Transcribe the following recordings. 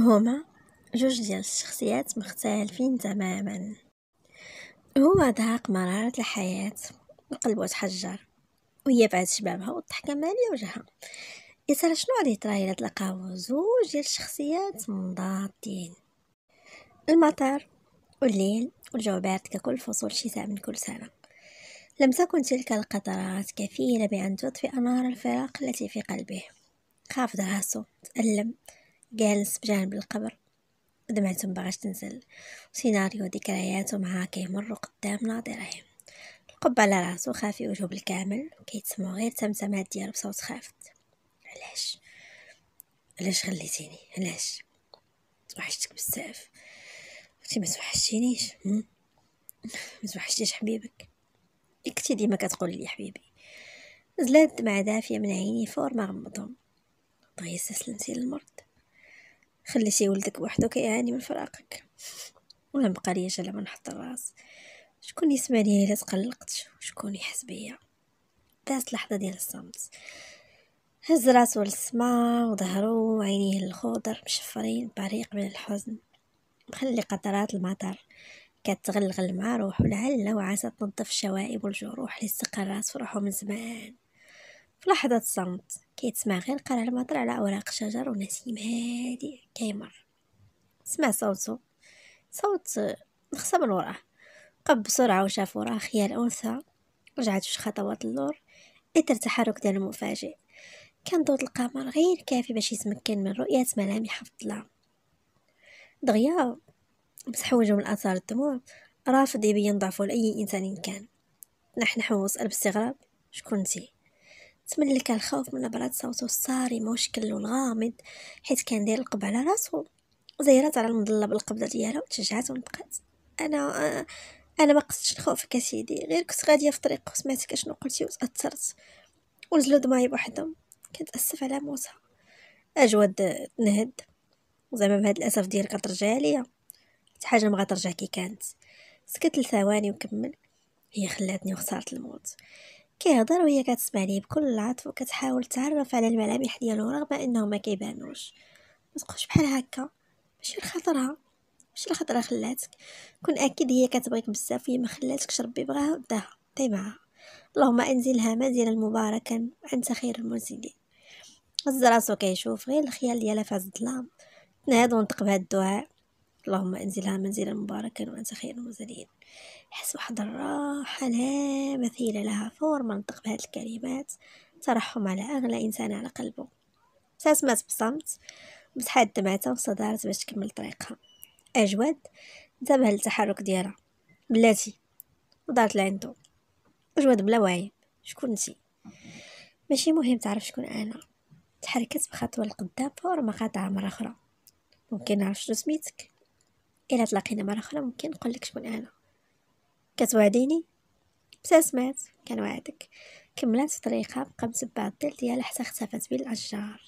هما جوج ديال الشخصيات مختلفين تماما هو ذاق مرارة الحياة وقلبه تحجر وهي بعد شبابها والضحكة مالية وجهها يا ترى شنو غادي يطرا الى تلقاو زوج ديال الشخصيات مضادين المطر والليل والجو بارد ككل فصول الشتاء من كل سنة لم تكن تلك القطرات كفيلة بأن تطفئ نار الفراق التي في قلبه خاف دراسه تألم جالس بجانب القبر دمعتهم باغاش تنزل وسيناريو ذكرياته معاه كيمر قدام ناظرهم القبة على راسو خافي وجهه بالكامل كيتسمعو غير تمتمات ديالو بصوت خافت علاش علاش خليتيني علاش وحشتك بزاف كنتي ما توحشتينيش ما توحشتيش حبيبك كنتي ديما كتقول لي حبيبي زلات دمعة دافية من عيني فور ما غمضهم بغي طيب استسلمتي للمرض خلي شي ولدك بوحدو كيعاني من فراقك ولا بقى ليا جلا ما نحط الراس شكون يسمع ليا الا تقلقت وشكون يحس بيا دازت لحظه ديال الصمت هز راسو للسما وظهرو وعينيه الخضر مشفرين بريق من الحزن مخلي قطرات المطر كتغلغل مع روحو لعل وعسى تنظف الشوائب والجروح اللي استقرات في روحو من زمان في لحظة صمت كيتسمع غير قرع المطر على اوراق شجر ونسيم هادئ كيمر سمع صوته صوت نخسر من وراه قب بسرعه وشاف وراه خيال انثى رجعت جوج خطوات اللور اثر تحرك ديال المفاجئ كان ضوء القمر غير كافي باش يتمكن من رؤية ملامح في الظلام دغيا بصح وجهه من اثار الدموع رافض يبين ضعفه لاي انسان كان نحن حوس باستغراب شكون نتي تملك الخوف من نبرات صوته الصارمة وشكله الغامض حيت كان داير القبعة على راسو زيرات على المظلة بالقبضة ديالها وتشجعات ونطقات أنا أنا ما قصدتش نخوفك أسيدي غير كنت غادية في طريق وسمعتك أشنو قلتي وتأثرت ونزلو دماي بوحدهم كنتأسف على موتها أجود تنهد زعما بهاد الأسف ديالك غترجع ليا حتى حاجة ما غترجع كي كانت سكت لثواني وكمل هي خلاتني وخسرت الموت كيهضر وهي كتسمع ليه بكل العطف وكتحاول تعرف على الملامح ديالو رغم انهم ما كيبانوش ما تبقاش بحال هكا ماشي لخاطرها ماشي لخاطرها خلاتك كون اكيد هي كتبغيك بزاف وهي ما خلاتكش ربي بغاها وداها داي طيب معاها اللهم انزلها منزلا مباركا انت خير المنزلين هز راسو كيشوف غير الخيال ديالها في الظلام تنهض ونطق بهذا الدعاء اللهم انزلها منزلا مباركا وانت خير المنزلين حس واحد الراحة لا مثيل لها فور ما نطق بهاد الكلمات ترحم على أغلى إنسان على قلبه ساسمات بصمت مسحات دمعتها وصدارت باش تكمل طريقها أجود انتبه للتحرك ديالها بلاتي ودارت لعندو أجود بلا وعي شكون نتي ماشي مهم تعرف شكون أنا تحركت بخطوة القدام فور ما قاطعة مرة أخرى ممكن نعرف شنو سميتك إلا تلاقينا مرة أخرى ممكن نقولك شكون أنا كتوعديني كان كنوعدك كملات طريقها بقى مسبع الظل ديالها حتى اختفت بين الاشجار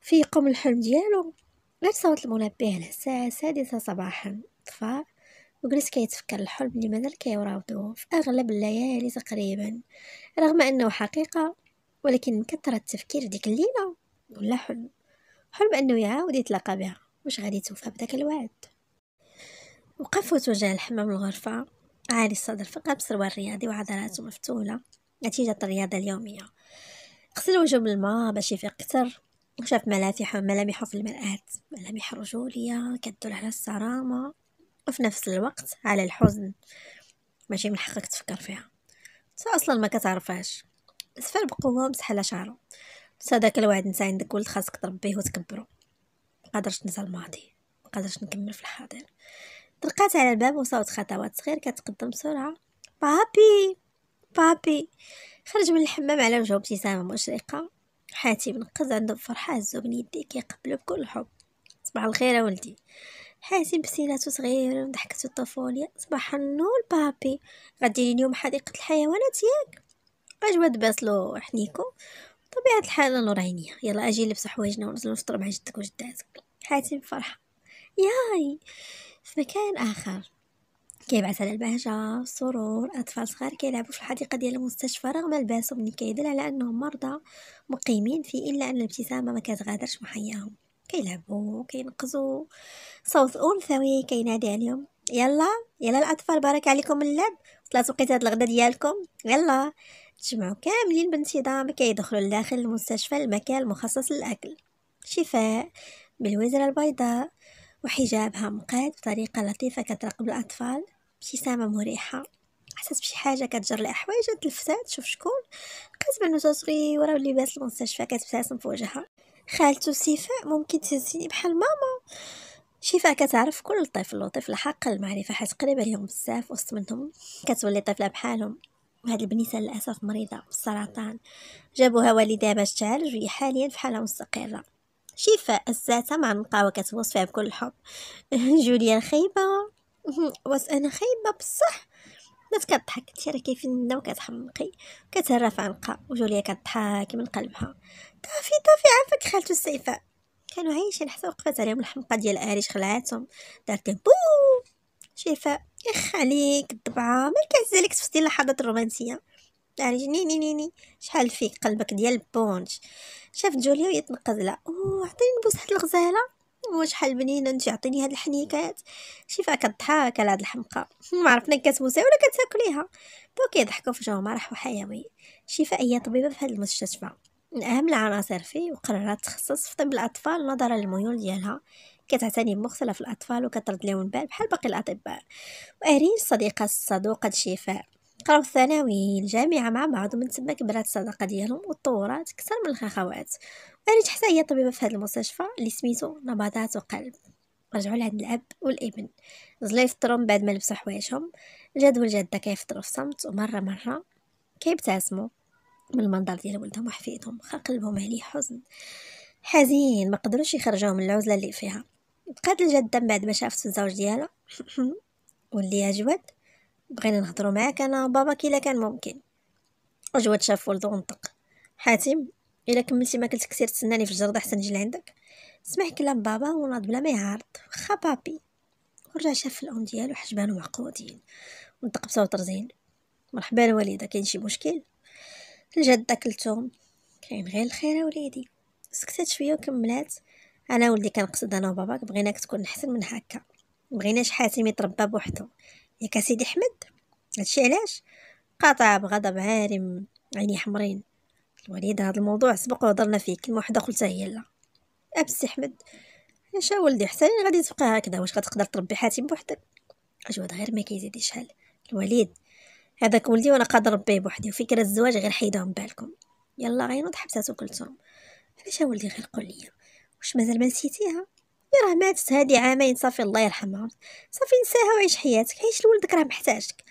في قم الحلم ديالو غير صوت المنبه على الساعه السادسه صباحا طفى وجلس كيتفكر الحلم اللي مازال كيراودو في اغلب الليالي تقريبا رغم انه حقيقه ولكن من كثره التفكير ديك الليله ولا حلم حلم انه يعاود يتلاقى بها واش غادي توفى بداك الوعد وقف وتوجه الحمام الغرفه عالي الصدر فقط بسروال رياضي وعضلاته مفتولة نتيجة الرياضة اليومية غسل وجهه بالماء باش يفيق أكثر وشاف ملامحه ملامحه في المرآة ملامح رجولية كدل على الصرامة وفي نفس الوقت على الحزن ماشي من حقك تفكر فيها انت اصلا ما كتعرفهاش سفر بقوه مسح على شعره بس هذاك الوعد نسى عندك ولد خاصك تربيه وتكبره ما قدرتش ننسى الماضي ما قدرتش نكمل في الحاضر طرقات على الباب وصوت خطوات صغير كتقدم بسرعه بابي بابي خرج من الحمام على وجهه ابتسامه مشرقه حاتم نقز عنده بفرحه هزو من يديه كيقبلو بكل حب صباح الخير يا ولدي حاتم بسيناتو صغيره وضحكته الطفوليه صباح النور بابي غادي اليوم حديقه الحيوانات ياك اجوا دباس حنيكو طبيعه الحال نورانيه يلا اجي نلبس حوايجنا ونزلو نفطر مع جدك وجداتك حاتم فرحه ياي في مكان آخر كيبعث على البهجة سرور أطفال صغار كيلعبوا في الحديقة ديال المستشفى رغم لباسهم اللي كيدل على أنهم مرضى مقيمين فيه إلا أن الابتسامة ما كتغادرش من حياهم كيلعبوا كينقزوا صوت أنثوي كينادي عليهم يلا يلا الأطفال بارك عليكم اللعب طلعت وقيت هاد الغدا ديالكم يلا تجمعوا كاملين بانتظام كيدخلوا لداخل المستشفى المكان المخصص للأكل شفاء بالوزرة البيضاء وحجابها مقاد بطريقة لطيفة كتراقب الأطفال ابتسامة مريحة حسيت بشي حاجة كتجر الأحوايج تلفتات تشوف شكون لقيت بنوتة صغيرة ولباس المستشفى كتبتسم في وجهها خالته سيفاء ممكن تهزيني بحال ماما شفاء كتعرف كل طفل وطفل حق المعرفة حيت قريبة ليهم بزاف وسط منهم كتولي طفلة بحالهم وهاد البنيسة للأسف مريضة بالسرطان جابوها والدها باش تعالج وهي حاليا في حالة مستقرة شفاء الساعة مع نبقاو كتوصفيها بكل حب جوليا خيبة واس انا خيبة بصح بنت كتضحك انت راه كيفنا وكتحمقي وكتهرف عنقها وجوليا كتضحك من قلبها طافي طافي عافاك خالتو السيفاء كانوا عايشين حتى وقفات عليهم الحمقه ديال اريش خلعاتهم دارت بو شفاء اخ عليك الضبعه مالك كيعز عليك تفصلي اللحظات الرومانسيه يعني ني ني ني ني شحال فيه قلبك ديال بونج شاف جوليا وهي تنقزلها اوه عطيني نبوس الغزاله الغزاله وشحال بنينه انت عطيني هاد الحنيكات شوفها كضحك على هاد الحمقى ما عرفنا كتبوسها ولا كتاكليها بو كيضحكوا في وجههم راحوا حيوي شفاء هي طبيبه في هاد المستشفى من اهم العناصر فيه وقررت تخصص في طب الاطفال نظرا للميول ديالها كتعتني بمختلف الاطفال وكترد لهم البال بحال باقي الاطباء وارين صديقه الصدوقه شفاء قراو الثانوي الجامعه مع بعض ومن تما كبرات الصداقه ديالهم وتطورات اكثر من الخخوات وعرفت حتى هي طبيبه في هذا المستشفى اللي سميتو نبضات وقلب رجعوا لعند الاب والابن زلا يفطروا من بعد ما لبسوا حوايجهم الجد والجده كيفطروا في صمت ومره مره كيبتسموا من المنظر ديال ولدهم وحفيدهم خا قلبهم عليه حزن حزين ما قدروش يخرجوه من العزله اللي فيها بقات الجده من بعد ما شافت الزوج ديالها واللي جواد بغينا نهضروا معاك انا بابا كي كان ممكن وجواد شاف ولدو ونطق حاتم الا كملتي ما كلت كثير تسناني في الجرده حتى نجي لعندك سمع كلام بابا وناض بلا ما يعارض خا بابي ورجع شاف الام ديالو حجبانو معقودين ونطق بصوت رزين مرحبا الوالده كاين شي مشكل الجد داكلتهم كاين غير الخير وليدي سكتات شويه وكملات انا ولدي كنقصد انا وباباك بغيناك تكون احسن من هكا مبغيناش حاتم يتربى بوحدو ياك سيدي حمد هادشي علاش قاطع بغضب عارم عيني حمرين الوليد هذا الموضوع سبق وهضرنا فيه كلمه وحده قلتها هي لا ابسي حمد علاش ولدي حسنين غادي تبقى هكذا واش غتقدر تربي حاتم بوحدك اجود غير ما كيزيد شحال الوليد هذاك ولدي وانا قادر نربيه بوحدي وفكره الزواج غير حيدوها من بالكم يلا غينوض حبساتو كلتهم علاش ولدي غير قول ليا واش مازال ما نسيتيها راه ماتت هادي عامين صافي الله يرحمها صافي نساها وعيش حياتك عيش لولدك راه محتاجك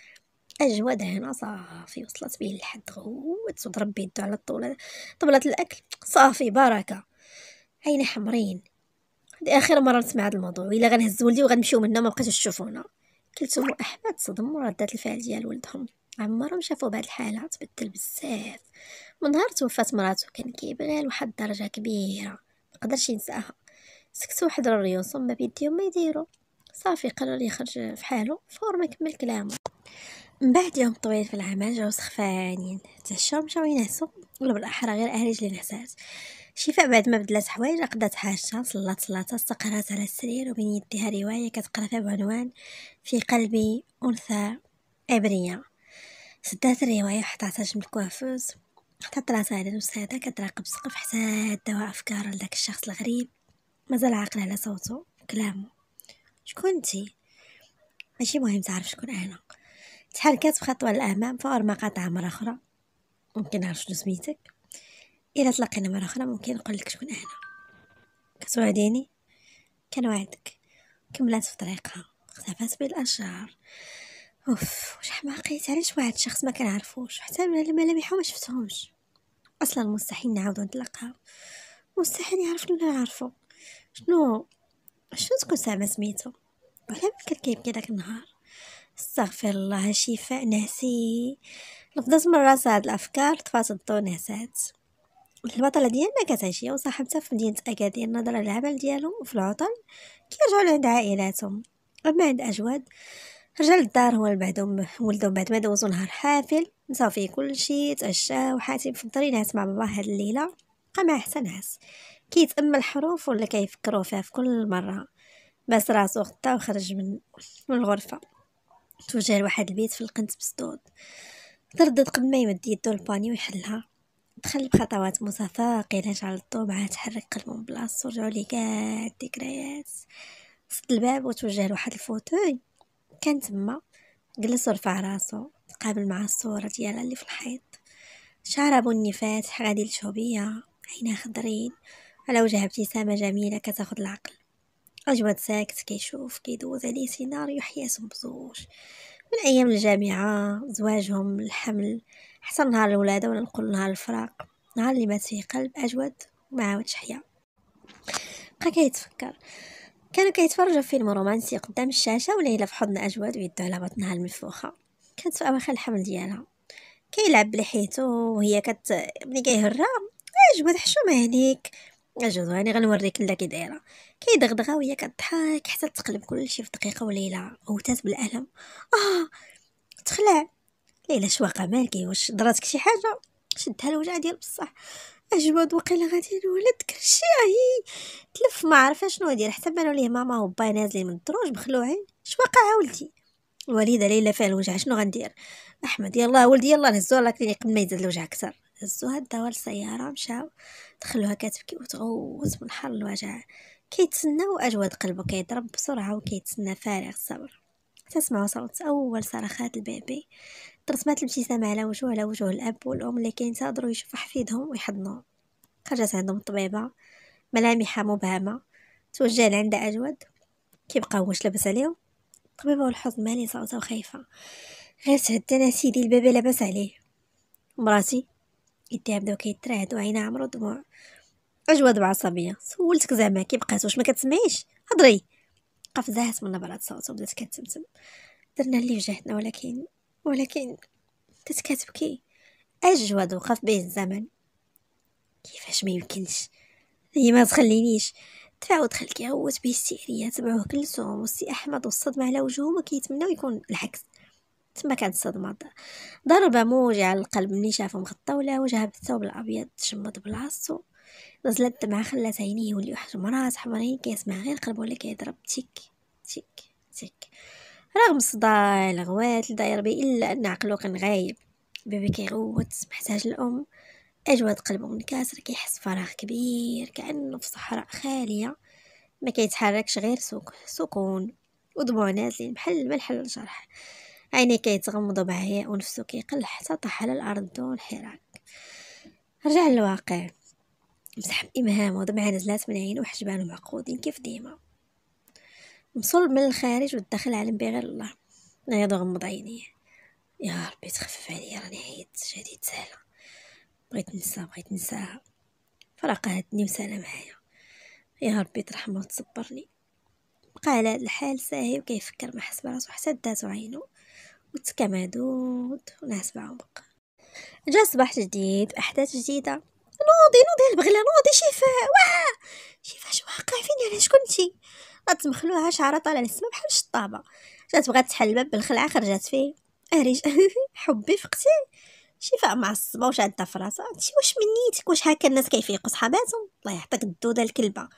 الجواد هنا صافي وصلت به الحد غوت وضرب يدو على الطولة طبلة الأكل صافي بركة عيني حمرين هادي آخر مرة نسمع هاد الموضوع إلا غنهز ولدي وغنمشيو منا مبقيتوش تشوفونا كلتهم احمد صدموا ردات الفعل ديال ولدهم عمرهم شافوا بهاد الحالة تبدل بزاف من نهار توفات مراته كان كيبغي لواحد الدرجة كبيرة مقدرش ينساها سكت واحد ريوسهم ما بيديهم ما يديرو صافي قرر يخرج في حالو فور ما كمل كلامه من بعد يوم طويل في العمل جاو سخفانين تعشاو مشاو ينعسو ولا بالاحرى غير اهاليج اللي نعسات شفاء بعد ما بدلات حوايج قضات حاجتها صلات صلاتها استقرات على السرير وبين يديها رواية كتقرا فيها بعنوان في قلبي أنثى عبرية سدات الرواية وحطاتها جنب الكوافوز حتى طلعت على الوسادة كتراقب السقف حتى دوا أفكار لذاك الشخص الغريب مازال عاقل على صوته كلامه شكون انتي ماشي مهم تعرف شكون انا تحركات بخطوه للامام فور ما قطع مره اخرى ممكن نعرف شنو سميتك الا تلاقينا مره اخرى ممكن نقول لك شكون انا كتوعديني كان وعدك كملات في طريقها اختفت بين الاشجار اوف واش حماقيت علاش واحد شخص ما كنعرفوش حتى من الملامح ما شفتهمش اصلا مستحيل نعاودو نتلاقاو مستحيل يعرفني ولا نعرفو شنو شنو تكون زعما سميتو ولا ما كيبكي داك النهار استغفر الله شفاء نعسي نفضت من راسها هاد الافكار طفات الضو نعسات البطلة ديالنا كتعشي وصاحبتها في مدينة أكادير نظرا للعمل ديالهم في العطل كيرجعو لعند عائلاتهم أما عند أجواد رجع للدار هو بعدهم ولدهم بعد ما دوزو نهار حافل نساو فيه كلشي تعشاو حاتم في الدار ينعس مع باباه هاد الليلة قام معاه حتى نعس كيتأمل الحروف ولا كيفكروا فيها في كل مرة بس راسو خطا وخرج من, من الغرفة توجه لواحد البيت في القنت بسدود تردد قبل ما يمد يدو الباني ويحلها دخل بخطوات متثاقلة الطوب عاد تحرك قلبو من بلاصتو ورجعو ليه كاع الذكريات سد الباب وتوجه لواحد الفوتوي كان تما جلس ورفع راسو تقابل مع الصورة ديالها اللي في الحيط شعرها بني فاتح غادي لشوبية عينها خضرين على وجهها ابتسامة جميلة كتاخد العقل أجود ساكت كيشوف كيدوز عليه سيناريو حياتهم بزوج من أيام الجامعة زواجهم الحمل حتى نهار الولادة ولا نقول نهار الفراق نهار اللي مات فيه قلب أجود وما عاودش حيا بقى كيتفكر كانوا كيتفرجوا فيلم رومانسي قدام الشاشة وليلى في حضن أجود ويدو على بطنها المنفوخة كانت في أواخر الحمل ديالها كيلعب بلحيتو وهي كت ملي كيهرها أجود حشومة عليك اجوز هاني غنوريك لا كي دايره كيدغدغا وهي كضحك حتى تقلب كلشي في دقيقه وليلى غوتات بالالم اه تخلع ليلى شواقه مالكي واش دراتك شي حاجه شدها الوجع ديال بصح اجود وقيله غادي نولد كلشي اهي تلف ما عرفه شنو يدير حتى بانوا ليه ماما وبا نازلين من الدروج مخلوعين شواقه عاولتي الوالده ليلى فيها الوجع شنو غندير احمد يلاه ولدي يلاه نهزو على كلينيك قبل ما يزيد الوجع اكثر هزوها داوها للسيارة مشاو دخلوها كتبكي وتغوت من حر الوجع كيتسنى أجود قلبو كيضرب بسرعه وكيتسنى فارغ الصبر تسمعوا صوت اول صرخات البيبي ترسمات الابتسامه على وجوه على وجوه الاب والام اللي كينتظروا يشوفوا حفيدهم ويحضنوهم خرجت عندهم الطبيبه ملامحها مبهمه توجه لعند اجود كيبقى واش لاباس عليهم الطبيبه والحزن مالي صوتها وخايفه غير تهدنا سيدي البيبي لاباس عليه مراتي الذهب بداو يترعد وعينا عمرو دموع أجود بعصبية سولتك زعما كي بقات واش ما كتسمعيش هضري قفزات من نبرات صوتو بدات كتمتم درنا اللي وجهتنا ولكن ولكن بدات كتبكي أجود وقف به الزمن كيفاش ما يمكنش هي ما تخلينيش تفاوض خلقي هوت به السحرية تبعوه كلثوم والسي أحمد والصدمة على وجهه ما كيتمناو يكون العكس تما كانت صدمات ضربة موجعة للقلب ملي شافو مغطاولة وجهها بالثوب الأبيض تشمط بلاصتو نزلت الدمعة خلات عينيه يوليو حجم راس حمرين كيسمع غير قلبو ولا كيضرب تيك تيك تيك رغم الصداع الغوات اللي داير إلا أن عقلو كان غايب بيبي كيغوت محتاج الأم أجود قلبه منكسر كيحس فراغ كبير كأنه في صحراء خالية ما كيتحركش غير سكون سكون ودموع نازلين بحال الملح على عينيه كيتغمضوا بعياء ونفسه كيقل حتى طاح على الارض دون حراك رجع للواقع مسح بامهام ودمعة نزلات من عينه وحجبانه معقودين كيف ديما مصلب من الخارج والداخل عالم بغير الله نايض غمض عينيه يا ربي تخفف عليا راني عييت جديد سهلة بغيت ننسى بغيت ننساها فراق هدني وسالا معايا يا ربي ترحمه وتصبرني بقى على هاد الحال ساهي وكيفكر ما حسب راسو حتى داتو عينو وتكمدو معدود ونعس بعمق جا صباح جديد احداث جديده نوضي نوضي البغله نوضي شفاء واه شفاء شو واقع فين علاش كنتي غتمخلوها شعره طالع للسما بحال الشطابه جات بغات تحل الباب بالخلعه خرجات فيه اريج حبي فقتي شفاء معصبه وشاده في راسها هادشي واش منيتك واش هكا الناس كيفيقوا صحاباتهم الله يعطيك الدوده الكلبه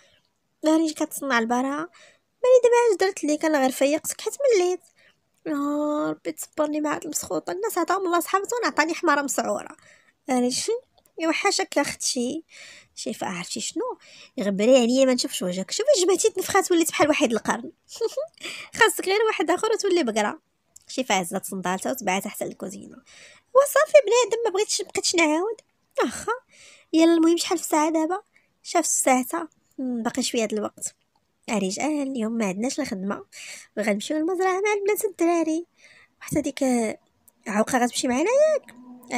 اريج كتصنع البراءه مالي دابا اش درت ليك انا غير فيقتك حيت مليت يا آه، ربي تصبرني مع هاد المسخوطه الناس عطاهم الله صحابته ونعطاني حماره مسعوره عرفتي يعني يعني يا وحشك يا اختي شايفه عرفتي شنو يغبري عليا ما نشوفش وجهك شوفي جبهتي تنفخات وليت بحال واحد القرن خاصك غير واحد اخر وتولي بقره شايفه عزات صندالتها وتبعتها حتى الكوزينه وصافي بنادم ما بغيتش بقيتش نعاود واخا يلا المهم شحال في الساعه دابا شاف ساعتها باقي شويه د الوقت رجال اليوم ما عندناش الخدمه وغنمشيو للمزرعه مع البنات الدراري وحتى ديك عوقه غتمشي معنا ياك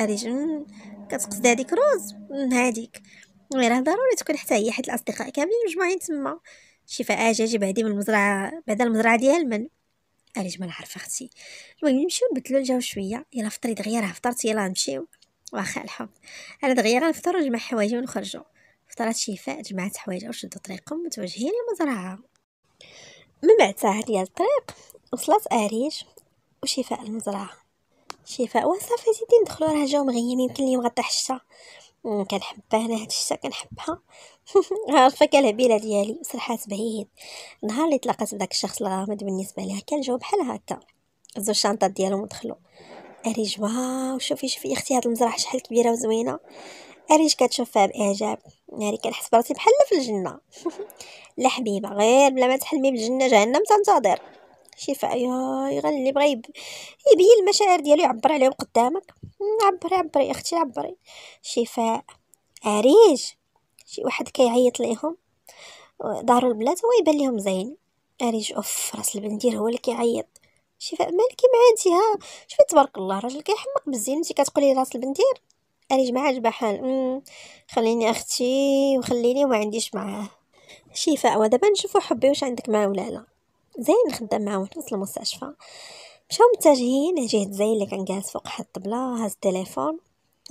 رجال كتقصد هذيك روز هذيك راه ضروري تكون حتى هي حيت الاصدقاء كاملين مجموعين تما فاجا جي هادي من المزرعه بعدا المزرعه ديال من اريج ما نعرف اختي المهم نمشيو نبدلو الجو شويه يلا فطري دغيا راه فطرت يلا نمشيو واخا الحب انا دغيا غنفطر ونجمع حوايجي ونخرجو فطرات شفاء جمعت حوايجها وشدو طريقهم متوجهين للمزرعة من بعد ساعة ديال الطريق وصلت أريج وشفاء المزرعة شفاء وصافي زيدي ندخلو راه جاو مغيم يمكن يوم غطيح الشتا كنحبها انا هاد الشتا كنحبها عارفه كالهبيله ديالي وسرحات بعيد نهار اللي تلاقات بداك الشخص الغامض بالنسبه ليها كان جاو بحال هكا هزو الشنطات ديالهم ودخلو اريج واو شوفي شوفي اختي هاد المزرعه شحال كبيره وزوينه اريج كتشوفها باعجاب ناري يعني كنحس براسي بحال في الجنه لا حبيبه غير بلا ما تحلمي بالجنه جهنم تنتظر شفاء ياي أيوة، أيوة، غير اللي بغى يبين المشاعر ديالو يعبر عليهم قدامك عبري عبري اختي عبري شفاء عريج شي واحد كيعيط ليهم دارو البلاد هو يبان ليهم زين عريج اوف راس البندير هو اللي كيعيط شفاء مالك معانتي ها شوفي تبارك الله راجل كيحمق بالزين انت كتقولي راس البندير اريج معاه البحال خليني اختي وخليني وما عنديش معاه شفاء ودابا نشوفو حبي واش عندك معاه ولا لا زين خدام معاه في نفس المستشفى مشاو متجهين جهه زين اللي كان جالس فوق واحد الطبله هاز التليفون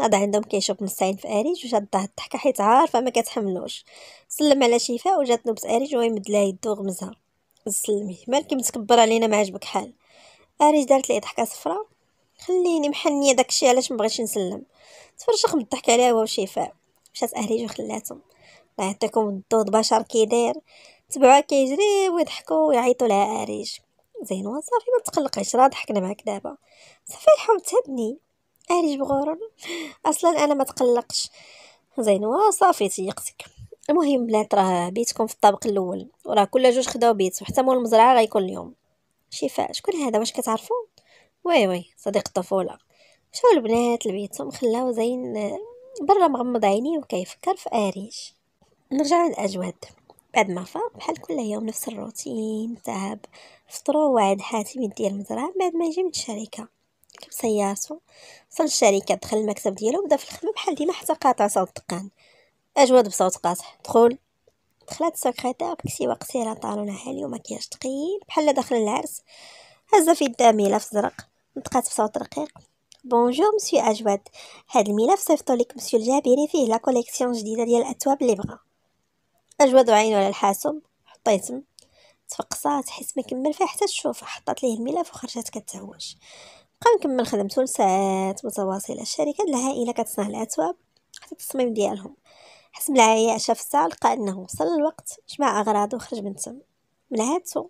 هذا عندهم كيشوف مستعين في اريج وشادها الضحكه حيت عارفه ما كتحملوش سلم على شفاء وجات نبس اريج وهي مدلاه يدو غمزها سلمي مالك متكبر علينا ما عجبك حال اريج دارت لي ضحكه صفراء خليني محنيه داكشي علاش مبغيتش نسلم تفرشخ بالضحك الضحك عليها هو وشيفاء مشات جو وخلاتهم الله يعطيكم الضوض بشر كيداير تبعوها كيجري ويضحكوا ويعيطوا لها اريج زين صافي ما تقلقيش راه ضحكنا معاك دابا صافي الحوم تهبني اريج بغرور اصلا انا ما تقلقش زين صافي تيقتك المهم بلات راه بيتكم في الطابق الاول وراه كل جوج خداو بيت وحتى مول المزرعه غيكون اليوم شفاء شكون هذا واش كتعرفوا وي وي صديق الطفولة شو البنات لبيتهم خلاو زين برا مغمض عينيه وكيفكر في اريش نرجع للأجود بعد ما فاق بحال كل يوم نفس الروتين تعب فطرو وعد حاتم يدير المزرعة بعد ما يجي من الشركة كيف سيارته وصل الشركة دخل المكتب ديالو وبدا في الخدمة بحال ديما حتى قاطع صوت دقان أجود بصوت قاطع دخول دخلت السكرتير بكسيوة قصيرة طالونة حالي وما كاينش تقيل بحال داخل العرس هز في يدها ملف زرق نطقات بصوت رقيق بونجور مسيو اجواد هاد الملف صيفطو ليك مسيو الجابري فيه لا كوليكسيون جديده ديال الاثواب اللي بغا اجواد عينو على الحاسوب حطيتم تفقصات تحس ما كمل فيها حتى تشوف حطات ليه الملف وخرجت كتهوش بقى مكمل خدمتو لساعات متواصله الشركه العائله كتصنع الاثواب حتى التصميم ديالهم حسب العياشة في الساعة لقى أنه وصل الوقت جمع أغراضه وخرج من تم ملعاتو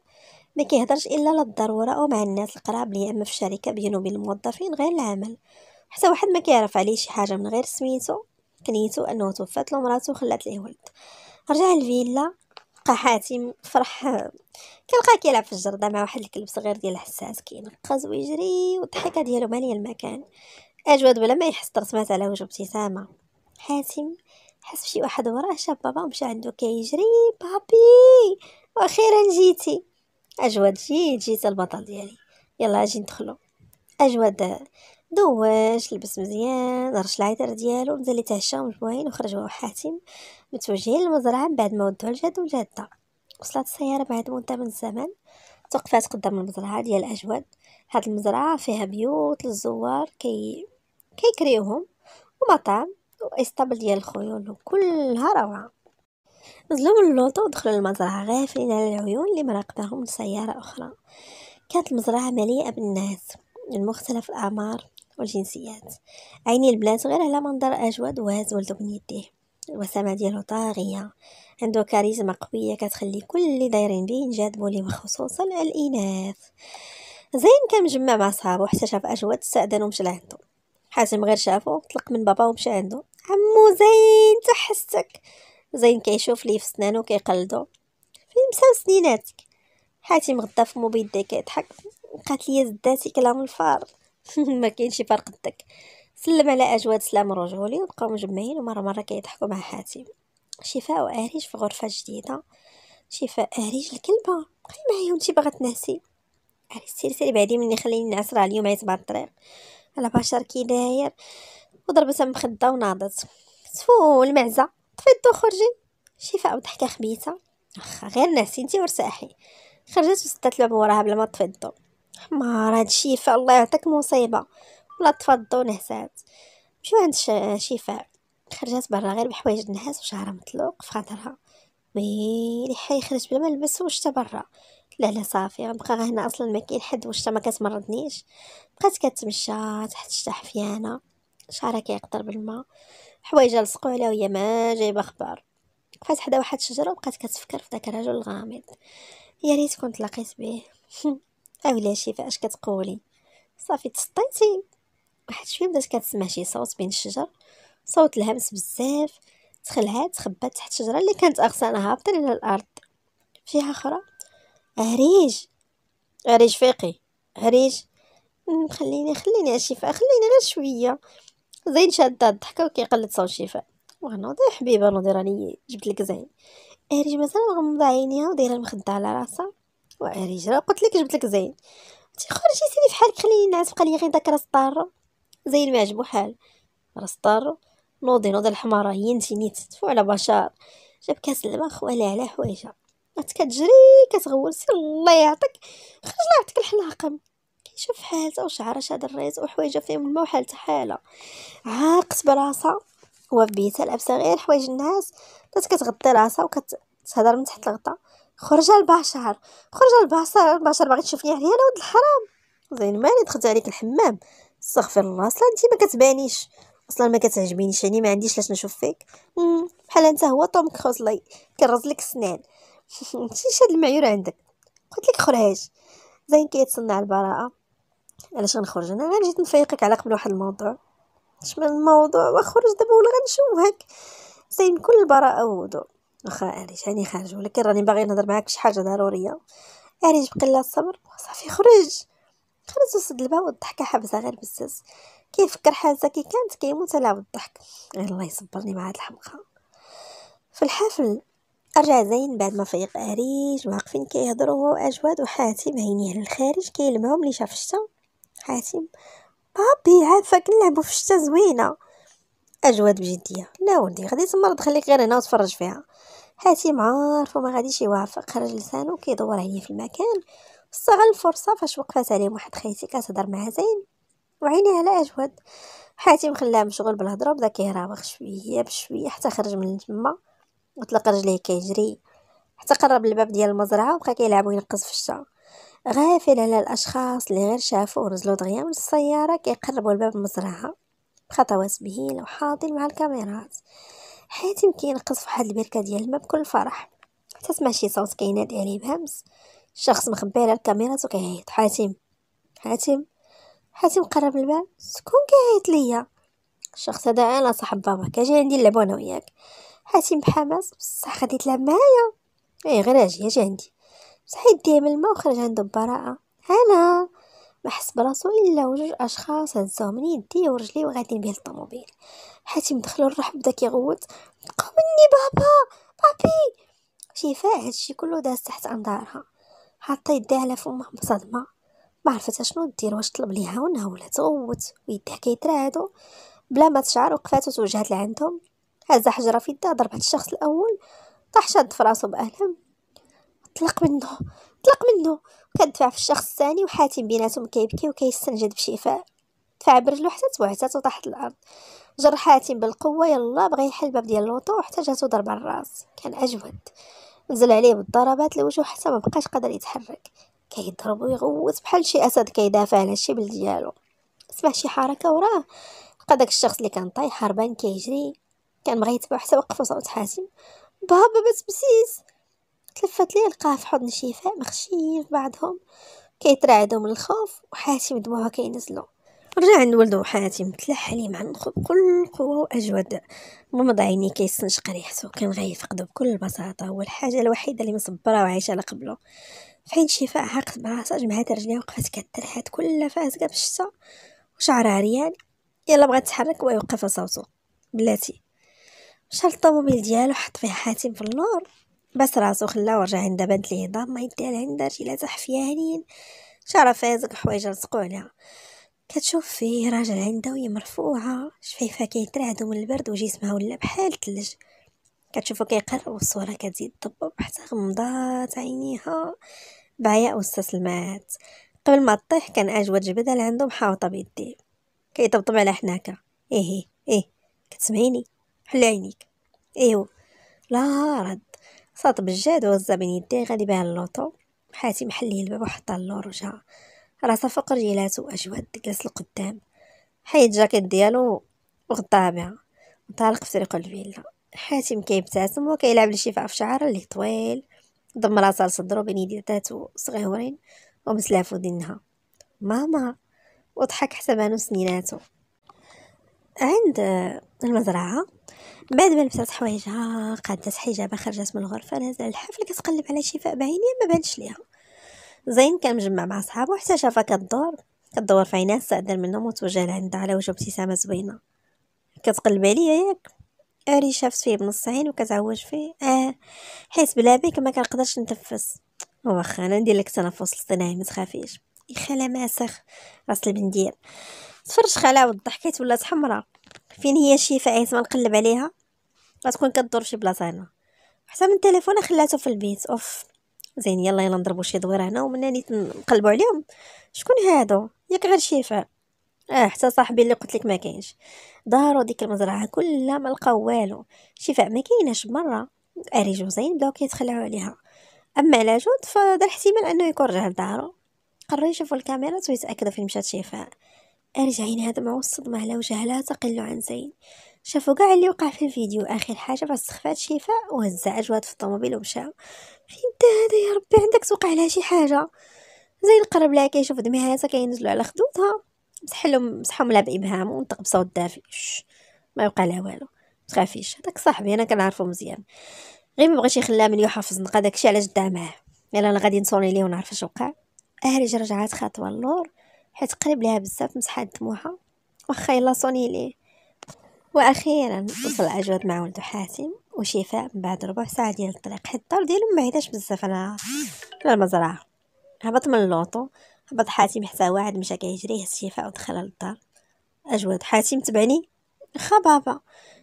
ما كيهضرش الا للضروره او مع الناس القراب ليا اما في الشركه بينو وبين الموظفين غير العمل حتى واحد ما كيعرف عليه شي حاجه من غير سميتو كنيتو انه توفات له مراته وخلات ليه ولد رجع الفيلا لقى حاتم فرح كنلقاه كيلعب في الجرده مع واحد الكلب صغير ديال الحساس كينقز ويجري والضحكه ديالو ماليه المكان اجود بلا ما يحس ترسمات على وجهه ابتسامه حاتم حس بشي واحد وراه شاف بابا ومشى عنده كيجري بابي واخيرا جيتي اجواد جيت جيت البطل ديالي يلا اجي ندخلو اجواد دواش لبس مزيان رش العطر ديالو مزال اللي تعشاو مجموعين وخرج هو وحاتم متوجهين للمزرعه من بعد ما ودوها الجد وجدة وصلت السياره بعد مده من الزمن توقفات قدام المزرعه ديال اجواد هاد المزرعه فيها بيوت للزوار كي كيكريوهم ومطعم واسطبل ديال الخيول وكلها روعه نزلوا من اللوطو ودخلوا المزرعة غافلين على العيون اللي مراقبهم سيارة أخرى كانت المزرعة مليئة بالناس من مختلف الأعمار والجنسيات عيني البنات غير على منظر أجود وهز ولدو من يديه الوسامة ديالو طاغية عنده كاريزما قوية كتخلي كل اللي دايرين به ينجذبوا ليه وخصوصا الإناث زين كان مجمع مع صحابو حتى شاف أجود استأذن ومشى لعندو حاتم غير شافو طلق من بابا ومشى عندو عمو زين تحستك زين كيشوف ليه في سنانو كيقلدو فين مساو سنيناتك حاتم غدا في موبيدا كيضحك قالت لي زداتي كلام الفار ما كاين شي فرق داك سلم على اجواد سلام رجولي وبقاو مجمعين ومره مره كيضحكوا مع حاتم شفاء واريج في غرفه جديده شفاء اريج الكلبه بقي معايا وانت باغا تنعسي عرفتي سير سير بعدي مني خليني نعس راه اليوم عيت بعد الطريق على بشر كي داير وضربتها مخده وناضت سفو المعزه الضو خرجي شفاء وضحكه خبيثه واخا غير ناسي انتي وارتاحي خرجت وسدات الباب وراها بلا ما طفي الضو حمار هاد شفاء الله يعطيك مصيبه ولا طفى الضو نهزات مشيو عند شفاء خرجت برا غير بحوايج النحاس وشعرها مطلوق في خاطرها ويلي حي خرج بلا ما نلبس واش برا لا لا صافي غنبقى غا هنا اصلا ما كاين حد واش ما كتمرضنيش بقات كتمشى تحت الشتا حفيانه شعرها كيقطر بالماء حوايجها لصقوا عليها وهي ما جايبه اخبار بقات حدا واحد الشجره وبقات كتفكر في داك الرجل الغامض يا ريت كنت لقيت به اولا شي فاش كتقولي صافي تسطيتي واحد شويه بدات كتسمع شي صوت بين الشجر صوت الهمس بزاف تخلعات تخبات تحت الشجره اللي كانت اغصانها هابطه الى الارض فيها اخرى هريج هريج فيقي هريج خليني خليني اشفى خليني غير شويه زين شاد الضحكه وكيقلد صوت شيفاء وغنوضي حبيبه نوضي راني جبت لك زين اريج مثلا مغمضه عينيها ودايره المخده على راسها واريج راه قلت لك جبت لك زين تخرجي سيدي في حالك خليني نعس بقى لي غير داك راس طارو زين ما عجبو حال راس طارو نوضي نوضي الحمارة هي انت نيت على بشار جاب كاس الماء خوالي على حوايجها كتجري كتغول سير الله يعطيك خرج لا يعطيك الحلاقم كيشوف حالته وشعر شاد الريز وحوايج فيهم الماء وحالته حاله عاقت براسها وفي بيتها لابسه غير حوايج الناس بدات كتغطي راسها وكتهضر من تحت الغطا خرج البشر خرج البشر البشر باغي تشوفني عليا انا ولد الحرام زين مالي دخلت عليك الحمام استغفر الله اصلا انت ما كتبانيش اصلا ما كتعجبينيش يعني ما عنديش لاش نشوف فيك بحال انت هو طوم كروز كرز لك سنان انت شاد المعيور عندك قلت لك خرج زين كيتصنع البراءه علاش غنخرج انا غير جيت نفيقك على قبل واحد الموضوع شمن الموضوع وخرج دابا ولا غنشوفك زين كل البراءة وهدوء واخا عريج راني خارج ولكن راني باغي نهضر معاك شي حاجه ضروريه عريج بقى لا الصبر صافي خرج خرج وسد الباب والضحكه حبسها غير بزز كيفكر حالته كي كانت كيموت على الضحك غير الله يصبرني مع هاد الحمقى في الحفل رجع زين بعد ما فيق أريج واقفين كيهضروا أجواد وحاتم عينيه للخارج كيلمعهم لي شاف الشتا حاتم بابي عافاك نلعبو في الشتا زوينه اجواد بجديه لا ولدي غادي تمرض خليك غير هنا وتفرج فيها حاتم عارف وما غاديش يوافق خرج لسانو كيدور عليا في المكان استغل الفرصه فاش وقفات عليه واحد خيتي كتهضر مع زين وعيني على اجود حاتم خلاه مشغول بالهضره وبدا كيراوغ شويه بشويه حتى خرج من تما وطلق رجليه كيجري حتى قرب الباب ديال المزرعه وبقى كيلعب وينقز في الشتا غافل على الأشخاص اللي غير شافوا ونزلوا دغيا من السيارة كيقربوا لباب المزرعة بخطوات بهيل وحاضر مع الكاميرات حاتم كينقص في واحد البركة ديال الماء بكل فرح حتى سمع شي صوت كينادي عليه بهمس شخص مخبي على الكاميرات وكيعيط حاتم حاتم حاتم قرب الباب شكون كيعيط ليا الشخص هذا انا صاحب بابا كاجي عندي نلعب انا وياك حاتم بحماس بصح غادي تلعب معايا ايه غير اجي اجي عندي صحيت ديه من الماء وخرج عندو ببراءة أنا ما حس براسو الا وجوج اشخاص هزوه من يديه ورجليه وغاديين به للطوموبيل حاتم دخلوا الروح بدا كيغوت مني بابا بابي شفاء هادشي كله داز تحت انظارها حاطه يديها على فمها بصدمه ما عرفت شنو دير واش طلب ليها ونها ولا تغوت ويديها كيترعدو بلا ما تشعر وقفات وتوجهات لعندهم هز حجره في يدها ضربت الشخص الاول طاح شاد فراسو بالم طلق منه طلق منه دفع في الشخص الثاني وحاتم بيناتهم كيبكي وكيستنجد بشفاء دفع برجلو حتى توعتات وطاحت الارض جر حاتم بالقوه يلا بغى يحل الباب ديال اللوطو وحتى جاتو ضربه الراس كان اجود نزل عليه بالضربات الوجه حتى ما بقاش قادر يتحرك كيضرب ويغوت بحال شي اسد كيدافع على الشبل ديالو سمع شي حركه وراه لقى داك الشخص اللي كان طايح هربان كيجري كان بغى يتبع حتى وقفو صوت حاتم بابا بس تبسيس تلفت ليه لقاه في حضن شفاء مخشيين في بعضهم كيترعدوا من الخوف وحاتم دموعه كينزلو رجع عند ولدو حاتم تلح عليه مع بكل قوه واجود مضى عيني كيستنشق ريحته كان غيفقدو بكل بساطه هو الحاجه الوحيده اللي مصبره وعايشه على قبله حين شفاء عاقت براسها جمعات رجليها وقفات كترحات كلها فاسقه بالشتا وشعرها عريان يلا بغات تحرك ويوقف صوته بلاتي شال الطوموبيل ديالو حط فيه حاتم في النور بس راسو خلا ورجع عندها بانت ليه ضامة ما يدير عندها شي لا تحفيه هانيين شرفها زك حوايج لصقوا عليها كتشوف فيه راجل عندها وهي مرفوعه شفيفه كيترعدو من البرد وجسمها ولا بحال الثلج كتشوفو كيقر والصوره كتزيد تضبب حتى غمضات عينيها بعياء واستسلمات قبل ما تطيح كان اجود جبدها عنده محاوطه بيديه كيطبطب على حناكه ايه ايه, إيه. كتسمعيني حل عينيك ايوا لا رد صاد بجاد وغزا بين يديه غالبا اللوطو حاتم حلي الباب وحطا اللور وجهها راسا فوق رجيلاتو اجود جلس القدام حيد جاكيت ديالو وغطاها بها وطالق في طريق الفيلا حاتم كيبتسم وكيلعب الشفاء في شعر اللي طويل ضم راسا لصدرو بين يدي تاتو صغيورين ومسلافو دينها ماما وضحك حتى بانو سنيناتو عند المزرعه بعد ما لبست حوايجها قادت حجابها خرجت من الغرفه نازله للحفل كتقلب على شفاء بعينيها ما بانش ليها زين كان مجمع مع صحابو حتى شافها كدور كدور في عينيه استأذن منهم وتوجه لعندها على وجه ابتسامه زوينه كتقلب عليا ياك اري شافت فيه بنص عين وكتعوج فيه اه حيت بلا بك ما كنقدرش نتنفس واخا انا ندير لك تنفس اصطناعي ما تخافيش خلا ماسخ راس البندير تفرج خلا والضحكات ولات حمراء فين هي شيفاء عيت ما نقلب عليها غتكون كدور فشي بلاصه هنا حتى من التليفون خلاتو في البيت اوف زين يلا يلا نضربوا شي دويره هنا ومن نيت نقلبوا عليهم شكون هادو ياك غير شيفاء اه حتى صاحبي اللي قلت لك ما كاينش داروا ديك المزرعه كلها ما لقاو والو شفاء ما كايناش مره اريج وزين بداو كيتخلعوا عليها اما على جود فدا الاحتمال انه يكون رجع لدارو قرر يشوفوا الكاميرات ويتاكدوا فين مشات ارجعين هذا ما وصل الصدمه على وجهها لا تقل عن زين شافوا كاع اللي وقع في الفيديو اخر حاجه فاش استخفات شفاء وهز عجوات في الطوموبيل ومشى فين انت هذا يا ربي عندك توقع لها شي حاجه زي القرب لها كيشوف دميعاتها كينزلوا على خدودها مسحلهم مسحهم لها بابهام ونطق بصوت دافي ما يوقع لها والو متخافيش هذاك صاحبي انا كنعرفو مزيان غير ما بغاش يخليها من يحافظ في الزنقه داكشي علاش دعا معاه يلا انا غادي نصوني ليه ونعرف اش وقع اهرج رجعات خطوه اللور حيت قريب ليها بزاف مسحات دموعها واخا يلا صوني ليه وأخيرا وصل أجود مع ولدو حاتم وشفاء من بعد ربع ساعة ديال الطريق حيت الدار ديالو ما بعيداش بزاف على المزرعة هبط من اللوطو هبط حاتم حتى واحد مشى كيجري هز شفاء ودخل للدار أجود حاتم تبعني خا بابا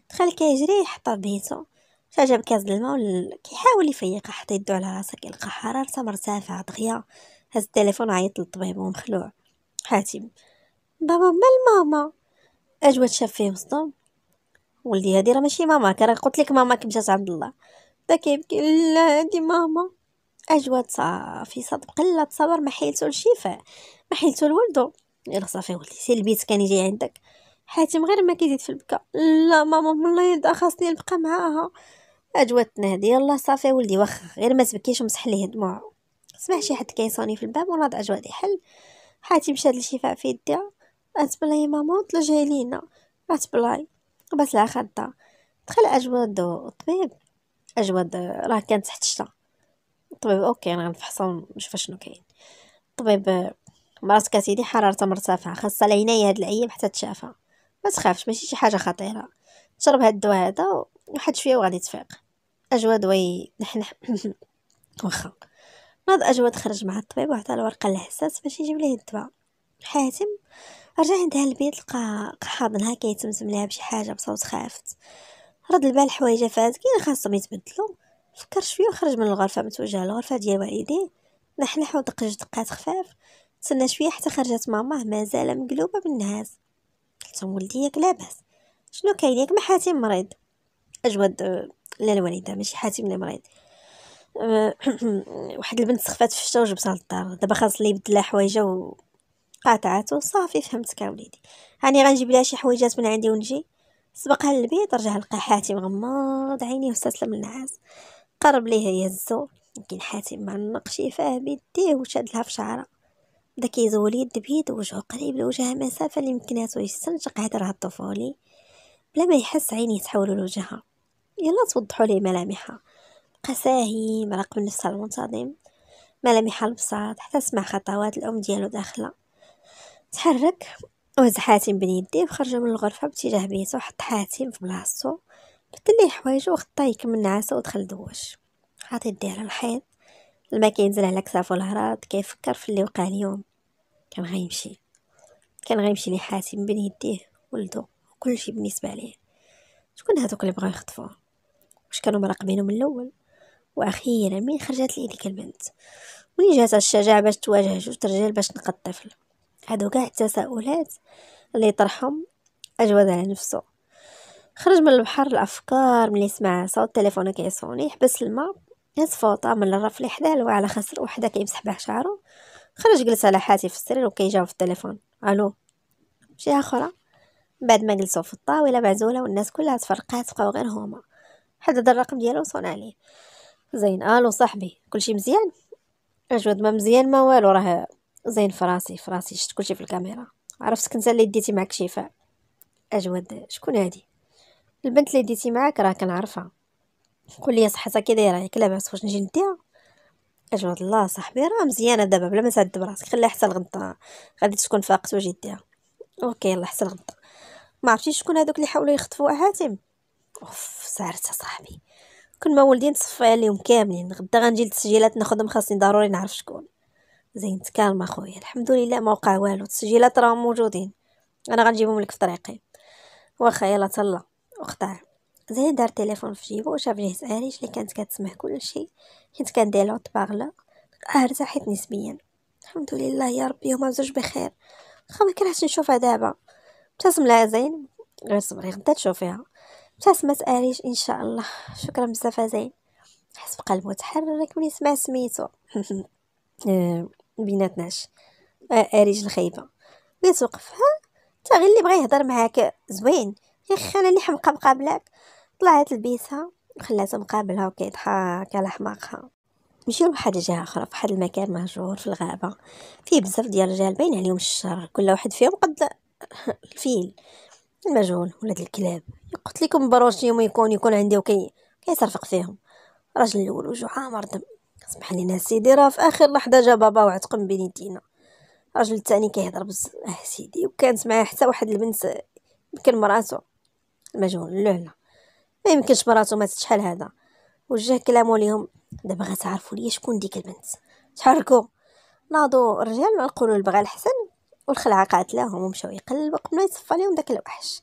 دخل كيجري حتى بيتو فجاب جاب كاس الماء كيحاول يفيقها حط يدو على راسها كيلقى حراره مرتفعة دغيا هز التليفون عيط للطبيب ومخلوع حاتم بابا مال ماما أجود شاف فيه مصدوم ولدي هادي راه ماشي ماماك راه قلت لك ماماك مشات عند الله بدا كيبكي لا هادي ماما اجواد صافي صدق قله تصور ما حيلتو الشفاء ما حيلتو لولدو يلا صافي ولدي سير البيت كان يجي عندك حاتم غير ما كيزيد في البكا لا ماما والله يدا خاصني نبقى معاها اجواد تنادي يلا صافي ولدي واخا غير ما تبكيش ومسح ليه دموعه سمع شي حد كيصوني في الباب وناض اجواد يحل حاتم شاد الشفاء في يديها اتبلاي ماما وطلجي علينا اتبلاي قبس لها خدا دخل أجود الطبيب أجود راه كانت تحت الشتا الطبيب أوكي أنا غنفحصها ونشوف شنو كاين الطبيب مراتك سيدي حرارتها مرتفعة خاصها العينيه هاد الايام حتى تشافى ما تخافش ماشي شي حاجة خطيرة تشرب هاد الدواء هذا واحد شوية وغادي تفيق أجود وي نحنح واخا ناض أجود خرج مع الطبيب وعطى الورقة للحساس باش يجيب ليه الدواء حاتم رجع عندها البيت لقى حاضنها كيتمتم لها بشي حاجه بصوت خافت رد البال حوايجها فات كاين خاصهم يتبدلوا فكر شويه وخرج من الغرفه متوجه للغرفه ديال والديه نحنح ودق جوج دقات خفاف تسنى شويه حتى خرجت ماما مازال مقلوبه من قلت ولدي ياك لاباس شنو كاين ياك ما حاتم مريض اجود لا الوالده ماشي حاتم اللي مريض واحد البنت سخفات في الشتا وجبتها للدار دابا خاص لي يبدل حوايجها قاطعته صافي فهمتك اوليدي هاني غنجيب لها شي حويجات من عندي ونجي سبقها للبيت رجع لقى حاتم غمض عينيه واستسلم للنعاس قرب ليه يهزو لكن حاتم ما نقش فاه بيديه وشاد لها في شعره بدا كيزول يد بيد وجهه قريب لوجهها مسافه اللي يمكناتو يستنشق هدرها الطفولي بلا ما يحس عينيه تحولوا لوجهها يلا توضحوا ليه ملامحها بقى ساهي مراقب نفسها المنتظم ملامح البساط حتى سمع خطوات الام ديالو داخله تحرك وهز حاتم بين يديه وخرج من الغرفه باتجاه بيته وحط حاتم في بلاصتو بدل ليه حوايجو وخطا يكمل نعاسه ودخل دوش حاط يديه على الحيط لما كينزل على كتافو الهراض كيفكر في اللي وقع اليوم كان غيمشي كان غيمشي لحاتم بين يديه ولدو وكلشي بالنسبه ليه شكون هادوك اللي بغاو يخطفوه واش كانوا مراقبينو من الاول واخيرا مين خرجت لي ديك البنت وين جات الشجاعه باش تواجه جوج رجال باش تنقذ الطفل هادو كاع التساؤلات اللي طرحهم اجود على نفسه خرج من البحر الافكار ملي سمع صوت تليفونه كيصوني حبس الماء هز فوطة من الرف اللي حداه وعلى خسر وحدة كيمسح به شعرو خرج جلس على حاتي في السرير وكيجاوب في التليفون الو شي اخرى بعد ما جلسوا في الطاولة معزولة والناس كلها تفرقات بقاو غير هما حدد الرقم ديالو وصون عليه زين الو صاحبي كلشي مزيان اجود ما مزيان ما والو راه زين فراسي فراسي شفت كلشي في الكاميرا عرفتك انت اللي ديتي معاك شفاء اجود شكون هادي البنت اللي ديتي معاك راه كنعرفها قول لي صحتها كي دايره ياك لاباس واش نجي نديها اجود الله صاحبي راه مزيانه دابا بلا ما تعذب راسك خليها حتى الغدا غادي تكون فاقت وجي ديها اوكي يلا حتى الغدا ما عرفتيش شكون هذوك اللي حاولوا يخطفوا حاتم اوف سارت صاحبي كون ما ولدي تصفي عليهم كاملين غدا غنجي للتسجيلات ناخذهم خاصني ضروري نعرف شكون زين تكالم اخويا الحمد لله ما وقع والو التسجيلات راهم موجودين انا غنجيبهم لك في طريقي واخا يلا تهلا واختار زين دار تليفون في جيبو وشاف جهز عريش اللي كانت كتسمع كل شيء حيت كان لوط باغلا آه ارتحت نسبيا الحمد لله يا ربي هما زوج بخير واخا ما كرهتش نشوفها دابا ابتسم لها زين غير صبري غدا تشوفيها ابتسمت اريج ان شاء الله شكرا بزاف زين حس بقلبو تحرك ملي سمع سميتو بيناتناش آه، اريج الخايبه بغيت توقفها تا غير اللي بغى يهضر معاك زوين يا اخي انا اللي حمقى مقابلك طلعت لبيتها وخلاتها مقابلها وكيضحك على حماقها مشيو لواحد الجهه اخرى في واحد المكان مهجور في الغابه فيه بزاف ديال الرجال باين عليهم الشر كل واحد فيهم قد الفيل المجهول ولاد الكلاب قلت لكم بروش يوم يكون يكون عندي وكي كيصرفق فيهم راجل الاول عامر دم اسمح لينا سيدي راه في اخر لحظه جا بابا وعتقم بين يدينا الراجل الثاني كيهضر بزاف أه سيدي وكانت معاه حتى واحد البنت يمكن مراتو المجهول لا لا ما يمكنش مراتو ماتت شحال هذا وجه كلامو ليهم دابا غتعرفوا ليا شكون ديك البنت تحركوا ناضوا الرجال نقولوا البغا الحسن والخلعه قاتلاهم ومشاو يقلبوا قبل ما يصفى لهم داك الوحش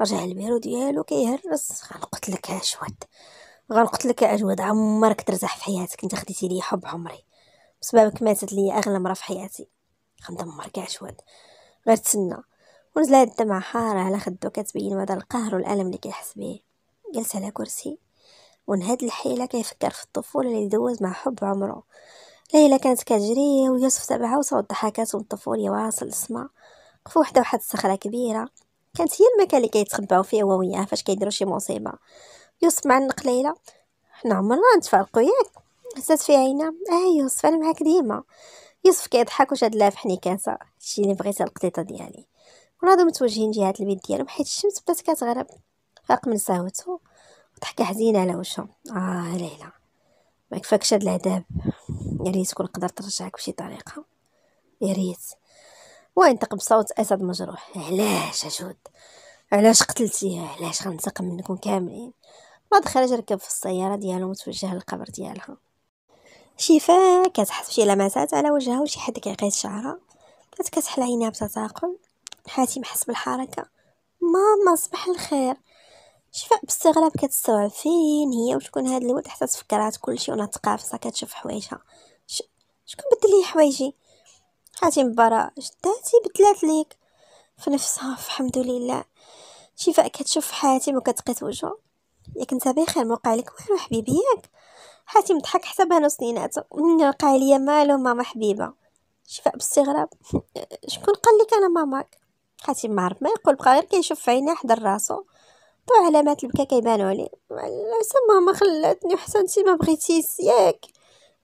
رجع البيرو ديالو كيهرس غنقتلك اشواد غنقتلك يا اجود عمرك ترزح في حياتك انت خديتي لي حب عمري بسببك ماتت لي اغلى مرا في حياتي غندمرك كاع اجود غير تسنى هاد الدمعة حارة على خدو كتبين مدى القهر والألم اللي كيحس به جلس على كرسي ونهاد الحيلة كيفكر في الطفولة اللي دوز مع حب عمره ليلى كانت كتجري ويوسف تبعها وصوت ضحكات والطفولية واصل السما قفوا وحدة واحد الصخرة كبيرة كانت هي المكان اللي كيتخباو فيه هو وياها فاش كيديروا شي مصيبة يوسف مع النقليله حنا عمرنا نتفارقوا ياك هزات في عينا اه يوسف انا معاك ديما يوسف كيضحك وشاد لها في حنيكاتها هادشي لي بغيتها القطيطه ديالي وناضو متوجهين جهه البيت ديالهم حيت الشمس بدات كتغرب فاق من ساوته وضحكه حزينه على وشو اه ليلى ما كفاكش هاد العذاب يا ريت كون قدرت نرجعك بشي طريقه يا ريت وينطق بصوت اسد مجروح علاش اجود علاش قتلتيها علاش غنتقم منكم كاملين بعد خرج ركب في السياره ديالو وتوجه للقبر ديالها شفاء كتحس بشي لمسات على وجهها وشي حد كيقيس شعرها بدات كتحل عينيها بتثاقل حاتم حس بالحركه ماما صباح الخير شفاء باستغراب كتستوعب فين هي وشكون هاد الولد حتى تفكرات كلشي وانا تقافصه كتشوف حوايجها ش... شكون بدل لي حوايجي حاتم برا جداتي بدلات ليك في نفسها الحمد لله شفاء كتشوف حاتم وكتقيت وجهه ياك انت بخير موقع لك والو حبيبي ياك حاتم ضحك حتى بانو سنيناتو وقع ليا مالو ماما حبيبه شفاء باستغراب شكون قال لك انا ماماك حاتم معرف ما يقول بقى غير كيشوف في عينيه حدا راسو طو علامات البكا كيبانو عليه علاش ماما خلاتني وحسن انتي ما بغيتيش ياك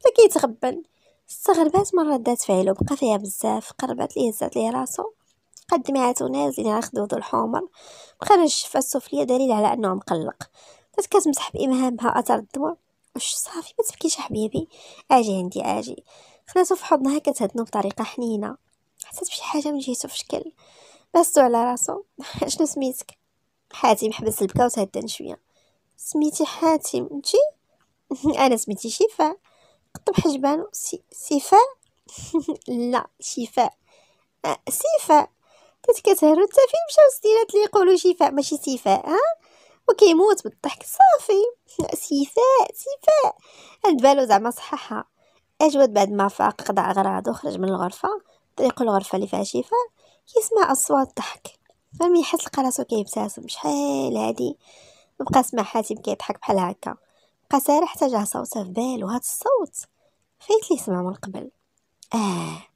بدا كيتغبن استغربات من ردات فعلو بقى فيها بزاف قربات ليه هزات ليه راسو قدمي عاتو نازلين على خدودو الحمر وخرج الشفة السفلية دليل على أنه مقلق بدات كتمسح بإمهامها أثر الدموع واش صافي ما تبكيش حبيبي اجي عندي اجي خلاتو في حضنها كتهدنو بطريقه حنينه حسيت بشي حاجه من جهتو في شكل بستو على راسو شنو سميتك حاتم حبس البكا وتهدن شويه سميتي حاتم انتي انا سميتي شفاء قطب حجبانو سي... سيفاء لا شفاء أه سيفاء كنت كتهرو حتى فين مشاو السيدات اللي يقولوا شفاء ماشي سيفاء ها وكيموت بالضحك صافي سيفاء سيفاء عند بالو زعما صححها اجود بعد ما فاق قضى اغراض وخرج من الغرفه طريق الغرفه اللي فيها شفاء كيسمع اصوات ضحك فما يحس لقى راسو كيبتسم شحال هادي بقى سمع حاتم كيضحك بحال هكا بقى سارح حتى جا صوته في بالو هاد الصوت فايت لي سمع من قبل اه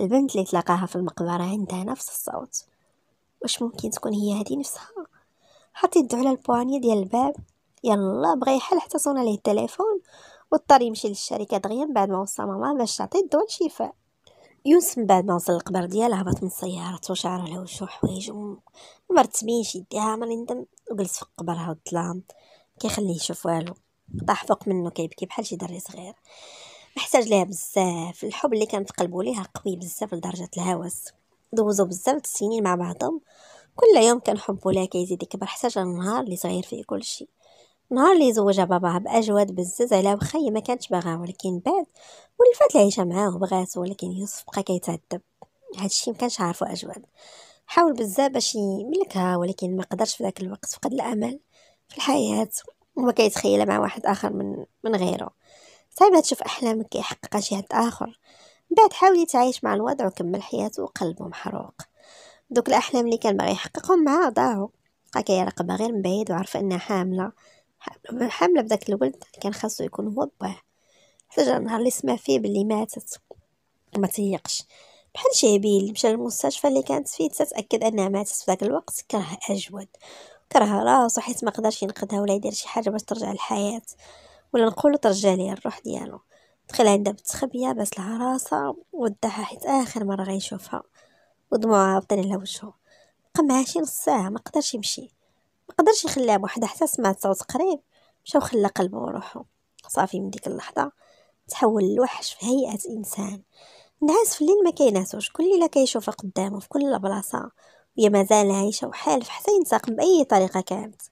البنت اللي تلاقاها في المقبرة عندها نفس الصوت واش ممكن تكون هي هذه نفسها حط يدو على البوانية ديال الباب يلا بغى يحل حتى صونا ليه التليفون واضطر يمشي للشركة دغيا بعد ما وصى ماما باش تعطي الدواء الشفاء يونس من بعد ما وصل القبر ديالها هبط من سيارته وشعر على شو حوايج مرتبينش يديها من ندم وجلس في قبرها والظلام كيخليه يشوف والو طاح فوق منه كيبكي بحال شي دري صغير محتاج ليها بزاف الحب اللي كنتقلبوا ليها قوي بزاف لدرجه الهوس دوزوا بزاف السنين مع بعضهم كل يوم كان حبو لها كيزيد يكبر حتى جا النهار اللي صغير فيه كلشي نهار اللي زوجها باباها باجواد بزز على واخا ما كانتش باغاه ولكن بعد ولفات العيشه معاه وبغاته ولكن يوسف بقى كيتعذب هادشي ما كانش عارفو اجواد حاول بزاف باش يملكها ولكن ما قدرش في ذاك الوقت فقد الامل في الحياه وما كيتخيلها مع واحد اخر من من غيره صعيب تشوف أحلامك يحققها شي حد آخر بعد حاول يتعايش مع الوضع وكمل حياته وقلبه محروق دوك الأحلام اللي كان باغي يحققهم معاه ضاعوا بقى كيراقبها غير من بعيد وعرف أنها حاملة حاملة بداك الولد اللي كان خاصو يكون هو باه حتى النهار اللي سمع فيه باللي ماتت وما تيقش بحال شي هبيل مشى للمستشفى اللي كانت فيه تتاكد انها ماتت في ذاك الوقت كره اجود كره راسو حيت ما قدرش ينقذها ولا يدير شي حاجه باش ترجع للحياه ولا نقولو ترجع ليه الروح ديالو دخل عندها بالتخبيه بس لها راسها ودعها حيت اخر مره غيشوفها ودموعها هبطين على وجهه بقى معاه شي نص ساعه ما قدرش يمشي ما قدرش يخليها بوحدها حتى سمعت صوت قريب مشى وخلى قلبه وروحه صافي من ديك اللحظه تحول لوحش في هيئه انسان نعاس في الليل ما كيناسوش كل ليله كيشوفها قدامه في كل بلاصه وهي مازال عايشه وحالف حتى ينساق باي طريقه كانت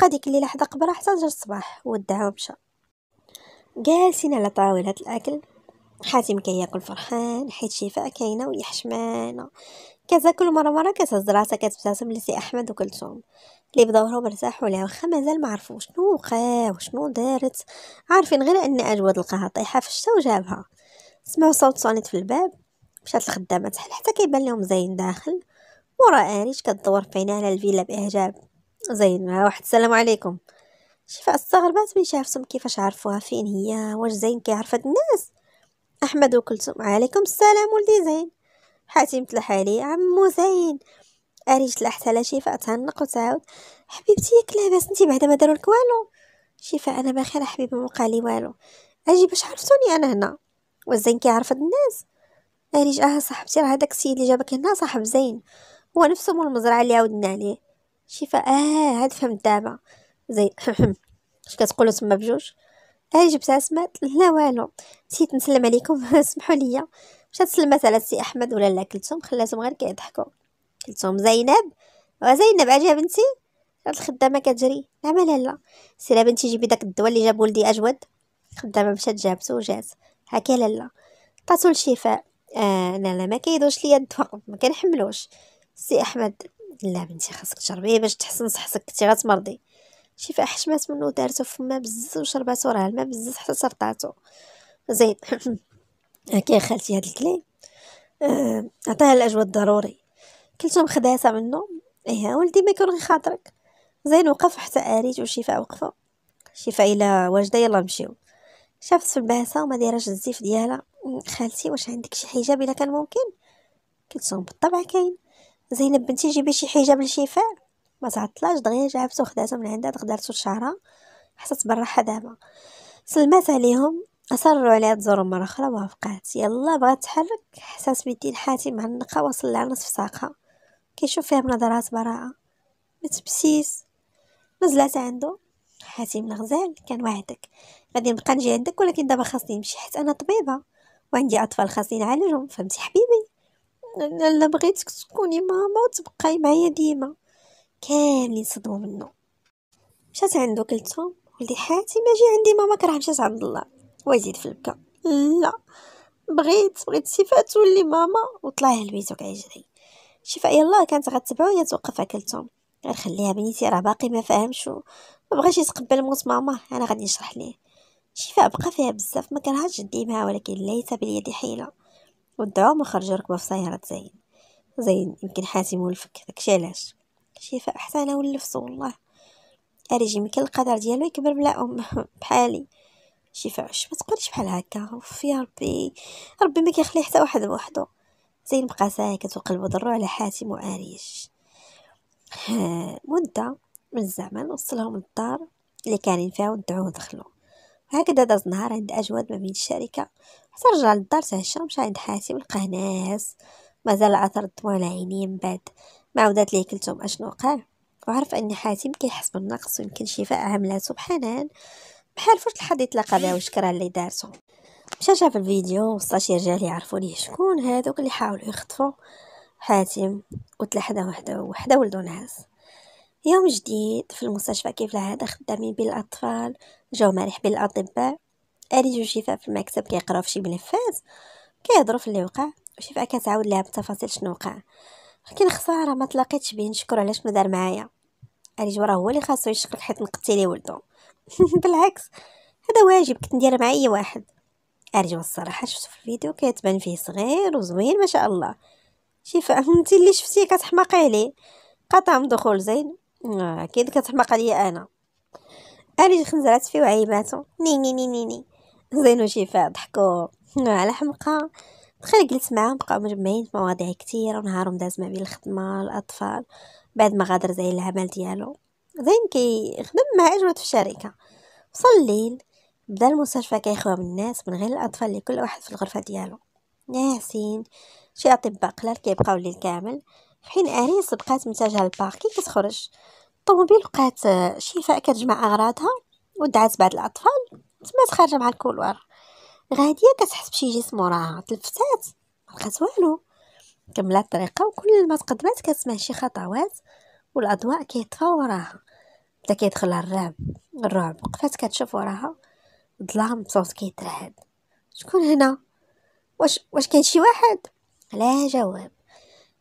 بقى ديك الليله حدا قبرها حتى جا الصباح ودعها ومشى جالسين على طاولة الأكل حاتم كياكل يأكل فرحان حيت شفاء كاينه ويحشمانة كذا كتاكل مره مره كتهز راسها كتبتسم لسي احمد وكلثوم اللي بدورهم ارتاحوا لها وخا مازال ما شنو وقع وشنو دارت عارفين غير ان اجود لقاها طايحه في الشتا وجابها سمعوا صوت صونيت في الباب مشات الخدامه تحل حتى كيبان لهم زين داخل ورا اريج كتدور فينا على الفيلا باعجاب زين واحد السلام عليكم شفاء استغربت من شافتهم كيفاش عرفوها فين هي واش زين كيعرف هاد الناس احمد وكلثوم عليكم السلام ولدي زين حاتم تلح عمو زين اريج تلحت على شفاء تهنق وتعاود حبيبتي ياك لاباس انت بعدا ما داروا لك والو شفاء انا بخير حبيبي ما لي والو اجي باش عرفتوني انا هنا واش زين كيعرف هاد الناس اريج اه صاحبتي راه داك السيد اللي جابك هنا صاحب زين هو نفسه مول المزرعه اللي عاودنا عليه شفاء اه عاد فهمت دابا زي اش كتقولوا تما بجوج اي جبتها سمات لا والو نسيت نسلم عليكم سمحوا ليا مشات سلمات على السي احمد ولا لا كلتهم خلاتهم غير كيضحكوا كلتهم زينب وزينب آه، عجا بنتي هاد الخدامه كتجري نعم لا لا سيري بنتي جيبي داك الدواء اللي جاب ولدي اجود الخدامه مشات جابته وجات هاكا لالا طاتو الشفاء آه لا لا ما كيدوش ليا الدواء ما كنحملوش سي احمد لا بنتي خاصك تجربيه باش تحسن صحتك كنتي غتمرضي فاح حشمات منو دارتو الماء بزز وشرباتو راه الماء بزز حتى سرطاتو زين هاكي خالتي هاد الكلام آه، عطاها الاجواد الضروري كلتهم خداتها منو ايها ولدي ما غير خاطرك زين وقف حتى اريت وشفاء وقفة شفاء الا واجده يلا مشيو شافت في الباسة وما دايراش الزيف ديالها خالتي واش عندك شي حجاب الا كان ممكن كلتهم بالطبع كاين زينب بنتي جيبي شي حجاب لشفاء ما تعطلاش دغيا جابتو خداتو من عندها تقدرتو شعرها حسات بالراحه دابا سلمات عليهم اصروا عليها تزورو مره اخرى وافقات يلا بغات تحرك حسات بيدي الحاتي معنقه وصل لها نصف ساقها كيشوف فيها بنظرات براءه متبسيس نزلات عنده حاتم الغزال كان وعدك غادي نبقى نجي عندك ولكن دابا خاصني نمشي حيت انا طبيبه وعندي اطفال خاصني نعالجهم فهمتي حبيبي انا بغيتك تكوني ماما وتبقاي معايا ديما كاملين صدموا منه مشات عندو قلتو ولدي حاتم اجي عندي ماما كره مشات عند الله ويزيد في البكا لا بغيت بغيت شفاء تولي ماما وطلع لبيتو كيجري شفاء يلاه كانت غتبعو يا توقف اكلتهم غير خليها بنيتي راه باقي ما فاهمش ما بغاش يتقبل موت ماما انا غادي نشرح ليه شفاء بقى فيها بزاف ما كرهاتش ديمها ولكن ليس باليد حيله ودعوه ما خرجوا ركبه في سياره زين زين يمكن حاتم ولفك داكشي علاش شفاء احسن ولفسو والله ارجي يمكن القدر ديالو يكبر بلا ام بحالي شفاء عش ما تقولش بحال هكا اوف يا ربي ربي ما كيخلي حتى واحد بوحدو زين بقى ساكت وقلبو ضرو على حاتم واريج مده من الزمن وصلهم للدار اللي كانين فيها ودعوه ودخلو هكذا داز نهار عند اجود ما بين الشركه حتى رجع للدار تعشى مشى عند حاتم لقاه ناس مازال اثر الضوء على عينيه من بعد معودات ليه كلتهم اشنو وقع وعرف ان حاتم كيحس بالنقص ويمكن شفاء عملاتو بحنان بحال فرت لحد يتلاقى بها وشكرا اللي دارته مشى شاف الفيديو وصاش شي رجال يعرفوا ليه شكون هادوك اللي حاولوا يخطفوا حاتم وتلحدا وحده وحده ولدو نعاس يوم جديد في المستشفى كيف العادة خدامين بين الأطفال جاو مريح بين الأطباء أريجو شفاء في المكتب كيقراو في شي ملفات كيهضروا في اللي وقع وشفاء كتعاود لها بالتفاصيل شنو وقع ولكن خساره ما تلاقيتش بيه نشكر علاش ما دار معايا اريج راه هو اللي خاصو يشكرك حيت نقتي لي ولدو بالعكس هذا واجب كنت ندير مع اي واحد ارجو الصراحه شفتو في الفيديو كيتبان فيه صغير وزوين ما شاء الله شي فهمتي اللي شفتيه كتحماقي عليه قطع دخول زين آه، اكيد كتحماق عليا انا اريج خنزرات فيه وعيباتو ني ني ني ني, زينو زين وشفاء آه، على حمقه دخل جلس معاهم بقاو مجمعين في مواضيع كثيرة ونهارهم داز ما بين الخدمة الأطفال بعد ما غادر زين العمل ديالو زين كيخدم مع أجرة في الشركة وصل الليل بدا المستشفى من الناس من غير الأطفال اللي كل واحد في الغرفة ديالو ناعسين شي أطباء قلال كيبقاو الليل كامل في حين أريس بقات متجهة للباركي كتخرج الطوموبيل لقات آه، شيفاء كتجمع أغراضها ودعات بعض الأطفال تما خارجة مع الكولوار غاديه كتحس بشي جسم وراها تلفتات ما لقات والو كملات الطريقه وكل ما تقدمات كتسمع شي خطوات والاضواء كيطفاو وراها بدا كيدخلها الرعب الرعب وقفات كتشوف وراها ظلام بصوت كيترعد شكون هنا واش واش كاين شي واحد لا جواب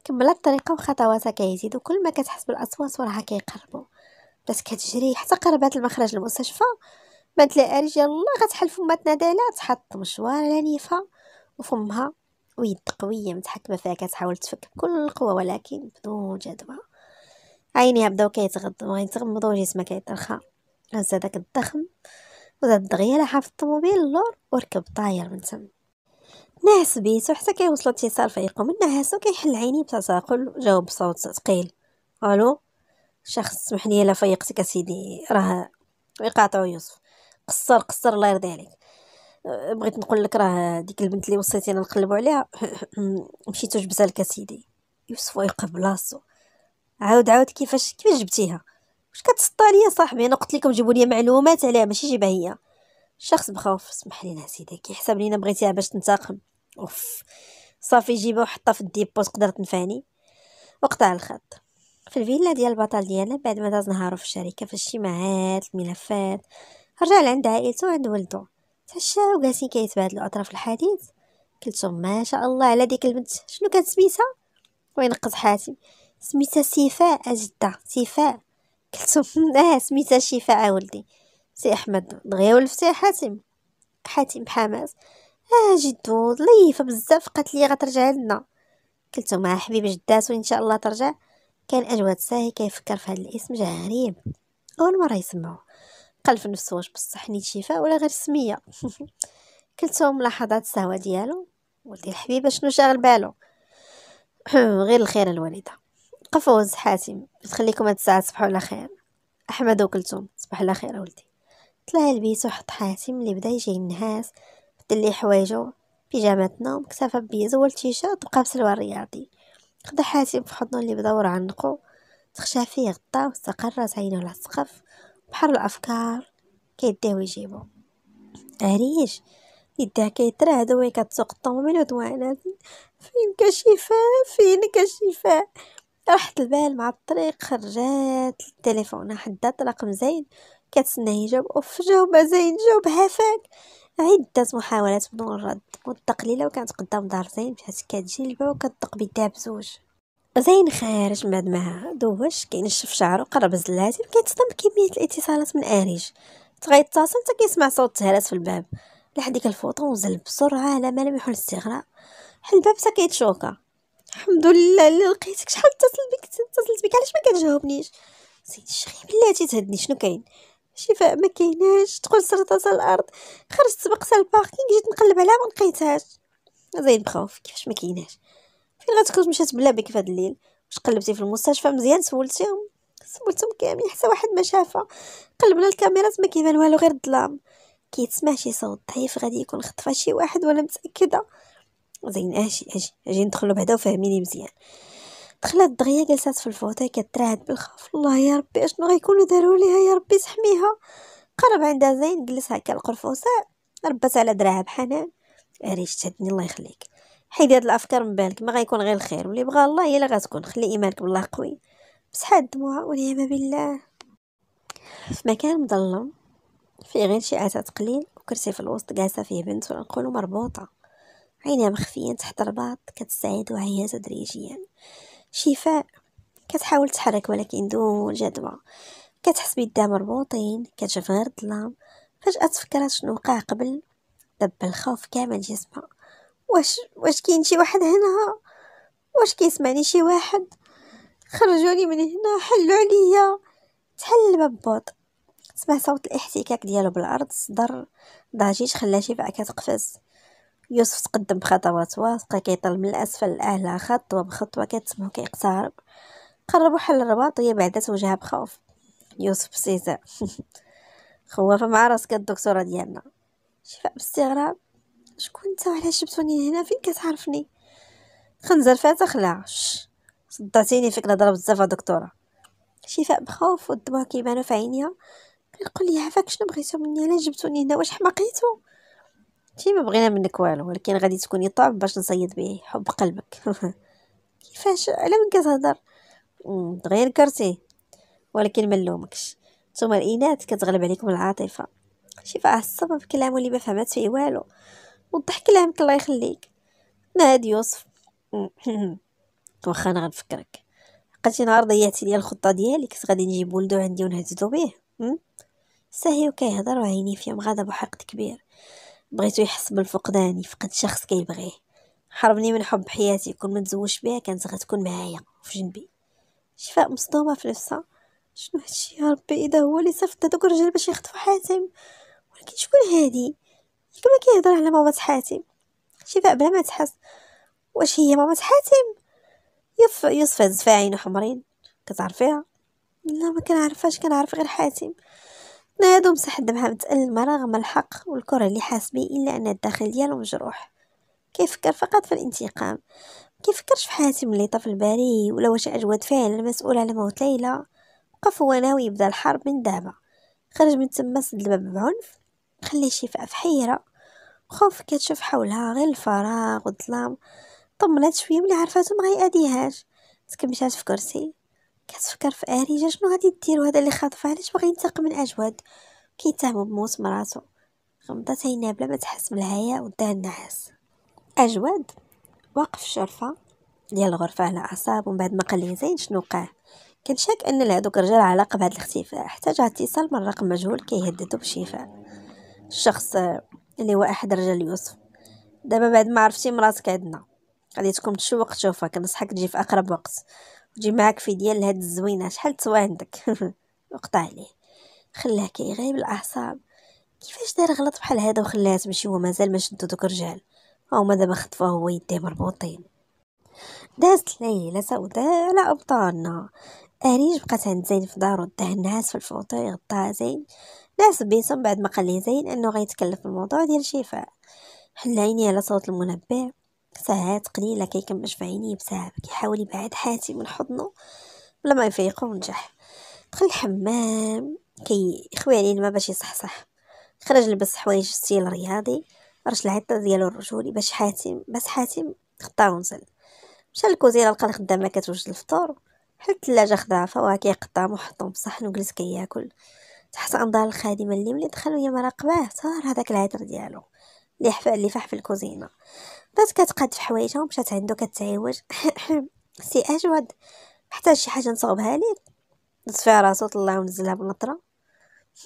كملات الطريقه وخطواتها كيزيد وكل ما كتحس بالاصوات وراها كيقربوا بدات كتجري حتى قربات المخرج المستشفى ما تلاقى رجال الله غتحل فما تنادالها تحط مشوار على نيفها وفمها ويد قوية متحكمة فيها كتحاول تفك بكل القوة ولكن بدون جدوى عينيها بداو كيتغضوا يتغمضوا جسمها كيترخى هز داك الضخم وزاد دغيا لحا في الطوموبيل اللور وركب طاير من تم نعس بيتو حتى كيوصلو اتصال فيقو من نعاسو كيحل عيني بتساقل جاوب بصوت ثقيل الو شخص سمح لي الا فيقتك اسيدي راه يقاطعو يوسف قصر قصر الله يرضي عليك بغيت نقول لك راه ديك البنت اللي انا نقلبوا عليها مشيتو وجبتها لك اسيدي يوسف ويق بلاصتو عاود عاود كيفاش كيفاش جبتيها واش كتسطى عليا صاحبي انا قلت لكم جيبوا لي معلومات عليها ماشي جيبها هي شخص بخوف اسمح لينا سيدي كيحسب لينا بغيتيها باش تنتقم اوف صافي جيبها وحطها في الديبو تقدر تنفاني وقطع الخط في الفيلا ديال البطل ديالنا بعد ما داز نهارو في الشركه في شي الملفات رجع لعند عائلته وعند ولده تعشاو جالسين كيتبادلوا اطراف الحديث قلتهم ما شاء الله على ديك البنت شنو كانت سميتها وينقص حاتم سميتها سيفاء اجدة سيفاء قلتهم اه سميتها شفاء ولدي سي احمد دغيا ولفتي حاتم حاتم بحماس اه جدو ظليفه بزاف قالت لي غترجع لنا قلت اه حبيب جداتو ان شاء الله ترجع كان اجواد ساهي كيفكر في هذا الاسم جا غريب اول مره يسمعو قال في نفسه واش بصح نيت شفاء ولا غير سميه كلتو ملاحظات السهوه ديالو ولدي الحبيبه شنو شاغل بالو غير الخير الوالده قفوز حاتم تخليكم هاد الساعه تصبحوا على خير احمد وكلتهم صباح على خير ولدي طلع البيت وحط حاتم اللي بدا يجي النهاس بدل ليه حوايجو بيجامات نوم كتافه التيشيرت والتيشيرت في بسلوى رياضي خدا حاتم في حضنو اللي بدا ورعنقو تخشى فيه غطا واستقرت عينو على السقف بحر الافكار كيداو يجيبو عريش يداه هذا وهي كتسوق الطوموبيل ودوانات فين كشفاء فين كشفاء راحت البال مع الطريق خرجات التليفون حدات رقم زين كتسناه يجاوب اوف جاوبها زين جاوب هفاك عدة محاولات بدون رد والتقليلة وكانت قدام دار زين مشات كتجلبة وكتدق بيدها بزوج زين خارج من بعد ما دوش كينشف شعرو قرب زلاتي كيتصدم بكميه الاتصالات من اريج تغيتصل حتى كيسمع صوت تهرس في الباب لحد ديك الفوطو ونزل بسرعه على ما لم يحل حل الباب تا كيتشوكا الحمد لله اللي لقيتك شحال اتصل بك اتصلت بك علاش ما كتجاوبنيش زيد الشخي بلاتي تهدني شنو كاين شفاء ما كايناش تقول سرطات الارض خرجت سبقت الباركينغ جيت نقلب عليها ما لقيتهاش زين بخوف كيفاش ما كايناش فين غتكون مشات بلا بك فهاد الليل واش قلبتي في المستشفى مزيان سولتيهم سولتهم كاملين حتى واحد ما شافها قلبنا الكاميرات ما كيبان والو غير الظلام كيتسمع شي صوت ضعيف غادي يكون خطفه شي واحد وانا متاكده زين اجي اجي اجي ندخلو بعدا وفهميني مزيان دخلت دغيا جلسات في الفوطه كترعد بالخوف الله يا ربي اشنو غيكونوا داروا ليها يا ربي تحميها قرب عندها زين جلس هكا القرفوسه ربت على دراعها بحنان عريش تهدني الله يخليك حيد هاد الافكار من بالك ما غيكون غير الخير واللي بغى الله هي اللي غتكون خلي ايمانك بالله قوي بصح الدموع والعياذ بالله في مكان مظلم فيه غير شي عتاد قليل وكرسي في الوسط جالسه فيه بنت ونقولوا مربوطه عينها مخفيه تحت الرباط كتستعيد وعيها تدريجيا شفاء كتحاول تحرك ولكن دون جدوى كتحس بيدها مربوطين كتشوف غير الظلام فجأة تفكرت شنو وقع قبل دب الخوف كامل جسمها واش واش كاين شي واحد هنا واش كيسمعني شي واحد خرجوني من هنا حلوا عليا تحل الباب ببطء سمع صوت الاحتكاك ديالو بالارض صدر ضجيج شي شفعة كتقفز يوسف تقدم بخطوات واثقة كيطل من الأسفل لأعلى خطوة بخطوة كتسمعو كيقترب قربو حل الرباط وهي بعدا توجهها بخوف يوسف سيزا خوافة مع راسك الدكتورة ديالنا شفاء باستغراب شكون نتا علاش جبتوني هنا فين كتعرفني خنزر فاتا خلع صدعتيني فيك الهضره بزاف دكتوره شفاء بخوف والدموع كيبانو في عينيها كنقول لي عافاك شنو بغيتو مني علاش جبتوني هنا واش حماقيتو شي ما بغينا منك والو ولكن غادي تكوني طاب باش نصيد به حب قلبك كيفاش على من كتهضر دغيا نكرتي ولكن ما نلومكش نتوما الاناث كتغلب عليكم العاطفه شفاء في كلامه اللي ما فهمت فيه والو والضحك لهمك الله يخليك ما هادي يوسف واخا انا غنفكرك لقيتي نهار ضيعتي ليا الخطه ديالك غادي نجيب ولدو عندي ونهزدو بيه ساهي وكيهضر وعيني فيه مغاضه وحقد كبير بغيتو يحس بالفقدان يفقد شخص كيبغيه حرمني من حب حياتي كون ما تزوج بها كانت غتكون معايا في جنبي شفاء مصدومه في نفسها شنو هادشي يا ربي اذا هو اللي صيفط هذوك الرجال باش يخطفوا حاتم ولكن شكون هادي كما كيهضر على ماما حاتم شفاء بلا ما تحس واش هي ماما حاتم يف يصفى زفاعين حمرين كتعرفيها لا ما كنعرفهاش كنعرف غير حاتم نادو مسح دمها متألمة رغم الحق والكره اللي حاس به إلا أن الداخل ديالو مجروح كيفكر فقط في الانتقام كيفكرش في حاتم اللي طفل بريء ولا واش أجود فعلا المسؤول على موت ليلى وقف هو ناوي يبدا الحرب من دابا خرج من تما سد الباب بعنف خلي شفاء في حيرة خوف كتشوف حولها غير الفراغ والظلام طمنات شويه ملي عرفاتو ما غيأذيهاش تكمشات في كرسي كتفكر في اريجه شنو غادي دير وهذا اللي خاطفها علاش باغي ينتقم من اجود كيتهمو بموت مراتو غمضات عينيها بلا ما تحس بالهياء وداها النعاس اجود واقف في الشرفه ديال الغرفه على اعصاب ومن بعد ما قال لي زين شنو وقع كان شاك ان لهذوك الرجال علاقه بهذا الاختفاء احتاج اتصال من رقم مجهول كيهددو بالشفاء الشخص اللي هو احد رجال يوسف دابا بعد ما عرفتي مراتك عندنا غادي تكون تشوق تشوفها كنصحك تجي في اقرب وقت تجي معاك في ديال هاد الزوينه شحال تسوى عندك وقطع عليه خلاه كيغيب الاعصاب كيفاش دار غلط بحال هذا وخلاه تمشي وهو مازال ما شدو دوك الرجال ما دابا خطفوه هو يديه مربوطين دازت ليلة سوداء على أبطالنا أريج بقات عند زين في دارو داها الناس في الفوطي غطاها زين ناس بيسا بعد ما قال لي زين انه غيتكلف الموضوع ديال الشفاء حل عيني على صوت المنبه ساعات قليله كيكمش في عينيه بساعه كيحاول يبعد حاتي من حضنه بلا ما يفيق ونجح دخل الحمام كي يخوي عليه الماء باش يصحصح خرج لبس حوايج ستيل رياضي رش العطه ديالو الرجولي باش حاتم بس حاتم خطا ونزل مشى للكوزينه لقى الخدامه كتوجد الفطور حل الثلاجه خدا فواكه قطع محطوم بصحن وجلس كياكل كي تحت انظار الخادمه اللي ملي دخل وهي مراقباه صار هذاك العطر ديالو اللي حف اللي فاح في الكوزينه بس كتقاد في حوايجها ومشات عندو كتعوج سي اجود محتاج شي حاجه نصوبها ليك دز فيها راسو طلع ونزلها بنطره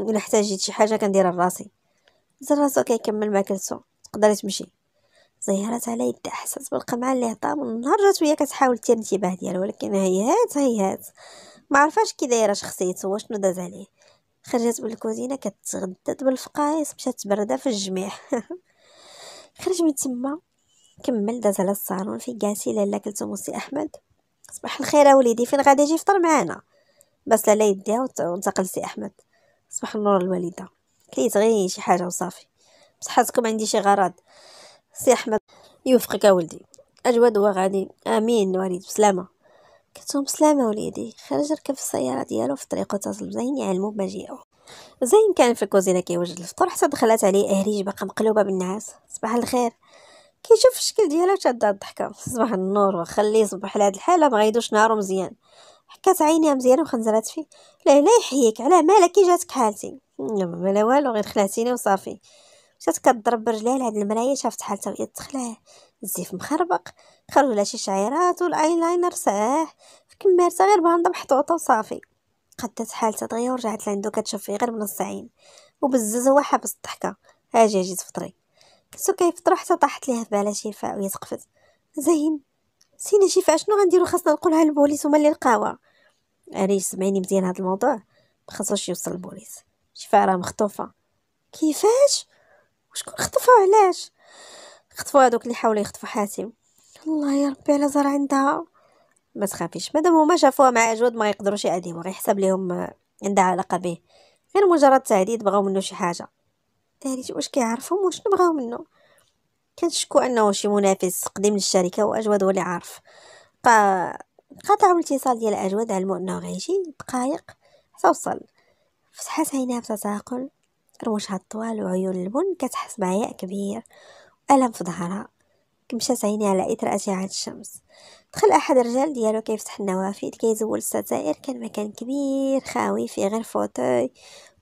الا احتاجيت شي حاجه كنديرها لراسي نزل راسو كيكمل ماكلتو تقدري تمشي زيرت على يدها حسات بالقمعه اللي عطا من نهار جات وهي كتحاول تثير انتباه ديالو ولكن هيهات هيهات ما عرفاش كي دايره شخصيته وشنو داز عليه خرجت من الكوزينه كتغدد بالفقايس مشات تبردا في الجميع خرج من تما كمل داز على الصالون في كاسي لالا كلتو موسي احمد صباح الخير يا وليدي فين غادي يجي يفطر معانا بس لالا يديها وانتقل سي احمد صباح النور الوالده كليت غير شي حاجه وصافي بصحتكم عندي شي غرض سي احمد يوفقك يا ولدي اجود غادي امين الوالد بسلامه كنتو بسلامة وليدي خرج ركب في السيارة ديالو في طريقه تصل بزين يعلمو بمجيئو زين كان في الكوزينة كيوجد الفطور حتى دخلت عليه أهريج باقا مقلوبة بالنعاس صباح الخير كيشوف الشكل ديالو وتعدى الضحكة صباح النور وخليه صباح على هاد الحالة ما غيدوش نهارو مزيان حكات عينيها مزيان وخنزرات فيه لا لا يحييك علاه مالك كي جاتك حالتي نعم، لا والو غير خلعتيني وصافي مشات كضرب برجليها لهاد المراية شافت حالتها وهي تخلعها الزيف مخربق خرجوا لها شي شعيرات والايلاينر صح في كمارسة غير باندا محطوطه وصافي قدت حالتها دغيا ورجعت لعندو كتشوف فيه غير بنص عين وبزز هو حبس الضحكه اجي اجي تفطري كنتو كيفطرو حتى طاحت ليها في بالها شفاء وهي تقفز زين سينا شفاء شنو غنديرو خاصنا نقولها للبوليس هما اللي لقاوها اريج سمعيني مزيان هذا الموضوع ما خصوش يوصل البوليس شفاء راه مخطوفه كيفاش وشكون خطفها وعلاش خطفوا هذوك اللي حاولوا يخطفوا حاتم الله يا ربي على زهر عندها ما تخافيش مادام هما شافوها مع اجود ما يقدروش يعديوها غيحسب ليهم آه، عندها علاقه به غير مجرد تعديد بغاو منه شي حاجه داريت واش كيعرفهم وشنو بغاو منه كنشكو انه شي منافس قديم للشركه واجود هو اللي عارف بقى قاطع الاتصال ديال اجود علموا انه غيجي دقائق حتى وصل فتحات عينها بتثاقل رموشها الطوال وعيون البن كتحس بعياء كبير ألم في ظهرها كمشات عيني على إثر أشعة الشمس دخل أحد الرجال ديالو كيفتح النوافذ كيزول الستائر كان مكان كبير خاوي فيه غير فوتوي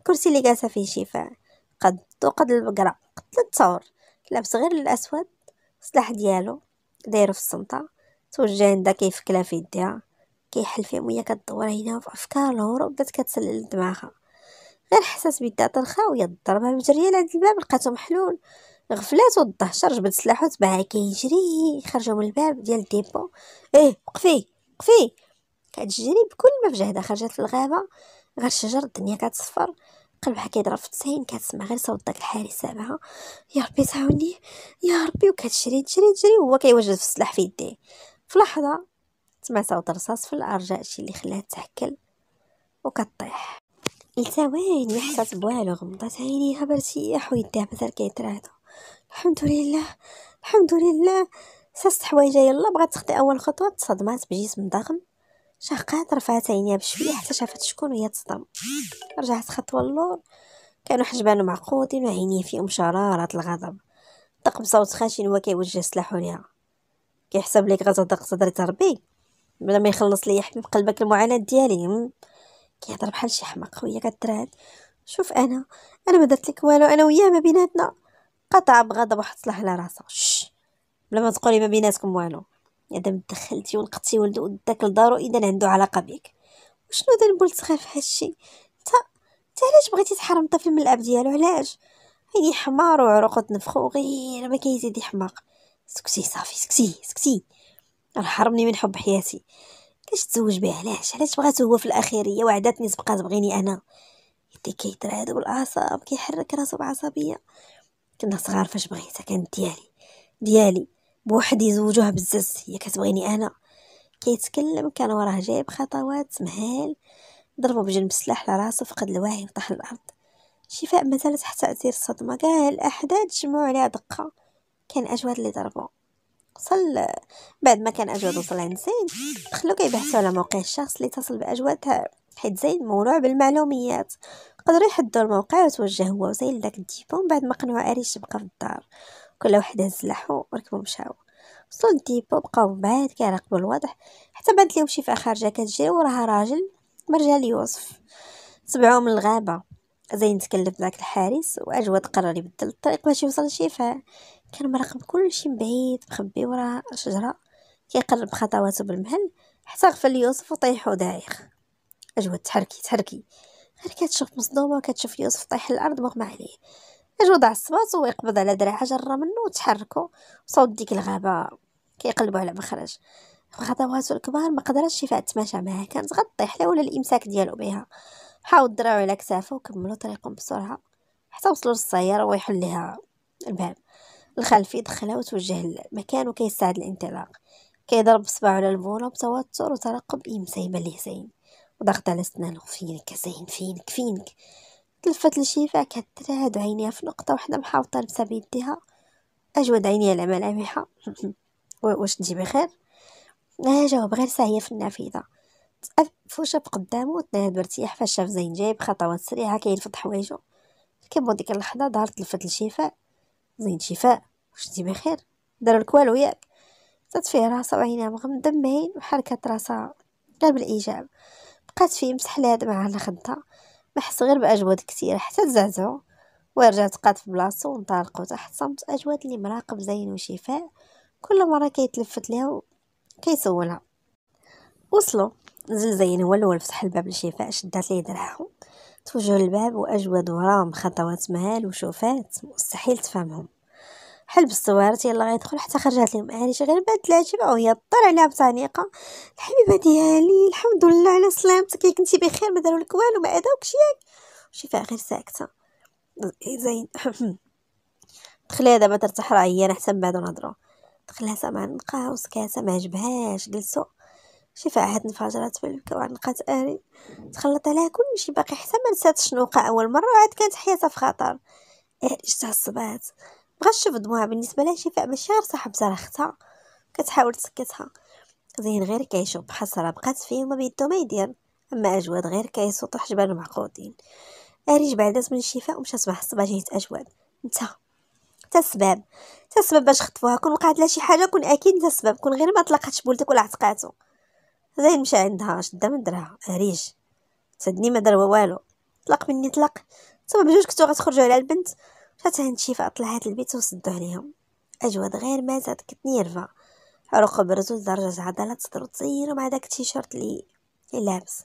كرسي اللي جالسه فيه شفاء قد قد البقرة قد الثور لابس غير الأسود السلاح ديالو دايرو في الصنطة توجه عندها كيفكلا في يديها كيحل فيهم وهي كدور هنا في أفكار الهروب بدات كتسلل دماغها غير حساس بيدها تنخاوية الضربة مجرية لعند الباب لقاتو محلول غفلات والدهشر جبد سلاحو تبعها كيجري خرجوا من الباب ديال الديبو ايه وقفي وقفي كتجري بكل ما في جهدها خرجت في الغابه غير الشجر الدنيا كتصفر قلبها كيضرب في التسعين كتسمع غير صوت داك الحارس سامعها يا ربي تعاوني يا ربي وكتجري تجري تجري وهو كيوجد في السلاح في يديه في لحظه سمع صوت رصاص في الارجاء شي اللي خلاها تتحكل وكطيح لثواني حسات بوالو غمضات عينيها برتيح ويديها مازال كيترعدو الحمد لله الحمد لله ساست حوايجها يلا بغات تخطي اول خطوه تصدمات بجسم ضخم شقات رفعت عينيها بشويه حتى شافت شكون وهي تصدم رجعت خطوه اللور كانوا حجبان معقودين وعينيه فيهم شراره الغضب طق بصوت خاشن وهو كيوجه سلاحو ليها كيحسب ليك غتضق صدري تربي بلا ما يخلص لي يحلم قلبك المعاناه ديالي كيهضر بحال شي حماق وهي كترات شوف انا انا ما درت لك والو انا وياه ما بيناتنا قطع بغضب واحد صلاح على راسها بلا ما تقولي ما بيناتكم والو اذا دخلتي ولقيتي ولدو داك لدارو اذا عنده علاقه بك وشنو دا البول صغير في هادشي انت انت علاش بغيتي تحرم طفل من الاب ديالو علاش هيني حمار وعروقو تنفخو غير ما كيزيد يحماق سكتي صافي سكتي سكتي راه حرمني من حب حياتي علاش تزوج بيه علاش علاش بغاتو هو في الاخيريه هي تبقى تبغيني انا يدي كيترعد بالاعصاب كيحرك راسو بعصبيه كنا صغار فاش بغيتها كانت ديالي ديالي بوحدي زوجوها بزز هي كتبغيني انا كيتكلم كان وراه جايب خطوات مهال ضربو بجنب السلاح على راسو فقد الوعي وطاح الارض شفاء مازالت تحت تاثير الصدمه كاع الاحداث جمعوا عليها دقه كان اجواد اللي ضربو وصل بعد ما كان اجواد وصل عند زين دخلو كيبحثوا على موقع الشخص اللي اتصل باجود حيت زين مولوع بالمعلوميات قدروا يحدوا الموقع وتوجه هو وزين لداك الديبون بعد ما قنعوا اريش بقى في الدار كل واحد هز سلاحو وركبوا مشاو وصلوا للديبو بقاو بعاد كيراقبوا الوضع حتى بانت ليهم شي خارجه كتجي وراها راجل مرجع ليوسف من الغابه زين تكلف ذاك الحارس واجود قرر يبدل الطريق باش يوصل لشيفا كان مراقب كلشي من بعيد مخبي وراء شجره كيقرب خطواته بالمهل حتى غفل يوسف وطيحو دايخ اجود تحركي تحركي غير كتشوف مصدومه كتشوف يوسف طيح الارض مغمى عليه اجود الصباط ويقبض على دراعه جره منه وتحركو وصوت ديك الغابه كيقلبوا على مخرج غضباتو الكبار ما قدرتش شفاء تماشى معاه كانت غطي حلا ولا الامساك ديالو بها حاول دراعو على كتافه وكملوا طريقهم بسرعه حتى وصلوا للسياره ويحل لها الباب الخلفي دخلها وتوجه للمكان وكيستعد الانطلاق كيضرب صباعو على الفولو بتوتر وترقب امسا يبان ليه زين وضغط على سنانه فينك زين فينك فينك تلفت لشيفا هتراد عينيها في نقطة واحدة محاوطة لبسة بيديها أجود عينيها على ملامحها واش تجي بخير لا جاوب غير ساهية في النافذة فوشة بقدامه وتنهد بارتياح فاش شاف زين جايب خطوات سريعة كيلفت حوايجو كيبو ديك اللحظة ظهرت تلفت لشفاء زين شفاء واش تجي بخير دارولك والو ياك زاد فيه راسها وعينيها مغمضة معين وحركة راسها لا بالإيجاب بقات فيه مسح لهاد معاه الخدة ما حس غير باجواد كثيره حتى تزعزعو ورجعت تقاد في بلاصتو وانطلقوا تحت صمت اجواد اللي مراقب زين وشفاء كل مره كيتلفت ليها وكيسولها وصلوا نزل زين هو الاول فتح الباب لشفاء شدات ليه دراعه توجه للباب واجود وراهم خطوات مهال وشوفات مستحيل تفهمهم حل بالصوارت يلا غيدخل حتى خرجت لهم عائشه غير بعد العشاء وهي طار عليها بطريقه الحبيبه ديالي الحمد لله على سلامتك ياك كنتي بخير ما داروا لك والو ما اذاوكش ياك شفاء غير ساكته زين دخلي دابا ترتاح راه هي انا حتى من بعد نهضروا دخلها سمع نقا وسكاتة ما عجبهاش جلسو شفاء عاد انفجرت بالبكا وعنقات اري تخلط عليها كلشي باقي حتى ما نسات شنو وقع اول مره عاد كانت حياتها في خطر ايه تعصبات بغات تشوف دموعها بالنسبه لها شفاء بشار صاحب زرختها كتحاول تسكتها زين غير كيشوف بحسرة بقات فيه وما بيدو ما يدير اما اجواد غير كيصوت حجبان معقودين اريج بعدات من الشفاء ومشات مع الصباح جهه اجواد انت تا السبب تا السبب باش خطفوها كون وقعت لها شي حاجه كون اكيد انت السبب كون غير ما طلقاتش بولدك ولا عتقاتو زين مشى عندها شدا من درها اريج تدني ما دار والو طلق مني طلق صبا بجوج كنتو غتخرجوا على البنت جات عند شي فأطلع هاد البيت وصدو عليهم أجود غير ما زاد كتنيرفا عروق برزو لدرجة عضلات صدرو تزيرو مع داك التيشيرت لي لابس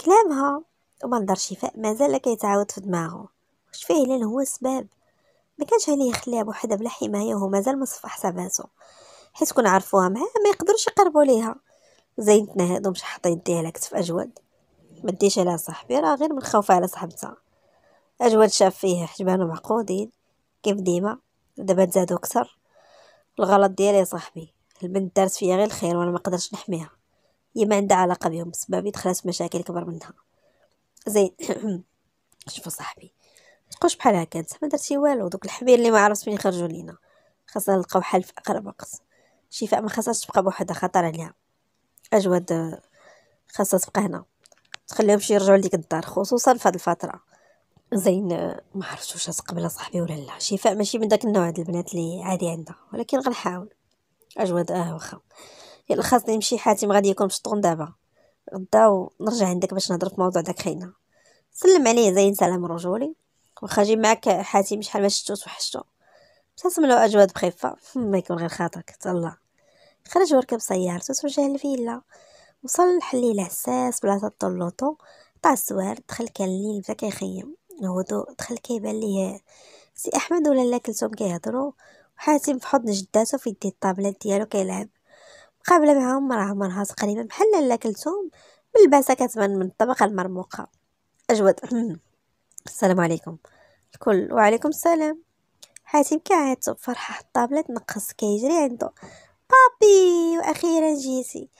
كلامها ومنظر شفاء مازال كيتعاود في دماغه واش فيه لان هو السبب ما كانش عليه يخليها بوحدها بلا حمايه وهو مازال مصفح حساباته حيت كون عرفوها معاه ما يقدروش يقربوا ليها زينتنا هادو مش حاطين يديها على كتف اجود ما ديش على صاحبي راه غير من خوفها على صاحبتها اجود شاف فيه حجبانه معقودين كيف ديما دابا تزادو اكثر الغلط ديالي يا صاحبي البنت دارت فيا غير الخير وانا ما قدرتش نحميها هي ما عندها علاقه بهم بسببي دخلت مشاكل كبر منها زين شوف صاحبي تبقاوش بحال هكا انت ما درتي والو دوك الحبير اللي ما عرفت فين يخرجوا لينا خاصنا نلقاو حل في اقرب وقت شفاء ما خاصهاش تبقى بوحدها خطر عليها اجود خاصها تبقى هنا تخليهم يرجعوا لديك الدار خصوصا في هاد الفتره زين ما عرفتش واش تقبل صاحبي ولا لا شفاء ماشي من داك النوع ديال البنات اللي عادي عندها ولكن غنحاول اجود اه واخا يلا خاصني نمشي حاتم غادي يكون في دابا غدا ونرجع عندك باش نهضر في موضوع داك خينا سلم عليه زين سلام رجولي واخا جي معاك آه، حاتم شحال ما شفتو توحشتو ابتسم له اجود بخفه ما يكون غير خاطرك تهلا خرج وركب سيارته توجه للفيلا وصل الحليله حساس بلاصه طلوطو طاع السوار دخل كان الليل بدا كيخيم الهدوء دخل كيبان ليه سي احمد ولا لا كلتهم كيهضروا وحاتم في حضن جداتو في يدي الطابلات ديالو كيلعب مقابله معاهم مراه مرها تقريبا بحال لا كلتهم من الباسه كتبان من الطبقه المرموقه اجود السلام عليكم الكل وعليكم السلام حاتم كيعيط بفرحه الطابلات نقص كيجري عنده بابي واخيرا جيتي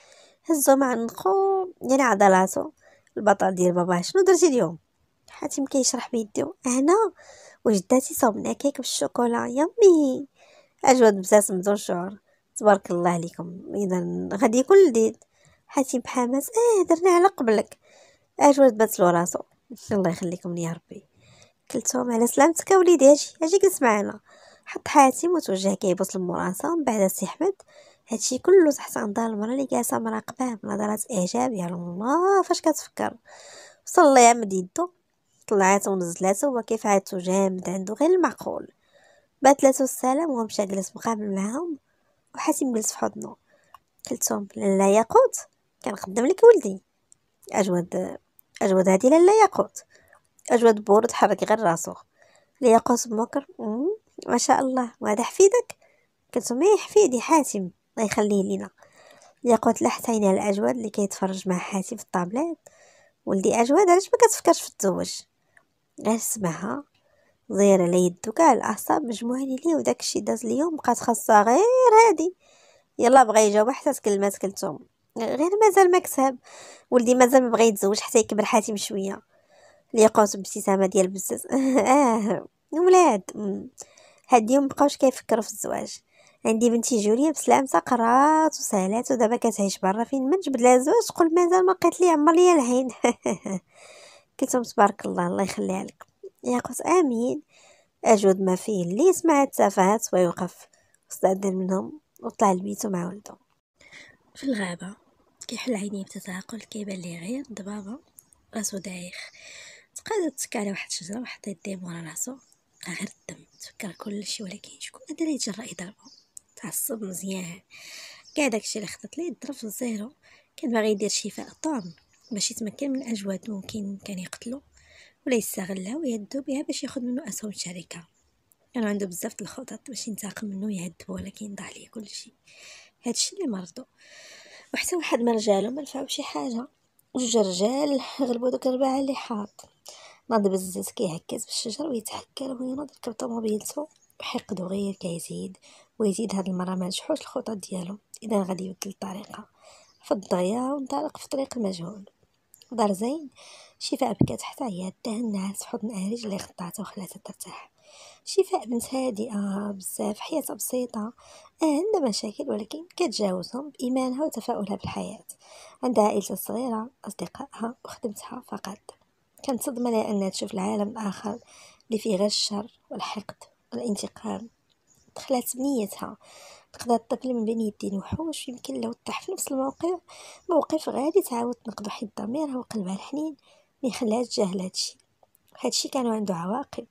هزو مع النقو ديال عضلاتو البطل ديال بابا شنو درتي اليوم حاتم كيشرح بيدو انا وجداتي صوبنا كيك بالشوكولا يمي اجود بزاز بدون شعور تبارك الله عليكم اذا غادي يكون لذيذ حاتم بحماس اه درنا على قبلك اجود بات له راسو الله يخليكم يا ربي كلتهم على سلامتك وليدي اجي اجي جلس معنا حط حاتم وتوجه كيبوس للمراسه من بعد السي احمد هادشي كله تحت انظار المراه اللي جالسه مراقباه بنظرات اعجاب يا الله فاش كتفكر صلى يا مديدو يدو طلعات ونزلات هو كيف عادتو جامد عنده غير المعقول باتلاتو السلام ومشى جلس مقابل معاهم وحاتم جلس في حضنه قلتهم لا ياقوت كنخدم لك ولدي اجود اجود هادي لا ياقوت اجود بورد حرك غير راسو ياقوت بمكر ما شاء الله وهذا حفيدك قلت ما إيه، يحفيدي حاتم الله يخليه لينا ياقوت لحت على الاجود اللي كيتفرج مع حاتم في الطابلات ولدي اجود علاش ما كتفكرش في التزوج سمعها ضير على يدو كاع الاعصاب مجموعين ليه وداك الشيء داز اليوم بقات خاصها غير هادي يلا بغا يجاوب حتى تكلمات كلتهم غير مازال ما كسب ولدي مازال ما بغى يتزوج حتى يكبر حاتم شويه قوس بابتسامه ديال بزاز اه ولاد هاد اليوم مبقاوش كيفكروا في الزواج عندي بنتي جوليا بسلامتها قرات وسالات ودابا كتعيش برا فين ما نجبد لها الزواج تقول مازال ما لقيت لي عمر ليا العين كنتم تبارك الله الله يخليها لك يا قلت امين اجود ما فيه اللي يسمع التفاهات ويوقف استأذن منهم وطلع لبيتو مع ولدو في الغابة كيحل عينيه بتتعقل كيبان ليه غير ضبابة راسو دايخ تقاد تسك على واحد الشجرة وحط طيب يديه مورا راسو غير الدم تفكر كلشي ولكن شكون هذا اللي يتجرأ يضربو تعصب مزيان كاع داكشي اللي خطط ليه ضرب الزيرو كان باغي يدير شفاء طعم باش يتمكن من أجواد ممكن كان يقتلو ولا يستغلها ويهدو بها باش ياخد منو أسهم الشركة كان عنده بزاف الخطط باش ينتقم منو يهدبو ولكن ضاع ليه كلشي هادشي اللي مرضو وحتى واحد ما رجالو ما نفعو شي حاجه جوج رجال غلبو دوك الرباعه اللي حاط ناض بزز كيهكز بالشجر ويتحكر وينوض ركب طوموبيلتو وحيقدو غير كيزيد ويزيد هاد المره ما نجحوش الخطط ديالو اذا غادي يبدل الطريقه في الضياع وانطلق في طريق مجهول دار زين شفاء بكات حتى هي دهنها في حضن عريج اللي خطاتها وخلاتها ترتاح شفاء بنت هادئة بزاف حياتها بسيطة آه عندها مشاكل ولكن كتجاوزهم بإيمانها وتفاؤلها بالحياة عندها عائلتها الصغيرة أصدقائها وخدمتها فقط كانت صدمة لأنها تشوف العالم الآخر اللي فيه غير الشر والحقد والانتقام دخلت بنيتها تقدر الطفل من بين يدين وحوش يمكن لو طاح في نفس الموقع موقف غادي تعاود تنقدو حيت ضميرها وقلبها الحنين ما يخليها تجاهل هادشي هادشي كانوا عنده عواقب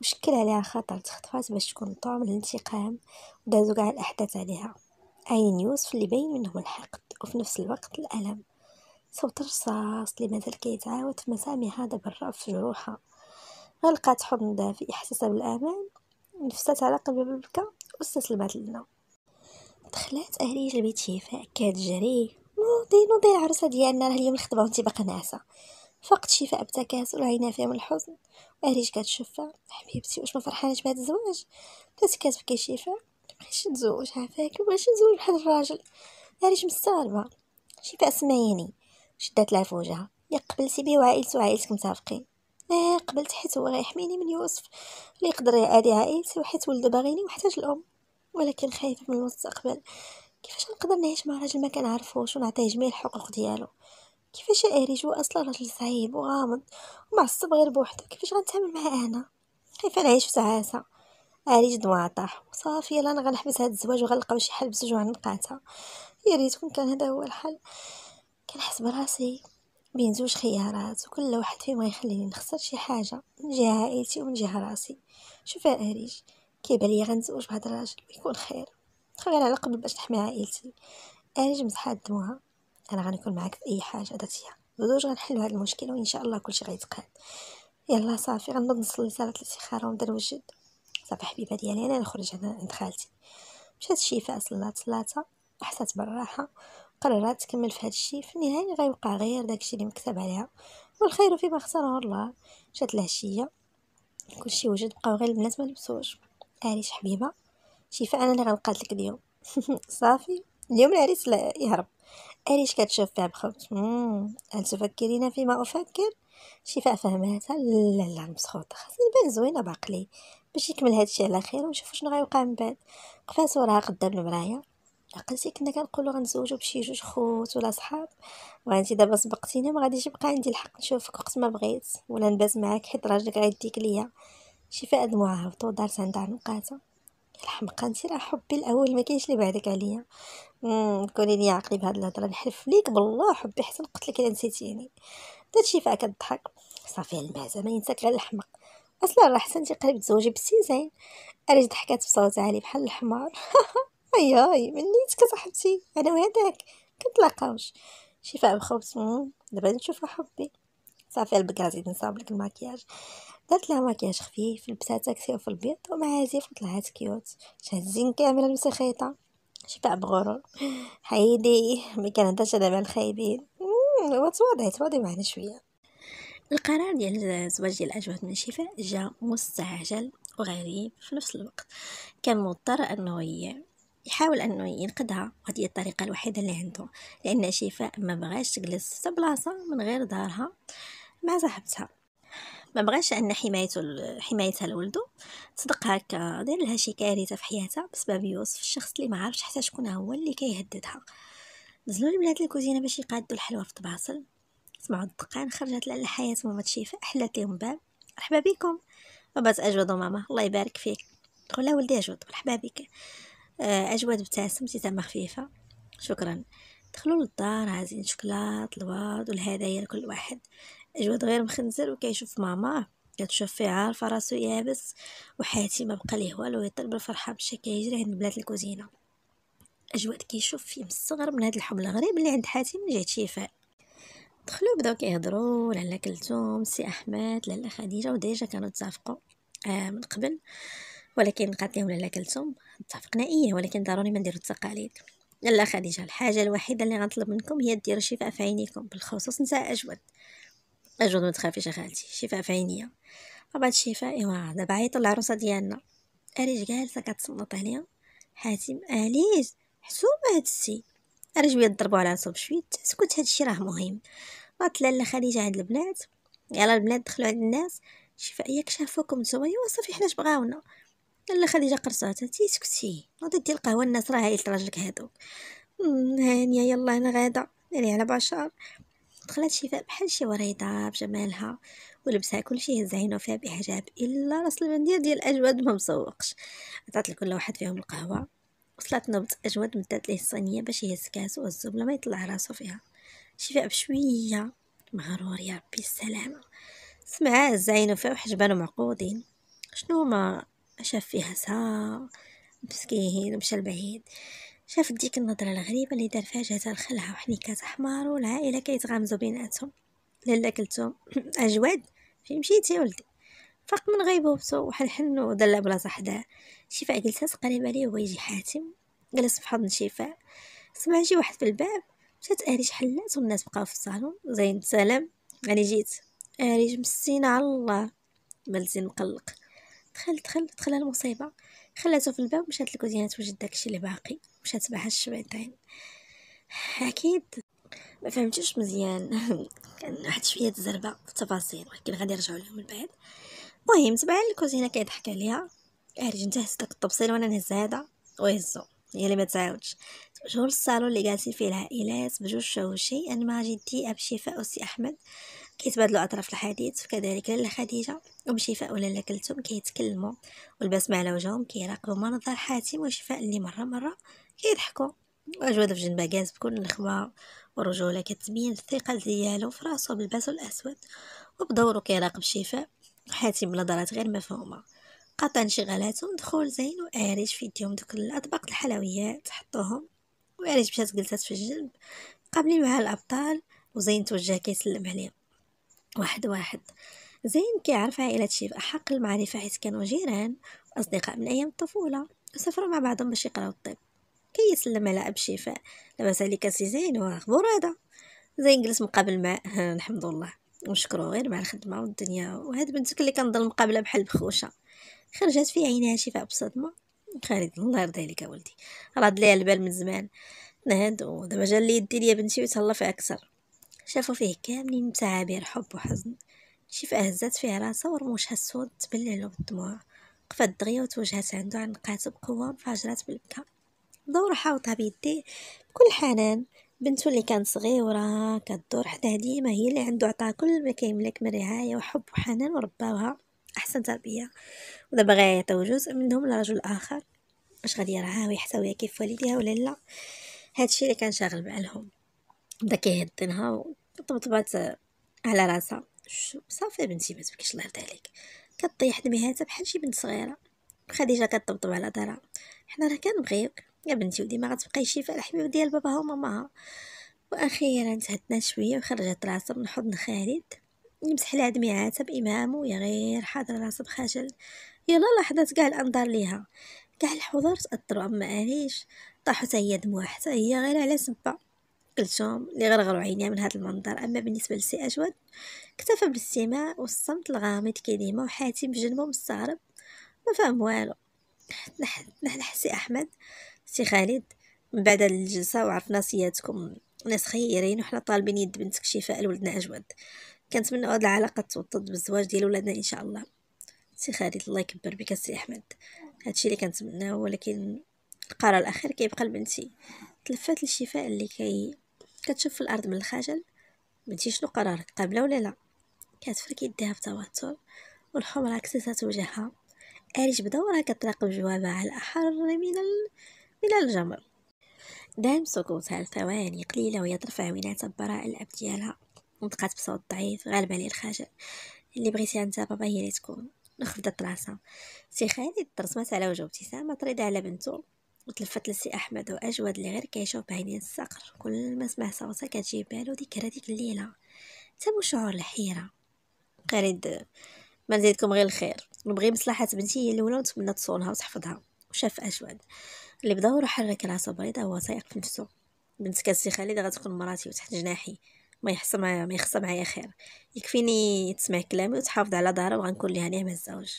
وشكل عليها خطر تخطفات باش تكون طعم الانتقام ودازو كاع الاحداث عليها عين يوسف اللي باين منهم الحقد وفي نفس الوقت الالم صوت الرصاص اللي مازال كيتعاود في مسامعها دابا الرعب في جروحها غلقات حضن دافئ احساسها بالامان نفسات على قلبها بالبكا واستسلمت للنوم دخلات اهليه شفاء كتجري نوضي نوضي العروسه ديالنا راه اليوم الخطبه وانت باقا ناعسه فقت شفاء بتكاسل عينا فيها من الحزن واريج كتشفى حبيبتي واش ما فرحانش بهذا الزواج بدات كتبكي شفاء بغيتش نتزوج عافاك بغيتش نتزوج بحال الراجل اريج مستغربه شفاء سمعيني شدات لها في وجهها يا قبلتي بيه وعائلتي وعائلتك متفقين اه قبلت حيت هو غيحميني من يوسف اللي يقدر يعادي عائلتي وحيت ولد باغيني محتاج الام ولكن خايفة من المستقبل كيفاش نقدر نعيش مع راجل ما كنعرفوش ونعطيه جميع الحقوق ديالو كيفاش اريج هو اصلا راجل صعيب وغامض ومعصب غير بوحدو كيفاش غنتعامل معاه انا خايفة نعيش في تعاسة اريج واطح وصافي يلا انا غنحبس هاد الزواج وغنلقاو شي حل بزوج وعنقاتها يا كون كان هذا هو الحل كنحس براسي بين زوج خيارات وكل واحد فيهم غيخليني نخسر شي حاجه من جهه عائلتي ومن جهه راسي شوف يا اريج كيبان ليا غنتزوج بهاد الراجل ويكون خير غير على قبل باش نحمي عائلتي اجي مسحه الدموع انا غنكون معاك في اي حاجه داتيها زوج غنحلو هاد المشكل وان شاء الله كلشي غيتقاد يلا صافي غنوض نصلي صلاه الاستخاره ونبدا نوجد صافي حبيبه ديالي انا نخرج هنا عند خالتي مشات الشيفاء صلات صلاته احسات بالراحه قررت تكمل في الشيء في النهايه غيوقع غير داكشي اللي مكتب عليها والخير فيما اختاره الله جات العشيه كلشي وجد بقاو غير البنات ما لبسوش عريس حبيبه شفاء انا اللي غنقاتلك اليوم صافي اليوم العريس لا يهرب عريش فيها بخوت هل تفكرين فيما افكر شفاء فهماتها لا لا مسخوطه خاصني نبان زوينه باقلي باش يكمل هادشي على خير ونشوف شنو غيوقع من بعد قفاس وراها قدام المرايه عقلتي كنا كنقولوا غنزوجو بشي جوج خوت ولا صحاب وانتي دابا سبقتيني ما غاديش يبقى عندي الحق نشوفك وقت ما بغيت ولا نباز معاك حيت راجلك غيديك ليا شفاء دموعها دارت عندها نقاطه الحمقه انت راه حبي الاول ما كاينش لي بعدك عليا كوني لي عقلي بهاد الهضره نحلف ليك بالله حبي حتى نقتلك الا نسيتيني دات شفاء كضحك صافي المعزه ما ينساك غير الحمق اصلا راه حسن قريب تزوجي بسي زين اريج ضحكات بصوت عالي بحال الحمار اي اي منيتك صاحبتي انا وهداك كنتلاقاوش شفاء بخبز دابا نشوفو حبي صافي البكرا زيد نصاوب لك الماكياج درت لها مكياج خفيف لبساتها كثير في البيض ومع هزيف طلعت كيوت شهد الزين كامل لبسه خيطه شبع بغرور حيدي ما كنهضرش انا مع الخايبين وتواضعي تواضعي معنا شويه القرار ديال الزواج ديال اجواد من شفاء جا مستعجل وغريب في نفس الوقت كان مضطر انه يحاول انه ينقذها وهذه الطريقه الوحيده اللي عنده لان شفاء ما بغاش تجلس في بلاصه من غير دارها مع صاحبتها ما بغاش ان حمايته حمايتها لولده صدق هكا داير لها شي كارثه في حياتها بسبب يوسف الشخص اللي ما عارفش حتى شكون هو اللي كيهددها نزلوا البنات الكوزينه باش يقادوا الحلوى في طباصل سمعوا الدقان خرجت لها الحياه ماما تشيفه حلات لهم باب مرحبا بكم بابات اجود ماما الله يبارك فيك قول ولدي اجود مرحبا بك آه، اجود ابتسم ابتسامه خفيفه شكرا دخلوا للدار عايزين شوكولات الورد والهدايا لكل واحد جواد غير مخنزر وكيشوف ماما كتشوف فيه عارفه راسو يابس وحياتي ما بقى ليه والو يطلب الفرحه مشى كيجري عند بلاد الكوزينه اجواد كيشوف فيه مستغرب من هاد الحب الغريب اللي عند حاتم من جهه شفاء دخلوا بداو كيهضروا لالا كلثوم سي احمد لالا خديجه وديجا كانوا تصافقوا آه من قبل ولكن قالت لهم لالا كلثوم اتفقنا ايه ولكن ضروري ما نديروا التقاليد لالا خديجه الحاجه الوحيده اللي غنطلب منكم هي ديروا شفاء في عينيكم بالخصوص نتاع اجود اجود ما تخافيش خالتي شفاء في عينيا ابا شفاء ايوا دابا عيطوا العروسه ديالنا اريج جالسه كتصنط عليا حاتم اليز حسوب هاد السي اريج بيا ضربوا على نصب شويه اسكت هادشي راه مهم غات لاله خديجه عند البنات يلا البنات دخلوا عند الناس شفاء ياك شافوكم نتوما ايوا صافي حنا بغاونا لاله خديجه قرصاتها انت سكتي نوضي دير القهوه الناس راه هايل راجلك هادوك هانيه يلا انا غاده على بشار دخلت شفاء بحال شي وريضه بجمالها ولبسها كلشي هز عينو فيها باعجاب الا راس المنديل ديال اجود ما مسوقش عطات لكل واحد فيهم القهوه وصلت نوبه اجود مدات ليه الصينيه باش يهز كاس وهزو بلا ما يطلع راسو فيها شفاء بشويه مغرور يا ربي السلامه سمع هز عينو فيها وحجبانو معقودين شنو ما شاف فيها سا مسكين مشى لبعيد شافت ديك النظرة الغريبة اللي دار فيها جهتها الخلعه وحنيكات حمار والعائلة كيتغامزوا بيناتهم لالا قلتو أجواد فين مشيتي ولدي فاق من غيبوبتو وحل حنو ودلا بلاصة حداه شفاء جلسات قريبة ليه هو يجي حاتم جلس في حضن شفاء سمع شي واحد في الباب مشات أريج حلات والناس بقاو في الصالون زين سلام أنا جيت أريج مسينا على الله بلزين مقلق دخل دخل دخل المصيبة خلاتو في الباب مشات لكودينات وجد داكشي اللي باقي باش هتبقى الشبعتين اكيد ما فهمتوش مزيان كان واحد شويه الزربه في التفاصيل ولكن غادي نرجعوا لهم من بعد المهم تبع الكوزينه كيضحك عليها اعرج انت هز داك الطبسيل وانا نهز هذا ويهزو هي اللي ما تعاودش مشغول الصالون اللي جالسين فيه العائلات بجوج شوشي مع جدي اب شفاء وسي احمد كيتبادلوا اطراف الحديث وكذلك لاله خديجه ام شفاء ولاله كلثوم كيتكلموا والبسمه على وجههم كيراقبوا منظر حاتم وشفاء اللي مره مره كيضحكوا وأجود في كاز بكل الخبا والرجولة كتبين الثقل ديالو في راسو بالباس الأسود وبدورو كيراقب شفاء وحاتم بنظرات غير مفهومة قطع انشغالاته دخول زين وعريش في يديهم دوك الأطباق الحلويات حطوهم وعريش مشات جلسات في الجنب قبل مع الأبطال وزين توجه كيسلم عليهم واحد واحد زين كيعرف عائلة شيف أحق المعرفة حيث كانوا جيران وأصدقاء من أيام الطفولة وسافروا مع بعضهم باش يقراو الطب يسلم على أب شفاء لاباس عليك سي زين وخبور هذا زين جلس مقابل مع الحمد لله ونشكرو غير مع الخدمه والدنيا وهاد بنتك اللي كنظل مقابله بحال بخوشه خرجت في عينها شفاء بصدمه خالد الله يرضي عليك اولدي راد ليها البال من زمان نهد ودابا جا لي يدي ليا بنتي ويتهلا فيها اكثر شافوا فيه كاملين تعابير حب وحزن شفاء هزات فيه راسها ورموشها السود تبللو بالدموع قفات دغيا وتوجهات عنده قاتب بقوه وانفجرات بالبكا دور حاوطها بيديه بكل حنان بنتو اللي كانت صغيرة كدور حداها ديما هي اللي عنده عطاها كل ما كيملك من رعاية وحب وحنان ورباوها أحسن تربية ودابا غاية يعطيو جزء منهم لرجل آخر اش غادي يرعاها ويحتويها كيف والديها ولا لا هادشي اللي كان شاغل بالهم بدا كيهدنها وطبطبات على راسها صافي بنتي ما تبكيش الله يرضي عليك كطيح دميهاتها بحال شي بنت صغيره خديجه كطبطب على دارها حنا راه كنبغيوك يا بنتي ودي ما غتبقاي شي على ديال باباها وماماها واخيرا تهدنا شويه وخرجت راسها من حضن خالد يمسح لها دميعاتها بامامه ويا غير حاضر راسها بخجل يلا لاحظت كاع الانظار ليها كاع الحضور تاثروا اما عليش طاحوا حتى هي دموع حتى هي غير على سبا كلثوم اللي غرغروا عينيها من هذا المنظر اما بالنسبه لسي اجود اكتفى بالاستماع والصمت الغامض كديما وحاتم بجنبه مستغرب ما فهم والو نحن نحسي احمد سي خالد من بعد الجلسه وعرفنا سيادتكم ناس خيرين وحنا طالبين يد بنتك شفاء لولدنا اجود كنتمنى هاد العلاقه توطد بالزواج ديال ولادنا ان شاء الله سي خالد الله يكبر بك سي احمد هادشي اللي كنتمناه ولكن القرار الاخير كيبقى لبنتي تلفات الشفاء اللي كي كتشوف في الارض من الخجل بنتي شنو قرارك قابله ولا لا كتفرك يديها بتوتر والحمرة كسرت وجهها اريج بدورها كتراقب جوابها على الأحر من ال... من الجمر دام سكوتها لثواني قليلة وهي ترفع وناتها براء الأب ديالها نطقت بصوت ضعيف غالبا للخجل اللي بغيتي انت بابا هي اللي تكون خفضت راسها سي خالد ترسمت على وجه ابتسامه طريده على بنته وتلفت لسي احمد واجود اللي غير كيشوف بعينين الصقر كل ما سمع صوتها كتجي بالو ذكرى ديك الليله تم شعور الحيره خالد ما نزيدكم غير الخير نبغي مصلحه بنتي هي الاولى ونتمنى تصونها وتحفظها وشاف اجود اللي بدور حرك راسو بريضة هو سايق في نفسه بنت كاسي خالد غتكون مراتي وتحت جناحي ما يحس معايا ما يخص معايا خير يكفيني تسمع كلامي وتحافظ على دارها وغنكون ليها نعمه الزوج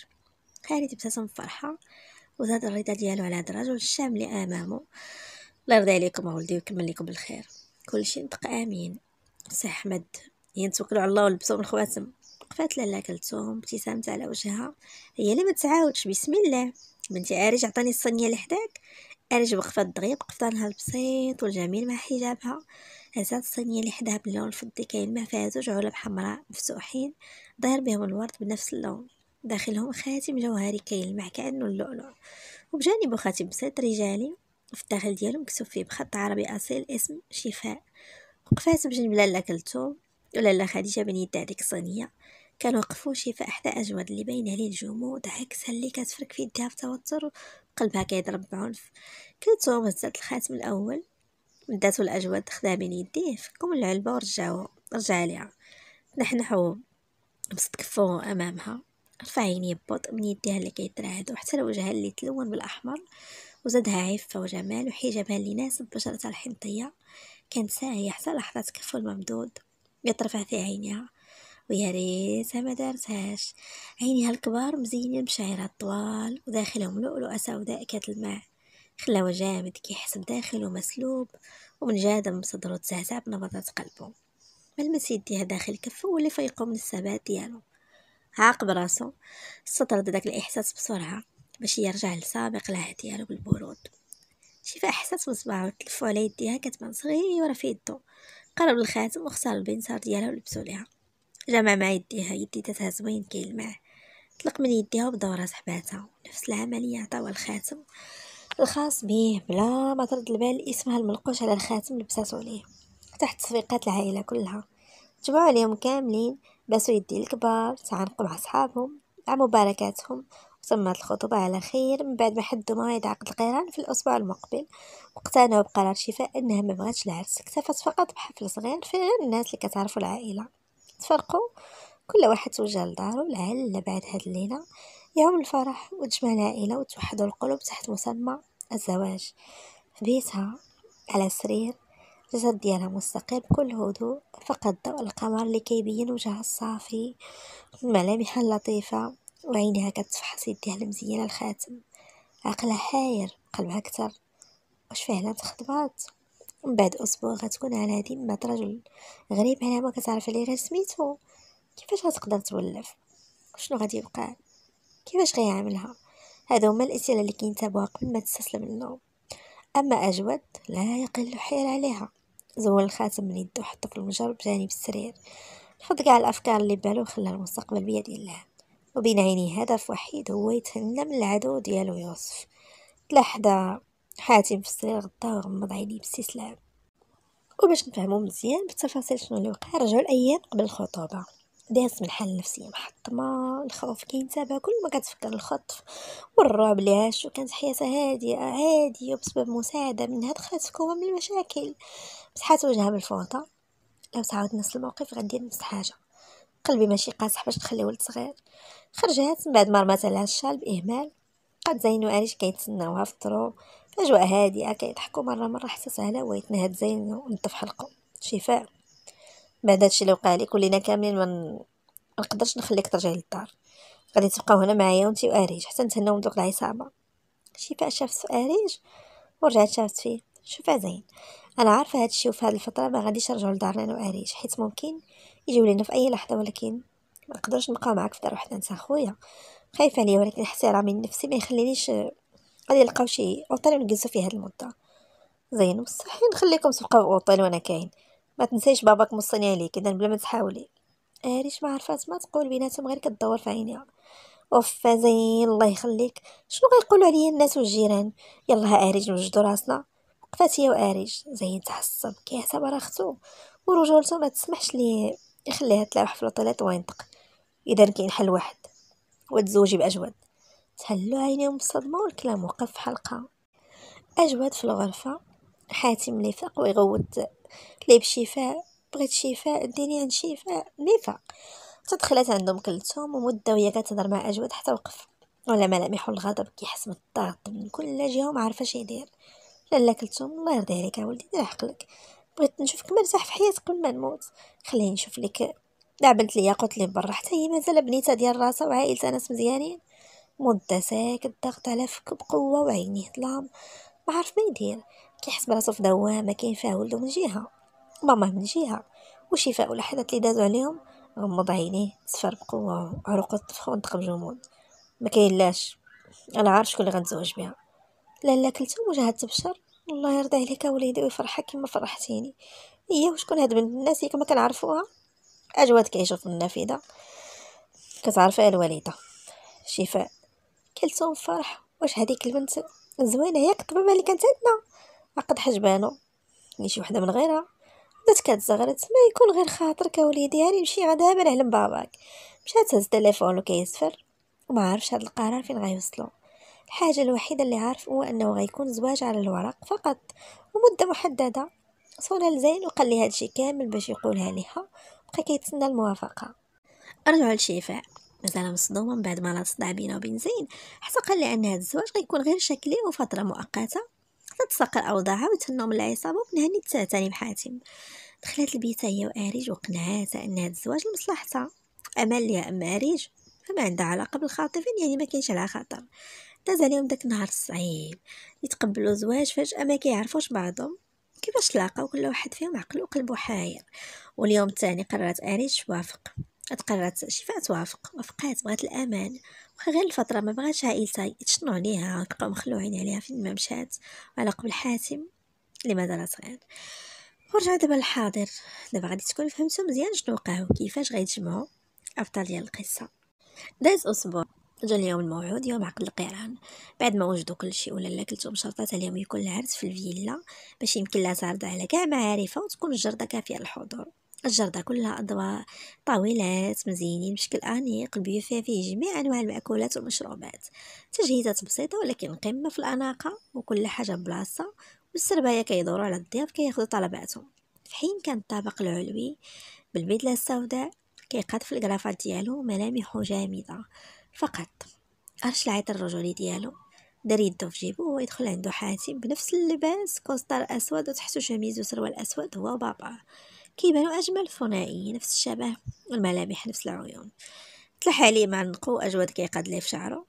خالد ابتسم فرحه وزاد الرضا ديالو على هذا الرجل الشام اللي امامه الله يرضي عليكم اولدي ويكمل لكم بالخير كلشي نطق امين صح احمد هي على الله ولبسوا من خواتم وقفات لالا كلثوم ابتسامتها على وجهها هي اللي ما تعاودش بسم الله بنتي عارج عطاني الصينيه لحداك أرج بخفض دغيب بقفطانها البسيط والجميل مع حجابها هزات الصينية اللي حداها باللون الفضي كاين ما فيها زوج علب حمراء مفتوحين ظاهر بهم الورد بنفس اللون داخلهم خاتم جوهري كيلمع كأنه اللؤلؤ وبجانبه خاتم بسيط رجالي في الداخل ديالو مكتوب فيه بخط عربي أصيل اسم شفاء وقفات بجنب لالا كلثوم ولالا خديجة بن يدا هذيك الصينية كان وقفوا شفاء حدا أجود اللي باين عليه الجمود عكسها اللي كتفرك في يديها في توتر قلبها كيضرب بعنف كلتهم هزات الخاتم الاول داتو الاجواد خداها بين يديه فكم العلبه ورجعوه رجع ليها نحنحو بسط كفو امامها رفع عيني ببطء من يديها اللي كيترعد وحتى لوجهها اللي تلون بالاحمر وزادها عفه وجمال وحجابها اللي ناسب بشرتها الحنطيه كانت ساهيه حتى لحظه كفو الممدود يترفع في عينيها ويا ريتها ما دارتهاش عينيها الكبار مزينين بشعيرات طوال وداخلهم لؤلؤة سوداء كتلمع خلاوة جامد كيحس بداخله مسلوب ومن جادم صدرو تزعزع بنبضات قلبه ملمس يديها داخل كفه ولا فيقو من الثبات ديالو عاقب راسو استطرد داك الاحساس بسرعه باش يرجع لسابق العهد ديالو بالبرود شفا احساس بصباعو تلفو على يديها كتبان صغيره في يدو قرب الخاتم وختار البنصار ديالها ولبسو ليها جمع مع يديها يدي داتها زوين كيلمع طلق من يديها راس حباتها نفس العملية عطاوها الخاتم الخاص به بلا ما ترد البال اسمها الملقوش على الخاتم لبساتو عليه تحت تصفيقات العائلة كلها جمعوا عليهم كاملين باسو يدي الكبار تعانقوا مع صحابهم مع مباركاتهم وتمت الخطوبة على خير من بعد ما حدوا موعد عقد القيران في الأسبوع المقبل واقتنعوا بقرار شفاء أنها ما بغاتش العرس اكتفت فقط بحفل صغير فيه غير الناس اللي كتعرفوا العائلة تفرقوا كل واحد توجه لدارو لعل بعد هاد الليله يوم الفرح وتجمع العائله وتوحدوا القلوب تحت مسمى الزواج في بيتها على السرير الجسد ديالها مستقر بكل هدوء فقد ضوء القمر اللي كيبين وجهها الصافي ملامحها اللطيفه وعينها كتفحص يديها المزينه الخاتم عقلها حاير قلبها كتر واش فعلا تخطبات ومن بعد اسبوع غتكون على ذمة رجل غريب على ما كتعرف عليه غير سميتو كيفاش غتقدر تولف شنو غادي يبقى كيفاش غيعاملها هادو هما الاسئله اللي كينتابوها قبل ما تستسلم النوم اما اجود لا يقل حيل عليها زول الخاتم من يدو حطو في المجرب بجانب السرير حط كاع الافكار اللي بالو خلى المستقبل بيد الله وبين عينيه هدف وحيد هو يتهنى من العدو ديالو يوسف لحظه حاتم في الصغير غدا وغمض عيني باستسلام وباش نفهمو مزيان بالتفاصيل شنو اللي وقع رجعوا الايام قبل الخطوبه دازت من حالة نفسية محطمة الخوف كينتابها كل ما كتفكر الخطف والرعب اللي عاش وكانت حياتها هادية عادية وبسبب مساعدة منها دخلت في كومة من المشاكل حات وجهها بالفوطة لو تعاود نفس الموقف غادي نفس الحاجة قلبي ماشي قاصح باش تخلي ولد صغير خرجات من بعد ما رمات الشال بإهمال قد زينو عريش كيتسناوها في الطرو اجواء هادئه كيضحكوا مره مره حتى سهله ويتنهد زين ونطف حلقه شفاء بعد هادشي اللي وقع لك ولينا كاملين ما نقدرش نخليك ترجعي للدار غادي تبقاو هنا معايا وانتي واريج حتى نتهناو دوك العصابه شفاء شافت اريج ورجعت شافت فيه شفاء زين انا عارفه هادشي وفي هاد الفتره ما غاديش نرجعوا لدارنا انا واريج حيت ممكن يجيو لينا في اي لحظه ولكن ما نقدرش نبقى معاك في دار وحده نتا خويا خايفه عليا ولكن احترامي لنفسي ما يخلينيش غادي يلقاو شي اوطيل ونجلسوا فيه هاد المده زين بصح نخليكم تبقاو اوطيل وانا كاين ما تنسيش باباك مصني عليك اذا بلا ما تحاولي اريش ما عرفات ما تقول بيناتهم غير كدور في عينيها اوف زين الله يخليك شنو غيقولوا عليا الناس والجيران يلا اريج نوجدوا راسنا وقفات هي واريج زين تعصب كيعتبر اختو ورجولته ما تسمحش ليه يخليها تلاوح في الوطيلات وينطق اذا كاين حل واحد وتزوجي باجود تهلو عينيهم بالصدمة والكلام وقف في حلقة أجود في الغرفة حاتم نفاق فاق ويغوت لي بشفاء بغيت شفاء ديني عند شفاء نفاق تدخلت عندهم كلتهم ومدة وهي كتهضر مع أجود حتى وقف ولا ملامح الغضب كيحس بالضغط من كل جهة وما عارفة يدير لالا كلتهم الله يرضي عليك أولدي دير عقلك بغيت نشوفك مرتاح في حياتك قبل ما نموت خليني نشوف لك لعبت ليا قلت لي برا حتى هي مازال بنيتها ديال راسها وعائلتها ناس مزيانين مدة ساكت ضغط على فكه بقوة وعينيه ظلام ما عرف ما يدير كيحس براسو في دوامة كاين فيها ولدو من جهة ماما من جهة وشفاء لحظات اللي دازو عليهم غمض عينيه صفر بقوة عروقه تفخ ونطق بجمود ما كاينلاش انا عارف شكون اللي غنتزوج بها لالا كلتو وجهها تبشر الله يرضي عليك وليدي ويفرحك كيما فرحتيني هي وشكون هاد بنت الناس كما كنعرفوها اجواد كيشوف من النافذه كتعرفها الوالده شفاء كلتهم فرح واش هذيك البنت زوينه ياك الطبيبه اللي كانت عندنا عقد حجبانو يعني شي وحده من غيرها بدات كتزغرت ما يكون غير خاطرك اوليدي هاني يعني نمشي غدا من على باباك مشات هز التليفون وكيسفر وما عارفش هذا القرار فين غيوصلو الحاجه الوحيده اللي عارف هو انه غيكون زواج على الورق فقط ومده محدده صونا لزين وقال لي هادشي كامل باش يقولها ليها بقى كيتسنى الموافقه رجعوا لشيفاء مازال مصدومه من بعد ما لاصدع بينا وبين زين حتى قال لي ان هذا الزواج غيكون غير شكلي وفتره مؤقته حتى تستقر اوضاعها وتهنوا من العصابه وبنهني تاني بحاتم دخلت البيت هي واريج وقنعاتها ان هذا الزواج لمصلحتها امل ليها ام اريج فما عندها علاقه بالخاطفين يعني ما كاينش على خاطر داز عليهم داك النهار الصعيب يتقبلوا زواج فجاه ما كيعرفوش بعضهم كيفاش تلاقاو كل واحد فيهم عقل وقلبو حاير واليوم الثاني قررت اريج توافق تقررت شفاء توافق وافقات بغات الامان وخا غير الفتره ما بغاتش عائلتها يتشنوا عليها كبقاو مخلوعين عليها فين ما مشات وعلى قبل حاتم اللي ما دار صغير ورجع دابا للحاضر دابا غادي تكون فهمتو مزيان شنو وقع وكيفاش غيتجمعوا افضل ديال القصه داز اسبوع جا اليوم الموعود يوم عقد القيران بعد ما وجدوا كل شيء ولا لا شرطات عليهم يكون العرس في الفيلا باش يمكن لها تعرض على كاع معارفها وتكون الجرده كافيه للحضور الجردة كلها أضواء طاولات مزينين بشكل أنيق البيو فيها فيه جميع أنواع المأكولات والمشروبات تجهيزات بسيطة ولكن قمة في الأناقة وكل حاجة بلاصة والسرباية كيدوروا على الضياف كياخدو طلباتهم في حين كان الطابق العلوي بالبدلة السوداء كيقاد في الكرافات ديالو ملامحه جامدة فقط أرش العطر الرجولي ديالو دار يدو في جيبو ويدخل عندو حاتم بنفس اللباس كوستار أسود وتحتو شميز وسروال أسود هو باباه كيبانو أجمل ثنائي نفس الشبه والملامح نفس العيون تلاح عليه مع النقو أجود كيقاد ليه في شعره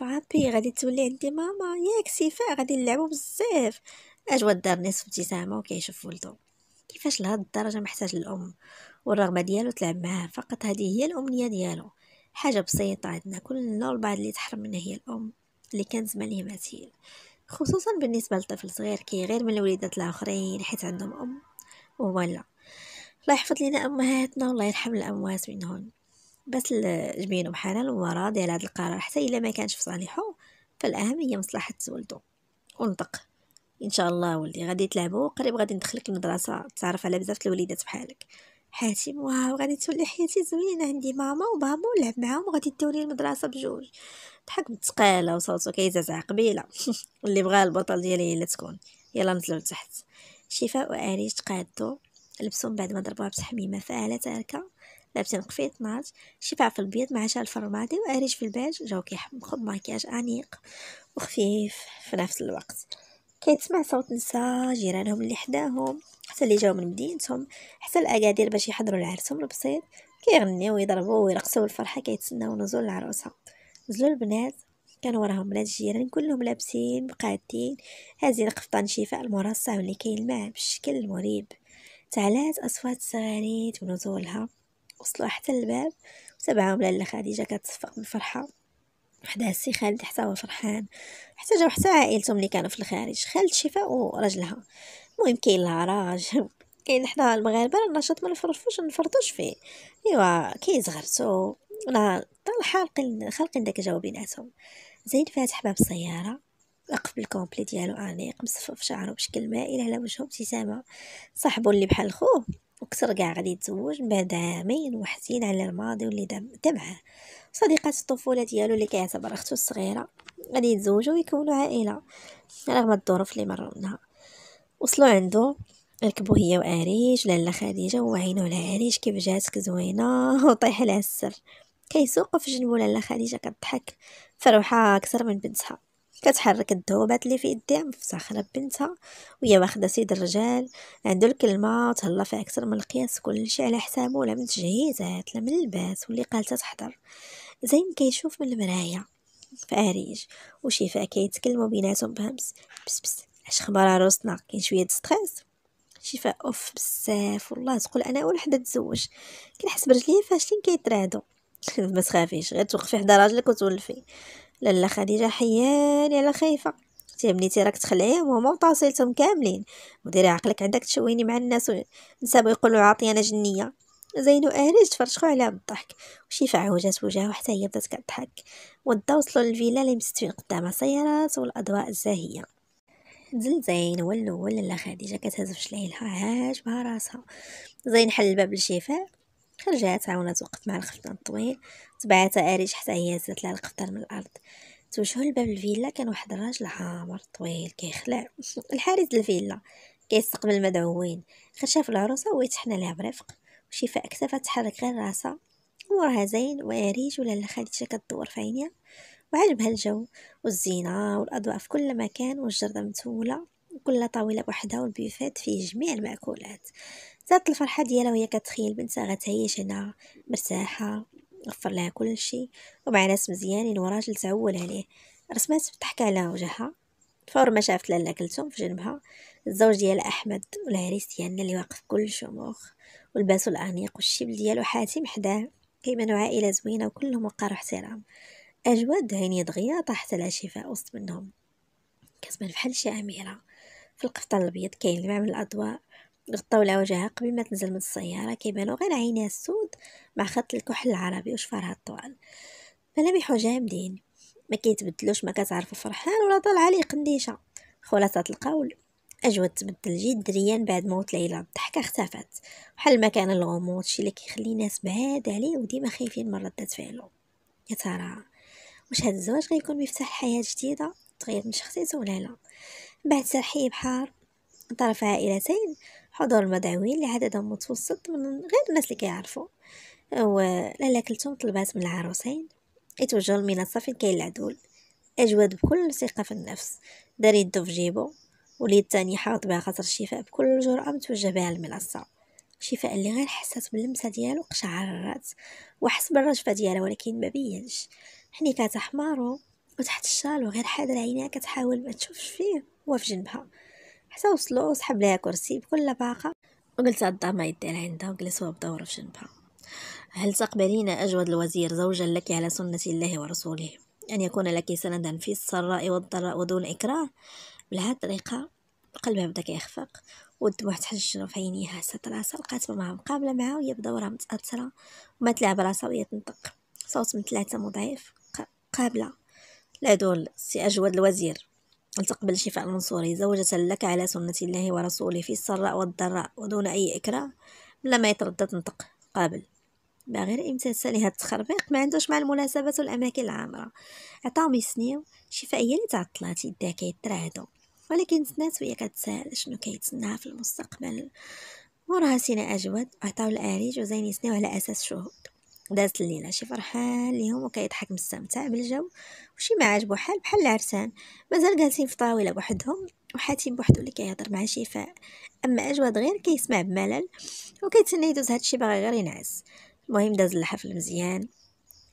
بابي غادي تولي عندي ماما ياك سيفاء غادي نلعبو بزاف أجود دار نصف ابتسامة وكيشوف ولدو كيفاش لهاد الدرجة محتاج الام والرغبة ديالو تلعب معاه فقط هذه هي الأمنية ديالو حاجة بسيطة عندنا كلنا والبعض اللي تحرم منها هي الأم اللي كانت زمان ليه مثيل خصوصا بالنسبة لطفل صغير كيغير من الوليدات الآخرين حيت عندهم أم وهو لا الله يحفظ لنا امهاتنا والله يرحم الاموات منهن بس جبينو بحال المرا ديال هذا القرار حتى الا ما كانش في صالحو فالاهم هي مصلحه ولدو ونطق ان شاء الله ولدي غادي تلعبوا قريب غادي ندخلك المدرسه تعرف على بزاف الوليدات بحالك حاتم واو غادي تولي حياتي زوينه عندي ماما وبابا ونلعب معاهم وغادي تدوني المدرسه بجوج ضحك بالثقاله وصوتو كيزعزع قبيله اللي بغى البطل ديالي الا تكون يلا نزلوا لتحت شفاء واريج تقادو لبسهم بعد ما ضربوها بتحميمه فاعله تاركه لابسين قفيط ناضج شفاع في البيض مع شال الرمادي واريج في البيج جاو كيحمقوا بماكياج انيق وخفيف في نفس الوقت كيتسمع صوت نساء جيرانهم اللي حداهم حتى اللي جاو من مدينتهم حتى الاكادير باش يحضروا لعرسهم البسيط كيغنيو ويضربوا ويرقصوا الفرحه كيتسناو نزول العروسه نزلوا البنات كان وراهم بنات الجيران كلهم لابسين بقاتين هازين قفطان شفاء المرصع واللي كيلمع بشكل مريب تعلات أصوات صغاريت ونزولها وصلوا حتى الباب وتبعهم لالا خديجة كتصفق من الفرحة وحدها السي خالد حتى هو فرحان حتى جاو حتى عائلتهم اللي كانوا في الخارج خالد شفاء وراجلها المهم كاين العراج كاين حنا المغاربه النشاط ما نفرفوش نفرطوش فيه ايوا كيزغرتو ولا طال حالق خلقين داك جو بيناتهم زين فاتح باب السياره وقف بالكومبلي ديالو انيق مصفف شعره بشكل مائل على وجهه ابتسامه صاحبو اللي بحال خوه وكثر كاع غادي يتزوج من بعد عامين وحزين على الماضي واللي دا معاه صديقات الطفوله ديالو اللي كيعتبر اختو الصغيره غادي يتزوجوا ويكونوا عائله رغم الظروف اللي مروا منها وصلوا عنده ركبوا هي واريج لالا خديجه وعينو على عريش كيف جاتك زوينه وطيح لها السر كيسوقو في جنبو لالا خديجه كضحك فروحه اكثر من بنتها كتحرك الدوبات اللي في يديها مفتخرة ببنتها وهي واخدة سيد الرجال عنده الكلمة تهلا فيها أكثر من القياس كلشي على حسابه ولا من تجهيزات لا من اللباس واللي قالتها تحضر زين كيشوف من المراية فاريج وشيفاء كيتكلموا بيناتهم بهمس بس بس اش خبر عروسنا كاين شويه ستريس شيفاء اوف بزاف والله تقول انا اول حدا تزوج كنحس برجليا فاشلين كيترادو ما تخافيش غير توقفي حدا راجلك وتولفي لاله خديجه حياني على خايفه تي بنيتي راك تخلعي ماما وطاسيلتهم كاملين وديري عقلك عندك تشويني مع الناس نسابو يقولوا انا جنيه زين وآرج تفرشخو عليها بالضحك وشي فعوجات وجهها حتى هي بدات كضحك ودا وصلوا للفيلا اللي مستوين قدامها سيارات والاضواء الزاهيه نزل زين هو الاول لا خديجه كتهز في هاج عاجبها راسها زين حل الباب للشفاء خرجات عاونت وقفت مع القفطان الطويل تبعتها اريج حتى هي زادت لها القفطان من الارض توجهوا لباب الفيلا كان واحد الراجل عامر طويل كيخلع الحارس الفيلا كيستقبل المدعوين غير شاف العروسه ويتحنى لها برفق وشفاء كتفها تحرك غير راسها وراها زين واريج ولا خديجه كدور في عينيها وعجبها الجو والزينه والاضواء في كل مكان والجرده متولة وكل طاوله بوحدها والبيفات فيه جميع المأكولات زادت الفرحة ديالها وهي كتخيل بنتها غتعيش هنا مرتاحة غفر لها كل شيء ومع ناس مزيانين وراجل تعول عليه رسمات بتحكى على وجهها فور ما شافت لالا كلثوم في جنبها الزوج ديالها احمد والعريس ديالنا اللي واقف كل شموخ والباس الانيق والشبل ديالو حاتم حداه كيبانو عائله زوينه وكلهم وقار احترام اجواد عيني دغيا طاحت على شفاء وسط منهم كتبان بحال شي اميره في القفطان الابيض كاين الماء من الاضواء غطاو على وجهها قبل ما تنزل من السيارة كيبانو غير عينيها السود مع خط الكحل العربي وشفارها الطوال ملامح جامدين مدين ما كيتبدلوش ما كتعرفو فرحان ولا طالعة عليه قنديشة خلاصة القول أجود تبدل جد ريان بعد موت ليلى الضحكة اختفت بحال ما كان الغموض شي اللي كيخلي الناس بعاد عليه وديما خايفين من ردة فعله يا ترى واش هاد الزواج غيكون مفتاح حياة جديدة تغير من شخصيته ولا لا بعد ترحيب بحار طرف عائلتين حضور مدعوين لعددهم متوسط من غير الناس اللي كيعرفوا ولالا كلتهم طلبات من العروسين يتوجهوا للمنصه فين كاين العدول أجواد بكل ثقة في النفس دار يدو في جيبو وليد الثاني حاط بها خاطر الشفاء بكل جرأة متوجه بها المنصة شفاء اللي غير حسات باللمسة ديالو قشعرات وحس بالرجفة ديالها ولكن ما بينش حنيكات حمارو وتحت الشال وغير حاده عينيها كتحاول ما تشوفش فيه هو في جنبها حتى وصلوا وسحب ليها كرسي بكل باقه وجلس ما يدير عندها وجلس هو بدوره في جنبها هل تقبلين أجود الوزير زوجا لك على سنة الله ورسوله أن يكون لك سندا في السراء والضراء ودون إكراه بهذه الطريقة قلبها بدا كيخفق والدموع تحجر في عينيها حتى راسها لقات ماما مقابلة معها وهي بدورها متأثرة وما تلعب راسها وهي تنطق صوت من ثلاثة مضعف قابلة لا دول سي أجود الوزير تقبل شفاء المنصوري زوجة لك على سنة الله ورسوله في السراء والضراء ودون أي إكراه بلا ما يتردد نطق قابل ما غير امتثال لهاد التخربيق ما عندوش مع المناسبات والاماكن العامره عطاهم يسنيو شفاء هي اللي تعطلات يديها كيترعدو ولكن تنات وهي كتسال شنو كيتسناها في المستقبل وراها سينا اجود عطاو الاريج وزين يسنيو على اساس شهود دازت الليله شي فرحان ليهم وكيضحك مستمتع بالجو وشي ما عاجبو حال بحال العرسان مازال جالسين في طاوله بوحدهم وحاتم بوحدو اللي كيهضر مع شفاء اما اجواد غير كيسمع بملل وكيتسنى يدوز هادشي باغي غير ينعس المهم داز الحفل مزيان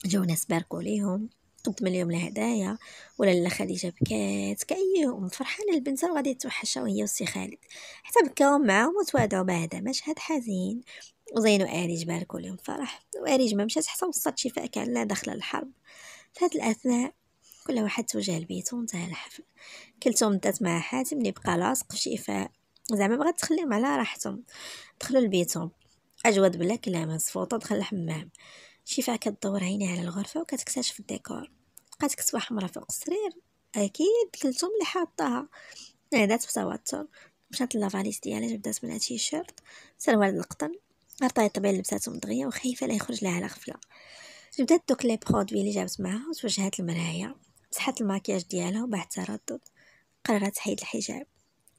جاو ناس باركو ليهم قدم اليوم الهدايا ولا لا خديجه بكات كاي يوم فرحانه البنت غادي توحشها وهي وسي خالد حتى بكاو معاهم وتوادعوا بعدا مشهد حزين وزينو أريج باركو لهم فرح وأريج ما مشات حتى وصلت شفاء كان لا داخلة الحرب في هذه الأثناء كل واحد توجه لبيتو وانتهى الحفل كلتهم دات مع حاتم اللي بقى لاصق في شفاء زعما بغات تخليهم على راحتهم دخلوا لبيتهم أجود بلا كلام صفوطة دخل الحمام شفاء كدور عينيها على الغرفة وكتكتشف الديكور لقات كتوى حمرا فوق السرير أكيد كلتهم اللي حاطاها نادات بتوتر مشات لافاليس ديالها جبدات منها تيشيرت سروال القطن عرفت الطبيعه لبساتهم دغيا وخايفه لا يخرج لها على غفله جبدات دوك لي برودوي اللي جابت معاها وتوجهات للمرايه مسحت الماكياج ديالها وبعد تردد قررت تحيد الحجاب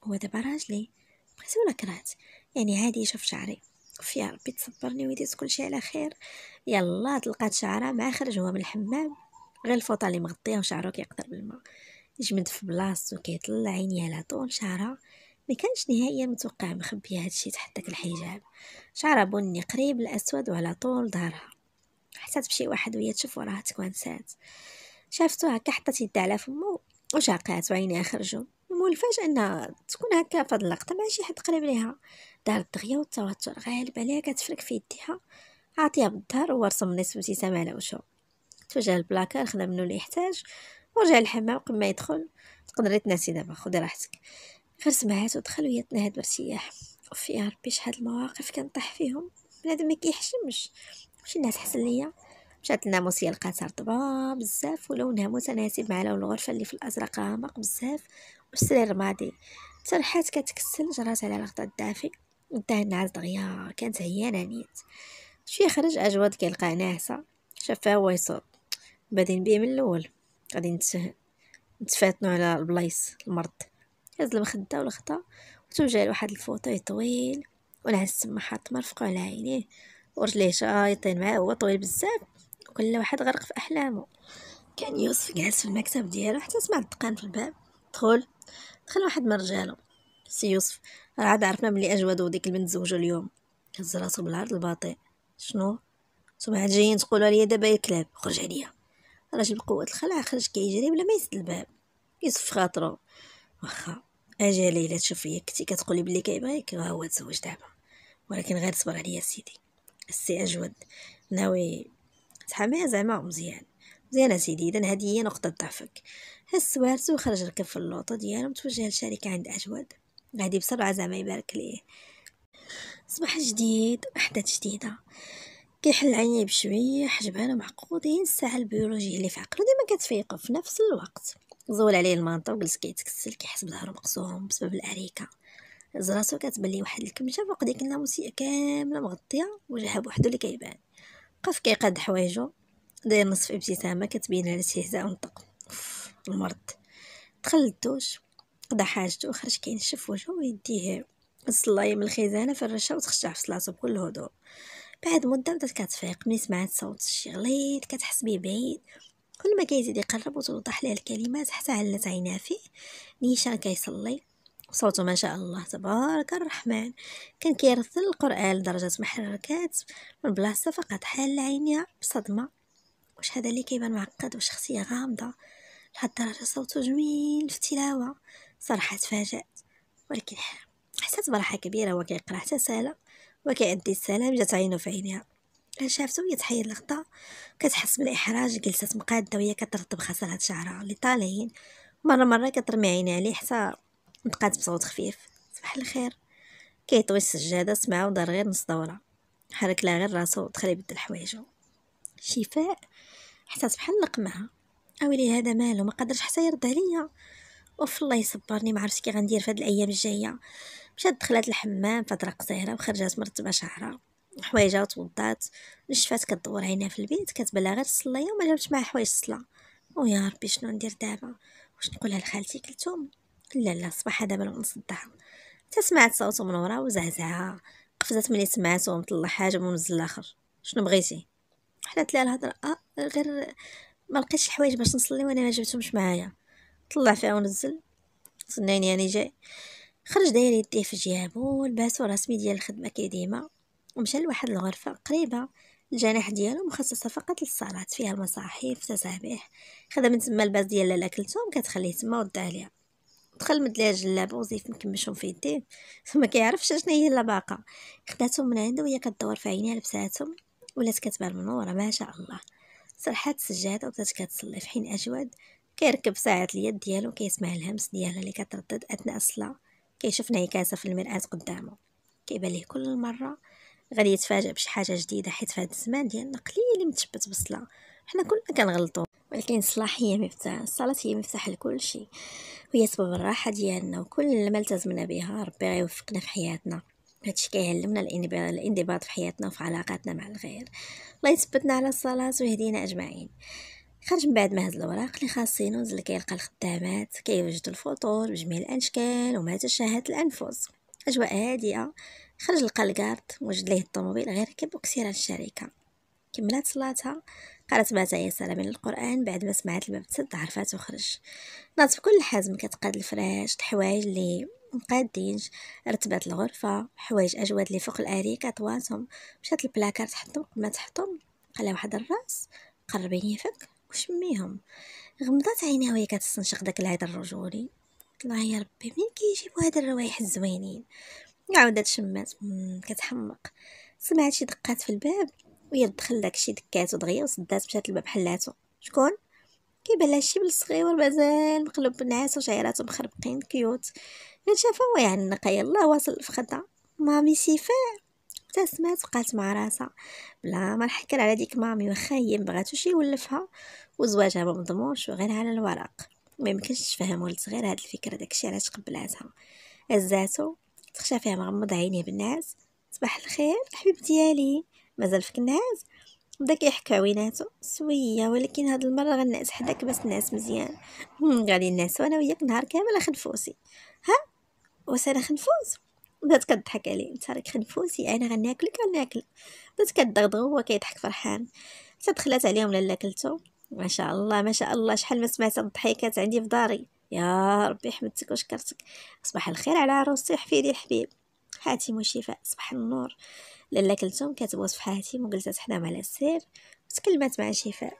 هو دابا راجلي بغيت ولا كرهت يعني عادي يشوف شعري يا ربي تصبرني ويديت كلشي على خير يلا طلقات شعرها مع خرج هو من الحمام غير الفوطه اللي مغطيه وشعرو كيقدر بالماء جمد في بلاصتو كيطلع عينيه على طول شعرها ما كانش نهائيا متوقع مخبيه هادشي تحت داك الحجاب شعر بني قريب الاسود وعلى طول ظهرها حسات بشي واحد وهي تشوف وراها تكوانسات شافتو هكا حطت يدها على فمو وشاقات وعينيها خرجوا مولفاش انها تكون هكا فهاد اللقطه مع شي حد قريب ليها دار الدغيا والتوتر غالب عليها كتفرك في يديها عاطيها بالظهر ورسم نصف ابتسامه على وشو توجه البلاكار خدا منو اللي يحتاج ورجع للحمام قبل ما يدخل تقدري تناسي دابا خدي راحتك غير سمعات ودخل ويا تنهد بارتياح وفي يا ربي شحال المواقف كنطيح فيهم بنادم ما كيحشمش ماشي الناس حسن ليا مشات الناموسيه لقاتها رطبه بزاف ولونها متناسب مع لون الغرفه اللي في الازرق غامق بزاف والسرير ماضي ترحات كتكسل جرات على الغطا الدافئ وداها النعاس دغيا كانت عيانة نيت شويه خرج أجواد كيلقى ناعسه شافها هو يصوب بادين بيه من الاول غادي نتفاتنو على البلايص المرض هز المخدة والخطا وتوجع لواحد الفوطوي طويل ونعس تما حاط مرفقو على عينيه ورجليه شايطين معاه هو طويل بزاف وكل واحد غرق في احلامه كان يوسف جالس في المكتب ديالو حتى سمع الدقان في الباب دخل دخل واحد من رجالو سي يوسف راه عاد عرفنا ملي أجوادو ديك البنت زوجو اليوم هز راسو بالعرض الباطئ شنو نتوما جايين تقولوا عليا دابا يا كلاب خرج عليا الراجل بقوه الخلع خرج كيجري بلا ما يسد الباب يوسف خاطرو واخا اجا ليلى تشوف فيا كنتي كتقولي بلي كيبغيك راه هو تزوج دابا ولكن غير صبر عليا سيدي السي اجود ناوي تحاميها زعما مزيان مزيان سيدي اذا هذه هي نقطه ضعفك هز سوارتو وخرج ركب في اللوطه ديالو توجه للشركه عند اجود غادي بسرعه زعما يبارك ليه صباح جديد احداث جديده كيحل عينيه بشويه حجبان ومعقودين الساعه البيولوجيه اللي في عقله ديما كتفيقو في نفس الوقت زول عليه المانطا وجلس كيتكسل كيحس بظهرو مقصوم بسبب الاريكه زراسو كتبان ليه واحد الكمشه فوق ديك الناموسيه كامله مغطيه وجهها بوحدو اللي كيبان قف كيقاد حوايجو داير نصف ابتسامه كتبين على استهزاء ونطق المرض دخل للدوش قضى حاجته وخرج كينشف وجهه ويديه الصلايه من الخزانه فرشها وتخشع في صلاته بكل هدوء بعد مده بدات كتفيق ملي سمعت صوت شي غليظ كتحس بيه بعيد كل ما كيزيد يقرب وتوضح ليه الكلمات حتى علات عيناه فيه نيشان كيصلي صوته ما شاء الله تبارك الرحمن كان كيرسل القران لدرجه ما حركات من بلاصه فقط حال عينيها بصدمه واش هذا اللي كيبان معقد وشخصيه غامضه لحد درجة صوته جميل في التلاوه صراحه تفاجات ولكن حسيت براحه كبيره وهو كيقرا حتى ساله وكيعدي السلام جات عينو في عينيها شافتو شافته تحيد لغطا كتحس بالاحراج جلست مقاده وهي كترطب خسرات شعرها اللي طالعين مره مره كترمي عينها عليه حتى نتقات بصوت خفيف صباح الخير كيطوي السجاده سمعو ودار غير نص دوره حرك لها غير راسو ودخل يبدل حوايجو شفاء حتى بحال لقمها اويلي هذا مالو ما قدرش حتى يرد عليا اوف الله يصبرني ما عرفتش كي غندير في هاد الايام الجايه مشات دخلت الحمام فتره قصيره وخرجت مرتبه شعرها حوايجها توضات نشفات كدور عينها في البيت كتبان غير الصلايه وما جابت معها حوايج الصلاه ويا ربي شنو ندير دابا واش نقولها لخالتي كلثوم لا لا صباح دابا لو نصدعها حتى سمعت صوته من ورا وزعزعها قفزت ملي سمعته ومطلع حاجه من نزل الاخر شنو بغيتي حلات لها الهضره آه غير ما لقيتش الحوايج باش نصلي وانا ما جبتهمش معايا طلع فيها ونزل صنيني يعني جاي خرج داير يديه في جيابو ولباسو رسمي ديال الخدمه كي ديما ومشى لواحد الغرفة قريبة الجناح ديالو مخصصة فقط للصلاة فيها المصاحف تسابيح خدا من تما الباز ديال لالا كلتهم كتخليه تما وداه عليها دخل مد ليها جلابه وزيف مكمشهم في يديه ثم كيعرفش شنو هي اللباقه خداتهم من عنده وهي كدور في عينيها لبساتهم ولات كتبان منوره ما شاء الله صرحات السجاده وبدات كتصلي في حين اجود كيركب ساعة اليد ديالو كيسمع الهمس ديالها اللي كتردد اثناء الصلاه كيشوف نعيكاسة في المراه قدامه كيبان ليه كل مره غادي يتفاجئ بشي حاجه جديده حيت فهاد الزمان ديالنا قليل متشبت بالصلاه حنا كلنا كنغلطوا ولكن الصلاه هي مفتاح الصلاه هي مفتاح لكل شيء وهي سبب الراحه ديالنا وكل ما التزمنا بها ربي غيوفقنا في حياتنا هادشي كيعلمنا الانضباط في حياتنا وفي علاقاتنا مع الغير الله يثبتنا على الصلاه ويهدينا اجمعين خرج من بعد ما هاد الاوراق اللي خاصينو نزل كيلقى الخدامات كيوجدوا الفطور بجميع الاشكال وما تشاهد الانفس اجواء هادئه خرج لقى الكارد وجد ليه الطوموبيل غير ركب وكسير على الشركه كملات صلاتها قرات بعد يا سلام من القران بعد ما سمعت الباب تسد عرفات وخرج في بكل حزم كتقاد الفراش الحوايج اللي مقادين رتبات الغرفه حوايج اجود اللي فوق الاريكه طواتهم مشات البلاكار تحطهم قبل ما تحطهم قال واحد الراس قربي يفك وشميهم غمضات عينيها وهي كتستنشق داك العيد الرجولي الله يا ربي منين كيجيبوا هاد الروايح الزوينين عاودت شمات كتحمق سمعت شي دقات في الباب وهي دخل داك شي دكات دغيا وسدات مشات الباب حلاتو شكون كيبان لها شي بل صغير مازال مقلب بنعاس وشعيرات مخربقين كيوت من شافها هو يعنق يلا واصل الفخده مامي سيفاء ابتسمات بقات مع راسها بلا ما نحكر على ديك مامي واخا هي مبغاتو شي يولفها وزواجها ما مضمونش وغير على الورق ما يمكنش تفهمو لصغير هاد الفكره داكشي علاش قبلاتها هزاتو تخشى فيها مغمض عينيه بالنعاس صباح الخير الحبيب ديالي مازال فيك النعاس بدا كيحكي عويناتو سويه ولكن هاد المره غنعس حداك باش نعس مزيان غادي الناس وانا وياك نهار كامل خنفوسي ها وسالا خنفوس بدات كضحك عليه انت راك خنفوسي انا غناكلك غناكل بدات كدغدغ هو كيضحك فرحان حتى دخلات عليهم لالا كلتو ما شاء الله ما شاء الله شحال ما سمعت الضحكات عندي في داري يا ربي حمدتك وشكرتك صباح الخير على عروستي حفيدي الحبيب حاتم وشفاء صباح النور لالا كلثوم كتبوصف حاتم وقلت تحضر على السير وتكلمات مع شفاء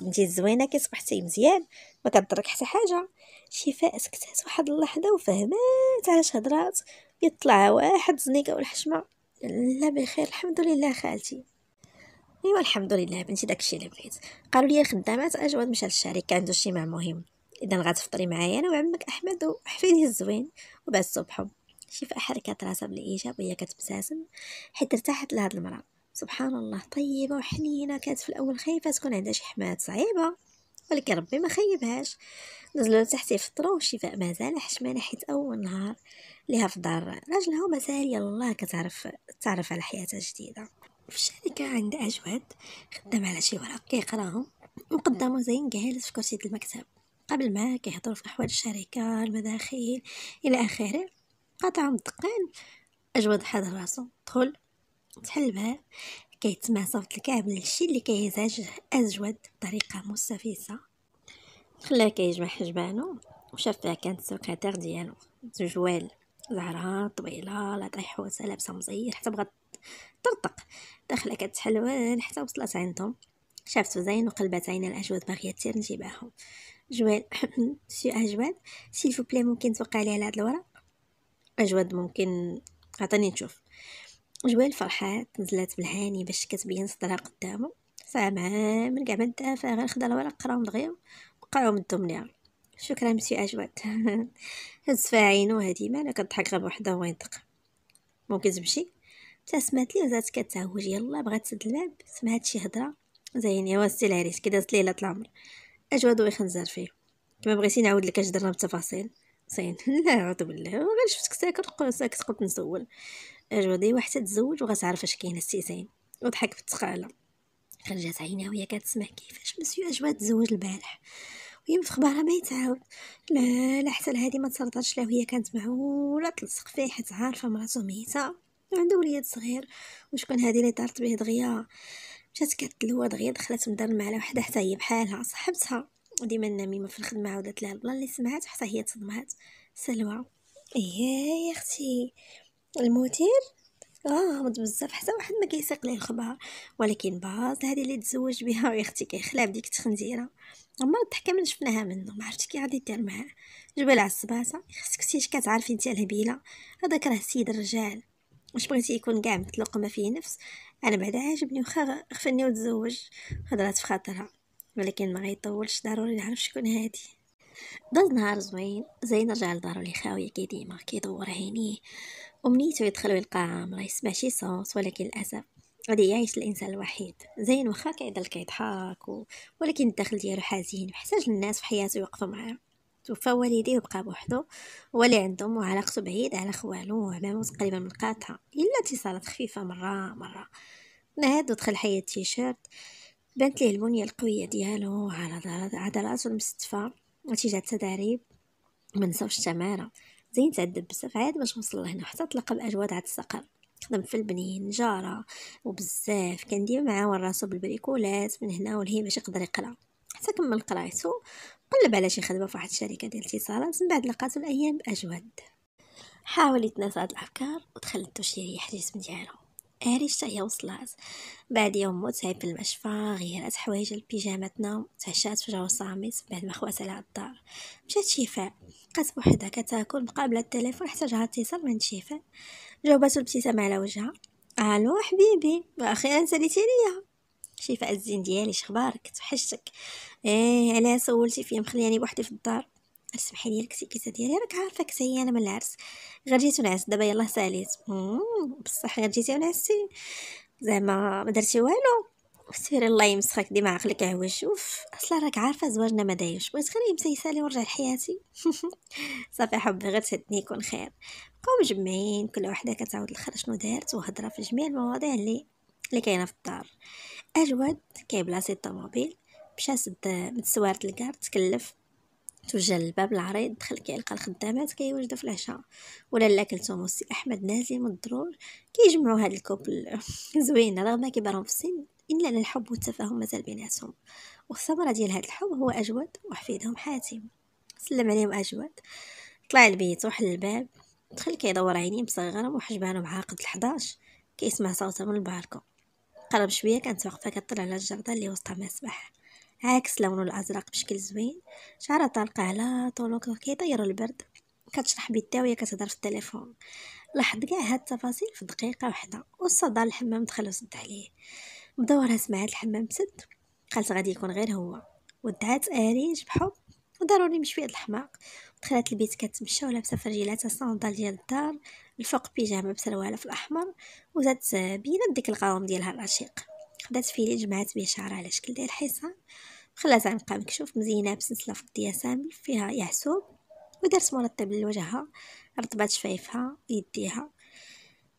بنتي الزوينه صبحتي مزيان ما كضرك حتى حاجه شفاء سكتات واحد اللحظه وفهمات علاش هضرات يطلع واحد زنيقه والحشمه لا بخير الحمد لله خالتي ايوا الحمد لله بنتي داكشي اللي بغيت قالوا لي الخدامات اجود مشى للشركه عنده مع مهم اذا غتفطري معايا انا وعمك احمد وحفيدي الزوين وبعد بحب شوف حركات راسها بالايجاب وهي كتبتسم حيت ارتاحت لهاد المراه سبحان الله طيبه وحنينه كانت في الاول خايفه تكون عندها شي حمات صعيبه ولكن ربي ما خيبهاش نزلوا لتحت يفطروا وشفاء مازال حشمانه حيت اول نهار ليها في دار راجلها ومازال يلاه كتعرف تعرف على حياتها الجديده في الشركه عند اجود خدام على شي ورق كيقراهم وقدامه زين جالس في كرسي المكتب قبل ما كيهضروا في أحوال الشركة المداخيل إلى آخره قطعهم الدقان أجود حاضر راسو دخل تحل الباب كيتسمع صوت الكعب للشي اللي كيزعج أجود بطريقة مستفزة خلاه كيجمع حجبانو وشاف فيها كانت السكرتير ديالو زوج وال زهرة طويلة لا حوسة لابسة مزير حتى بغات طرطق داخلة كتحلوان حتى وصلت عندهم شافت زين وقلبت عين الأجود باغية تسير نجيباهم جوال سي أه، جواد سيل بلي ممكن توقع لي على هاد الورق اجواد أه، ممكن عطيني نشوف جوال فرحات نزلات بالهاني باش كتبين صدرها قدامه فاهم من كاع ما دافع غير خدا الورق قراهم دغيا من مدهم ليها شكرا مسيو اجواد أه، هز فاعينو هادي مالا كضحك غير بوحدها وينطق ممكن تمشي ابتسمت لي وزات كتعوج يلا بغات تسد الباب سمعت شي هضره زين يا واسي العريس كي دازت ليله العمر اجوا دوي خنزير فيه كما بغيتي نعاود لك اش درنا بالتفاصيل صين لا عوض بالله غير شفتك ساكت ساكت قلت نسول اجوا ديوا حتى تزوج وغتعرف اش كاين السي زين وضحك بالتخاله خرجت عينها وهي كتسمع كيفاش مسيو اجوا تزوج البارح وهي في خبارها ما يتعاود لا لا حتى لهادي ما تصرضاتش لا وهي كانت معوله تلصق فيه حيت عارفه مراته ميته عنده وليد صغير وشكون هادي اللي طارت به دغيا مشات كتلوض دغيا دخلت دار المعلى وحده حتى هي بحالها صاحبتها ديما النميمه في الخدمه عاودت لها البلا اللي سمعات حتى هي تصدمات سلوى إيه يا اختي المدير غامض آه، بزاف حتى واحد ما كيسيق ليه الخبر ولكن باز هذه اللي تزوج بها يا اختي كيخلع بديك التخنديره عمر الضحكه ما شفناها منه ما عرفتش كي غادي دير معاه جبل على الصباصه خصك كنتي كتعرفي انت الهبيله هذاك راه سيد الرجال واش بغيتي يكون كاع متلوق ما فيه نفس انا بعدا عاجبني وخا غفلني وتزوج هضرات في خاطرها ولكن ما غيطولش ضروري نعرف شكون هادي ضل نهار زوين زين رجع لدارو لي خاويه كي ديما كيدور عينيه ومنيتو يدخل ويلقى عامرة يسمع شي صوت ولكن للاسف غادي يعيش الانسان الوحيد زين واخا كيضل كيضحك ولكن الداخل ديالو حزين محتاج الناس في حياته يوقفوا معاه توفى والديه وبقى بوحدو هو اللي عندهم وعلاقته بعيد على خوالو وعمامو تقريبا من قاتها الا اتصالات خفيفه مره مره نهاد ودخل حياة التيشيرت بانت ليه البنيه القويه ديالو على عضلات المستفى نتيجه التدريب ما نساوش التماره زين تعذب بزاف عاد باش وصل لهنا حتى تلقى باجواد عاد الصقر خدم في البنين نجارة وبزاف كان ديما معاه راسو بالبريكولات من هنا ولهي باش يقدر يقرا حتى كمل قرايتو قلب على شي خدمه في واحد الشركه ديال الاتصالات من بعد لقاتو الايام اجود حاول يتناسى هاد الافكار ودخل شي ريح الجسم ديالو عريش هي وصلات بعد يوم موت تعب في المشفى غيرات حوايج البيجامات نوم تعشات في جو صامت بعد ما خوات على الدار مشات شفاء بقات بوحدها كتاكل مقابله التليفون احتاجها اتصال من شفاء جاوباتو الابتسامة على وجهها الو حبيبي واخيرا ساليتي ليا شيفاء الزين ديالي شخبارك توحشتك ايه علاه سولتي فيا مخلياني بوحدي في الدار سمحي لي الكسيكيسه ديالي راك عارفه انا من العرس غير جيت ونعس دابا يلاه ساليت بصح غير جيتي ونعستي زعما ما درتي والو سير الله يمسخك ديما عقلك عوج شوف اصلا راك عارفه زواجنا ما دايرش بغيت غير يمسى يسالي ونرجع لحياتي صافي حبي غير تهدني يكون خير بقاو مجمعين كل وحده كتعاود الخرج شنو دارت وهضره في جميع المواضيع اللي اللي كاينه في الدار كي كيبلاصي الطوموبيل مشى سد من سوارة الكار تكلف توجه للباب العريض دخل كيلقى الخدامات يوجدوا في العشاء ولا لا كلتهم السي احمد نازل من الضرور يجمعوا هاد الكوبل زوين رغم كبارهم في السن الا ان الحب والتفاهم مازال بيناتهم والثمره ديال هاد الحب هو اجود وحفيدهم حاتم سلم عليهم اجود طلع البيت وحل الباب دخل كيدور عينيه مصغرهم وحجبانو معاقد ال11 كيسمع صوتهم من البالكون قرب شويه كانت واقفه كطلع على الجرده اللي وسط المسبح عاكس لونه الازرق بشكل زوين شعرها طالقه على طولو كيطير البرد كتشرح بيدها وهي كتهضر في التليفون لاحظ كاع هاد التفاصيل في دقيقه واحده والصدى الحمام دخل وسد عليه بدورها سمعت الحمام سد قالت غادي يكون غير هو ودعات اريج بحب وضروري مشويه الحماق دخلت البيت كتمشى ولابسه فرجيلاتها الصندال ديال الدار الفوق بيجامه في الاحمر وزاد بينات ديك القوام ديالها الرشيق خدات فيلي جمعات به شعرها على شكل ديال الحصان خلاتها عنقها مكشوف مزينه بسلسله في سامل فيها يعسوب ودارت مرطب لوجهها رطبات شفايفها ويديها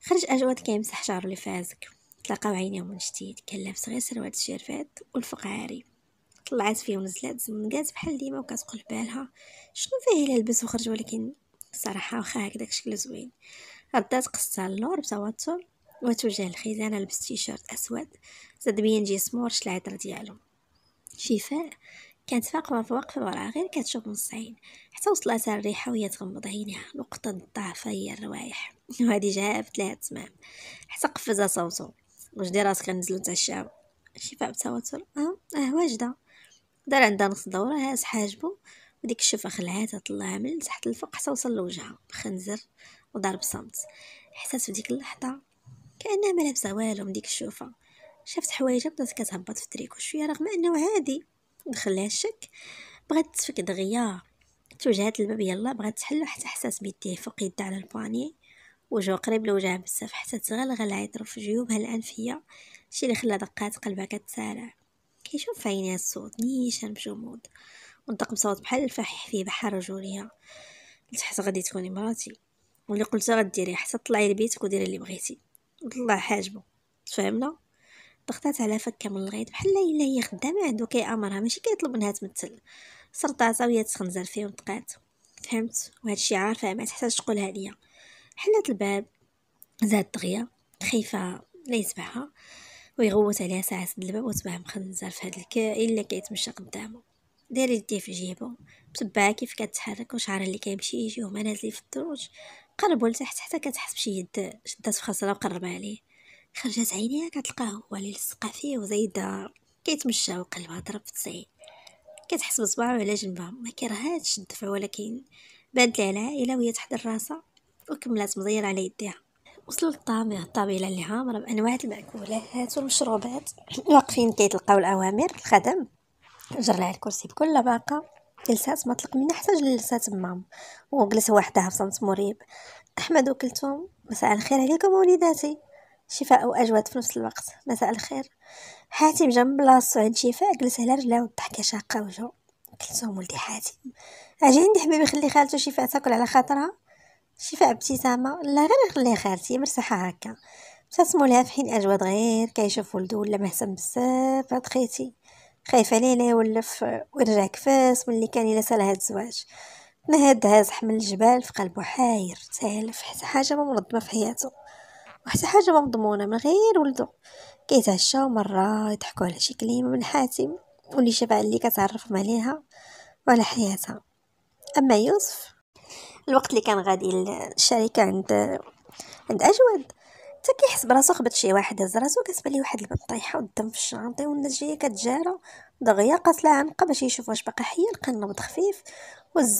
خرج اجود كيمسح شعرو اللي فازك تلاقاو عينيهم من جديد كان لابس غير سروال الشيرفات والفوق عاري طلعت فيه ونزلات زنقات بحال ديما وكتقول بالها شنو فيه الا لبس وخرج ولكن صراحة واخا هكداك شكل زوين غدات قصتها اللور بتوتر وتوجه الخزانة لبس تيشيرت أسود زاد بين جسمو ورش العطر ديالو شفاء كانت فاقمة في واقفة غير كتشوف نص عين حتى وصلاتها الريحة وهي تغمض عينيها نقطة ضعفها هي الروايح وهادي جابت لها تمام حتى قفزها صوتو واش دير راسك غنزلو نتعشاو شفاء بتوتر اه, آه واجدة دار عندها نص دورة هاز حاجبو وديك الشوفة خلعاتها طلعها من تحت الفوق حتى وصل لوجهها بخنزر وضرب صمت حسات في ديك اللحظة كأنها ما لابسة والو من ديك الشوفة شافت حوايجها بدات كتهبط في التريكو شوية رغم أنه عادي دخلها الشك بغات تفك دغيا توجهات الباب يلا بغات تحلو حتى حسات بيديه فوق يدها على البواني وجهو قريب لوجهها بزاف حتى تغلغل عيطرو في جيوبها الأنفية شي اللي خلا دقات قلبها كتسارع كيشوف في عينيها الصوت نيشان بجمود ونطق بصوت بحال الفاحح فيه بحال رجوليه قلت حتى غادي تكوني مراتي واللي قلتها غديري حتى طلعي لبيتك وديري اللي بغيتي والله حاجبو تفهمنا ضغطات على فكه من الغيط بحال الا هي خدامه عندو كيامرها ماشي كيطلب منها تمثل سرطاتها وهي تخنزر فيه ونطقات فهمت وهادشي عارفه ما تحتاج تقولها ليا حلات الباب زاد دغيا خايفه لا يتبعها ويغوت عليها ساعه الباب وتبعها مخنزر في هاد الكائن اللي كيتمشى قدامه داري يديه في جيبو متبعه كيف كتحرك وشعرها اللي كيمشي يجي وما نازلين في الدروج قربو لتحت حتى كتحس بشي يد شدات في خصرها وقربها عليه خرجت عينيها كتلقاه هو اللي لصقا فيه وزايد كيتمشى وقلبها ضرب في تسعين كتحس بصبعه على جنبها ما كرهاتش الدفع ولكن بانت على عائله وهي تحضر راسها وكملات مزيره على يديها وصلوا للطابع الطابيلة اللي عامرة بأنواع المأكولات والمشروبات واقفين كيتلقاو الأوامر الخدم جرى لها الكرسي بكل باقه جلسات ما طلق منها حتى جلسات مام وجلس وحدها في صمت مريب احمد وكلتهم مساء الخير عليكم وليداتي شفاء واجود في نفس الوقت مساء الخير حاتم جنب بلاصتو عند شفاء جلس على رجلها والضحكه شاقه وجهو كلتهم ولدي حاتم اجي عندي حبيبي خلي خالتو شفاء تاكل على خاطرها شفاء ابتسامه لا غير خلي خالتي مرتاحه هكا ابتسموا لها في حين اجود غير كيشوف ولدو ولا مهتم بزاف هاد خيتي خايفة ليلى يولف ويرجع كفاس من اللي كان ينسى لهاد الزواج نهاد هاز حمل الجبال في قلبه حاير تالف حتى حاجة ما منظمة في حياته وحتى حاجة ما مضمونة من غير ولده كيتعشاو مرة يضحكوا على شي كلمة من حاتم واللي شبع اللي كتعرفهم عليها وعلى حياتها أما يوسف الوقت اللي كان غادي للشركة عند عند أجود حتى كيحس براسو خبط شي واحد هز راسو كتبان ليه واحد البطيحه والدم في الشانطي والناس جايه كتجارى دغيا قاتله عنقه باش يشوف واش باقا حيه لقى النبض خفيف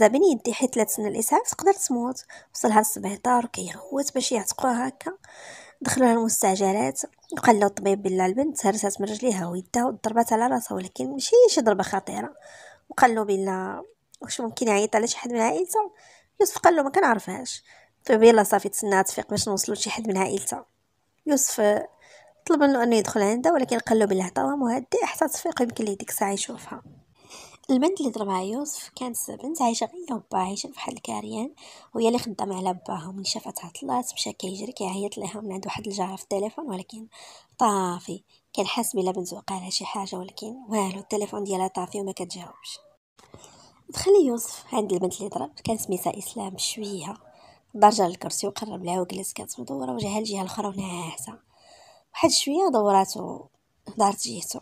بين يدي حيت لا تسنى الاسعاف تقدر تموت وصلها للسبيطار وكيغوت باش يعتقوها هكا دخلوها المستعجلات وقال له الطبيب بلا البنت هرسات من رجليها ويدها وضربات على راسها ولكن ماشي شي ضربه خطيره وقال له بلا واش ممكن يعيط على شي حد من عائلته يوسف قال له ما كنعرفهاش طيب يلا صافي تسنى تفيق باش نوصلو لشي حد من عائلته يوسف طلب منه انه يدخل عندها ولكن قال له بالله طوام وهدي حتى تصفيق يمكن ليه ديك الساعه يشوفها البنت اللي ضربها يوسف كانت بنت عايشه غير باها عايشه في الكاريان وهي اللي خدامه على باها ومن شافتها طلعت مشى كيجري كيعيط ليها من عند واحد الجاره في التليفون ولكن طافي كان بلا بنت وقع لها شي حاجه ولكن والو التليفون ديالها طافي وما كتجاوبش دخل يوسف عند البنت اللي ضرب كان سميتها اسلام شويه درجة الكرسي وقرب لها وجلس كانت مدورة وجهها الجهة الأخرى وناعسة واحد شوية دوراتو دارت جهتو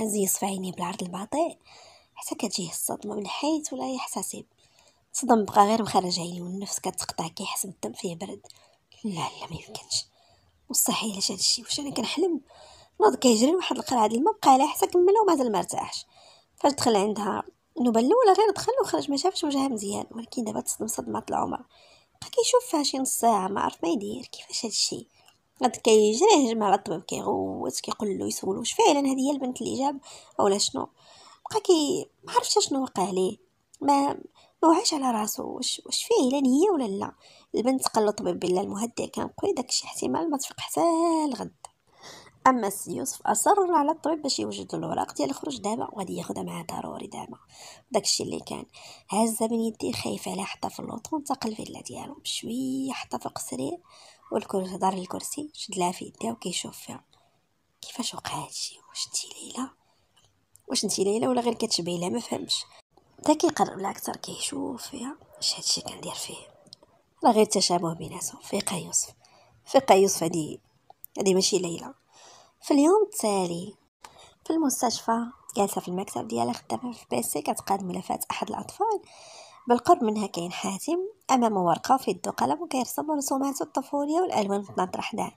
هز يصف عينيه بالعرض البطيء حتى كتجيه الصدمة من حيث ولا يحتسب صدم بقى غير مخرج عيني والنفس كتقطع كيحس بالدم فيه برد لا لا ما يمكنش مستحيل اش هادشي واش انا كنحلم نوض كيجري لواحد القرعه د الما بقى عليها حتى كمل ومازال ما مرتاحش فاش دخل عندها النوبه الاولى غير دخل وخرج ما شافش وجهها مزيان ولكن دابا تصدم صدمه العمر بقى كيشوف فيها شي نص ساعه ما عرف ما يدير كيفاش هادشي غاد كيجري هجم على الطبيب كيغوت كيقول له يسولو واش فعلا هذه هي البنت اللي جاب اولا شنو بقى كي ما عرفتش شنو وقع ليه ما ما وعاش على راسو واش واش فعلا هي ولا لا البنت قال له الطبيب بالله المهدئ كان قوي داكشي احتمال ما تفيق حتى الغد اما السيوس يوسف اصر على الطبيب باش يوجد له الوراق ديال الخروج دابا وغادي ياخذها معاه ضروري دابا داكشي اللي كان هزها من يدي خايف عليها حتى في اللوطو انتقل الفيلا ديالو بشويه حتى فوق السرير والكرسي دار الكرسي شد لها في يديها وكيشوف فيها كيفاش وقع هادشي واش انت ليلى واش انت ليلى ولا غير كتشبهي لها ما فهمش حتى كيقرب لها اكثر كيشوف فيها اش هادشي كندير فيه راه غير تشابه بيناتهم فيقه يوسف فيقه يوسف هادي هادي ماشي ليلى في اليوم التالي في المستشفى جالسه في المكتب ديالها خدامه في بيسي كتقاد ملفات احد الاطفال بالقرب منها كاين حاتم امام ورقه في يدو قلم وكيرسم رسوماته الطفوليه والالوان تنطرح حداه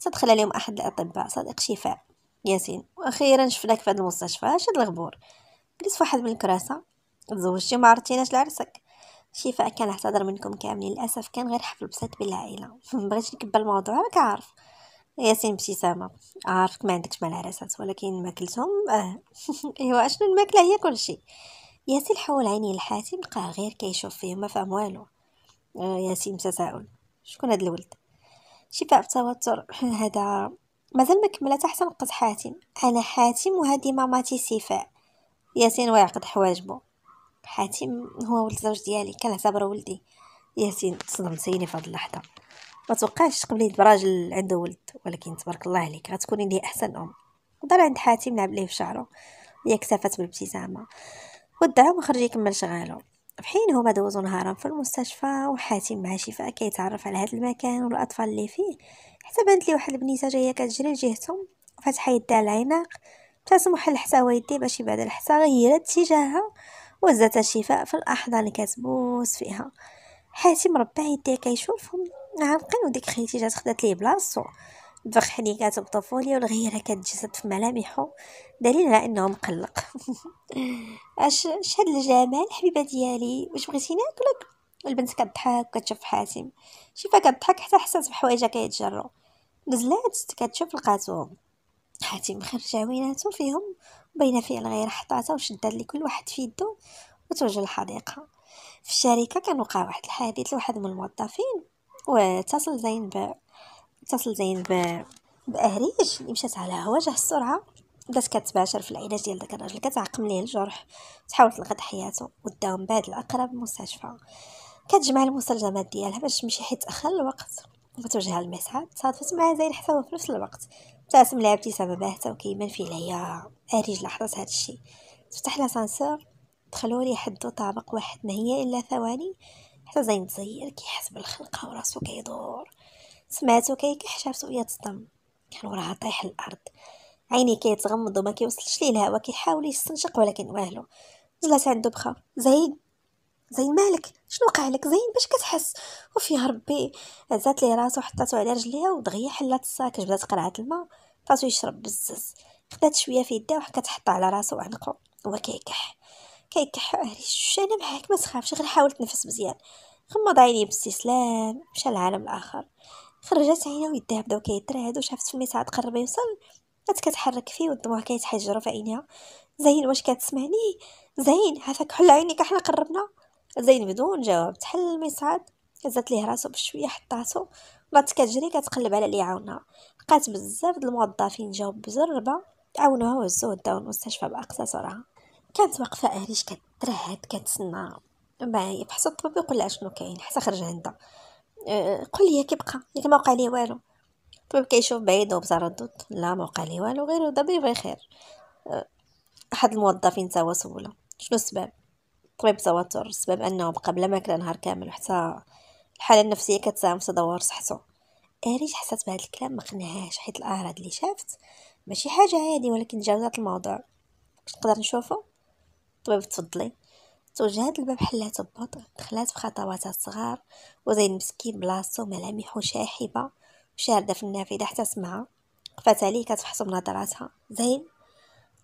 تدخل عليهم احد الاطباء صديق شفاء ياسين واخيرا شفناك في هذا المستشفى شد الغبور جلس في واحد من الكراسه تزوجتي ما عرفتيناش لعرسك شفاء كان اعتذر منكم كاملين للاسف كان غير حفل بسيط بالعائله مبغيتش نكبر الموضوع راك عارف ياسين ابتسامه عارفك ما عندكش مال العرسات ولكن ماكلتهم اه ايوا اشنو الماكله هي كلشي ياسين حول عينيه لحاتم لقاه غير كيشوف فيه ما فهم والو آه، ياسين تساؤل شكون هاد الولد شفاء التوتر هذا مازال ما كملت حتى نقص حاتم انا حاتم وهذه ماماتي سيفاء ياسين ويعقد حواجبو حاتم هو ولد زوج ديالي كنعتبره ولدي ياسين سيني في هاد اللحظه ما توقعش تقبلي براجل عنده ولد ولكن تبارك الله عليك غتكوني ليه احسن ام دار عند حاتم لعب ليه في شعره هي اكتفت بالابتسامه ودعه وخرج يكمل شغاله حين هما دوزو نهارا في المستشفى وحاتم مع شفاء كيتعرف على هذا المكان والاطفال اللي فيه حتى بانت لي واحد البنيته جايه كتجري لجهتهم فتح يدها العناق ابتسم وحل حتى يديه باش يبعد الحصى غيرت اتجاهها وزات الشفاء في الاحضان كتبوس فيها حاتم ربع يديه كيشوفهم عامقين وديك خيتي جات خدات ليه بلاصتو دفخ حنيكات بطفوليا والغيرة كتجسد في ملامحو دليل على انه مقلق اش شهد الجمال حبيبه ديالي واش بغيتي ناكلك البنت كضحك وكتشوف حاتم شفا كضحك حتى حسات بحوايجها كيتجرو نزلات كتشوف لقاتهم حاتم خرج عويناتو فيهم باينه فيه الغيره حطاتها وشدات كل واحد في يدو وتوجه الحديقه في الشركه كان وقع واحد الحادث لواحد من الموظفين واتصل زين ب اتصل زين ب بأهريج اللي مشات على وجه السرعة بدات كتباشر في العلاج ديال داك الراجل كتعقم ليه الجرح تحاول تلقط حياته وداو من بعد لأقرب مستشفى كتجمع المستلزمات ديالها باش تمشي حيت تأخر الوقت وتوجهها للمسعد تصادفت مع زين حساب في نفس الوقت ابتسم لها ابتسامة باهتة وكيبان فيه ليا أهريج لاحظت هادشي تفتح لاسانسور دخلوا لي حدو طابق واحد ما هي إلا ثواني حتى زين تزير كيحس بالخلقة وراسو كيدور سمعتو كيكح شافتو هي تصدم كان وراها طايح الارض عيني كيتغمض وما كيوصلش ليه الهواء كيحاول يستنشق ولكن والو جلس عندو دبخة زين زين مالك شنو وقع لك زين باش كتحس وفي ربي عزات ليه راسو حطاتو على رجليها ودغيا حلات الصاك بدات قرعه الماء عطاتو يشرب بزز خدات شويه في يدها وحكات حطها على راسو وعنقو هو كيكح كيكح شوش انا معاك ما تخافش غير حاول تنفس مزيان غمض عينيه باستسلام مشى العالم الاخر خرجت عينه ويديها بداو كيترادو شافت فمي ساعة قرب يوصل بدات كتحرك فيه والدموع كيتحجروا في عينيها زين واش كتسمعني زين عافاك حل عينيك احنا قربنا زين بدون جواب تحل المصعد هزات ليه راسو بشويه حطاتو بقات كتجري كتقلب على اللي يعاونها لقات بزاف د الموظفين جاوب بزربه عاونوها وهزوه داو المستشفى باقصى سرعه كانت واقفه اهريش كترهد كتسنى باهي حتى الطبيب يقول لها شنو كاين حتى خرج عندها آه، قول لي كيبقى ياك ما وقع ليه والو الطبيب كيشوف بعيد وبتردد لا ما وقع ليه والو غير دابا يبغي خير آه، احد الموظفين تاوا سولو شنو السبب الطبيب توتر السبب انه بقى بلا ماكله نهار كامل وحتى الحاله النفسيه كتساهم في تدهور صحته اريج حسات بهذا الكلام ما قنعهاش حيت الاعراض اللي شافت ماشي حاجه عادي ولكن تجاوزات الموضوع باش نقدر نشوفه الطبيب تفضلي توجهت الباب حلات ببطء دخلات خطواتها الصغار وزين مسكين بلاصتو ملامحو شاحبة وشاردة في النافذة حتى سمعها وقفات عليه كتفحصو بنظراتها زين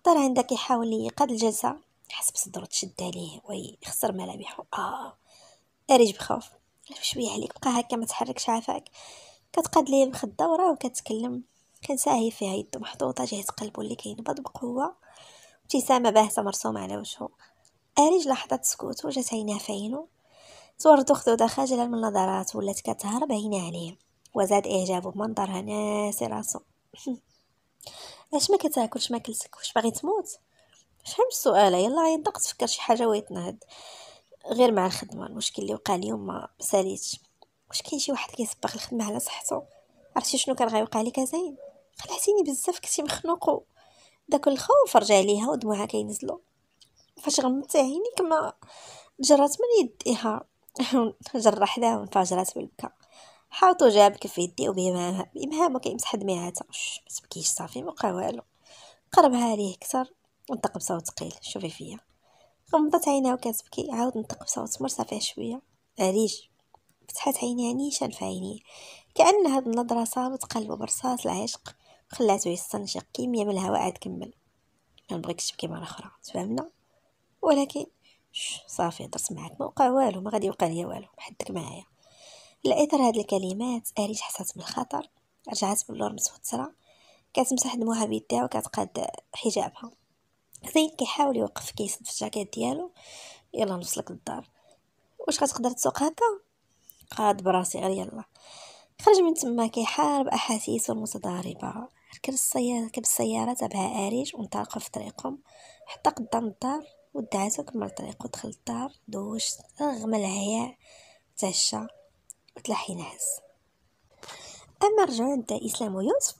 طار عندك يحاول يقاد الجلسة حس بصدرو تشد عليه وي خسر ملامحو اه أريج بخوف شويه عليك بقى هكا ما تحركش عافاك كتقاد ليه بخدة وراه وكتكلم كان ساهي فيها يدو محطوطة جهة قلبو اللي كينبض بقوة ابتسامة باهتة مرسومة على وجهه أريج لحظة سكوت وجات عيناه في عينو توردو خدودة خجلا من نظرات ولات كتهرب عينا عليه وزاد إعجابه بمنظرها ناسي راسو اش ما كتاكلش ماكلتك واش باغي تموت فهم السؤال يلا عيطك تفكر شي حاجه ويتنهد غير مع الخدمه المشكل اللي وقع اليوم ما ساليتش واش كاين شي واحد كيصبغ الخدمه على صحته عرفتي شنو كان غيوقع لك زين خلعتيني بزاف كنتي مخنوق داك الخوف رجع ليها ودموعها كينزلو فاش غمضت عيني كما جرات من يديها جرح لها وانفجرات بالبكاء حاطو جاب كف يدي وبإمامها ما كيمسح دميعاتها ما تبكيش صافي مبقى والو قربها ليه كتر ونطق بصوت ثقيل شوفي فيا غمضت عينها وكتبكي عاود نطق بصوت مرتفع شويه عريج فتحت عيني نيشان في عينيه كأن هاد النظرة صارت قلبه برصاص العشق خلاتو يستنشق كمية من الهواء عاد كمل ما نبغيكش تبكي مره اخرى تفهمنا ولكن صافي درت معاك ما وقع والو ما غادي يوقع ليا والو بحدك معايا لاثر هاد الكلمات اريج حسات بالخطر رجعت باللور متوتره كتمسح دموها بيديها وكتقاد حجابها زين كيحاول يوقف كيسد في الجاكيت ديالو يلا نوصلك للدار واش غتقدر تسوق هكا قاد براسي غير يلا خرج من تما كيحارب احاسيسه المتضاربه ركب السياره ركب السياره تبعها اريج وانطلقوا في طريقهم حتى قدام الدار ودعاتو كمل طريقه دخل الدار دوش رغم العياء تعشى وتلاحي نعس اما رجعوا عند اسلام ويوسف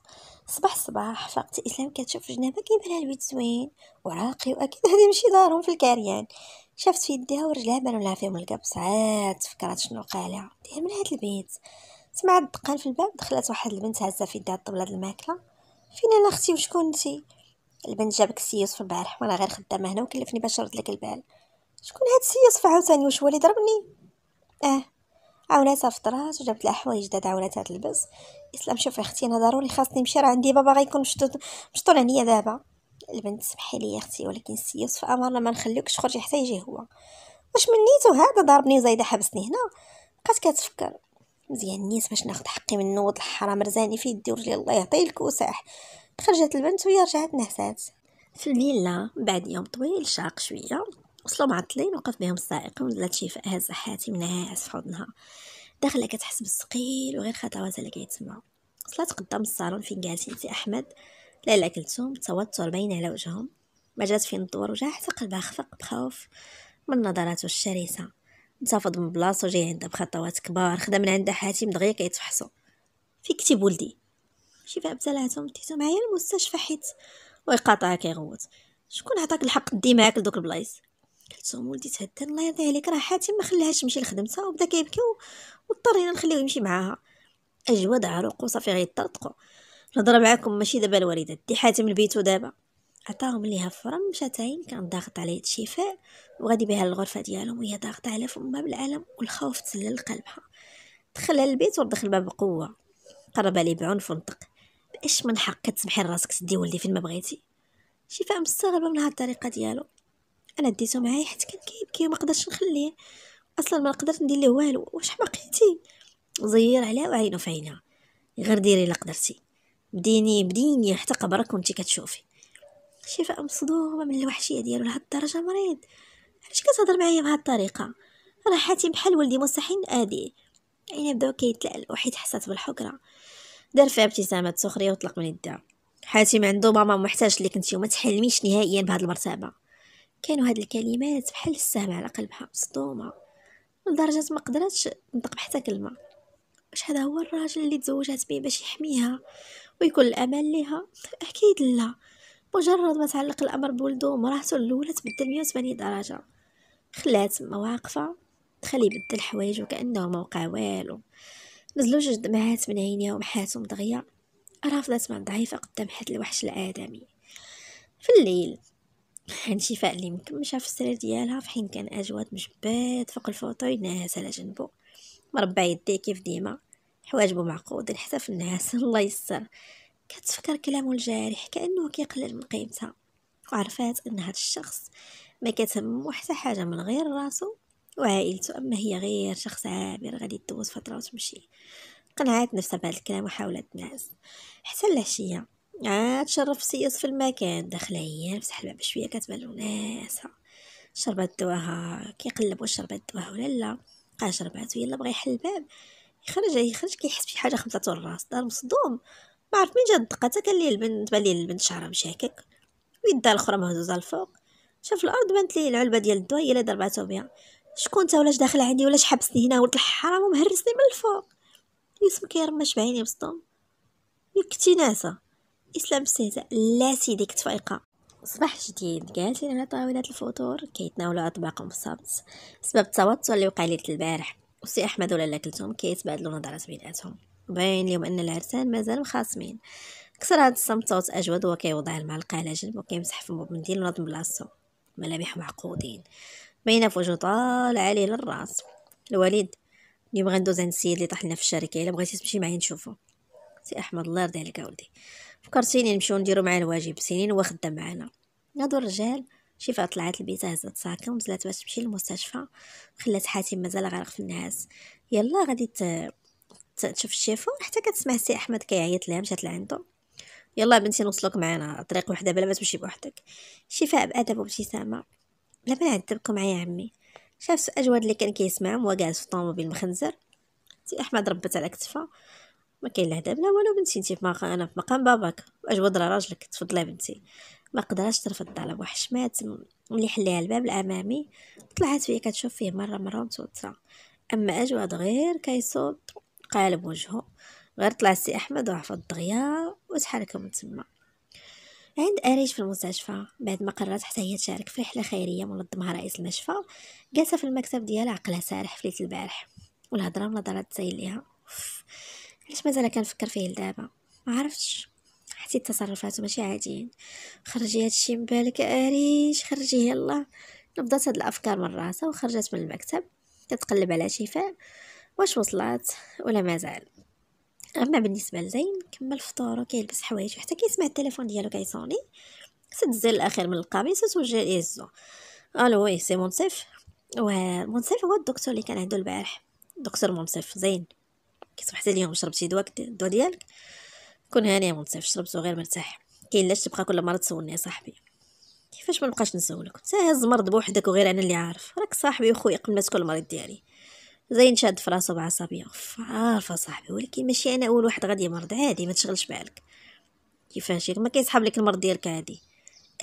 صباح الصباح فقط اسلام كتشوف جنابها كيبان البيت زوين وراقي واكيد هذه ماشي دارهم في الكاريان شافت في يديها ورجلها بانوا لها فيهم القبص عاد فكرات شنو قالها ديال من هاد البيت سمعت الدقان في الباب دخلت واحد البنت هزة في يدها الطبله د الماكله فين انا اختي وشكون نتي البنت جابك السي يوسف البارح وانا غير خدامه هنا وكلفني باش نرد لك البال شكون هاد السي يوسف عاوتاني واش هو اللي ضربني اه عاوناتها فطرات وجابت لها حوايج جداد عاوناتها تلبس اسلام شوفي اختي انا ضروري خاصني نمشي راه عندي بابا غيكون مشطون مشطول عليا دابا البنت سمحي لي يا اختي ولكن السي يوسف امرنا ما نخليوكش خرجي حتى يجي هو واش منيتو هذا ضربني زايده حبسني هنا بقات كتفكر مزيان نيت باش ناخد حقي من نوض الحرام رزاني في يدي ورجلي الله يعطيه وساح خرجت البنت وهي رجعت نهسات في الفيلا بعد يوم طويل شاق شويه وصلوا معطلين وقف بهم السائق ونزلت شيفاء هازه حاتم ناعس في حضنها داخله كتحس بالثقيل وغير خطواتها اللي كيتسمع وصلت قدام الصالون فين جالسين سي احمد لا كلثوم التوتر باين على وجههم ما جات فين الدور وجا حتى قلبها خفق بخوف من نظراته الشرسه انتفض من بلاصه جاي عندها بخطوات كبار خدا من عندها حاتم دغيا كيتفحصو في كتب ولدي شي فاب ثلاثه ديتو معايا المستشفى حيت ويقاطعها كيغوت شكون عطاك الحق دي معاك لدوك البلايص لهم ولدي تهدى الله يرضي عليك راه حاتم ما خلاهاش تمشي لخدمتها وبدا كيبكي واضطرينا نخليوه يمشي معاها اجواد عروق وصافي غيطرطقو الهضره معاكم ماشي دابا الوالده دي حاتم لبيتو دابا عطاهم ليها فرن مشات كان ضاغط عليه الشفاء وغادي بها للغرفه ديالهم وهي ضاغطه على فمها بالعالم والخوف تسلل قلبها دخلها للبيت وردخ الباب بقوه قرب لي بعنف ونطق باش من حقك تسمحي لراسك تدي ولدي فين ما بغيتي شفاء مستغربه من هاد الطريقه ديالو انا ديتو معايا حيت كان كيبكي وما قدرتش نخليه اصلا ما قدرت ندير ليه والو واش حماقيتي زير عليها وعينو في عينها غير ديري الا قدرتي بديني بديني حتى قبرك وانت كتشوفي شفاء مصدومه من الوحشيه ديالو لهاد الدرجه مريض علاش كتهضر معايا بهاد الطريقه راه حاتم بحال ولدي مستحيل ادي عيني بداو كيتلألؤ حيت حسات بالحكره دار فيها ابتسامه سخريه وطلق من يدها حاتم عنده ماما محتاج ليك انت وما تحلميش نهائيا بهاد المرتبه كانوا هاد الكلمات بحال السهم على قلبها مصدومه لدرجه ما قدرتش تنطق حتى كلمه واش هذا هو الراجل اللي تزوجات به باش يحميها ويكون الامل ليها اكيد لا مجرد ما تعلق الأمر بولدو مراته الأولى تبدل 180 درجة خلات تما واقفة تخلي يبدل حوايجو كأنه ما وقع والو نزلو جوج دمعات من عينيها ومحاتهم دغيا رافضة تما ضعيفة قدام حد الوحش الآدمي في الليل عند شفاء اللي مكمشة في السرير ديالها في حين كان أجواد مجبات فوق الفوطوي ناعس على جنبو مربع يديه كيف ديما حواجبو معقودين حتى في النعاس الله يسر كتفكر كلامه الجارح كأنه كيقلل من قيمتها وعرفات أن هذا الشخص ما كتهمو حتى حاجة من غير راسو وعائلته أما هي غير شخص عابر غادي تدوز فترة وتمشي قنعات نفسها بهذا الكلام وحاولت تنعس حتى العشية عاد شرف سيس في المكان داخله هي نفسها الباب شويه كتبان له ناسها شربات دواها كيقلب واش شربات دواها ولا لا بقى شربات ويلا بغى يحل الباب يخرج يخرج كيحس بشي حاجه خبطته الراس دار مصدوم ما عرفت من جات الدقه حتى قال لي البنت بان ليه البنت شعرها مشاكك ويدها الاخرى مهزوزه الفوق شاف الارض بانت ليه العلبه ديال الدواء هي اللي ضرباتو بها شكون انت ولاش داخل عندي ولاش حبسني هنا ولد الحرام ومهرسني من الفوق يوسف كيرمش بعيني بسطوم يكتي ناسا اسلام استهزاء لا سيدي كنت فايقه صباح جديد جالسين على طاولة الفطور كيتناولوا أطباق مصابت سبب التوتر اللي وقع لي البارح وسي أحمد ولا كلتهم كيتبادلوا نظرات بيناتهم باين اليوم ان العرسان مازال مخاصمين كسر هاد صوت اجود وكيوضع كيوضع المعلقه على جنب وكيمسح في بمنديل ونظم بلاصتو ملامح معقودين باينه في وجهو طالع عليه للراس الوليد اليوم غندوز عند السيد اللي طاح لنا في الشركه الا بغيتي تمشي معايا نشوفو سي احمد الله يرضي عليك اولدي فكرتيني نمشيو نديرو معاه الواجب سنين هو خدام معانا هادو الرجال شفاء طلعت البيت هزات ساكا ونزلات باش تمشي للمستشفى خلات حاتم مازال غارق في النعاس يلا غادي ت... تشوف الشيفو حتى كتسمع سي احمد كيعيط ليها مشات لعندو يلا بنتي نوصلوك معانا طريق وحده بلا ما تمشي بوحدك شفاء بادب وابتسامه بلا ما نعذبكم معايا عمي شاف اجود اللي كان كيسمعهم هو جالس في الطوموبيل مخنزر سي احمد ربت على كتفها ما كاين لا هداب لا والو بنتي انت في مقام انا في مقام باباك اجود راه راجلك تفضلي بنتي ما قدرش ترفض الطلب وحشمات ملي حليها الباب الامامي طلعت فيه كتشوف فيه مره مره متوتره اما اجود غير كيصوت قالب وجهه غير طلع السي احمد وعفى الدغيا وتحرك من تما عند اريج في المستشفى بعد ما قررت حتى هي تشارك في رحله خيريه منظمها رئيس المشفى جالسه في المكتب ديالها عقلها سارح في ليله البارح والهضره نظرات تسيل ليها علاش مازال كنفكر فيه لدابا ما عرفتش حسيت تصرفاته ماشي عاديين خرجي هادشي من بالك اريج خرجي يلا نبضات هاد الافكار من راسها وخرجت من المكتب كتقلب على شفاء واش وصلات ولا مازال اما بالنسبه لزين كمل فطور وكيلبس حوايجو حتى كيسمع التليفون ديالو كيصوني سد الزر الاخير من القميص وتوجه ليزو الو وي إيه، سي منصف ومنصف هو الدكتور اللي كان عنده البارح دكتور منصف زين كصبحتي اليوم شربتي دواك الدوا ديالك كون هاني يا منصف شربتو غير مرتاح كاين لاش تبقى كل مره تسولني يا صاحبي كيفاش ما نبقاش نسولك انت هاز مرض بوحدك وغير انا اللي عارف راك صاحبي وخويا قبل ما تكون المريض ديالي زين شاد في راسو بعصبيه عارفه صاحبي ولكن ماشي انا اول واحد غادي يمرض عادي ما تشغلش بالك كيفاش ما كيسحب لك المرض ديالك عادي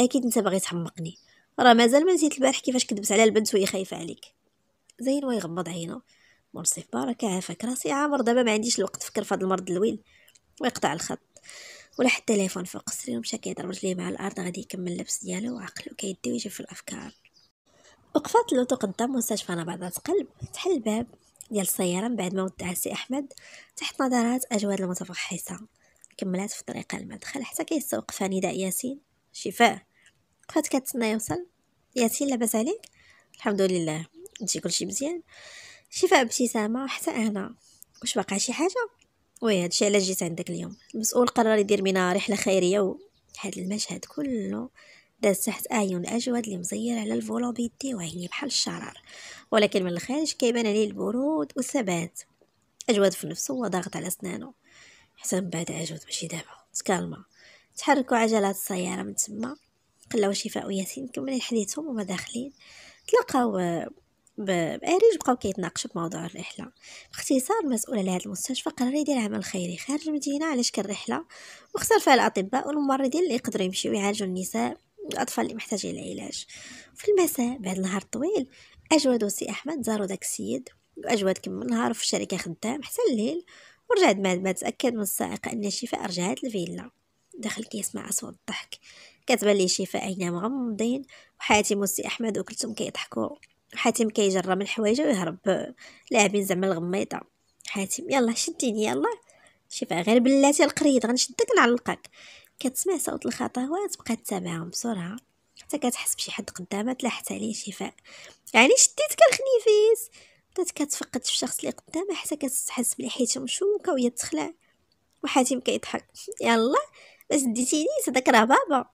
اكيد انت باغي تحمقني راه مازال ما نسيت البارح كيفاش كدبت على البنت وهي خايفه عليك زين ويغمض عينو منصف بارك عافاك راسي عامر دابا ما عنديش الوقت نفكر في هذا المرض اللويل ويقطع الخط ولا حتى تليفون فوق السرير ومشى كيضرب رجليه مع الارض غادي يكمل اللبس ديالو وعقلو كيدي ويجي في الافكار وقفات لوطو قدام مستشفى نبضات قلب تحل الباب ديال السيارة من بعد ما ودعها سي أحمد تحت نظرات أجواد المتفحصة كملات في طريق المدخل حتى كيستوقفها نداء ياسين شفاء قفات كتسنى يوصل ياسين لاباس عليك الحمد لله ماشي كلشي مزيان شفاء ابتسامه حتى انا واش باقا شي حاجه وي هادشي علاش جيت عندك اليوم المسؤول قرر يدير منا رحله خيريه وهاد المشهد كله داز تحت اعين اجود اللي مزير على الفولوبي وعيني بحال الشرار ولكن من الخارج كيبان عليه البرود والثبات اجود في نفسه وضاغط على اسنانه حتى من بعد اجود ماشي دابا تكالما تحركوا عجلات السياره من تما قلاو شفاء وياسين كملين حديثهم وما داخلين تلاقاو باريج بقاو كيتناقشوا بموضوع الرحله باختصار المسؤول على هذا المستشفى قرر يدير عمل خيري خارج المدينه على شكل رحله واختار فيها الاطباء والممرضين اللي يقدروا يمشيو يعالجوا النساء الأطفال اللي محتاجين العلاج في المساء بعد نهار طويل أجود وسي أحمد زاروا داك السيد وأجود كمل نهار في الشركة خدام حتى الليل ورجعت بعد ما تأكد من السائقة أن شفاء رجعت للفيلا دخل كيسمع أصوات الضحك كتبان ليه شفاء عينيه مغمضين وحاتم وسي أحمد وكلتهم كيضحكوا حاتم كيجرى من حوايجه ويهرب لاعبين زعما الغميطه حاتم يلا شديني يلا شفاء غير بلاتي القريض غنشدك نعلقك كتسمع صوت الخطوات بقات تتابعهم بسرعه حتى كتحس بشي حد قدامها تلاحت عليه شفاء يعني شديتك الخنيفيس بدات كتفقد في الشخص اللي قدامها حتى كتحس بلي حيتها مشوكه وهي تخلع وحاتم كيضحك يلا باش ديتيني صدق راه بابا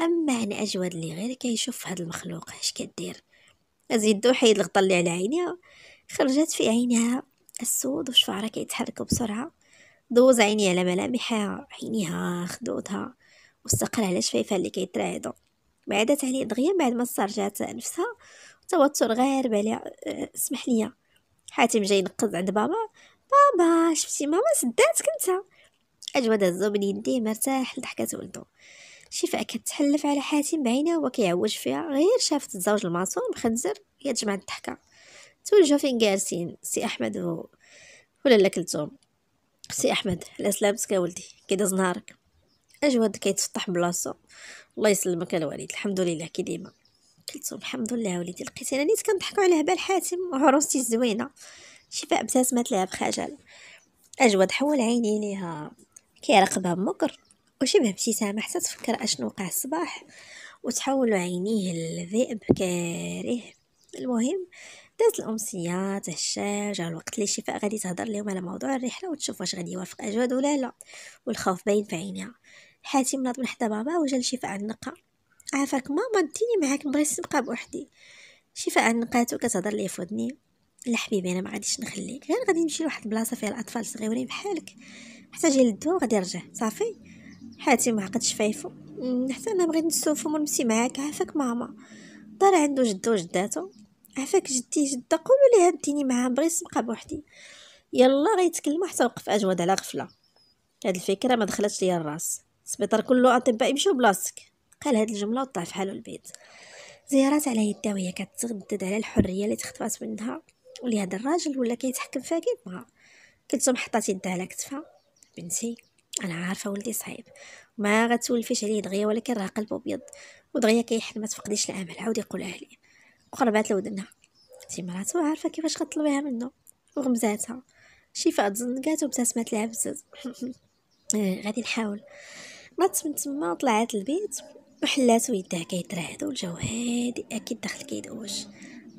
اما انا يعني اجود اللي غير كيشوف هاد المخلوق اش كدير زيدو حيد الغطا اللي على عينيها خرجت في عينيها السود وشفعرها كيتحركوا بسرعه دوز عيني على ملامحها عينيها خدودها واستقلها على شفايفها اللي كيترعدو بعدت عليه دغيا بعد ما استرجعت نفسها توتر غير بالي آه، اسمح لي حاتم جاي ينقز عند بابا بابا شفتي ماما سداتك انت اجود هزو من يديه مرتاح لضحكة ولدو شفاء كتحلف على حاتم بعينها وكيعوج كيعوج فيها غير شافت الزوج المعصوم مخنزر هي الضحكه توجهوا فين جالسين سي احمد و... ولا كلثوم سي احمد علاش لابسك ولدي كي داز نهارك اجود كيتسطح بلاصتو الله يسلمك الوالد الحمد لله كي ديما قلت الحمد لله وليدي لقيت انا نيت كنضحكوا على هبال حاتم وعروستي الزوينه شفاء ابتسمت تلعب بخجل اجود حول عيني ليها كيراقبها مكر وشبه ابتسامه حتى تفكر اشنو وقع الصباح وتحول عينيه للذئب كاره المهم داز الامسيه تهشا على الوقت اللي شفاء غادي تهضر لهم على موضوع الرحله وتشوف واش غادي يوافق اجود ولا لا والخوف باين في عينيها حاتم ناض من حدا بابا وجا لشفاء عنقها عافاك ماما ديني معاك بغيت نبقى بوحدي شفاء عنقاتو كتهضر لي في ودني لا حبيبي انا ما غاديش نخليك غير غادي نمشي لواحد البلاصه فيها الاطفال صغيرين بحالك حتى جي للدو غادي نرجع صافي حاتم ما عقدش فايفو حتى انا بغيت نسوفو ونمشي معاك عافاك ماما دار عنده جدو جداتو عفاك جدي جدة قولوا ليها ديني معاه بغيت نبقى بوحدي يلا غيتكلم حتى وقف اجود على غفله هاد الفكره ما دخلتش ليا الراس السبيطار كله اطباء يمشيو بلاصتك قال هاد الجمله وطلع في حالو البيت زيارات على يدها وهي كتغدد على الحريه اللي تخطفات منها ولي هاد الراجل ولا كيتحكم فيها كيف بغا كلثوم حطات يدها على كتفها بنتي انا عارفه ولدي صعيب ما غتولفيش عليه دغيا ولكن راه قلبو ابيض ودغيا كيحلم ما تفقديش الامل عاود قولها ليه وقربات لودنها تي مراتو عارفه كيفاش غطلبيها منه وغمزاتها شفاء وبتسمات وابتسمات العبزز غادي نحاول نط من تما طلعت البيت وحلاتو ويدها كيترعد والجو هادي اكيد دخل كيدوش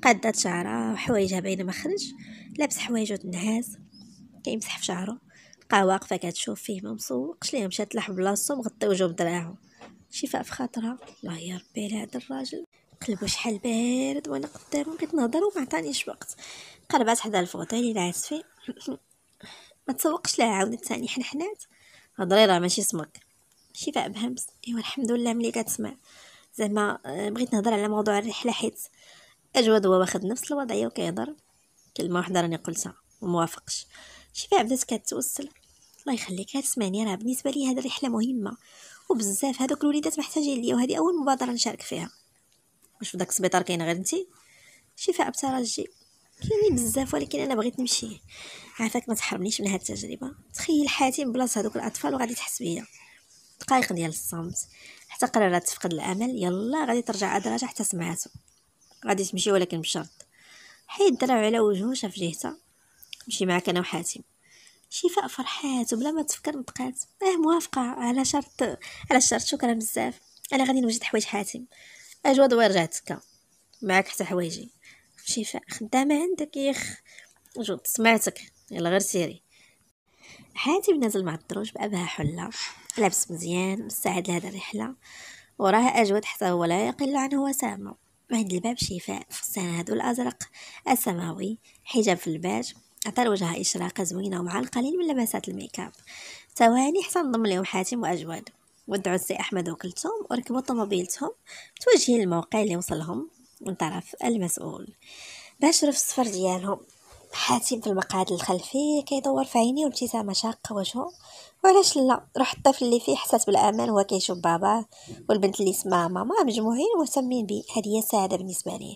قادات شعرها وحوايجها باينه ما خرج لابس حوايجو تنعاس كيمسح في شعرو بقى واقفه كتشوف فيه ما مسوقش ليه مشات لحب بلاصتو مغطي وجهو بدراعو شفاء في خاطرها الله يا ربي على هذا الراجل قلبو شحال بارد وانا قدامو بغيت نهضر وما عطانيش وقت قربات حدا الفوطي اللي نعس فيه ما تسوقش لها عاودت ثاني حنحنات هضري راه ماشي سمك شفاء بهمس ايوا الحمد لله ملي كتسمع زعما آه، بغيت نهضر على موضوع الرحله حيت اجود هو واخد نفس الوضعيه وكيهضر كلمه واحده راني قلتها وموافقش شفاء بدات كتوسل الله يخليك سمعني راه بالنسبه لي هاد الرحله مهمه وبزاف هذوك الوليدات محتاجين ليا وهذه اول مبادره نشارك فيها واش فداك السبيطار كاين غير انت شفاء بترجي كاينين بزاف ولكن انا بغيت نمشي عافاك ما تحرمنيش من هاد التجربه تخيل حياتي بلاص بلاصه هذوك الاطفال وغادي تحس بيا دقائق ديال الصمت حتى قررت تفقد الامل يلا غادي ترجع ادراجه حتى سمعاتو غادي تمشي ولكن بشرط حيد الدرع على وجهه شاف جهته نمشي معاك انا وحاتم شفاء فرحات وبلا ما تفكر نطقات اه موافقه على شرط على شرط شكرا بزاف انا غادي نوجد حوايج حاتم اجوا دوي رجعت سكا معاك حتى حوايجي شفاء خدامه عندك يخ جود سمعتك يلا غير سيري حاتم نازل مع الدروج بأبها حلة لابس مزيان مستعد لهذا الرحلة وراه أجود حتى هو لا يقل عنه وسامة عند الباب شفاء فستان هادو الأزرق السماوي حجاب في الباج عطى وجهها إشراقة زوينة ومع القليل من لمسات الميكاب ثواني حتى نضم لهم حاتم وأجود ودعوا السي أحمد وكلتهم وركبوا طوموبيلتهم توجهين للموقع اللي وصلهم من طرف المسؤول باش رف السفر ديالهم حاتم في المقعد الخلفي كيدور في عيني وابتسامه شاقه وجهه وعلاش لا روح الطفل اللي فيه حسات بالامان هو كيشوف باباه والبنت اللي اسمها ماما مجموعين مهتمين به هذه هي السعاده بالنسبه ليه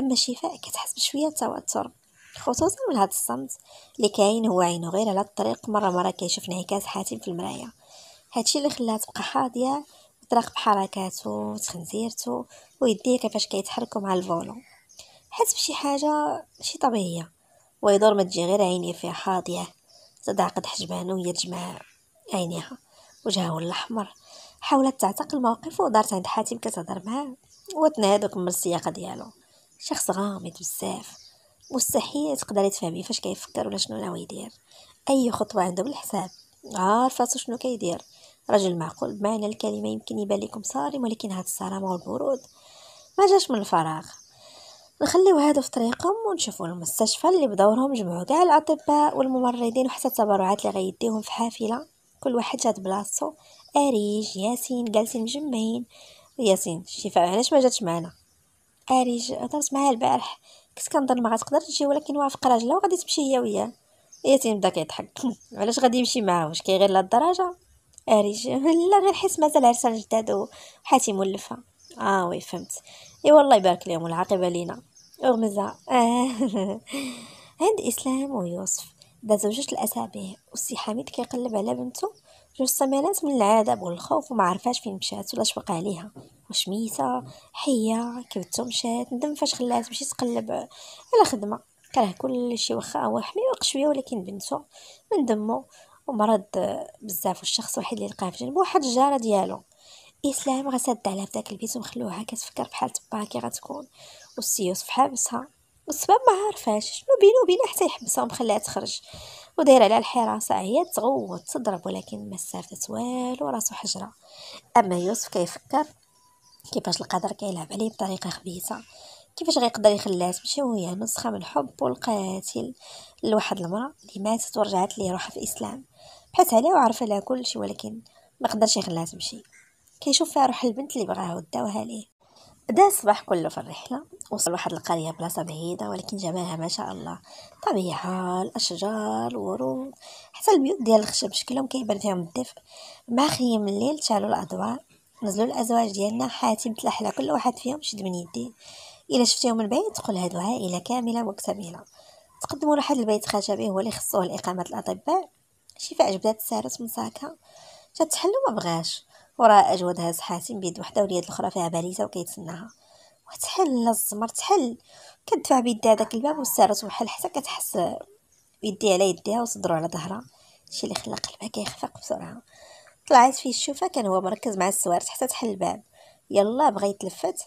اما شفاء كتحس بشويه توتر خصوصا من هذا الصمت اللي كاين هو عينه غير على الطريق مره مره كيشوف انعكاس حاتم في المرايه هادشي اللي خلاها تبقى حاضيه تراقب حركاته وتخنزيرته ويديه كيفاش كيتحركوا مع الفولون حس بشي حاجه شي طبيعيه ويدور ما تجي غير عيني فيها حاضيه تدعقد حجبانه وهي تجمع عينيها وجهه الاحمر حاولت تعتقل الموقف ودارت عند حاتم كتهضر معاه وتنهى من السياقه ديالو شخص غامض بزاف مستحيل تقدري تفهمي فاش كيفكر ولا شنو ناوي يدير اي خطوه عنده بالحساب عارفه شنو كيدير رجل معقول بمعنى الكلمة يمكن يبان لكم صارم ولكن هاد الصرامة والبرود ما جاش من الفراغ نخليو هادو في طريقهم ونشوفوا المستشفى اللي بدورهم جمعوا كاع الاطباء والممرضين وحتى التبرعات اللي غيديهم في حافله كل واحد جات بلاصتو اريج ياسين جالسين مجمعين ياسين الشفاء علاش ما جاتش معنا اريج هضرت معاها البارح كنت كنظن ما غتقدر تجي ولكن وافق راجلها وغادي تمشي هي وياه ياسين بدا كيضحك علاش غادي يمشي معاه واش كيغير لها الدراجه اريج لا غير حس مازال عرسان جداد وحاتي مولفه اه وي فهمت اي والله يبارك لهم العاقبه لينا اغمزه آه. عند اسلام ويوسف دازو جوج الاسابيع والسي حميد كيقلب على بنته جوج سمانات من العذاب والخوف وما عرفاش فين مشات ولا وقع عليها واش ميته حيه كبتو مشات ندم فاش خلاها تمشي تقلب على خدمه كره كل شي واخا هو حميوق شويه ولكن بنته من دمه ومرض بزاف والشخص الوحيد اللي لقاه في جنبه واحد الجاره ديالو اسلام غسد عليها في داك البيت ومخلوها كتفكر بحال تباها كي غتكون والسيوس في حبسها والسبب ما عارفاش شنو بينو وبينها حتى يحبسها ومخليها تخرج وداير على الحراسه هي تغوت تضرب ولكن ما استفادت والو راسو حجره اما يوسف كيفكر كيفاش القدر كيلعب عليه بطريقه خبيثه كيفاش غيقدر يخليها تمشي وهي يعني نسخه من الحب والقاتل لواحد المراه اللي ماتت ورجعت ليه روحها في الاسلام بحث عليها وعرف عليها كلشي ولكن ما قدرش يخليها تمشي كيشوف فيها روح البنت اللي بغاها وداوها ليه بدا الصباح كله في الرحله وصل واحد القريه بلاصه بعيده ولكن جمالها ما شاء الله طبيعه الاشجار الورود حتى البيوت ديال الخشب شكلهم كيبان فيهم الدفء مع خيم الليل شعلوا الاضواء نزلوا الازواج ديالنا حاتم تلاحلا كل واحد فيهم شد من يديه الا شفتيهم من بعيد تقول هادو عائله كامله مكتمله تقدموا لواحد البيت خشبي هو اللي خصوه لاقامه الاطباء شفاء جبدات سارت من ساكا جات تحل وما بغاش وراء اجودها حاتم بيد وحده واليد الاخرى فيها باليزه وكيتسناها وتحل الزمر تحل كدفع بيدها هذاك الباب وسارت وحل حتى كتحس بيدي على يديها وصدرو على ظهرها شي اللي خلى قلبها كيخفق بسرعه طلعت فيه الشوفه كان هو مركز مع السوارت حتى تحل الباب يلا بغا يتلفت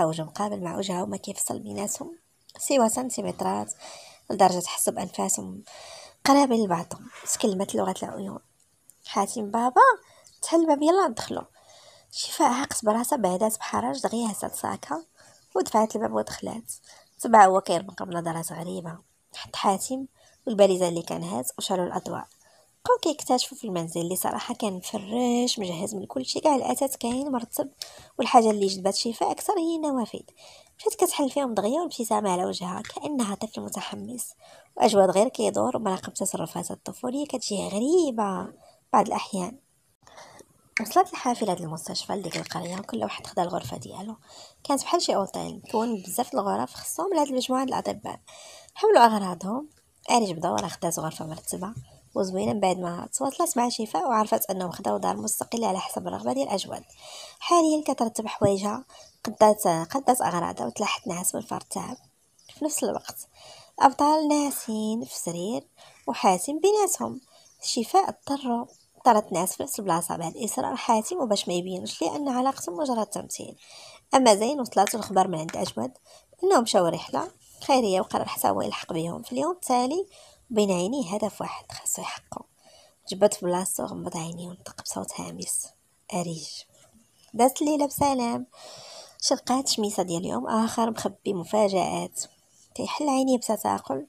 وجه مقابل مع وجهها وما كيفصل بيناتهم سوى سنتيمترات لدرجة حسوا بأنفاسهم قرابين لبعضهم تكلمت لغة العيون حاتم بابا تحل الباب يلا ندخلو شفاء عاقت براسها بعدات بحرج دغيا هزات ساكا ودفعت الباب ودخلات تبع هو كيرمق بنظرات غريبة حتى حاتم والباليزة اللي كان هاز وشالو الأضواء بقاو كيكتشفوا في المنزل اللي صراحه كان مفرش مجهز من كلشي كاع الاثاث كاين مرتب والحاجه اللي جذبت شفاء اكثر هي النوافذ مشات كتحل فيهم دغيا وابتسامه على وجهها كانها طفل متحمس واجواد غير كيدور ومراقب تصرفاتها الطفوليه كتجي غريبه بعض الاحيان وصلت الحافله ديال المستشفى لديك القريه وكل واحد خدا الغرفه ديالو كانت بحال شي اوتيل مكون بزاف الغرف خصهم لهاد المجموعه ديال الاطباء حملوا اغراضهم اريج بدورة خدات غرفه مرتبه وزوينة بعد ما تواصلت مع شفاء وعرفت أنه خداو دار مستقلة على حسب الرغبة ديال الأجواد حاليا كترتب حوايجها قدات قدات أغراضها وتلاحت نعس من فرط تاعها في نفس الوقت الأبطال ناعسين في سرير وحاتم بيناتهم شفاء اضطروا اضطرت ناس في نفس البلاصة بعد إصرار حاتم وباش ما يبينش لي أن علاقتهم مجرد تمثيل أما زين وصلت الخبر من عند أجود أنهم مشاو رحلة خيرية وقرر حتى هو يلحق بهم في اليوم التالي بين عينيه هدف واحد خاصو يحقو جبد في بلاصتو غمض عينيه ونطق بصوت هامس أريج دازت الليلة بسلام شلقات شميسة ديال اليوم آخر مخبي مفاجآت كيحل عينيه بتثاقل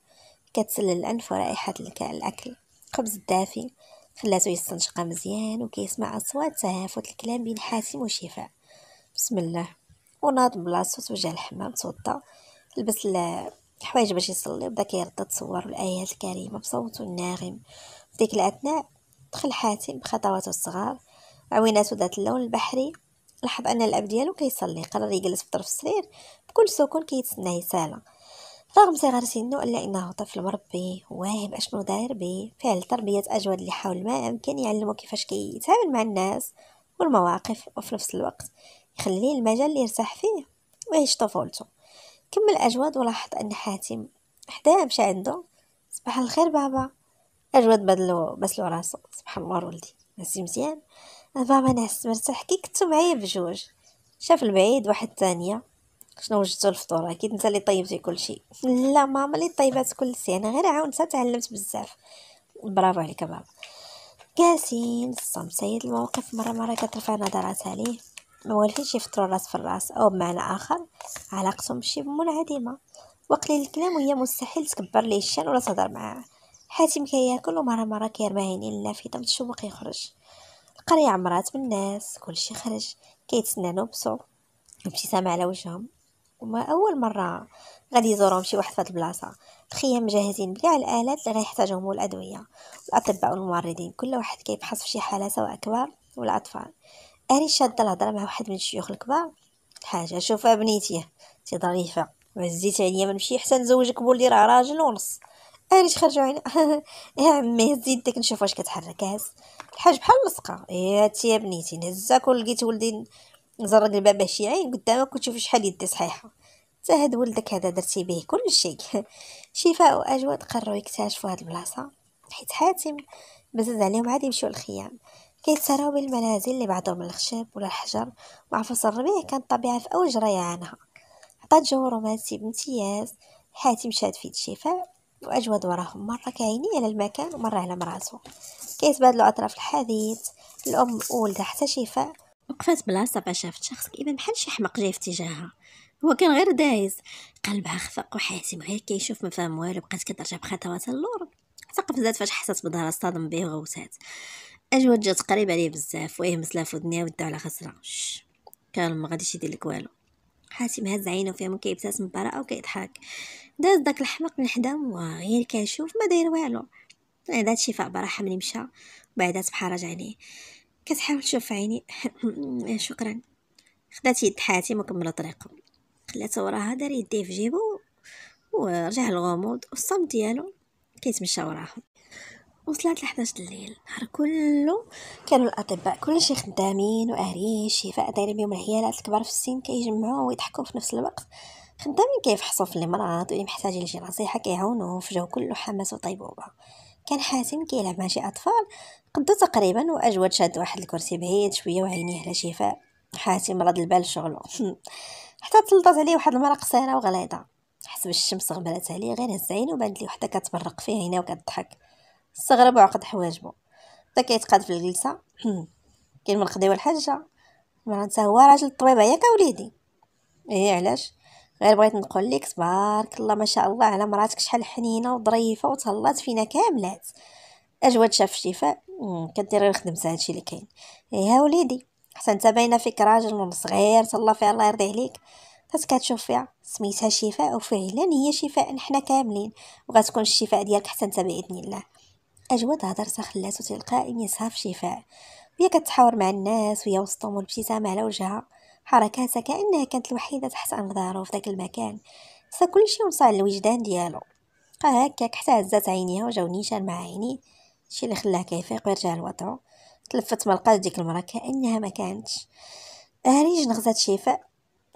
كتسلل الأنف ورائحة الأكل خبز الدافي خلاتو يستنشق مزيان وكيسمع أصوات تهافت الكلام بين حاسم وشفاء بسم الله وناض بلاصتو توجه الحمام توضى لبس حوايج باش يصلي بدا كيرد تصور الايات الكريمه بصوته الناغم في ديك الاثناء دخل حاتم بخطواته الصغار عويناته ذات اللون البحري لاحظ ان الاب ديالو كيصلي قرر يجلس في طرف السرير بكل سكون كيتسناه يسالا رغم صغر سنه الا انه طفل مربي واهم اشنو داير به فعل تربيه اجود اللي حول ما امكن يعلمو كيفاش كيتعامل مع الناس والمواقف وفي نفس الوقت يخليه المجال اللي يرتاح فيه ويعيش طفولته كمل أجود ولاحظ أن حاتم حدا مشى عنده صباح الخير بابا أجود بدلو بسلو راسو سبحان الله ولدي نسي مزيان آه، بابا ناس مرتاح كي كنتو معايا بجوج شاف البعيد واحد الثانية شنو وجدتو الفطور اكيد نتا اللي طيبتي كلشي لا ماما اللي طيبات كلشي انا غير عاونتها تعلمت بزاف برافو عليك بابا جالسين الصمت سيد الموقف مره مره كترفع نظرات عليه والفيش يفطروا الراس في الراس أو بمعنى آخر علاقتهم شي منعدمة وقليل الكلام وهي مستحيل تكبر ليه الشان ولا تهضر معاه حاتم كياكل ومرة مرة كيرمى عينين اللافتة من الشباك يخرج القرية عمرات بالناس كلشي خرج كيتسنى نوبسو ابتسامة على وجههم وما أول مرة غادي يزورهم شي واحد في البلاصة الخيام مجهزين بكاع الآلات اللي غيحتاجهم الأدوية الأطباء والممرضين كل واحد كيبحث في شي حالة سواء كبار ولا أطفال اري شادة الهضرة مع واحد من الشيوخ الكبار حاجه شوفها ابنيتي تي ظريفة وهزيت عليا ما نمشي حتى نزوجك بولي راه راجل ونص اري تخرجوا عينا يا عمي هزي يدك نشوف واش كتحرك هز الحاج بحال لصقه يا تي يا بنيتي نهزك ولقيت ولدي زرق الباب شي عين قدامك وتشوف شحال يدي صحيحه حتى هاد ولدك هذا درتي به كل شيء شفاء واجود قرروا يكتشفوا هاد البلاصه حيت حاتم بزز عليهم عاد يمشيو للخيام كيتسراو بين المنازل اللي بعضهم الخشب ولا الحجر مع فصل الربيع كانت الطبيعه في اوج ريعانها عطات جو رومانسي بامتياز حياتي مشات في الشفاء واجود وراهم مره كعيني على المكان ومره على مراسو كيتبادلوا اطراف الحديث الام وولدها حتى شفاء وقفات بلاصه فاش شافت شخص كيبان بحال شي حمق جاي في اتجاهها هو كان غير دايز قلبها خفق وحاتم غير كيشوف ما فاهم والو بقات كترجع بخطوات اللور حتى قفزات فاش حسات بظهرها صطدم بيه وغوتات اجواد جات قريب عليه بزاف ويهمس سلاف ودنيا ودا على خسره كان ما غاديش يدير لك والو حاتم هز عينه وفيهم كيبتسم براءه وكيضحك داز داك الحمق من حدا وغير كيشوف ما داير والو عادات إيه، شفاء براحه ملي مشى بعدا بحال رجع عليه كتحاول تشوف عيني شكرا خدات يد حاتم وكمل طريقه خلاتها وراها دار يديه في جيبو ورجع للغموض والصمت ديالو كيتمشى وراهم وصلت 11 الليل نهار كله كانوا الاطباء كلشي خدامين واهلين الشفاء دايرين بهم العيالات الكبار في السن كيجمعوا ويضحكوا في نفس الوقت خدامين كيفحصوا في المرض واللي محتاجين لشي نصيحه كيعاونوا في جو كله حماس وطيبوبه كان حاتم كيلعب مع شي اطفال قدو تقريبا واجود شاد واحد الكرسي بعيد شويه وعينيه على شفاء حاتم مرض البال شغلو حتى تلطات عليه واحد المرا قصيره وغليظه حسب الشمس غبرات عليه غير هز عينو وبانت لي وحده كتبرق فيه عينها وكتضحك استغرب وعقد حواجبو بدا كيتقاد في الجلسه كاين من القضيه الحاجه ما انت هو راجل الطبيب ياك وليدي ايه علاش غير بغيت نقول لك تبارك الله ما شاء الله على مراتك شحال حنينه وظريفه وتهلات فينا كاملات اجود شاف الشفاء كدير غير خدمتها هادشي اللي كاين ايه وليدي حتى انت باينه فيك راجل من صغير تهلا فيها الله يرضي عليك حيت كتشوف فيها سميتها شفاء وفعلا هي شفاء نحنا كاملين وغتكون الشفاء ديالك حتى انت باذن الله أجود هضرتها خلاتو تلقائيا يصهف شفاء وهي كتحاور مع الناس وهي وسطهم والابتسامة على وجهها حركاتها كأنها كانت الوحيدة تحت أنظاره في داك المكان سا كلشي وصل الوجدان ديالو بقى هكاك حتى عزات عينيها وجاو نيشان مع عينيه شي اللي خلاه كيفيق ويرجع لوضعو تلفت ما لقات ديك المرا كانها ما كانتش هريج نغزات شفاء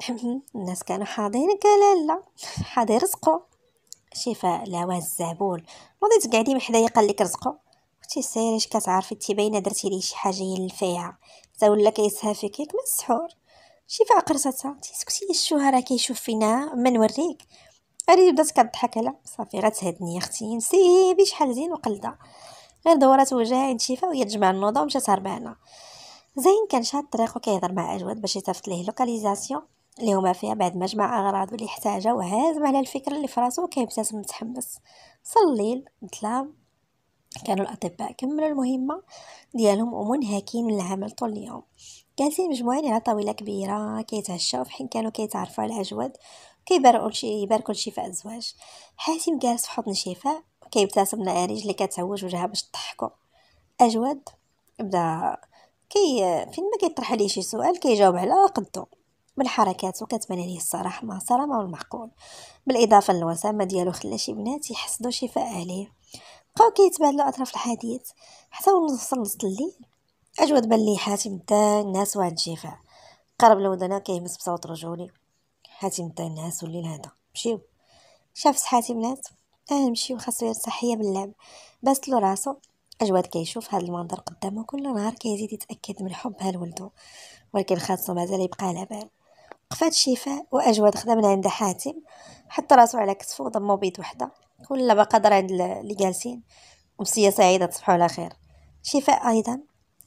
الناس كانوا حاضرين قال لا حاضر رزقو شفاء لواه الزعبول نوضي تقعدي بحدا حدايا قال لك رزقو كنتي سيري اش كتعرفي انت باينه درتي ليه شي حاجه يلفيها تا ولا كيسها فيك ياك من السحور شفاء قرصتها تيسكتي سكتي الشوها كيشوف فينا ما نوريك اريد بدات كضحك على صافي غتهدني يا اختي نسيبي شحال زين وقلده غير دورات وجهها عند شفاء وهي تجمع النوضه ومشات هربانه زين كان شاد الطريق وكيهضر مع اجود باش يتفت ليه لوكاليزاسيون هما فيها بعد ما جمع أغراضو اللي احتاجها وهازم على الفكرة اللي فراسو وكيبتسم متحمس صليل الليل مثلا كانوا الأطباء كملوا المهمة ديالهم ومنهكين من العمل طول اليوم جالسين مجموعين على طاولة كبيرة كيتعشاو حين كانوا كيتعرفوا على العجود كيباركوا شي يباركوا لشفاء الزواج حاتم جالس في حضن شفاء وكيبتسم ناريج اللي كتعوج وجهها باش تضحكو أجود بدا كي فين ما كيطرح عليه شي سؤال كيجاوب على قدو من حركاته كتبان ليه الصراحه مع السلامه والمعقول بالاضافه للوسامه ديالو خلا شي بنات يحسدو شفاء عليه بقاو كيتبادلوا اطراف الحديث حتى وصل نص الليل اجود بان ليه حاتم تا الناس واحد الجفاء قرب لودنا كيهمس بصوت رجولي حاتم تا الناس والليل هذا مشيو شاف صحاتي بنات اه نمشيو خاصو يرتاح هي باللعب بس له راسو اجواد كيشوف هذا المنظر قدامه كل نهار كيزيد يتاكد من حبها لولدو ولكن خاصو مازال يبقى على بال وقفات شفاء وأجود خدا من عند حاتم حط راسو على كتفو وضمو بيد وحدة كل بقى دار عند اللي جالسين أمسية سعيدة تصبحوا على خير شفاء أيضا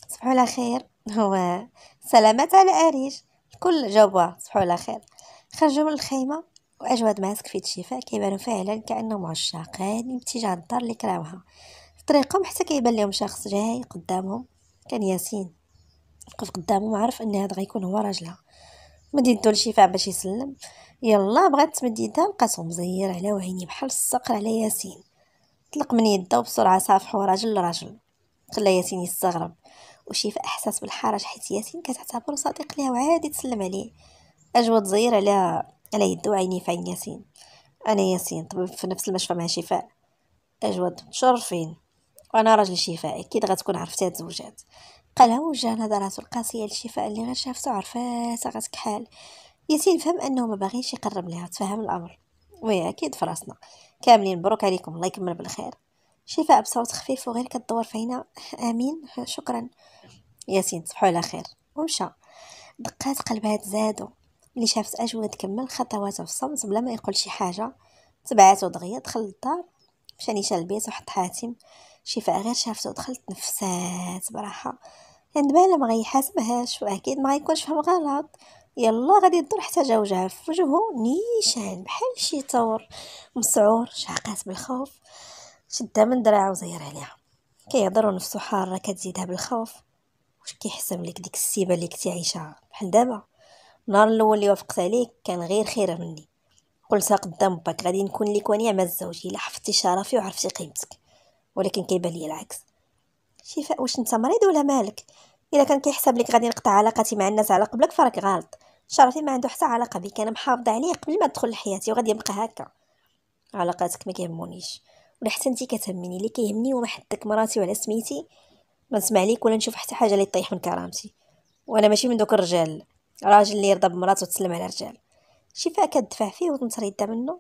تصبحوا على خير هو سلامات على أريج الكل جاوبوها تصبحوا على خير خرجوا من الخيمة وأجود ماسك في شفاء كيبانوا فعلا كأنهم عشاقين من الدار اللي كراوها في طريقهم حتى كيبان لهم شخص جاي قدامهم كان ياسين وقف قدامهم وعرف أن هذا غيكون هو راجلها مديدو لشفاع باش يسلم يلا بغات تمديدها لقاتو مزير على وعيني بحال الصقر على ياسين طلق من يده وبسرعه صافحو راجل لراجل خلا ياسين يستغرب وشفاء احساس بالحرج حيت ياسين كتعتبر صديق ليها وعادي تسلم عليه اجود زير على على يدو عيني في عين ياسين انا ياسين طبيب في نفس المشفى مع شفاء اجود متشرفين وانا راجل شفاء اكيد غتكون عرفتي هاد الزوجات قال وجه نظرة القاسية للشفاء اللي غير شافته عرفات غتك حال ياسين فهم أنه ما باغيش يقرب لها تفهم الأمر وي أكيد فراسنا كاملين مبروك عليكم الله يكمل بالخير شفاء بصوت خفيف وغير كدور فينا آمين شكرا ياسين تصبحوا على خير ومشى دقات قلبها تزادو اللي شافت أجود كمل خطواته في الصمت بلا ما يقول شي حاجة تبعاتو دغيا دخل للدار مشى نيشان البيت وحط حاتم شفاء غير شافته دخلت نفسات براحة عندبالها ما غيحاسبهاش واكيد ما غيكونش فهم غلط يلا غادي تدور حتى جا وجهها في وجهه نيشان بحال شي ثور مسعور شعقات بالخوف شدها من دراعه وزير عليها كيهضر ونفسو حاره كتزيدها بالخوف واش كيحسب لك ديك السيبه اللي كنتي عايشه بحال دابا النهار الاول اللي وافقت عليك كان غير خير مني قلتها قدام باك غادي نكون ليك ونعمه الزوج الا حفظتي شرفي وعرفتي قيمتك ولكن كيبان لي العكس شفاء واش انت مريض ولا مالك الا كان كيحسب لك غادي نقطع علاقتي مع الناس على قبلك فراك غلط شرفي ما عنده حتى علاقه بك انا محافظه عليه قبل ما تدخل لحياتي وغادي يبقى هكا علاقاتك ما كيهمونيش ولا حتى انت كتهمني اللي كيهمني هو حدك مراتي وعلى سميتي ما نسمع ليك ولا نشوف حتى حاجه اللي تطيح من كرامتي وانا ماشي من دوك الرجال راجل اللي يرضى بمراته وتسلم على رجال شفاء كتدفع فيه وتنصر يدها منه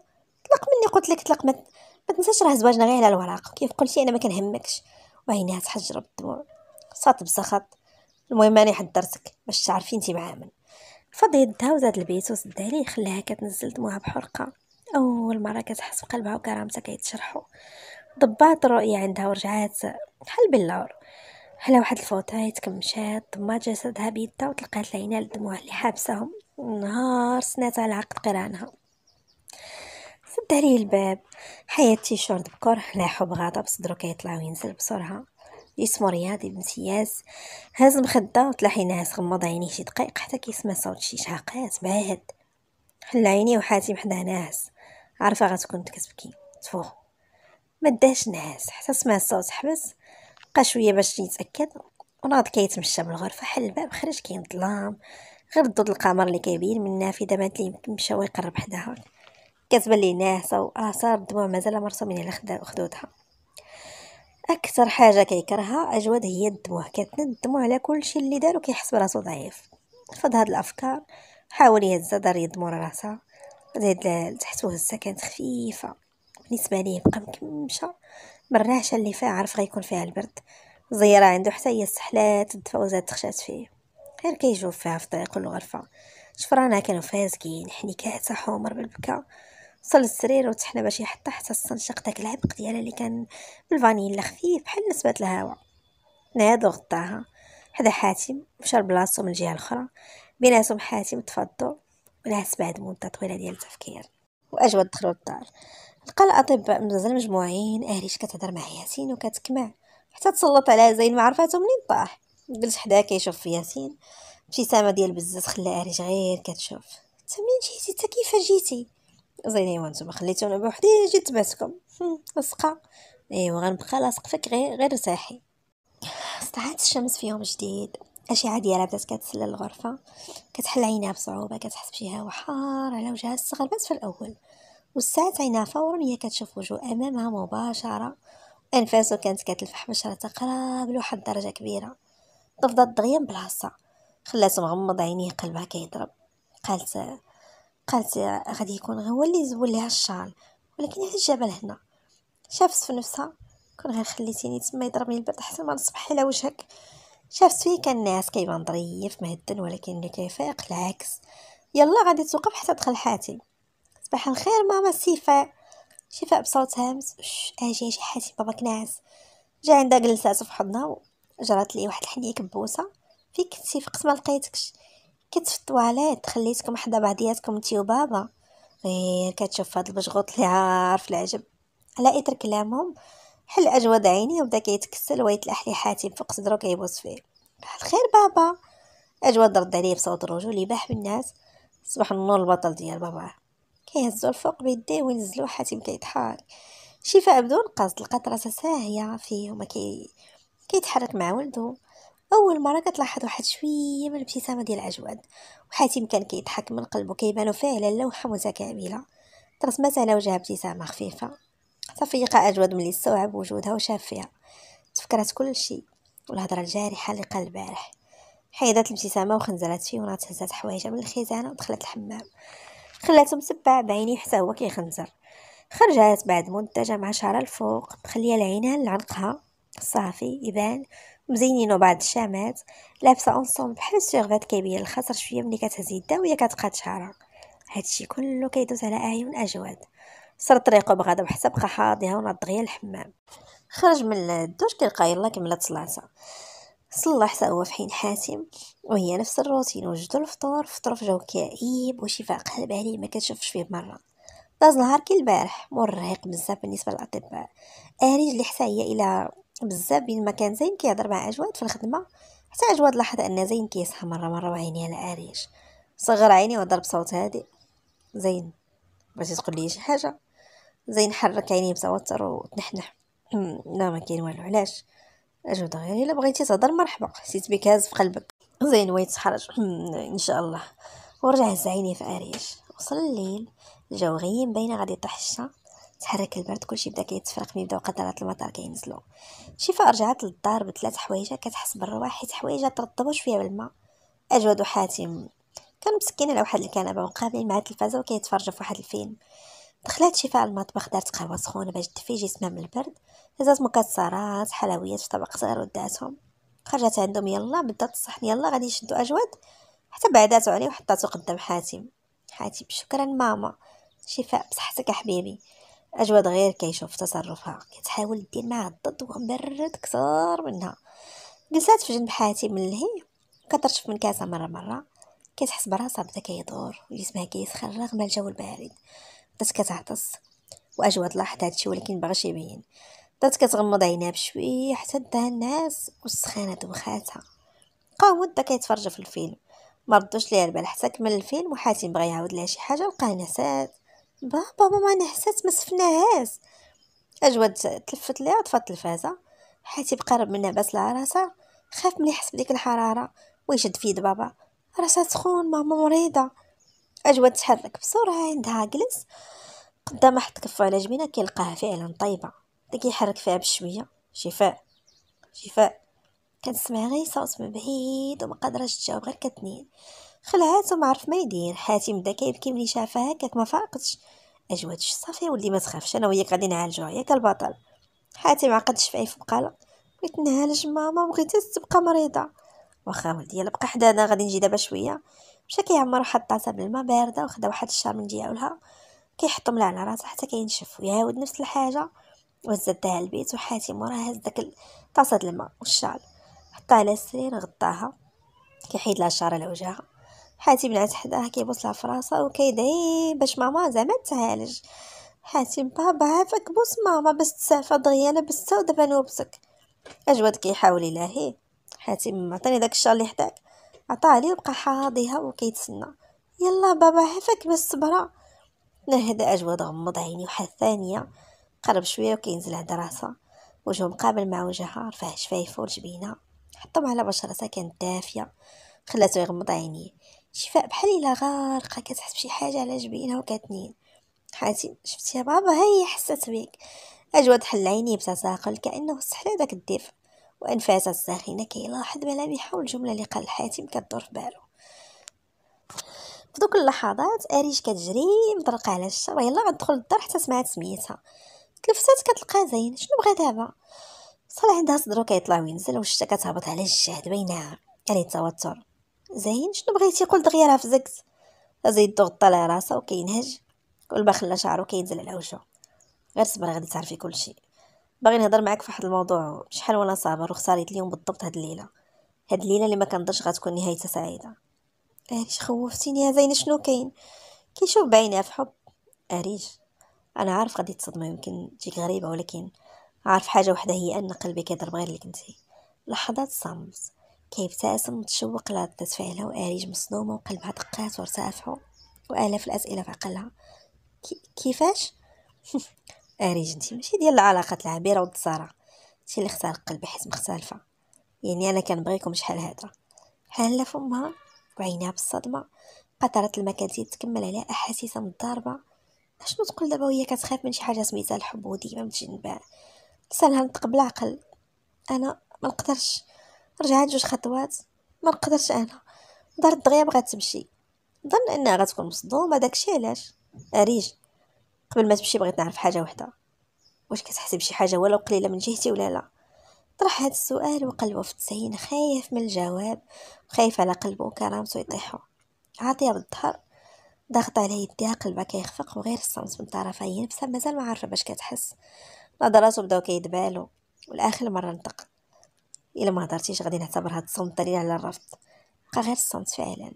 طلق مني قلت لك طلق ما تنساش راه زواجنا غير على الوراق كيف قلتي انا ما كنهمكش وعينيها تحجرة بالدموع صات بسخط المهم راني حضرتك باش تعرفي انتي مع من فض يدها وزاد البيت وسدها ليه خلاها كتنزل دموعها بحرقة أول مرة كتحس بقلبها وكرامتها كيتشرحو ضبات رؤية عندها ورجعات بحال باللور على واحد الفوتايت تكمشات ضمات جسدها بيدها وتلقات العينها الدموع اللي حابسهم نهار سنات على عقد قرانها سد عليه الباب حيات تيشورت بكره لاحو بغضب صدرو كيطلع وينزل بسرعه اسمو رياضي بامتياز هاز مخده وتلاحي ناس غمض عينيه شي دقايق حتى كيسمع صوت شي شعقات باهت حل عينيه وحاتم حدا ناس عارفه غتكون تكتبكي تفو مداش نعاس حتى سمع الصوت حبس بقى شويه باش يتاكد وناض كيتمشى بالغرفه حل الباب خرج كاين ظلام غير ضد القمر اللي كبير من النافذه بانت ليه مشى ويقرب حداها كتبان لي ناعسه واثار الدموع مازال مرسومين على خدودها اكثر حاجه كيكرهها اجود هي الدموع كتند الدموع على كل شيء اللي دارو كيحس براسو ضعيف فض هاد الافكار حاول يهز دار يد مورا راسها زاد لتحت هزه كانت خفيفه بالنسبه ليه بقى مكمشه بالرعشه اللي فيها عارف غيكون فيها البرد زيرة عنده حتى هي السحلات الدفوزات تخشات فيه غير كيجوف فيها في الطريق الغرفه شفرانها كانوا فازكين حنيكات حمر بالبكا وصل السرير وتحنا باش يحطها حتى الصنشق داك العبق ديالها اللي كان بالفانيلا خفيف بحال نسبه الهواء نهض وغطاها حدا حاتم مشى لبلاصتو من الجهه الاخرى بيناتهم حاتم تفضوا ونعس بعد مده طويله ديال التفكير واجود دخلوا للدار لقى الاطباء مزال مجموعين اهليش كتهضر مع ياسين وكتكمع حتى تسلط عليها زين ما عرفاته منين طاح جلس حدا كيشوف في ياسين ابتسامه ديال بزاف خلى اهريش غير كتشوف تمين منين جيتي تا كيفاش جيتي زينيوا نتوما خليتوني بوحدي جيت تبعتكم لصقه ايوا غنبقى لاصق فيك غير غير ارتاحي سطعت الشمس في يوم جديد الاشعه ديالها بدات كتسلل الغرفه كتحل عينها بصعوبه كتحس بشي هوا حار على وجهها استغربت في الاول وسعت عينها فورا هي كتشوف وجهه امامها مباشره انفاسو كانت كتلفح باش تقرب لواحد الدرجه كبيره تفضل دغيا بلاصه خلاته مغمض عينيه قلبها كيضرب قالت قالت غادي يكون هو اللي زول ليها الشال ولكن علاش جابها لهنا شافت في نفسها كون غير خليتيني تما يضربني البرد حتى ما نصبح على وجهك شافت فيه كان الناس كيبان ظريف مهدن ولكن اللي كيفيق العكس يلا غادي توقف حتى دخل حاتم صباح الخير ماما سيفاء شفاء بصوت هامس اجي اجي حاتم باباك ناعس جا عندها جلسات في حضنها وجرات لي واحد الحنيه كبوسه فين كنتي فقت ما لقيتكش كنت في التواليت خليتكم حدا بعضياتكم انت وبابا غير كتشوف هاد البشغوط اللي عارف العجب على اثر كلامهم حل اجود عيني وبدا كيتكسل ويتلاح لي حاتم فوق صدرو كيبوس فيه بحال الخير بابا اجود رد عليه بصوت رجولي باح بالناس صباح النور البطل ديال بابا كيهزو الفوق بيديه وينزلو حاتم كيضحك شفاء بدون قصد لقات راسها ساهيه فيه وما كي كيتحرك مع ولده اول مره كتلاحظ واحد شويه من الابتسامه ديال عجواد وحاتم كان كيضحك من قلبه كيبانو فعلا لوحه متكامله ترسمت على وجهها ابتسامه خفيفه تفيق اجواد ملي استوعب وجودها وشاف فيها تفكرت كل شيء والهضره الجارحه اللي قال البارح حيدات الابتسامه وخنزلت فيه ونات هزات حوايجها من الخزانه ودخلت الحمام خلاته مسبع بعيني حتى هو كيخنزر خرجات بعد مده مع شعرها الفوق مخليه العينان لعنقها صافي يبان مزينينو بعض الشامات لابسه اونصوم بحال السيرفات كيبين الخصر شويه ملي كتهزي يدها وهي كتبقى تشهرها هادشي كله كيدوز على اعين اجواد سر طريقو بغضب حتى بقى حاضيها وناض غير الحمام خرج من الدوش كيلقى يلا كملت صلاته صلى حتى هو في حين حاتم وهي نفس الروتين وجدوا الفطور فطروا في جو كئيب وشفاء قلب عليه ما كتشوفش فيه مره داز نهار كي البارح مرهق بزاف بالنسبه للاطباء اريج اللي حتى هي الى بزاف بين ما كان زين كيهضر مع اجواد في الخدمه حتى اجواد لاحظ ان زين كيصحى مره مره وعينيه على العريش صغر عيني وهضر بصوت هادئ زين بغيتي تقول لي شي حاجه زين حرك عينيه بتوتر وتنحنح لا ما كاين والو علاش اجود غير الا بغيتي تهضر مرحبا حسيت بك هاز في قلبك زين ويت تحرج ان شاء الله ورجع هز عيني في اريش وصل الليل الجو غيم باينه غادي يطيح الشتا تحرك البرد كلشي بدا كيتفرق ملي بداو قطرات المطر كينزلوا شفاء رجعت للدار بثلاث حوايجها كتحس بالرواح حيت حوايجها ترطبوا شويه بالماء اجود حاتم كان مسكين على واحد الكنبه مقابلين مع التلفازه وكيتفرج في واحد الفيلم دخلت شفاء المطبخ دارت قهوه سخونه باش تدفي جسمها من البرد هزات مكسرات حلويات في طبق صغير وداتهم خرجت عندهم يلا بدات الصحن يلا غادي يشدو اجود حتى بعداتو عليه وحطاتو قدام حاتم حاتم شكرا ماما شفاء بصحتك حبيبي أجود غير كيشوف تصرفها كتحاول دير معها الضد ومرد كثار منها جلسات في جنب حاتم من الهي كترشف من كاسة مرة مرة كتحس براسها بدا كيدور وجسمها كيسخن رغم الجو البارد بدات كتعطس واجود لاحظ هادشي ولكن بغاش يبين بدات كتغمض عينها بشويه حتى داها الناس والسخانه دوخاتها بقاو مده كيتفرج في الفيلم ما ليها البال حتى كمل الفيلم وحاتم بغا يعاود لها شي حاجه لقاها نسات بابا ماما انا حسات ما صفناهاش اجود تلفت ليها طفات التلفازه حيت بقرب منها بس العراسه خاف ملي يحس بديك الحراره ويشد في يد بابا راسها سخون ماما مريضه اجود تحرك بسرعه عندها جلس قدام حط كفو على جبينه كيلقاها فعلا طيبه داك يحرك فيها بشويه شفاء شفاء كنسمع غير صوت من بعيد وما قادراش تجاوب غير كتنين خلعاتو ما عرف ما يدير حاتم بدا كيبكي ملي شافها هكاك ما فاقتش اجواتش صافي ولدي ما تخافش انا وياك غادي نعالجو ياك البطل حاتم عقد شفايف وقال بغيت نعالج ماما بغيتها تبقى مريضه واخا ولدي يلا بقى حدانا غادي نجي دابا شويه مشى كيعمر واحد الطاسه بالما بارده وخدا واحد الشار من دياولها كيحطم ملا على راسها حتى كينشف ويعاود نفس الحاجه وزدها البيت وحاتم وراه هز داك الطاسه د الماء والشال حطها على السرير غطاها كيحيد لها الشعر على وجهها حاتم نعس حداه كيبوس لها فراسها وكيدعي باش ماما زعما تعالج حاتم بابا عافاك بوس ماما باش تسافى دغيا لبستها ودابا نوبسك اجود كيحاول يلاهي حاتم عطاني داك الشال اللي حداك عطاه ليه وبقى حاضيها وكيتسنى يلا بابا عافاك باش صبرا نهدا اجود غمض عيني وحال ثانيه قرب شويه وكينزل عند راسها وجهه مقابل مع وجهها رفع شفايفو وجبينه حطهم على بشرتها كانت دافيه خلاته يغمض عينيه شفاء بحال الا غارقه كتحس بشي حاجه على جبينها وكتنين حاتم شفتي يا بابا هي حست بيك اجود حل عيني بتساقل كانه استحلى داك الدفء وانفاس الساخنه كيلاحظ ملامحها والجمله اللي قال حاتم كدور في بالو فدوك اللحظات اريج كتجري مطرقه على الشر يلا غندخل للدار حتى سمعت سميتها تلفتات كتلقى زين شنو بغا دابا صار عندها صدرو كيطلع وينزل وشتا كتهبط على الجهد بينها يعني التوتر زين شنو بغيتي قلت دغيا راه فزكت زيد ضغط طالع راسه وكينهج كل ما خلى شعرو كينزل على وجهه غير صبر غادي تعرفي كلشي باغي نهضر معاك في واحد الموضوع شحال وانا صابر وخساريت اليوم بالضبط هاد الليله هاد الليله اللي ما كنضش غتكون نهايتها سعيده اريج آه، خوفتيني يا زينه شنو كاين كيشوف بعينها في حب اريج انا عارف غادي تصدمي يمكن تجيك غريبه ولكن عارف حاجه وحده هي ان قلبي كيضرب غير لك كنتي لحظات صامت كيبتسم متشوق لردة فعله وآريج مصدومة وقلبها دقات وارتأفعوا وآلاف الأسئلة في عقلها كيفاش؟ آريج انتي ماشي ديال العلاقات العبيرة والتصارع انتي اللي اختار قلبي حيت مختلفة يعني أنا كنبغيكم شحال هادرة حالة فمها وعينها بالصدمة قطرات المكاتب تكمل عليها أحاسيسها متضاربة اشنو تقول دابا وهي كتخاف من شي حاجة سميتها الحب وديما متجنبها لسانها نطق بالعقل أنا ما نقدرش رجعت جوج خطوات ما نقدرش انا دارت دغيا بغات تمشي ظن انها غتكون مصدومه داكشي علاش اريج قبل ما تمشي بغيت نعرف حاجه وحده واش كتحسي بشي حاجه ولو قليله من جهتي ولا لا طرح هذا السؤال وقلبه في التسعين خايف من الجواب وخايف على قلبه وكرامته يطيحوا عاطيه بالظهر ضغط على يديها قلبها كيخفق وغير الصمت من طرفين بصح مازال ما عارفه باش كتحس نظراته بداو كيدبالو والاخر مره نطق الا ما هضرتيش غادي نعتبر هاد الصمت دليل على الرفض بقى غير الصمت فعلا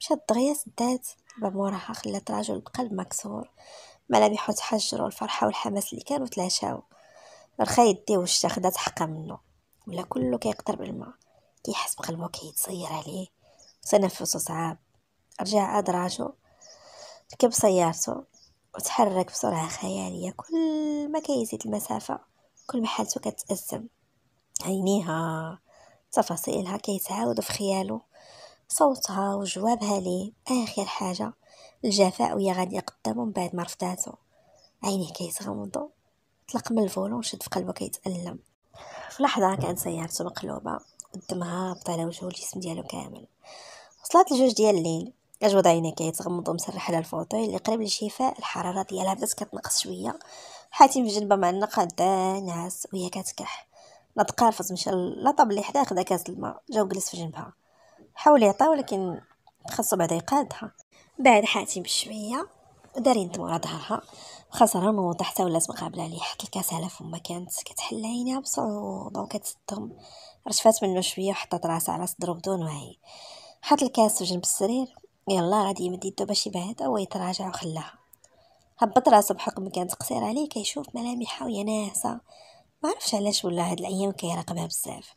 مشات دغيا سدات باب موراها خلات راجل بقلب مكسور ملامح تحجر الفرحه والحماس اللي كانوا تلاشاو رخا يديه واش خدات حقا منه ولا كله كيقترب الماء كيحس بقلبه كيتصير عليه تنفسه صعاب رجع عاد راجو ركب سيارته وتحرك بسرعه خياليه كل ما كيزيد المسافه كل ما حالته كتأزم عينيها تفاصيلها كيتعاود في خيالو صوتها وجوابها ليه اخر حاجه الجفاء وهي غادي قدامو من بعد ما رفضاتو عينيه كيتغمضو طلق من الفولون شد في قلبه كيتألم في لحظة كانت سيارته مقلوبة الدم هابط على وجهه الجسم ديالو كامل وصلت لجوج ديال الليل اجود عينيه كيتغمض ومسرح على الفوطي اللي قريب للشفاء الحرارة ديالها بدات كتنقص شوية حاتم في جنبه معنقة نعس وهي كتكح لا تقارفت مشى لطاب اللي حدا خدا كاس الماء جا وجلس في جنبها حاول يعطيها ولكن خاصو بعدا يقادها بعد حاتم بشويه دار يندم ورا ظهرها خسرها من حتى ولات مقابله لي حط الكاس على فما كانت كتحل عينيها بصعوبه وكتسدهم رشفات منه شويه وحطت راسها على صدرو بدون وعي حط الكاس في جنب السرير يلا غادي يمد يدو باش يبعد هو يتراجع وخلاها هبط راسو بحكم كانت قصيرة عليه كيشوف ملامحها وهي ناعسه معرفش عرفش علاش ولا هاد الايام كيراقبها بزاف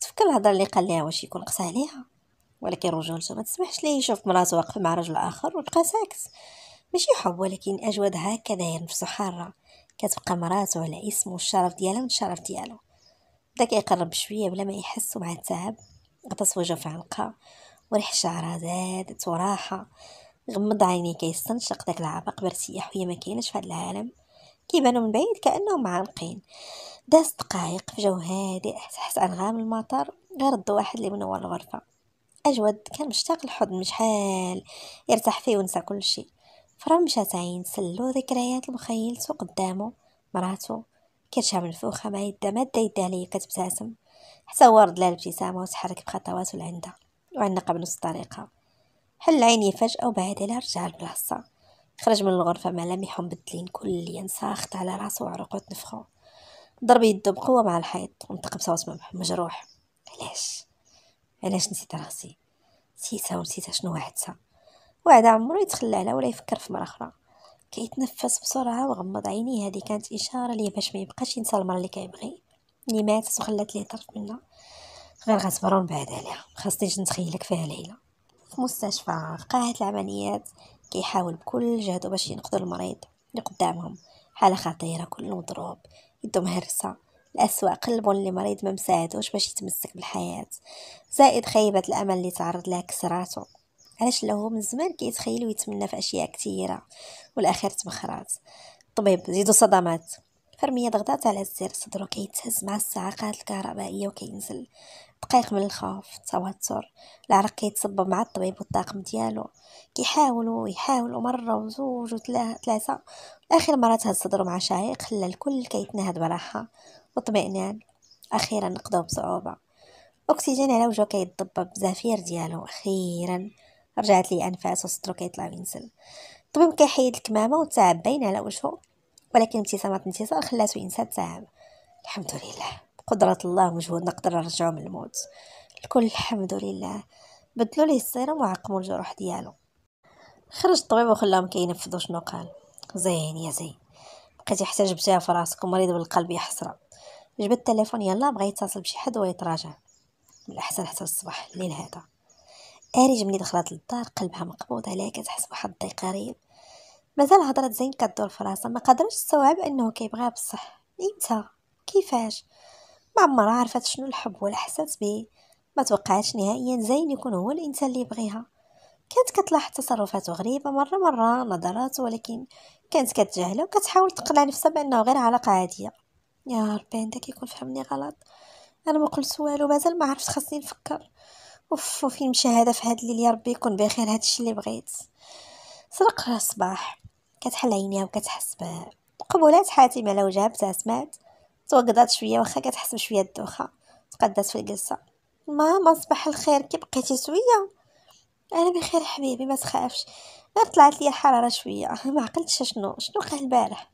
تفكر الهضره اللي قال ليها واش يكون قسى عليها ولكن رجولته ما تسمحش ليه يشوف مراته واقفه مع رجل اخر وبقى ساكت ماشي حب ولكن اجود هكا داير نفسو حاره كتبقى مراته على اسم والشرف ديالها من الشرف ديالو بدا كيقرب شويه بلا ما يحس مع التعب غطس وجهه في عنقها وريح شعرها زادت وراحه غمض عينيه كيستنشق داك العبق بارتياح وهي ما كاينش في هاد العالم كيبانو من بعيد كانهم معانقين داز دقايق في جو هادئ تحت انغام المطر غير الضو واحد اللي منور الغرفه اجود كان مشتاق الحضن شحال يرتاح فيه ونسى كل شيء فرام عين سلو ذكريات مخيلته قدامه مراتو كرشها منفوخة ما يدها مادة يدها ليه كتبتسم حتى ورد لها الابتسامة وتحرك بخطوات لعندها وعنق بنص الطريقة حل عيني فجأة وبعد على رجع البلاصة خرج من الغرفة ملامحهم بدلين كليا ساخط على راسو وعروقو تنفخو ضرب يده بقوه مع الحيط ونطق بصوت مجروح علاش علاش نسيت راسي نسيتها ونسيتها شنو وعدتها وعد عمرو يتخلى على ولا يفكر في مرة أخرى كيتنفس بسرعة وغمض عينيه هذه كانت إشارة ليه باش ما يبقاش ينسى المرة اللي كيبغي اللي ماتت وخلات ليه طرف منها غير غتبرو بعد عليها خاصنيش نتخيلك فيها ليله في مستشفى في قاعة العمليات كيحاول بكل جهده باش ينقذ المريض اللي قدامهم حالة خطيرة كل مضروب يدو مهرسة الأسوأ قلبون اللي مريض ما مساعدوش باش يتمسك بالحياة زائد خيبة الأمل اللي تعرض لها كسراتو علاش لو هو من زمان كيتخيل ويتمنى في أشياء كثيرة والأخير تبخرات طبيب زيدو صدمات من ضغطات على الزر صدرو كيتهز مع الصعقات الكهربائية وكينزل دقائق من الخوف التوتر العرق كيتصب مع الطبيب والطاقم ديالو كيحاولوا يحاولوا مرة وزوج وثلاثة آخر مرة تهز صدرو مع شهيق خلى الكل كيتنهد براحة وطمئنان أخيرا نقضوا بصعوبة أكسجين على وجهو كيتضب بزفير ديالو أخيرا رجعت لي أنفاس وصدرو كيطلع وينزل الطبيب كيحيد الكمامة والتعب باين على وجهه ولكن ابتسامات انتصار خلاته ينسى التعب الحمد لله بقدرة الله مجهود نقدر نرجعو من الموت الكل الحمد لله بدلوا ليه السيرم وعقموا الجروح ديالو خرج الطبيب وخلاهم كينفذوا شنو قال زين يا زين بقيت يحتاج جبتيها في راسك ومريض بالقلب يا حسره جبد التليفون يلا بغا يتصل بشي حد ويتراجع من الاحسن حتى الصباح الليل هذا اريج ملي دخلت للدار قلبها مقبوض عليها كتحس بواحد الضيق قريب مازال هضره زين كدور في راسها ما قدرش تستوعب انه كيبغيها بصح امتى كيفاش ما عمرها عرفت شنو الحب ولا حسات به ما توقعتش نهائيا زين يكون هو الانسان اللي يبغيها كانت كتلاحظ تصرفاته غريبه مره مره نظراته ولكن كانت كتجاهله وكتحاول تقنع نفسها بانه غير علاقه عاديه يا ربي انت كيكون فهمني غلط انا ما قلت والو مازال ما عرفت خاصني نفكر اوف وفين مشى هذا في هاد الليل يا ربي يكون بخير هادشي اللي بغيت سرق الصباح كتحل عينيها وكتحس بقبولات حاتمه على وجهها ابتسمات توقضات شويه واخا كتحس بشويه الدوخه تقدات في الجلسه ماما صباح الخير كي بقيتي سويه انا بخير حبيبي ما تخافش غير طلعت لي الحراره شويه ما عقلتش شنو شنو وقع البارح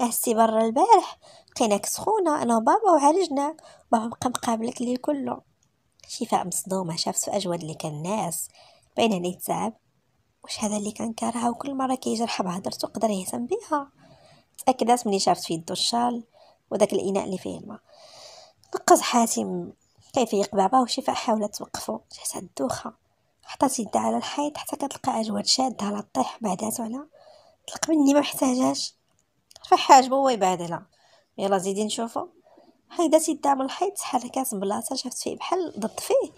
نهستي برا البارح لقيناك سخونه انا وبابا وعالجناك بابا بقى مقابلك لي كله شفاء مصدومه شافت في اجود اللي كان الناس باين عليه تعب واش هذا اللي كان كارها وكل مره كيجرح بهضرته قدر يهتم بها تاكدت ملي شافت في يدو الشال وداك الاناء اللي فيه الماء نقز حاتم كيفيق باباه وشفاء حاولت توقفو جات الدوخه حتى يدها على الحيط حتى كتلقى أجواد شادها الطيح بعدات على طلق مني ما محتاجاش رفع حاجبو ويبعدلها يلا زيدي نشوفو حيدا يدها من الحيط حركات بلاصه شافت فيه بحال ضد فيه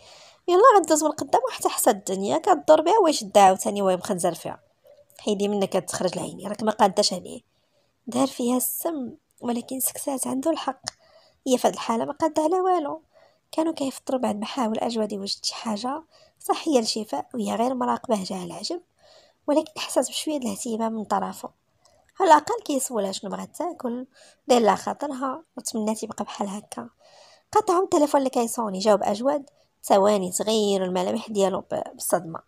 يلا غدوز من القدام وحتى حسا الدنيا كدور بها واش دا عاوتاني وهي مخنزر فيها حيدي منك كتخرج لعيني راك ما قاداش عليه دار فيها السم ولكن سكسات عنده الحق هي في الحاله ما قاده على والو كانوا كيفطروا بعد ما حاول اجودي وجد شي حاجه صح هي الشفاء وهي غير مراقبه جاها العجب ولكن حسات بشويه الاهتمام من طرفه على الاقل كيسولها شنو بغات تاكل دير لها خاطرها وتمنى تبقى بحال هكا قطعهم التليفون اللي كيصوني جاوب اجود ثواني تغير الملامح ديالو بالصدمه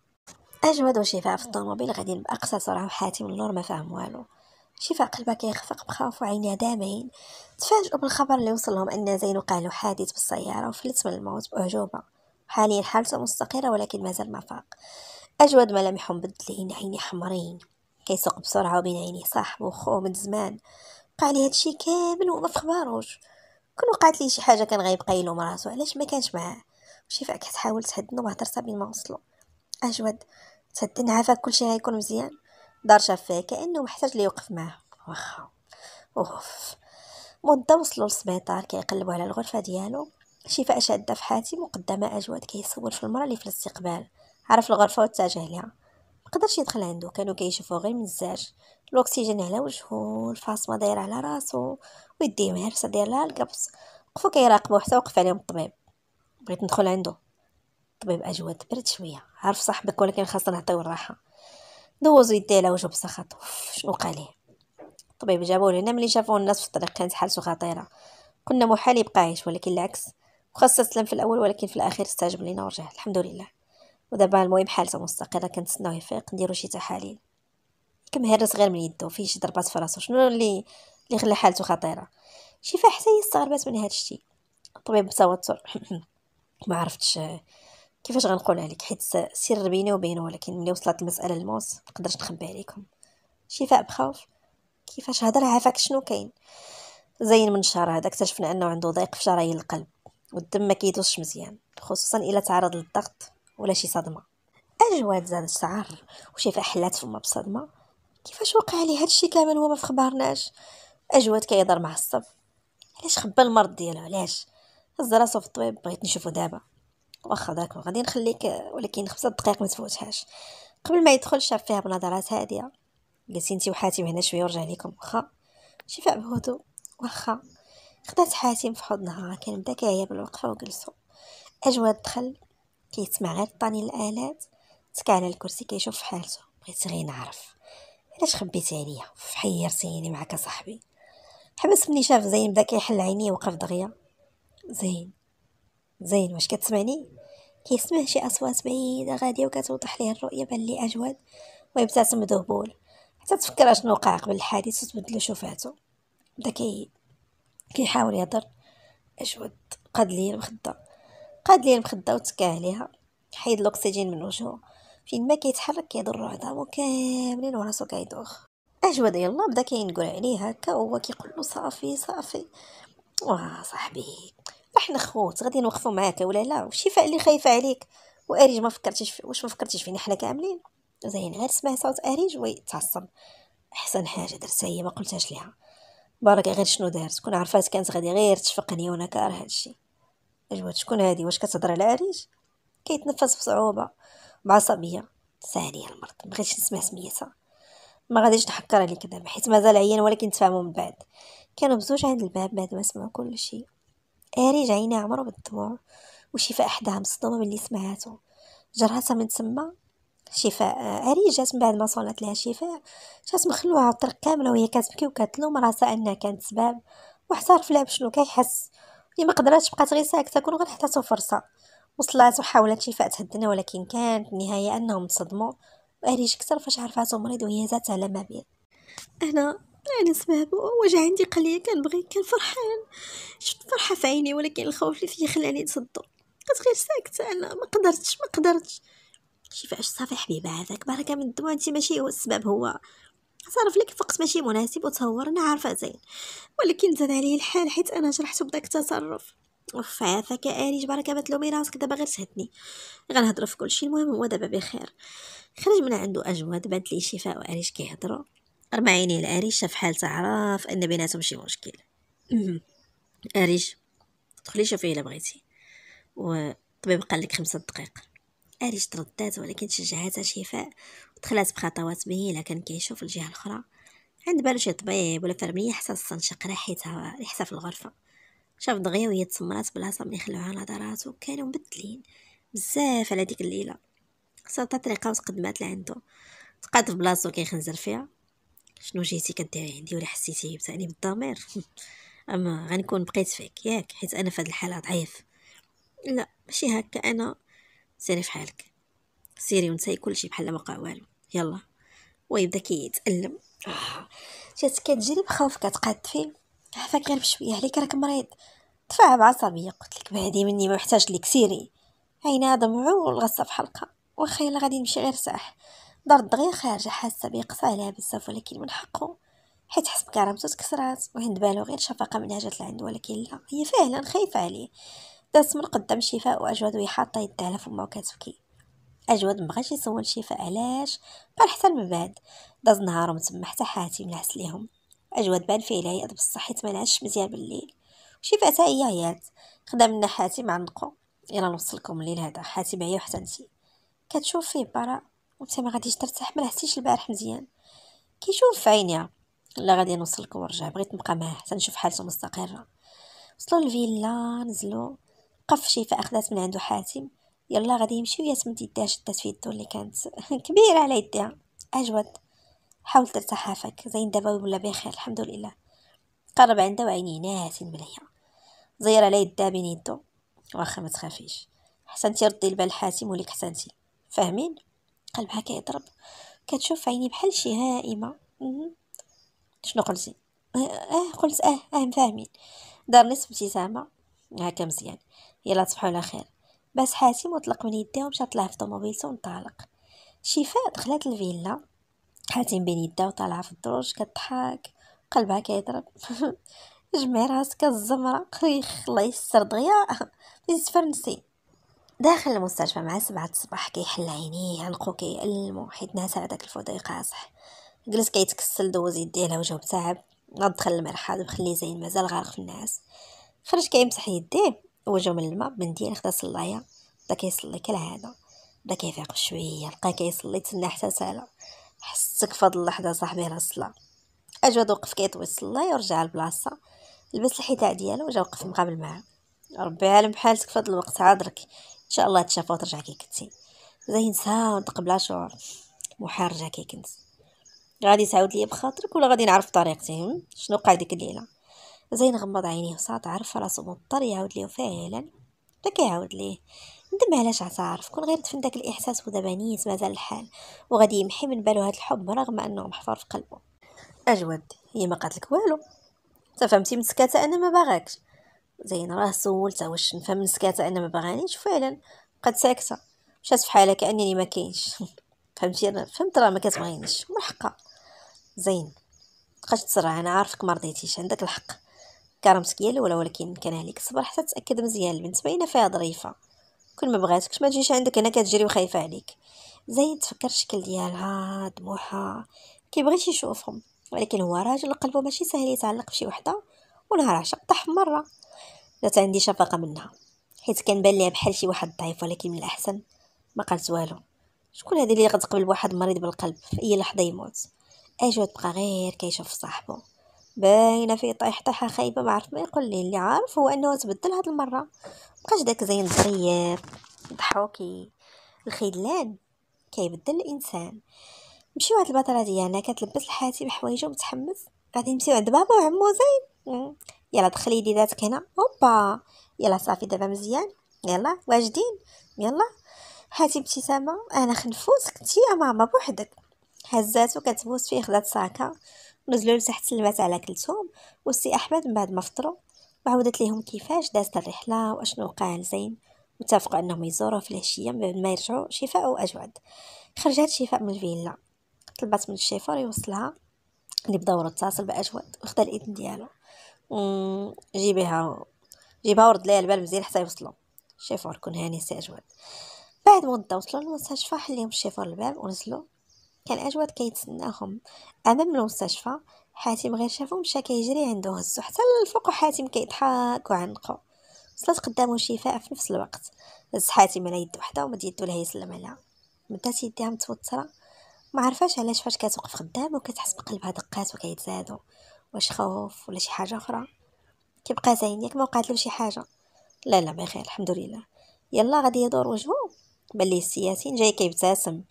اجمد وشفاء في الطوموبيل غادي باقصى سرعه وحاتم اللور ما فاهم والو شفاء قلبها كيخفق بخوف وعينيها دامعين تفاجئوا بالخبر اللي وصلهم ان زين وقع له حادث بالسياره وفلت من الموت باعجوبه حاليا حالته مستقره ولكن مازال ما فاق اجود ملامحهم مبدلين عيني حمرين كيسوق بسرعه وبين عينيه صاحبه وخوه من زمان وقع لي هادشي كامل وما في كون وقعت لي شي حاجه كان غيبقى يلوم راسو علاش ما كانش معاه شفاء كتحاول تهدنو بهضرتها بين ما وصلوا اجود تهدن نعافاك كلشي غيكون مزيان دار شافيه كانه محتاج لي يوقف معاه واخا اوف مده وصلوا للسبيطار كيقلبوا على الغرفه ديالو شفاء شاده في حاتم وقدامها اجود كيصور في المراه اللي في الاستقبال عرف الغرفه واتجه ليها مقدرش يدخل عنده كانوا كيشوفوا غير من الزاج الاكسجين على وجهه الفاصمه دايره على راسو ويديه مهرسه داير لها القبص وقفوا كيراقبوا حتى وقف عليهم الطبيب بغيت ندخل عنده الطبيب اجود برد شويه عارف صاحبك ولكن خاصنا نعطيو الراحه دوزو يدي على وجهه بسخط شنو قاليه الطبيب جابو لينا ملي شافو الناس في الطريق كانت حالته خطيره كنا محال يبقى عايش ولكن العكس وخاصة سلم في الاول ولكن في الاخير استجاب لينا ورجع الحمد لله ودابا المهم حالته مستقره كنتسناو يفيق نديرو شي تحاليل كم هرس غير من يدو فيه شي ضربات في راسو شنو اللي اللي خلى حالته خطيره شي حتى هي استغربت من هذا الشيء الطبيب بتوتر ما عرفتش آه، كيفاش غنقولها لك حيت سر بيني وبينه ولكن ملي وصلت المساله للموس ما نقدرش نخبي عليكم شفاء بخوف كيفاش هضر عافاك شنو كاين زين من شهر هذا اكتشفنا انه عنده ضيق في شرايين القلب والدم ما كيدوش مزيان خصوصا الا تعرض للضغط ولا شي صدمه اجواد زاد الشعر وشفاء حلات فما بصدمه كيفاش وقع لي هادشي كامل وما في اجواد كيهضر مع الصف علاش خبى المرض ديالو علاش راسو في الطبيب بغيت نشوفو دابا واخا داك غادي نخليك ولكن خمسة دقائق ما تفوتهاش قبل ما يدخل شاف فيها بنظرات هادية قالت انتي وحاتم هنا شويه ورجع ليكم واخا شفاء بهدوء واخا خدات حاتم في حضنها كان بدا كيعيا بالوقفه وجلسوا اجواد دخل كيسمع غير طاني الالات تكا على الكرسي كيشوف في حالته بغيت غير نعرف علاش خبيتي عليا فحيرتيني معاك صاحبي حبس مني شاف زين بدا كيحل عينيه وقف دغيا زين زين واش كتسمعني كيسمع شي اصوات بعيده غاديه وكتوضح ليه الرؤيه بان لي اجود ويبتسم ذهبول حتى تفكر شنو وقع قبل الحادث وتبدل شوفاتو بدا كي كيحاول يهضر اجود قاد ليا المخده قاد ليا المخده وتكا عليها حيد الاكسجين من وجهه فين ما كيتحرك كيضر عظامو كاملين وراسو كيدوخ اجود يلا بدا كينقل عليه هكا وهو كيقول له صافي صافي واه صاحبي احنا خوت غادي نوقفوا معاك ولا لا وشفاء اللي خايفه عليك واريج ما فكرتيش واش ما فكرتيش فينا حنا كاملين زين غير سمع صوت اريج ويتعصب احسن حاجه درتها هي ما قلتهاش ليها بارك غير شنو دارت كون عرفات كانت غادي غير تشفقني وانا كاره هادشي اجوات شكون هادي واش كتهضر على اريج كيتنفس بصعوبه بعصبيه ثانيه المرض بغيتش نسمع سميتها ما غاديش نحكر عليك دابا حيت مازال عيان ولكن تفهموا من بعد كانوا بزوج عند الباب بعد ما سمعوا كل شيء أريج عيني عمرو بالدموع وشفاء حداها مصدومة باللي اللي سمعاتو من تما شفاء عريج آه، جات من بعد ما صونت لها شفاء جات مخلوها الطريق كاملة وهي كتبكي وكتلوم راسها أنها كانت سباب وحتعرف لها بشنو كيحس هي ما قدراتش بقات غير ساكتة كون غير حطاتو فرصة وصلات وحاولت شفاء تهدنا ولكن كانت النهاية أنهم تصدموا وأريج كثر فاش عرفاتو مريض وهي زاتها لما بين هنا أنا سباب وجه عندي قليل كنبغي كان فرحان شفت فرحة في عيني ولكن الخوف اللي فيه خلاني نصدو بقيت غير ساكتة أنا ما قدرتش ما قدرتش شوفي اش صافي حبيبة هذاك بركة من الدموع انت ماشي هو السبب هو صرف لك فقط ماشي مناسب وتصور انا عارفة زين ولكن زاد عليه الحال حيت انا جرحته بداك التصرف وفا عافاك اريج بركة ما تلومي راسك دابا غير سهدني غنهضرو في كلشي المهم هو دابا بخير خرج من عنده اجواد بانت شفاء واريج كيهضرو عيني العريش في حال تعرف أن بيناتهم شي مشكل أريش دخلي شوفي إلا بغيتي والطبيب قال لك خمسة دقائق أريش تردات ولكن شجعتها شفاء ودخلات بخطوات مهيلة كان كيشوف الجهة الأخرى عند بالو شي طبيب ولا فرمية حتى الصنشق ريحتها ريحتها في الغرفة شاف دغيا وهي تسمرات بلاصة ملي خلوها نظرات وكانوا مبدلين بزاف على ديك الليلة صوتها طريقة وتقدمات لعندو تقاد في بلاصتو كيخنزر فيها شنو جيتي كديري عندي ولا حسيتي بتاني بالضمير اما غنكون بقيت فيك ياك حيت انا في هاد الحاله ضعيف لا ماشي هكا انا سيري في حالك سيري ونساي كلشي بحال ما وقع والو يلا ويبدا كيتالم جات كتجري بخوف كتقاد فيه عفاك غير بشويه عليك راك مريض دفع بعصبيه قلت لك بعدي مني ما محتاج لك سيري عينها دمعو والغصه في حلقه واخا يلا غادي نمشي غير ساح دار الدغير خارجة حاسة بيقصى عليها بزاف ولكن من حقه حيت حس بكرامته تكسرات وهند بالو غير شفقة من جات لعندو ولكن لا هي فعلا خايفة عليه دازت من قدام شفاء وأجود وهي حاطة يدها على فمها وكتبكي أجود مبغاش يسول شفاء علاش بل حتى من بعد داز نهارهم تما حتى حاتم نعس ليهم أجود بان فيه العياط بصح حيت ما نعسش مزيان بالليل شفاء تا هي عيات خدام لنا حاتم عنقو يلا نوصلكم الليل هذا حاتم هي وحتى نتي كتشوف فيه براء وانت ما غاديش ترتاح ما رحتيش البارح مزيان كيشوف في عينيها لا غادي نوصلك ونرجع بغيت نبقى معاه حتى نشوف حالته مستقره وصلوا للفيلا نزلوا قف شي فاخذات من عنده حاتم يلا غادي يمشيو سمتي يديها شدات في يدو اللي كانت كبيره على يديها اجود حاول ترتاح فك زين دابا ولا بخير الحمد لله قرب عندها وعينيه ناس مليا زير على يدها بين يدو واخا ما تخافيش حسنتي ردي البال حاتم وليك حسنتي فاهمين قلبها كيضرب كتشوف عيني بحال شي هائمه شنو قلتي آه،, اه قلت اه اه فاهمين دار نصف ابتسامه هكا مزيان يلا تصبحوا على خير بس حاتم وطلق من يديه ومشى طلع في طوموبيلته وانطلق شفاء دخلت الفيلا حاتم بين يدها وطالعه في الدروج كضحك قلبها كيضرب جمعي راسك الزمره خيخ الله يسر دغيا ملي تفرنسي داخل المستشفى مع السبعة الصباح كيحل عينيه عنقو كيألمو حيت ناس على داك الفوضى قاصح جلس كيتكسل دوز يديه على وجهو بتعب دخل المرحاض وخليه زين مازال غارق في النعاس خرج كيمسح يديه وجهو من الماء بمنديل خدا صلاية بدا كيصلي كالعادة بدا كيفيق بشوية بقا كيصلي تسنى حتى سالا حسك فهاد اللحظة صاحبي راه صلا أجا وقف كيطوي الصلاية ورجع لبلاصة لبس الحذاء ديالو وجا وقف مقابل معاه ربي عالم بحالتك فهاد الوقت عذرك ان شاء الله تشافى وترجع كي كنتي زين ساعد قبل شعور محرجه كي كنت غادي تعاود لي بخاطرك ولا غادي نعرف طريقتي شنو وقع ديك الليله زين غمض عينيه وساط عرف راسو مضطر يعاود ليه فعلا بدا كيعاود ليه ندم علاش عتعرف كون غير دفن داك الاحساس ودابا نيت مازال الحال وغادي يمحي من بالو هاد الحب رغم انه محفور في قلبه اجود هي ما قالت لك والو تفهمتي مسكاته انا ما باغاكش زين راه سولتها واش نفهم سكاتة انا ما باغانيش فعلا بقات ساكته مشات في حالها كانني ما كاينش فهمتي انا فهمت راه ما كتبغينيش من زين بقاش تسرع انا عارفك ما رضيتيش عندك الحق كرمتك هي الاولى ولكن كان عليك الصبر حتى تاكد مزيان البنت باينه فيها ظريفه كل ما بغاتكش ما تجيش عندك هنا كتجري وخايفه عليك زين تفكر الشكل ديالها دموعها كيبغيش يشوفهم ولكن هو راجل قلبه ماشي سهل يتعلق بشي وحده ونهار طاح مرة جات عندي شفقة منها حيت بان ليها بحال شي واحد ضعيف ولكن من الأحسن ما قالت والو شكون هذه اللي غتقبل بواحد مريض بالقلب في اي لحظه يموت اجو تبقى غير كيشوف صاحبو باينه فيه طيح طيحه خايبه ما عرف ما يقول لي اللي عارف هو انه تبدل هاد المره مبقاش داك زين صغير ضحوكي الخيلان كيبدل الانسان مشي واحد البطله ديالنا كتلبس الحاتي حوايجو متحمس غادي نمشيو عند بابا وعمو زين يلا دخلي يديداتك هنا هوبا يلا صافي دابا مزيان يلا واجدين يلا هاتي ابتسامة انا خنفوس كنتي يا ماما بوحدك هزاتو كتبوس فيه خدات ساكا نزلوا لتحت سلمات على كلتهم والسي احمد من بعد ما فطروا وعودت ليهم كيفاش دازت الرحله واشنو وقع لزين واتفقوا انهم يزوروا في العشيه من بعد ما يرجعوا شفاء واجود خرجت شفاء من الفيلا طلبت من الشيفور يوصلها اللي بدور اتصل باجود وخدا الاذن ديالو جيبيها جيبها ورد ليها البال مزيان حتى يوصلو الشيفور كون هاني سي اجود بعد ما وصلوا للمستشفى حل لهم الشيفور الباب ونزلوا كان اجود كيتسناهم امام المستشفى حاتم غير شافو مشى كيجري عنده هزو حتى الفوق وحاتم كيضحك وعنقو وصلت قدامو شفاء في نفس الوقت هز حاتم على يد وحده ومد يدو لها يسلم عليها بدات يديها متوتره ما عرفاش علاش فاش كتوقف خدام وكتحس بقلبها دقات وكيتزادوا واش خوف ولا شي حاجه اخرى كيبقى زين ياك ما وقعت له شي حاجه لا لا بخير الحمد لله يلا غادي يدور وجهو بلي السياسين جاي كيبتسم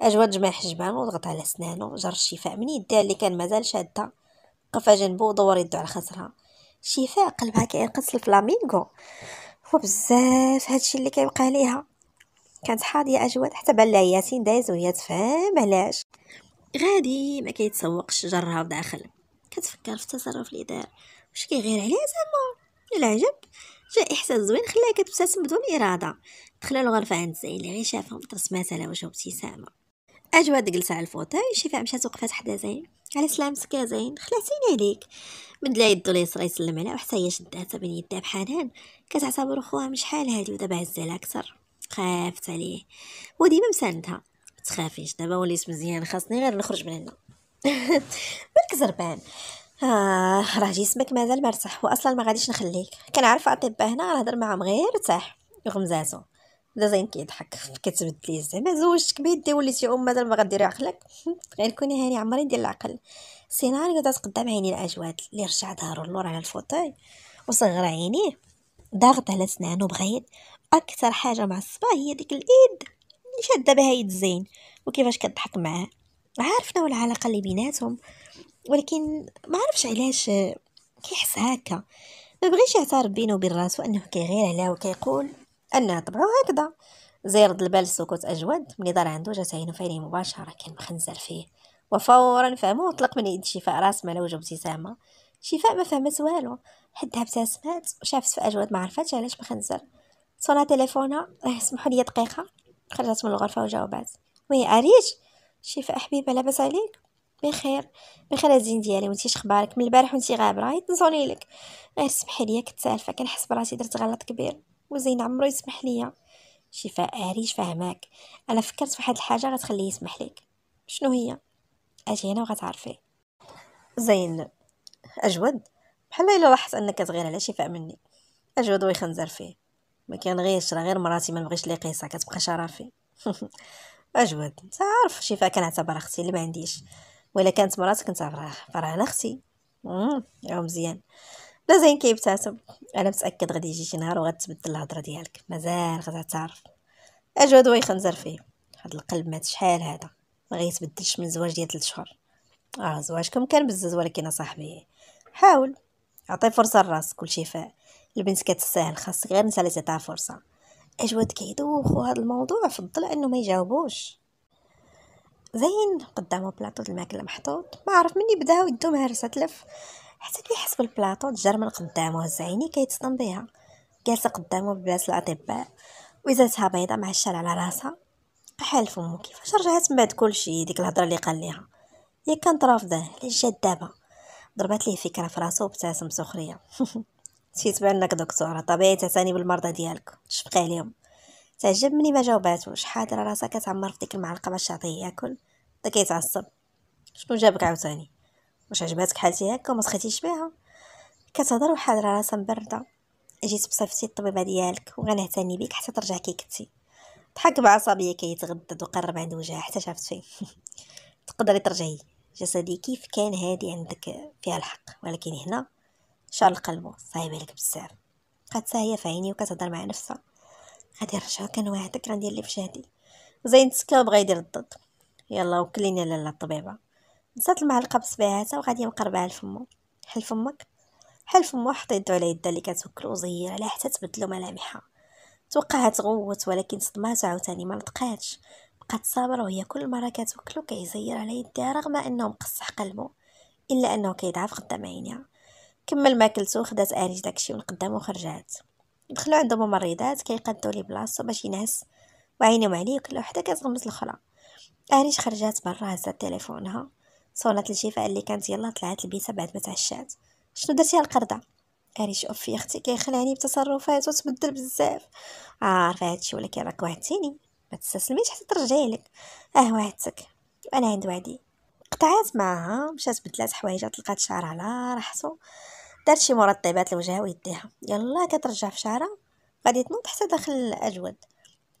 اجوا جمع حجبان وضغط على سنانو جر الشفاء من يديها اللي كان مازال شاده قفا جنبو ودور يدو على خصرها شفاء قلبها كيقص الفلامينغو وبزاف هادشي اللي كيبقى ليها كانت حاضيه اجواد حتى بان لها ياسين دايز وهي تفهم علاش غادي ما كيتسوقش جرها وداخل كتفكر في التصرف اللي دار واش كيغير عليها زعما العجب جا احساس زوين خلاها كتبتسم بدون اراده دخل الغرفه عند زين اللي غير شافهم ترسمات على وجهه ابتسامه اجواد جلس على الفوتاي شفا مشات وقفات حدا زين على سلامتك يا زين خلاتيني عليك مدلا يدو اليسرى يسلم عليها وحتى هي شداتها بين يدها بحنان كتعتبر خوها من شحال هادي ودابا عزالها اكثر خافت عليه وديما مساندها تخافيش دابا وليت مزيان خاصني غير نخرج من هنا مالك زربان آه راه جسمك مازال مرتاح واصلا ما غاديش نخليك كنعرف اطباء هنا راه هضر معاهم غير ارتاح غمزاتو بدا زين كيضحك كتبدل زعما زوجتك بيدي وليتي ام مازال ما غديري عقلك غير كوني هاني عمري ندير العقل سيناريو دات قدام عيني الاجواد اللي رجع ظهرو اللور على الفوتاي وصغر عينيه ضاغط على سنانو بغيت اكثر حاجه معصبه هي ديك الايد اللي شاده بها يد زين وكيفاش كضحك معاه عارف نوع العلاقه اللي بيناتهم ولكن ما عرفش علاش آه، كيحس هكا ما بغيش يعترف بينه وبين راسو انه كيغير عليها وكيقول انه طبعه هكذا زي رد البال سكوت اجود ملي دار عنده جات عينو فيني مباشره كان مخنزر فيه وفورا فهمو وطلق من يد شفاء راس ما لوجه ابتسامه شفاء ما فهمت والو حدها ابتسمات وشافت في اجود ما عرفتش علاش مخنزر صونا تليفونها اسمحوا لي دقيقه خرجت من الغرفه وجاوبات وي عريج شفاء حبيبه لاباس عليك بخير بخير الزين ديالي وانتي شخبارك من البارح وانتي غابره عيط نصوني لك غير سمحي ليا كنت سالفه كنحس براسي درت غلط كبير وزين عمرو يسمح ليا شفاء عريج فهمك انا فكرت فواحد الحاجه غتخليه يسمح لك شنو هي اجي هنا وغتعرفي زين اجود بحال الا لاحظت انك تغير على شفاء مني اجود ويخنزر فيه ما كنغيرش راه غير مراتي ما نبغيش لي قيصه كتبقى شرفي اجود انت عارف شي فا كنعتبر اختي اللي ما عنديش ولا كانت مراتك انت فرحان اختي يا مزيان لا زين كيبتسم انا متاكد غادي يجي شي نهار وغتبدل الهضره ديالك مازال غتعرف اجود خنزر فيه هاد القلب مات شحال هذا ما غيتبدلش من الزواج ديال 3 شهور اه زواجكم كان بزز ولكن صاحبي حاول عطي فرصه لراسك كلشي فاق البنت كتستاهل خاصك غير نسالي تعطيها فرصه اجود كيدوخوا هذا الموضوع فضل انه ما يجاوبوش زين قدامو بلاطو الماكله محطوط ما عرف من يبداو يدو مهرسه تلف حتى كيحس بالبلاطو تجر من قدامو هز عيني كيتصدم بها جالسه قدامو بلاس الاطباء وزاتها بيضه مع الشال على راسها حال فمو كيفاش رجعت من بعد كلشي ديك الهضره اللي قال ليها هي كانت رافضه علاش جات دابا ضربت ليه فكره في راسو وابتسم سخريه نسيت بانك دكتوره طبيعي تعتني بالمرضى ديالك تشفقي عليهم تعجب مني ما جاوباتوش حاضر راسها كتعمر في ديك المعلقه باش تعطيه ياكل بدا كيتعصب شنو جابك عاوتاني واش عجباتك حالتي هكا وما سخيتيش بها كتهضر وحاضره راسها مبرده جيت بصفتي الطبيبه ديالك وغنعتني بيك حتى ترجع كيكتي ضحك بعصبيه كيتغدد وقرب عند وجهها حتى شافت فيه تقدري ترجعي جسدي كيف كان هادي عندك فيها الحق ولكن هنا شعر قلبه صايبه لك بزاف بقات ساهية في عيني وكتهضر مع نفسها غادي كان واحدك غندير اللي في جهدي زين سكا وبغى يدير الضد يلا وكلينا لالا الطبيبه نسات المعلقه بصبيعاتها وغادي مقربها لفمو حل فمك حل فمو حط يدو على يدها اللي كتوكل وزير عليها حتى تبدلو ملامحها توقعها تغوت ولكن صدمات عاوتاني ما نطقاتش بقات صابرة وهي كل مرة كتوكلو كيزير على يدها رغم انه مقصح قلبه الا انه كيضعف قدام عينيها كمل ماكلتو خدات اريج داكشي من قدام وخرجات دخلوا عندهم ممرضات كيقادو لي بلاصه باش ينعس وعينهم عليه كل وحده كتغمز الاخرى اريج خرجات برا هزات تليفونها صونات الشفاء اللي كانت يلا طلعت البيت بعد ما تعشات شنو درتي القرده اريج اوف يا اختي كيخلعني بتصرفات وتبدل بزاف عارفه هادشي ولكن راك وعدتيني ما تستسلميش حتى ترجعي لك اه وعدتك وانا عند وعدي قطعات معاها مشات بدلات حوايجها تلقات شعرها على راحتو دارت شي مرطبات لوجهها ويديها يلا كترجع في شعرها غادي تنوض حتى داخل الاجود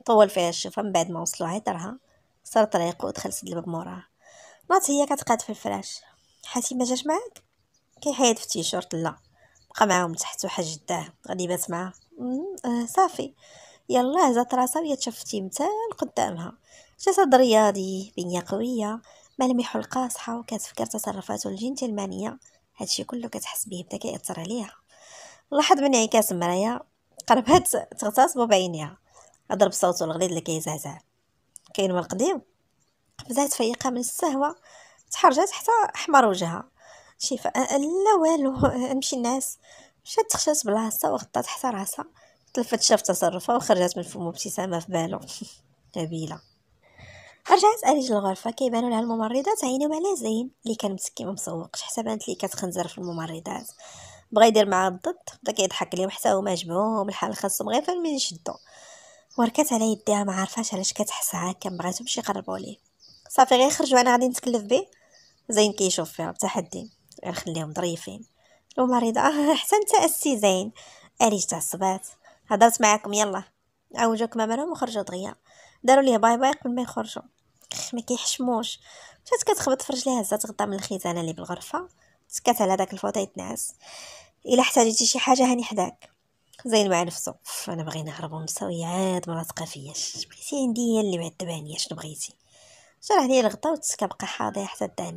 طول فيها الشوفه من بعد ما وصلوا عطرها صار طريق ودخل سد الباب موراها ناضت هي كتقاد في الفراش حاتي ما جاش معاك كيحيد في التيشيرت لا بقى معاهم تحت وحاج جداه غادي بات معاه آه، صافي يلا هزات راسها وهي تشفتي مثال قدامها جسد رياضي بنيه قويه ملامحه القاصحه وكتفكر تصرفاته الجنتلمانيه هادشي كله كتحس به بدا كيأثر عليها لاحظ من انعكاس المرايا قربت تغتصب بعينيها ضرب صوتو الغليظ اللي كيزعزع كاين من القديم بدات فايقه من السهوه تحرجات حتى احمر وجهها شي أه، لا والو نمشي أه، الناس مشات تخشات بلاصتها وغطات حتى راسها تلفت شاف تصرفها وخرجت من فمو ابتسامه في بالو هبيله رجعت اريج للغرفة كيبانو لها الممرضات عينهم على زين اللي كان مسكي ما مسوقش حتى بانت لي كتخنزر في الممرضات بغا يدير معاه الضد بدا كيضحك ليهم حتى هما عجبهم الحال خاصهم غير فين من يشدو وركات على يديها ما عارفاش علاش كتحس هكا شي يقربوا ليه صافي غير خرجوا انا غادي نتكلف به زين كيشوف فيها بتحدي غير خليهم ظريفين الممرضة آه حتى انت اسي زين اريج تعصبات هضرت معاكم يلا عوجوك مرهم وخرجوا دغيا داروا ليه باي باي قبل ما يخرجوا ما كيحشموش مشات كتخبط في رجليها هزات غدا من الخزانه اللي بالغرفه سكات على داك الفوطه يتنعس الا احتاجتي شي حاجه هاني حداك زين مع نفسه انا بغي نهرب ونسوي عاد مرات فيا بغيتي عندي هي اللي معذبانيه شنو بغيتي شرح عليا الغطا وتسكى بقى حاضر حتى الدا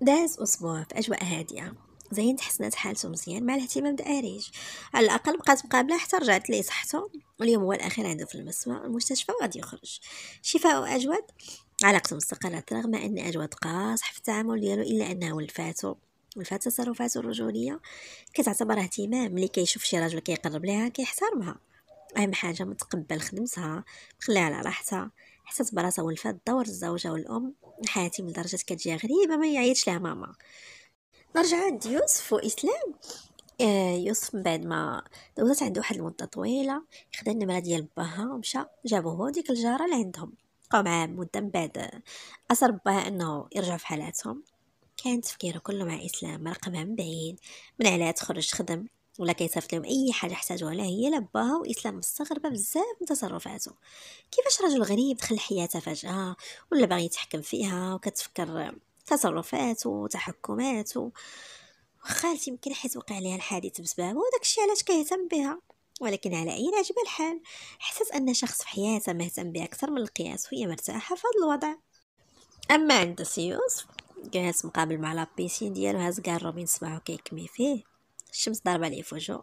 داز اسبوع في اجواء هادئه زين تحسنت حالته مزيان مع الاهتمام داريج على الاقل بقات مقابله حتى رجعت ليه صحته واليوم هو الاخير عنده في المسمى المستشفى وغادي يخرج شفاء اجود علاقته مستقره رغم ان اجود قاصح في التعامل ديالو الا انه ولفاته ولفات تصرفاته الرجوليه كتعتبر اهتمام ملي كيشوف شي راجل كيقرب ليها كيحترمها اهم حاجه متقبل خدمتها مخليها على راحتها حتى براسها ولفات دور الزوجه والام حياتي من درجه كتجي غريبه ما يعيطش لها ماما نرجع عند يوسف واسلام آه، يوسف من بعد ما دوزت عنده واحد المده طويله خدا النمره ديال باها ومشى جابوه ديك الجاره اللي عندهم بقاو معاه مده من بعد اثر باها انه يرجع في حالاتهم كان تفكيره كله مع اسلام رقمها من بعيد من علاه تخرج تخدم ولا كيصيفط لهم اي حاجه احتاجوها لا هي لا باها واسلام مستغربه بزاف من تصرفاته كيفاش رجل غريب دخل حياتها فجاه ولا باغي يتحكم فيها وكتفكر تصرفات وتحكمات وخالتي يمكن حيت وقع ليها الحادث وداك وداكشي علاش كيهتم بها ولكن على اي عجب الحال حسيت ان شخص في حياته مهتم بها اكثر من القياس وهي مرتاحه في هذا الوضع اما عند سيوس يوسف جالس مقابل مع لابيسين ديالو هاز كاع الروبين صباعو كيكمي فيه الشمس ضاربه عليه في وجهو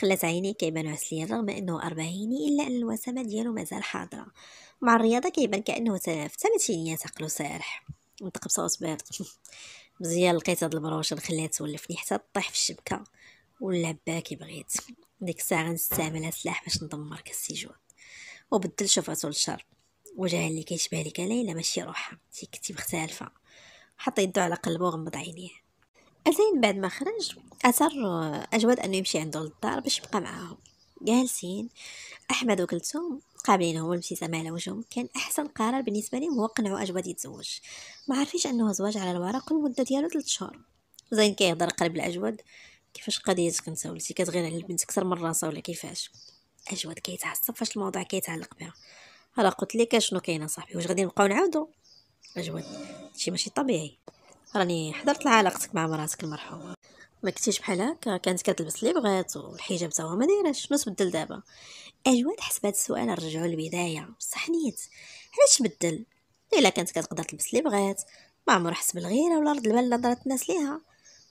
خلات عينيه كيبانو عسليين رغم انه اربعيني الا ان الوسامه ديالو مازال حاضره مع الرياضه كيبان كانه ثلاثينيات عقلو سارح نتقبص صباط مزيان لقيت هاد البروشه نخليها تولفني حتى طيح في الشبكه ونلعب بها كي بغيت ديك الساعه هاد السلاح باش ندمر كالسجون وبدل شفعته للشر وجهها اللي كيشبه لك ليلى ماشي روحها شي كتي مختلفه حط يدو على قلبه وغمض عينيه زين بعد ما خرج أثر آه، أجود أنه يمشي عنده للدار باش يبقى معاهم جالسين أحمد وكلثوم قابلينهم والابتسامة على وجههم كان أحسن قرار بالنسبة لي هو قنعوا اجواد يتزوج ما عارفينش أنه زواج على الورق والمدة ديالو 3 شهور زين كيهضر قلب الأجود كيفاش قضيتك نتا ولتي كتغير على البنت اكثر من راسها ولا كيفاش أجود كيتعصب فاش الموضوع كيتعلق بها راه قلت لك شنو كاين صاحبي واش غادي نبقاو نعاودو أجود شي ماشي طبيعي راني حضرت لعلاقتك مع مراتك المرحومه ما كنتيش بحال هكا كانت كتلبس لي بغات والحجاب تا هو ما دايرهش شنو تبدل دابا اجواد حسب هذا السؤال نرجعوا للبدايه بصح نيت علاش تبدل الا كانت كتقدر تلبس لي بغات ما عمر حس بالغيره ولا رد البال نظرات الناس ليها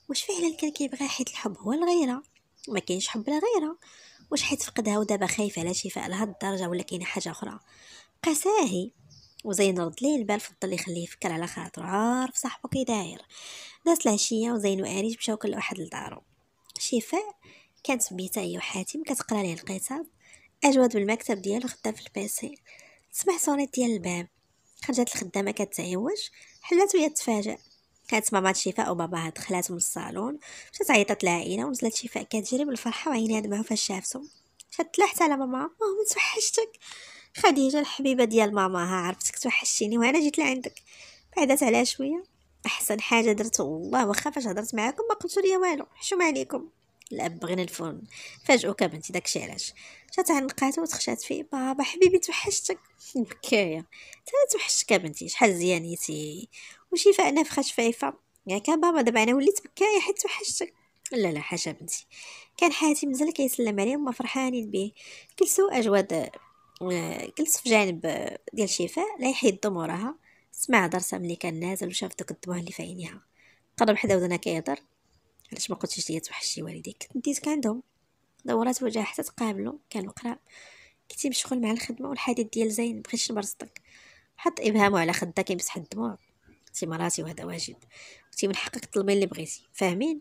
واش فعلا كان كيبغي حيت الحب هو الغيره ما كاينش حب لا غيره واش حيت فقدها ودابا خايفه على شفاء لهاد الدرجه ولا كاينه حاجه اخرى بقى ساهي وزين رد ليه البال فضل يخليه يفكر على خاطر عارف صاحبو كي داير ناس العشيه وزين واريج مشاو كل واحد لدارو شفاء كانت سميتها هي أيوة وحاتم كتقرا ليه القصص اجود بالمكتب ديالو خدام في البيسي سمع صوت ديال الباب خرجت الخدامه كتعوج حلات وهي تفاجأ كانت ماما شفاء وباباها دخلات من الصالون مشات عيطت العائله ونزلت شفاء كتجري بالفرحه وعينها دمعو فاش شافتهم شات حتى على ماما ماما توحشتك خديجه الحبيبه ديال ماما ها عرفتك توحشتيني وانا جيت لعندك بعدات عليها شويه احسن حاجه درت والله واخا فاش هضرت معاكم ما قلتوا لي والو حشوم عليكم الاب بغينا الفون فاجئوك بنتي داكشي علاش جات عنقاتو وتخشات فيه بابا حبيبي توحشتك بكايه تا توحشتك بنتي شحال زيانيتي وشفاء نافخه شفايفه ياك بابا دابا انا وليت بكايه حيت توحشتك لا لا حاشا بنتي كان حاتم مزال كيسلم عليه وما فرحانين به كلسو اجواد آه، جلس في جانب آه، ديال شفاء لا يحيد ضو موراها سمع درسها ملي كان نازل وشاف داك الدموع اللي في عينيها قرب حدا ودنا كيهضر علاش ما قلتيش ليا توحشتي والديك ديتك عندهم دورات وجهها حتى تقابلو كانوا قراب كنتي مشغول مع الخدمه والحديث ديال زين بغيتش نبرصدك حط ابهامه على خدها كيمسح الدموع انت مراتي وهذا واجب انت من حقك تطلبي اللي بغيتي فاهمين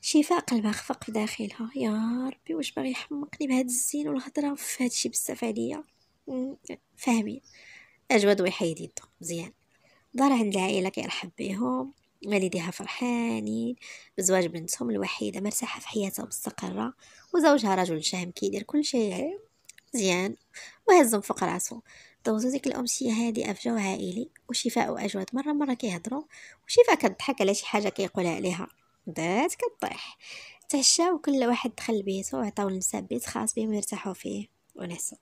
شفاء قلبها خفق في داخلها يا ربي واش باغي يحمقني بهاد الزين والهضره في الشيء بزاف عليا فاهمين اجود ويحيد يدو مزيان دار عند العائله كيرحب بهم والديها فرحانين بزواج بنتهم الوحيده مرتاحه في حياتها مستقره وزوجها رجل شهم كيدير كل شيء مزيان وهزهم فوق راسو دوزو ديك الامسيه هادئه في جو عائلي وشفاء واجود مره مره كيهضروا وشفاء كتضحك على شي حاجه كيقولها عليها بدات كطيح تعشاو وكل واحد دخل لبيتو وعطاو بيت خاص بهم يرتاحوا فيه ونعسوا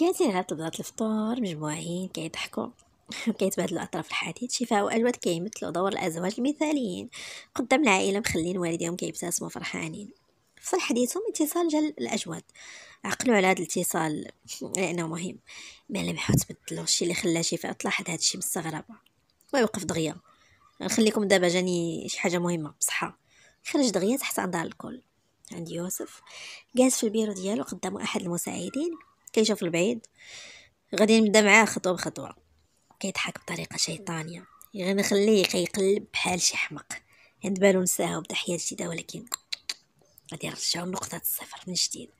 قاعدين على طبلات الفطور مجموعين كيضحكوا وكيتبادلوا اطراف الحديث شفاء والواد كيمثلوا دور الازواج المثاليين قدام العائله مخلين والديهم كيبتسموا فرحانين فصل حديثهم اتصال جل الاجواد عقلوا على هذا الاتصال لانه مهم ما لمحوا تبدلوا الشيء اللي خلى شفاء تلاحظ هذا الشيء بالصغربه ويوقف دغيا نخليكم دابا جاني شي حاجه مهمه بصحه خرج دغيا تحت انظار الكل عند يوسف جالس في البيرو ديالو قدام احد المساعدين كيشوف البعيد غادي نبدا معاه خطوه بخطوه كيضحك بطريقه شيطانيه غنخليه كيقلب بحال شي حمق عند بالو نساها وبدا حياه جديده ولكن غادي نرجعو لنقطه الصفر من جديد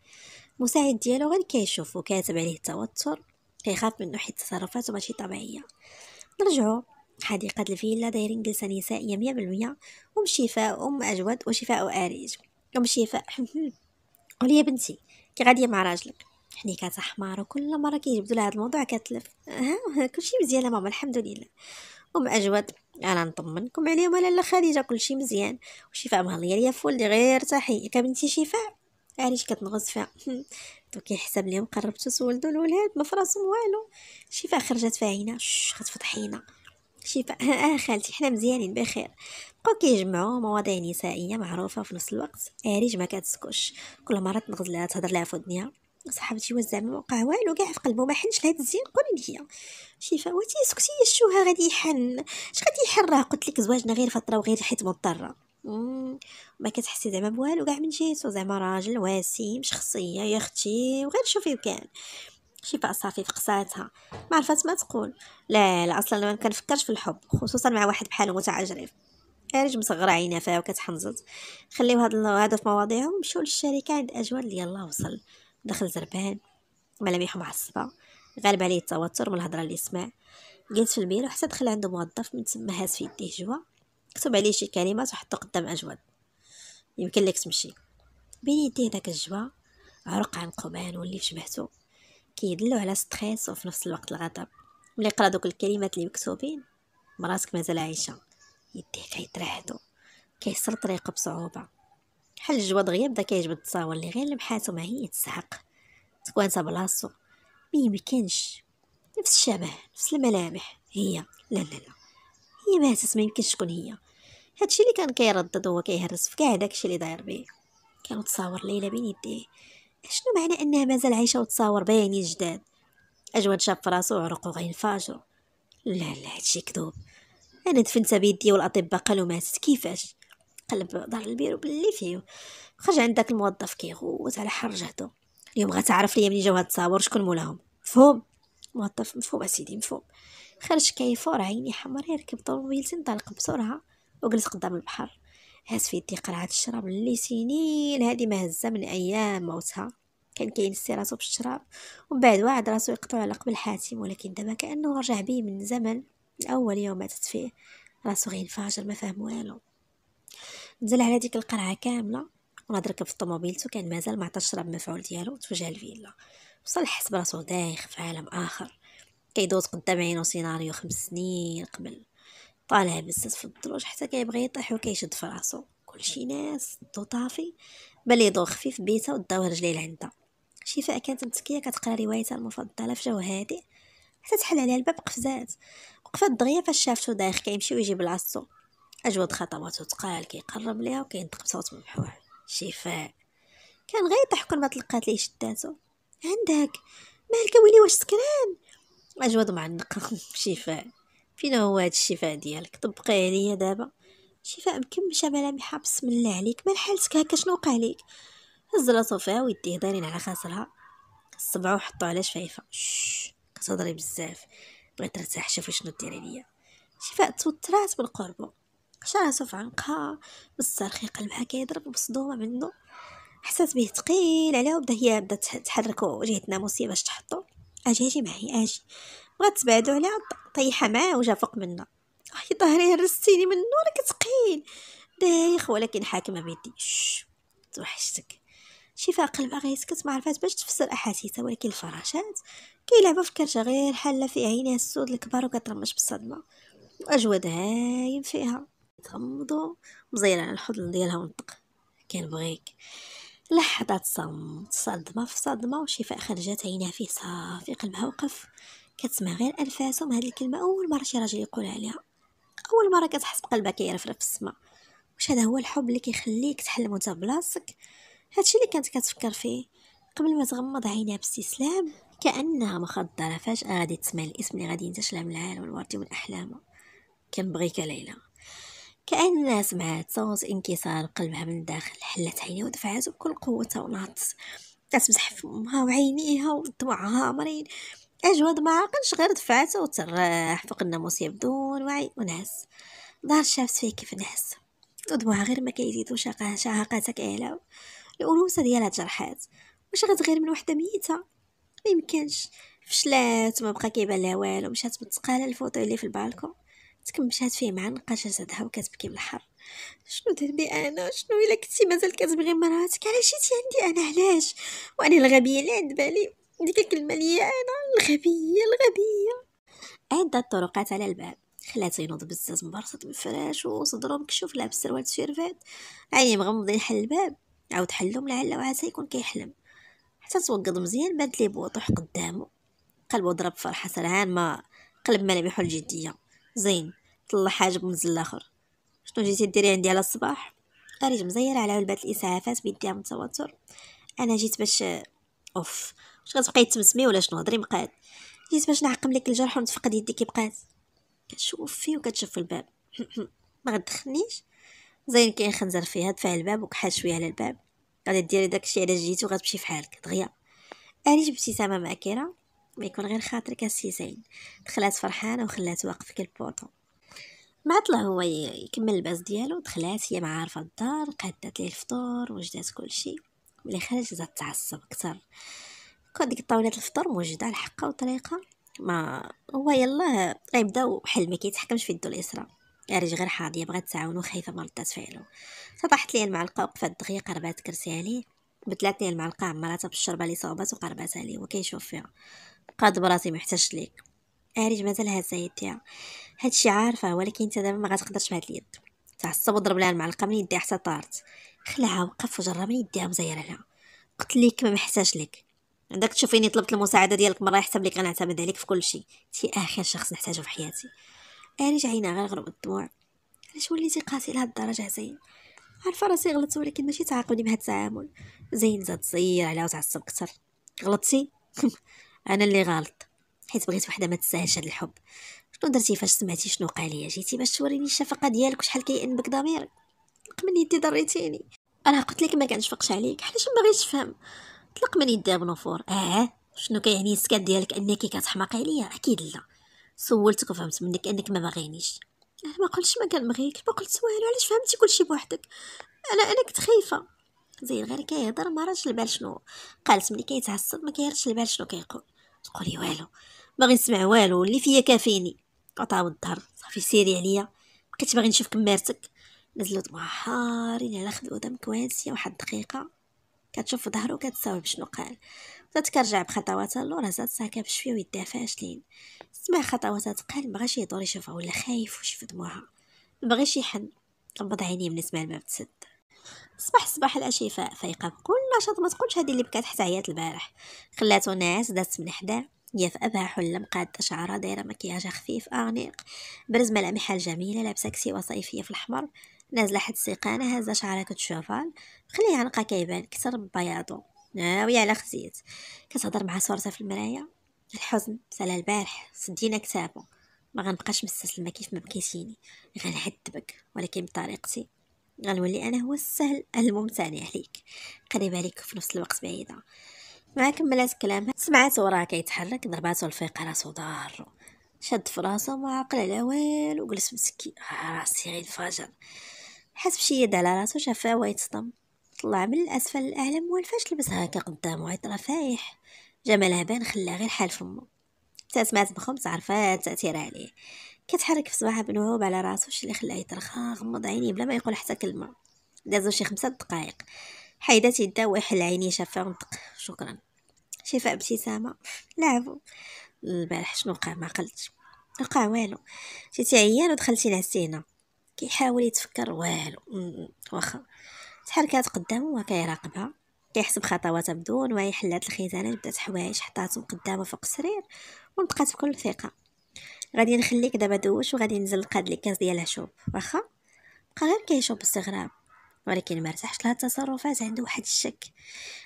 المساعد ديالو غير كيشوف وكاتب عليه التوتر كيخاف منو حيت تصرفاته ماشي طبيعيه نرجعو حديقة الفيلا دايرين جلسة نسائية مية بالمية أم شفاء أم أجود وشفاء أريج أم شفاء قولي يا بنتي كي غادية مع راجلك حنيكات حمار وكل مرة كيجبدو لها هذا الموضوع كتلف ها كلشي مزيان ماما الحمد لله أم أجود أنا نطمنكم عليهم ولا لا خديجة كلشي مزيان وشفاء مهلية ليا فول غير تحية ياك بنتي شفاء أريج كتنغز فيها دو كيحسب ليهم قربتو سولدو الولاد ما فراسهم والو شفاء خرجت فاهينة شش غتفضحينا شفاء اه خالتي حنا مزيانين بخير بقاو كيجمعوا مواضيع نسائيه معروفه في نفس الوقت اريج ما كتسكتش كل مره تنغز لها تهضر لها في ودنيها صاحبتي واش زعما ما وقع والو كاع في قلبه ما حنش لهاد الزين قولي لي شفاء وتي سكتي يا الشوها غادي يحن اش غادي يحن راه قلت لك زواجنا غير فتره وغير حيت مضطره ما كتحسي زعما بوالو كاع من جهتو زعما راجل وسيم شخصيه يا اختي وغير شوفي كان شفاء صافي فقصاتها ما عرفت ما تقول لا لا اصلا ما كنفكرش في الحب خصوصا مع واحد بحال متعجرف خارج مصغره عينها فيها وكتحنزط خليو هاد هذا في مواضيعهم مشاو للشركه عند اجوان اللي يلاه وصل دخل زربان ملامح معصبه غالب عليه التوتر من الهضره اللي سمع جلس في البيرو حتى دخل عنده موظف من تما هاز في يديه جوا كتب عليه شي كلمات وحطو قدام اجواد يمكن لك تمشي بين يديه داك الجوا عرق عن قمان واللي شبهتو كيدلو على ستريس وفي نفس الوقت الغضب ملي قرا دوك الكلمات اللي مكتوبين مراسك مازال عايشه يديه كيترهدو كيسر طريقه بصعوبه بحال الجوا دغيا بدا كيعجب التصاور اللي غير لمحاتو ما هي تسحق تكون بلاصتو ما يمكنش نفس الشبه نفس الملامح هي لا لا لا هي ماتت ما يمكنش تكون هي هادشي اللي كان كيردد هو كيهرس في كاع داكشي اللي داير بيه كانوا تصاور ليلى بين يديه شنو معنى انها مازال عايشه وتصاور بياني جداد اجود شاف فراسو عرقو غينفجروا لا لا هادشي كذوب انا دفنتها بيدي والاطباء قالوا ماتت كيفاش قلب ظهر البيرو باللي فيه خرج عند داك الموظف كيغوت على حر جهدو اليوم غتعرف ليا منين جاو هاد التصاور شكون مولاهم مفهوم موظف مفهوم اسيدي مفهوم خرج كيفور عيني حمر يركب طوموبيل تنطلق بسرعه وجلس قدام البحر هز في يدي قرعه الشراب اللي سنين هذه ما هزها من ايام موتها كان كينسي راسو بالشراب ومن بعد وعد راسو يقطعو على قبل حاتم ولكن دابا كانه رجع به من زمن اول يوم ماتت فيه راسو غير انفجر ما فهم والو نزل على ديك القرعه كامله وناض ركب في طوموبيلته كان مازال ما عطى الشراب المفعول ديالو توجه للفيلا وصل حس براسو دايخ في عالم اخر كيدوز قدام عينو سيناريو خمس سنين قبل طالع بزاف في الدروج حتى كيبغي يطيح وكيشد في راسو كلشي ناس ضو طافي بلي ضو خفيف بيته وداو رجليه لعندها شفاء كانت متكيه كتقرا روايتها المفضله في جو هادئ حتى تحل عليها الباب قفزات وقفات دغيا فاش شافتو داخل كيمشي ويجيب العصو اجود خطواته تقال كيقرب ليها وكينطق بصوت مبحوح شفاء كان غير يضحك ما تلقات ليه شداتو عندك مالك ويلي واش سكران اجود معنقه شفاء فين هو هذا الشفاء ديالك طبقيه عليا دابا شفاء مكمشه بلا بسم الله عليك مال حالتك هكا شنو وقع ليك هز راسو فيها ويديه دايرين على خاصرها الصبع وحطو على شفايفها شش كتهضري بزاف بغيت ترتاح شوفي شنو ديري ليا شفاء توترات من قربو راسو في عنقها بالصرخ قلبها كيضرب بصدومه منو حسات به ثقيل عليها وبدا هي بدات تحركو جهتنا مصيبه باش تحطو اجي اجي معايا اجي بغات تبعدو عليها طيحه معاه وجا فوق منها اي ظهري هرستيني منو راك كتقيل دايخ ولكن حاكمه بيدي توحشتك شي فاقل باغي كنت ما عرفات باش تفسر احاسيسها ولكن الفراشات كيلعبوا في كرشه غير حاله في عينيها السود الكبار وكترمش بالصدمه واجود هايم فيها تغمضوا مزير على الحضن ديالها ونطق كنبغيك لحظات صمت صدمه في صدمه وشفاء خرجت عينها فيه صافي قلبها وقف كتسمع غير انفاسهم هاد الكلمه اول مره شي راجل يقولها عليها اول مره كتحس بقلبها كيرفرف في السماء واش هذا هو الحب اللي كيخليك تحلم وانت بلاصتك هادشي اللي كانت كتفكر فيه قبل ما تغمض عينها باستسلام كانها مخدره فجاه غادي تسمع الاسم اللي غادي ينتشر من العالم الوردي من احلامها كنبغيك ليلى كانها سمعت صوت انكسار قلبها من الداخل حلت عينيها ودفعات بكل قوتها ونهضت كتمسح فمها وعينيها ودموعها مرين أجود ما عقلش غير دفعته وتراح فقدنا موسيا بدون وعي ونعس دار شافت فيه كيف نعس ودموع غير ما كيزيدو شهقاتها كيعلاو الأنوثة ديالها تجرحات واش غتغير من وحدة ميتة ميمكنش فشلات ما بقى كيبان لها والو مشات متقالة الفوطي اللي في البالكون تكمشات فيه معلقة جسدها وكتبكي بالحر شنو دربي انا شنو الا كنتي مازال كتبغي مراتك علاش جيتي عندي انا علاش وانا الغبيه اللي عند بالي ديك الكلمه انا الغبيه الغبيه عدة طرقات على الباب خلاته ينوض بزاز مبرصط من وصدرو مكشوف لابس سروال تشيرفات عيني مغمضين حل الباب عاود حلهم لعل وعسى يكون كيحلم حتى توقد مزيان بانت لي بوضوح قدامه قلبو ضرب فرحة سرعان ما قلب ملامحو الجدية زين طلع حاجب منزل الاخر شنو جيتي ديري عندي على الصباح اريج مزير على علبة الاسعافات بيديها من انا جيت باش اوف واش غتبقاي تمسمي ولا شنو هضري مقاد جيت باش نعقم لك الجرح ونتفقد يديك بقات كتشوف فيه وكتشوف في الباب ما غتدخلنيش زين خنزر فيها دفع الباب وكحل شويه على الباب غادي ديري داكشي علاش جيتي وغتمشي فحالك دغيا جبتي سما مأكره ما يكون غير خاطرك السي زين دخلات فرحانه وخلات واقف كالبوطو مع طلع هو يكمل الباس ديالو دخلات هي ما عارفه الدار قادت ليه الفطور وجدات كلشي ملي خرج زاد تعصب اكثر ديك الطاولات الفطور موجوده على حقها وطريقه ما هو يلا غيبداو حل مكيتحكمش كيتحكمش في يدو اليسرى يعني ارج غير حاضيه بغات تعاونو خايفة من ردات فعلو سطحت ليا المعلقه وقفات دغيا قربات كرسي عليه بدلات ليا المعلقه عمراتها بالشربه لي صوبات وقرباتها ليه وكيشوف فيها قاد براسي محتاجش ليك اريج مازال هازا يديها هادشي عارفه ولكن انت دابا ما غتقدرش بهاد اليد تعصب وضرب لها المعلقه من يديها حتى طارت خلعها وقف وجرى من يديها مزيره عليها قلت ليك ما محتاج ليك عندك تشوفيني طلبت المساعده ديالك مره يحسب لي كنعتمد عليك في كل شيء انتي اخر شخص نحتاجه في حياتي علاش آه، عينا غير غرب الدموع علاش وليتي قاسي لهاد الدرجه زين عارفه راسي غلطت ولكن ماشي تعاقبني بهاد التعامل زين زاد زير على وتعصب كتر غلطتي انا اللي غلط حيت بغيت وحده ما تساهلش هاد الحب شنو درتي فاش سمعتي شنو قال لي جيتي باش توريني الشفقه ديالك وشحال بك ضميرك قمني يدي ضريتيني انا قلت لك ما كنشفقش عليك علاش ما بغيتش تفهم طلق من يدها بنفور اه شنو كيعني السكات ديالك انك كتحماق عليا اكيد لا سولتك وفهمت منك انك ما باغينيش انا آه، ما قلتش ما كنبغيك ما قلت والو علاش فهمتي كلشي بوحدك انا انا كنت خايفه زين غير كيهضر ما راش البال شنو قالت ملي كيتعصب ما كيرش البال شنو كيقول تقولي والو باغي نسمع والو اللي فيا كافيني عطاو الظهر صافي سيري عليا بقيت باغي نشوف كمارتك نزلت ضمها حارين على خدود مكوانسيه واحد دقيقه كتشوف ظهرو كتساوي بشنو قال تتكرجع بخطواتها اللور هزات ساكا بشويه ويدافع فاشلين سمع خطواتها تقال مبغاش يدور يشوفها ولا خايف وشف دموعها مبغيش يحن غمض عينيه من سمع الباب تسد صباح صباح العشيفاء فايقه بكل نشاط ما تقولش هذه اللي بكات حتى عيات البارح خلاتو ناعس دات من حدا هي في أبها حلة مقادة شعرها دايرة مكياجها خفيف أنيق برز ملامحها الجميلة لابسة كسيوة صيفية في الحمر نازله حد السيقانه هازه شعرها كتشوفها خليه عنقها كيبان كثر بياضو ناويه على خزيت كتهضر مع صورتها في المرايه الحزن سال البارح سدينا كتابو ما غنبقاش مستسلمه كيف ما بكيتيني غنعذبك ولكن بطريقتي غنولي انا هو السهل الممتنع عليك قريب عليك في نفس الوقت بعيده ما كملات كلامها سمعت وراه كيتحرك ضرباتو الفيق راسو دارو شد فراسو ما عقل على والو وجلس مسكين راسي غير الفجر حس بشي يد على راسو شافها ويتصدم طلع من الاسفل الاعلى موالفاش لبس هكا قدامو عيط رفايح جمالها بان خلا غير حال فمو تا سمعت بخمس عرفات تاثير عليه كتحرك في صباحها بنعوب على راسو شي اللي خلاه يترخى غمض عينيه بلا ما يقول حتى كلمه دازو شي خمسة دقائق حيدات يدا ويحل عينيه شافا ونطق شكرا شفاء ابتسامه لعبو البارح شنو وقع ما قلتش وقع والو جيتي عيان ودخلتي هنا كيحاول يتفكر والو واخا تحركات كانت قدامه وهو كيراقبها كيحسب خطواتها بدون ما يحلات الخزانه بدات حوايج حطاتهم قدامه فوق السرير ونبقات بكل ثقه غادي نخليك دابا دوش وغادي ننزل نقاد لي كاس ديال الشوب واخا بقى غير كيشوف باستغراب ولكن ما ارتاحش لهاد التصرفات عنده واحد الشك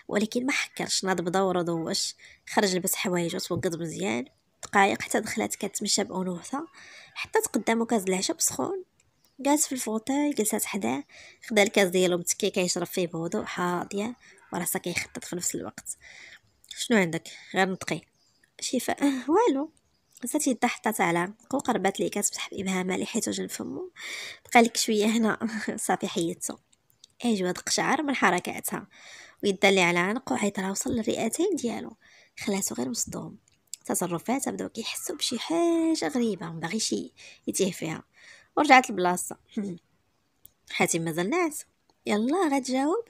ولكن ما حكرش ناض بدورو دوش خرج لبس حوايجو توقد مزيان دقايق حتى دخلات كتمشى بانوثه حطات قدامو كاس العشاء سخون جالس في الفوتاي جلسات حداه خدا الكاس ديالو متكي كيشرب فيه بهدوء حاضيه وراسه كيخطط في نفس الوقت شنو عندك غير نطقي شفاء والو زات يدها حتى على عنقو قربات كاس بسحب ابهامه اللي حيتو جن فمو بقى لك شويه هنا صافي حيدتو اجوا إيه، دق شعر من حركاتها ويدها اللي على عنقو حيت راه وصل للرئتين ديالو خلاتو غير مصدوم تصرفاتها بداو كيحسوا بشي حاجه غريبه ما باغيش يتيه فيها ورجعت لبلاصتها حاتم مازال ناعس يلا غتجاوب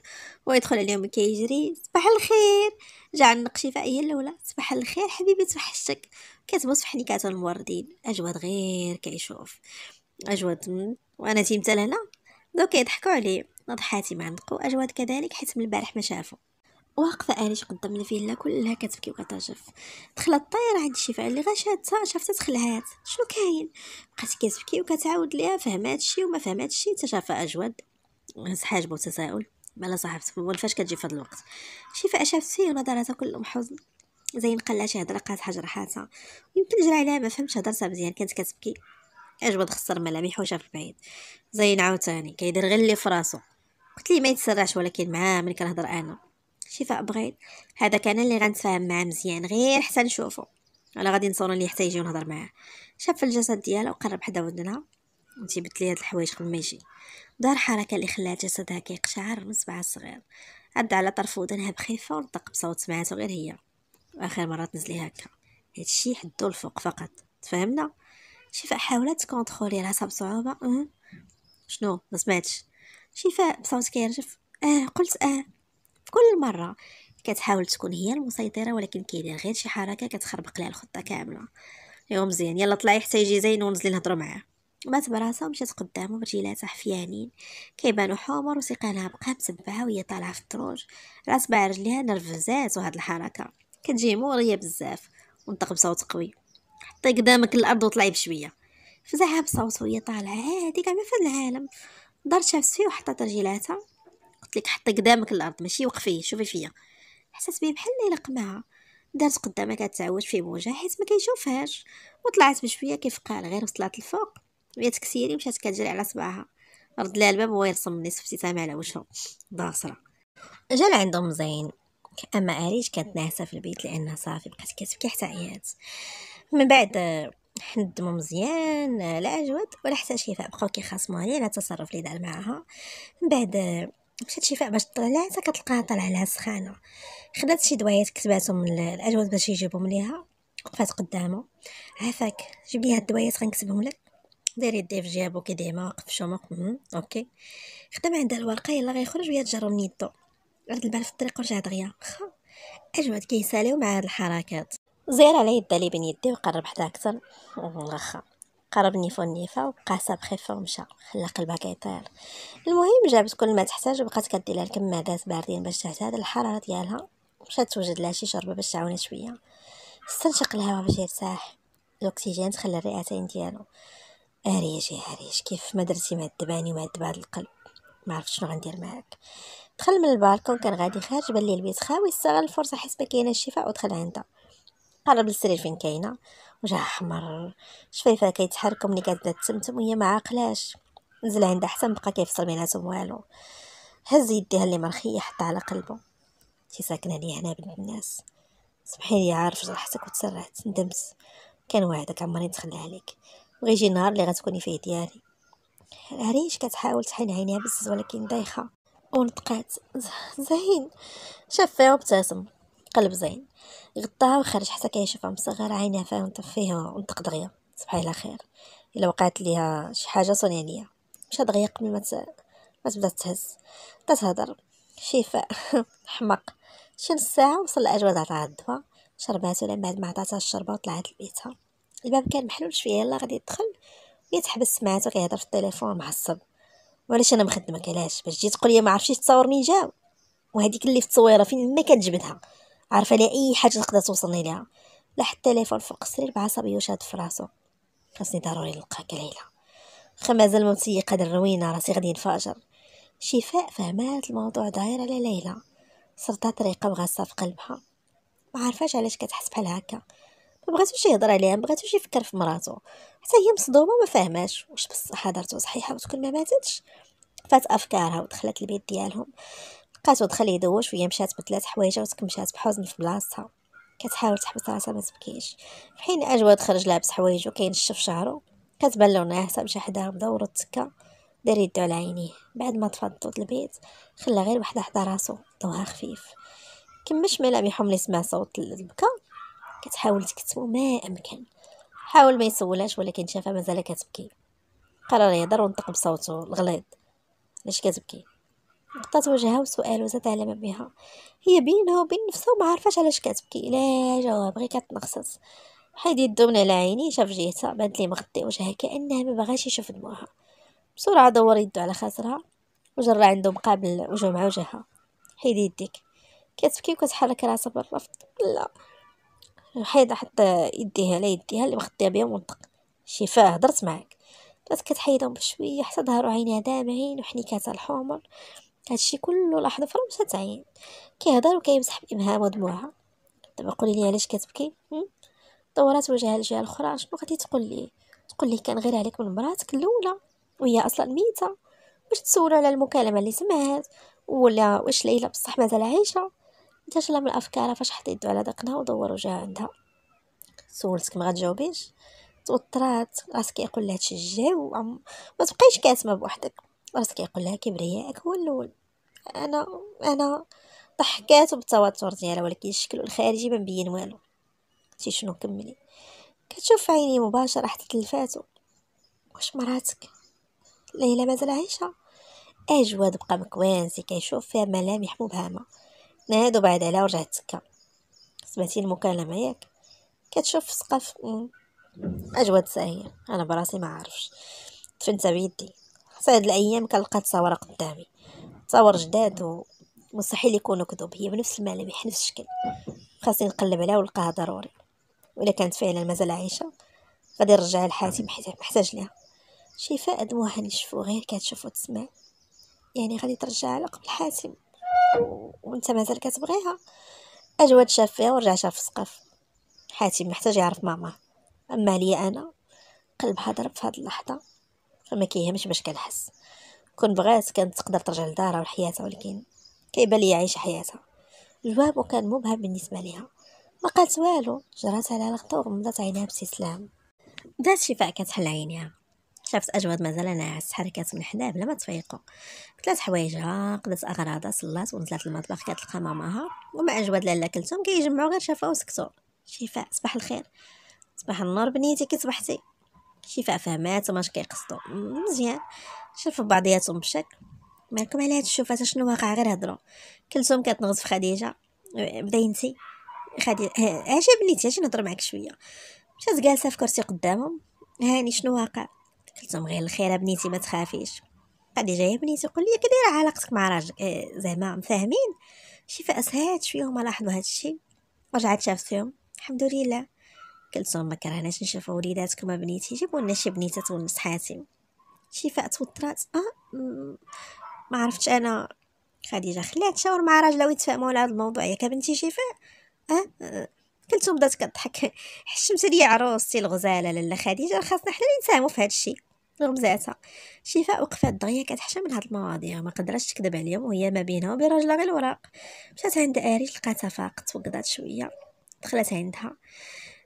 ويدخل عليهم كيجري صباح الخير جا النقشيفه هي الاولى صباح الخير حبيبي توحشتك كتبوس في حنيكات الموردين اجود غير كيشوف اجود وانا تيمثال هنا دوك يضحكوا عليه نضحاتي حاتم عنقو اجود كذلك حيت من البارح ما شافو واقفه اريج قدام الفيلا كلها كتبكي وكتجف دخلت طير عند الشفاء اللي غشاتها شافتها تخلعات شنو كاين بقات كتبكي وكتعاود ليها فهمات شي وما فهمات شي حتى شافها اجود حاجب وتساؤل مالا صاحبتك هو فاش كتجي في هذا الوقت شفاء شافت فيه ونظراتها كلهم حزن زين قلعت هضره حجر جرحاتها يمكن جرى عليها ما فهمتش هضرتها مزيان كانت كتبكي اجود خسر ملامح وشاف بعيد زين عاوتاني كيدير غير اللي فراسو قلت لي ما يتسرعش ولكن معاه ملي كنهضر انا شفاء بغيت هذا كان اللي غنتفاهم معاه مزيان غير حتى نشوفو ولا غادي نصورو ليه حتى يجي ونهضر معاه شاف الجسد ديالها وقرب حدا ودنها انتي بت لي هاد الحوايج قبل ما يجي دار حركه اللي خلات جسدها كيقشعر من صبعها الصغير عد على طرف ودنها بخيفه ونطق بصوت سمعته غير هي واخر مره تنزلي هكا هادشي حدو الفوق فقط تفهمنا شفاء حاولت تكونترولي راسها بصعوبه أه؟ شنو ما سمعتش شفاء بصوت كيرجف اه قلت اه في كل مره كتحاول تكون هي المسيطره ولكن كيدير غير شي حركه كتخربق لها الخطه كامله يوم مزيان يلا طلعي حتى يجي زين ونزلي نهضروا معاه مات براسها ومشات قدامه برجيلاتها حفيانين كيبانو حمر وسيقانها بقى متبعه وهي طالعه في الدروج راس على رجليها نرفزات وهاد الحركه كتجي موريه بزاف ونطق بصوت قوي حطي قدامك الارض وطلعي بشويه فزعها بصوت وهي طالعه عادي كاع ما في العالم دارت شافت فيه وحطت رجيلاتها قلت لك حطي قدامك الارض ماشي وقفيه شوفي فيا حسيت بيه بحال ليله قمعها دارت قدامها كتعوج في موجها حيت ما كيشوفهاش وطلعت بشويه كيف قال غير وصلت الفوق وهي تكسيري مشات كتجري على صباعها رد لها الباب هو يرسم صفتي سامع على وجهه ضاصره جا لعندهم زين اما اريج كانت ناعسه في البيت لانها صافي بقات كتبكي حتى عيات من بعد حندمو مزيان لا عجبت ولا حتى شفاء بقاو كيخاصموا عليه على التصرف اللي دار معاها من بعد مشات شفاء باش طلعتها كتلقاها طالعه لها سخانه خدات شي دوايات كتباتهم من الاجواد باش يجيبهم ليها وقفات قدامه عافاك جيب لي هاد الدوايات غنكتبهم لك ديري يدي في جيبو كي ديما واقف في شمق اوكي خدام عندها الورقه يلا غيخرج ويا تجرو من يدو رد البال في الطريق ورجع دغيا واخا اجواد كيساليو مع هاد الحركات زير على يدا اللي بين يدي وقرب حدا اكثر واخا قربني نيفا وبقى سابخيفة ومشى خلا قلبها كيطير المهم جابت كل ما تحتاج وبقات كدير الكمادات باردين باش تعتاد الحرارة ديالها مشات توجد لها شي شربة باش تعاونها شوية استنشق الهواء باش يرتاح الاكسجين تخلى الرئتين ديالو اريج يا اريج كيف ما درتي الدباني ومع هاد القلب ما عرفت شنو غندير معاك دخل من البالكون كان غادي خارج بان ليه البيت خاوي استغل الفرصه حيت ما كاينه الشفاء ودخل عندها قرب للسرير فين كاينه وجهها احمر شفايفها كيتحركوا ملي كتبدا تتمتم وهي ما عاقلاش نزل عندها حتى بقى كيفصل بيناتهم والو هز يديها اللي مرخيه حطها على قلبه انتي ساكنه لي هنا بنت الناس سمحيلي عارف جرحتك وتسرعت ندمت كان وعدك عمري نتخلى عليك وغيجي نهار اللي غتكوني فيه ديالي عريش كتحاول تحين عينيها بزز ولكن دايخه ونطقات زين شافها وابتسم قلب زين غطاها وخرج حتى كيشوفها مصغر عينها فيها ونطفيها ونطق دغيا صباح على خير الا وقعت ليها شي حاجه صوني ليا مشى دغيا قبل ما ما تبدا تهز بدا تهضر شفاء حمق شي نص ساعه وصل الاجواد عطاها الدواء شرباتو لما بعد ما عطاتها الشربه وطلعت لبيتها الباب كان محلول شويه يلا غادي يدخل هي تحبس سمعته كيهضر في التليفون معصب وعلاش انا مخدمك علاش باش جيت تقول لي ما عرفتيش تصور مين جا وهذيك اللي في التصويره فين ما كتجبدها عارفه لي اي حاجه تقدر توصلني ليها لا حتى التليفون فوق السرير بعصبيه وشاد في راسو خاصني ضروري نلقاك ليلى وخا مازال ما مسيقه الروينه راسي غادي نفاجر شفاء فهمات الموضوع داير على ليلى صرتها طريقه مغاصه في قلبها ما عارفاش علاش كتحس بحال هكا ما بغاتوش يهضر عليها ما بغاتوش يفكر في مراتو حتى هي مصدومه ما فاهماش واش بصح هضرتو صحيحه وتكون ما ماتتش فات افكارها ودخلت البيت ديالهم بقاتو دخل يدوش شويه مشات بثلاث حوايج وتكمشات بحزن في بلاصتها كتحاول تحبس راسها ما تبكيش حين اجواد خرج لابس حوايجو كينشف شعرو كتبان لو ناعسه مشى حداها مدور التكا دار يدو على عينيه بعد ما طفى الضوء البيت خلى غير وحده حدا راسو ضوها خفيف كمش ملامحهم لي سمع صوت البكا كتحاول تكتمو ما امكن حاول ما يسولهاش ولكن شافها مازال كتبكي قرر يهضر ونطق بصوته الغليظ علاش كتبكي عطات وجهها وسؤال وزاد علامة بها هي بينها وبين نفسها وما عارفاش علاش كتبكي لا جواب غير كتنقصص حيد يدو من على عيني شاف جهتها بانت لي مغطي وجهها كانها ما بغاش يشوف دموعها بسرعه دور يدو على خاصرها وجرى عنده مقابل وجه مع وجهها حيد يديك كتبكي وكتحرك راسها بالرفض لا حيد حتى يديها على يديها اللي مغطيه بها منطق شفاه هضرت معاك بدات كتحيدهم بشويه حتى ظهروا عينيها دامعين وحنيكاتها الحمر هادشي كله لحظه في راسها تعيين كيهضر وكيمسح بابهام ودموعها دابا قولي لي علاش كتبكي دورات وجهها للجهه الاخرى شنو غادي تقول لي تقول لي كان غير عليك من مراتك الاولى وهي اصلا ميته واش تسولو على المكالمه اللي سمعت ولا واش ليلى بصح مازال عايشه شلا من الأفكار فاش حط يدو على دقنها ودور وجهها عندها سولتك ما غتجاوبيش توترات راسك يقول لها تشجعي وما تبقايش كاتمه بوحدك راسك يقول لها كبرياءك هو الاول انا انا ضحكات بالتوتر ديالها ولكن الشكل الخارجي ما مبين والو تي شنو كملي كتشوف عيني مباشره حتى تلفاتو واش مراتك ليلى مازال عايشه اجواد بقى مكوانسي كيشوف فيها ملامح مبهمه نادو بعد عليها ورجعت تكا سمعتي المكالمه ياك كتشوف في السقف اجواد ساهيه انا براسي ما عارفش دفنتها بيدي في هاد الايام كنلقى تصاور قدامي تصاور جداد ومستحيل يكونوا كذوب هي بنفس الملامح نفس الشكل خاصني نقلب عليها ونلقاها ضروري ولا كانت فعلا مازال عايشه غادي نرجعها حيت محتاج ليها شفاء دموعها نشفو غير كتشوف وتسمع يعني غادي ترجعها على قبل حاتم وانت مازال كتبغيها اجود شاف فيها شاف في السقف حاتم محتاج يعرف ماما اما ليا انا قلبها ضرب في هاد اللحظه فما كيهمش باش كنحس كون بغات كانت تقدر ترجع لدارها وحياتها ولكن كيبان ليا عايشه حياتها الجواب كان مبهم بالنسبه ليها ما قالت والو جرات على الغطا وغمضت عينيها باستسلام بدات شفاء كتحل عينيها شافت اجود مازال ناعس حركات من حدا بلا ما تفيقو قتلات حوايجها قضات اغراضها صلات ونزلت المطبخ كتلقى ماماها ومع اجود لالا كلتهم كيجمعو غير شافها وسكتو شفاء صباح الخير صباح النور بنيتي كي صبحتي شفاء فهمات ما كيقصدوا مزيان شافوا بعضياتهم بشكل مالكم على هاد الشوفات شنو واقع غير هضروا كلتهم كتنغز في خديجه بدا خديجه عجبني انت اجي نهضر معك شويه مشات جالسه في كرسي قدامهم هاني شنو واقع كلتهم غير الخير بنيتي ما تخافيش خديجه يا بنيتي قول لي كدايره علاقتك مع راجلك إيه زعما مفاهمين شفاء سهات شويه هما لاحظوا هادشي رجعت شافت فيهم الحمد لله كلتهم ما كرهناش نشوفوا وليداتكم بنيتي جيبوا لنا شي بنيتات شي شفاء توترات اه ما عرفتش انا خديجه خليها تشاور مع راجلها ويتفاهموا على هذا الموضوع ياك بنتي شفاء اه, آه، كلتهم بدات كضحك حشمت ليا عروستي الغزاله لاله خديجه خاصنا حنا اللي نساهموا في هذا الشيء غمزاتها شفاء وقفات دغيا كتحشم من هاد المواضيع ما قدرتش تكذب عليهم وهي ما بينها وبين راجلها غير الوراق مشات عند اريج لقاتها فاقت وقضات شويه دخلت عندها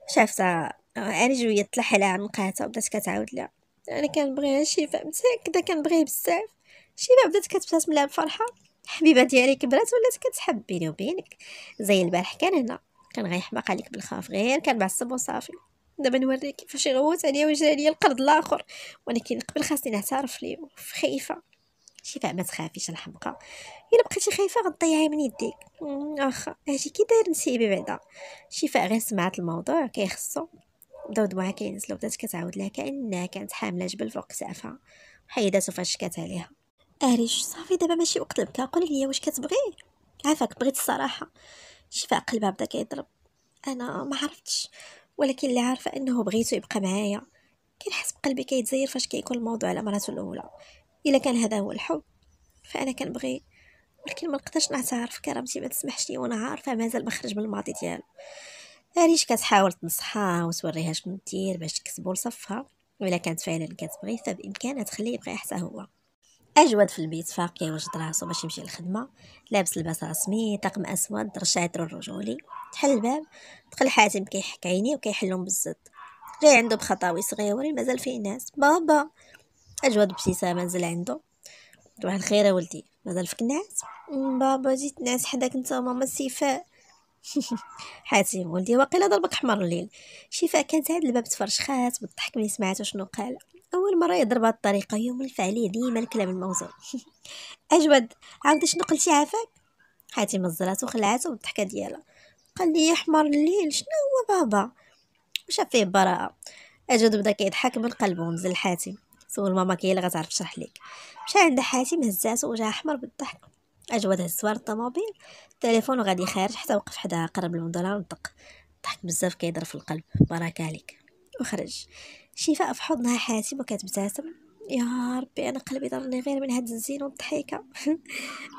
شافتها انا آه، يعني عرج طلع عليها عنقاتها وبدات كتعاود لها انا كنبغيها شيفا متاكده كنبغيه بزاف شيفا بدات كتبتسم لها بفرحه الحبيبه ديالي كبرات ولات كتحب بيني وبينك زي البارح كان هنا كان غيحماق عليك بالخاف غير معصب وصافي دابا نوريك كيفاش يغوت عليا ويجري عليا القرض الاخر ولكن قبل خاصني نعترف ليه خايفه شفاء ما تخافيش الحمقى الا بقيتي خايفه غتضيعي من يديك واخا هادشي كي داير نسيبي بعدا شفاء غير سمعت الموضوع كيخصو بداو دموعها كينزلو بدات كتعاود لها كانها كانت حامله جبل فوق كتافها حيداتو فاش شكات عليها اريش صافي دابا ماشي وقت البكا قولي ليا واش كتبغي عافاك بغيت الصراحه شفاء قلبها بدا كيضرب انا ما عرفتش ولكن اللي عارفه انه بغيتو يبقى معايا كنحس بقلبي كيتزاير فاش كيكون الموضوع على مراتو الاولى الا كان هذا هو الحب فانا كنبغي ولكن ما نقدرش نعترف كرامتي ما تسمحش لي وانا عارفه مازال ما خرج من الماضي ديالو علاش كتحاول تنصحها وتوريها شنو دير باش تكسبو لصفها ولا كانت فعلا كتبغي فبامكانها تخليه يبغي حتى هو اجود في البيت فاقي وجد راسو باش يمشي للخدمه لابس لباس رسمي طقم اسود درشات الرجولي تحل الباب دخل حاتم كيحك عينيه وكيحلهم بالزد جاي عنده بخطاوي صغيورين مازال فيه ناس بابا أجود ابتسامة نزل عنده صباح الخير يا ولدي مازال فيك نعس بابا جيت نعس حداك نتا ماما سيفاء حاتم ولدي واقيلا ضربك حمر الليل شفاء كانت عند الباب تفرشخات بالضحك ملي سمعت شنو قال اول مره يضرب هاد الطريقه يوم الفعليه ديما الكلام الموزون اجود عاود شنو قلتي عافاك حاتم الزلات وخلعاتو بالضحكه ديالها قال لي حمر الليل شنو هو بابا وشاف فيه براءه اجود بدا كيضحك من قلبه ونزل حاتم سول ماما كي اللي غتعرف تشرح ليك مشى عند حاتم هزاته وجهها احمر بالضحك اجود هز الطوموبيل التليفون وغادي خارج حتى وقف حداها قرب المنظره ودق ضحك بزاف كيضرب في القلب بركه عليك وخرج شفاء في حضنها حاتم وكتبتسم يا ربي انا قلبي ضرني غير من هاد الزين والضحكه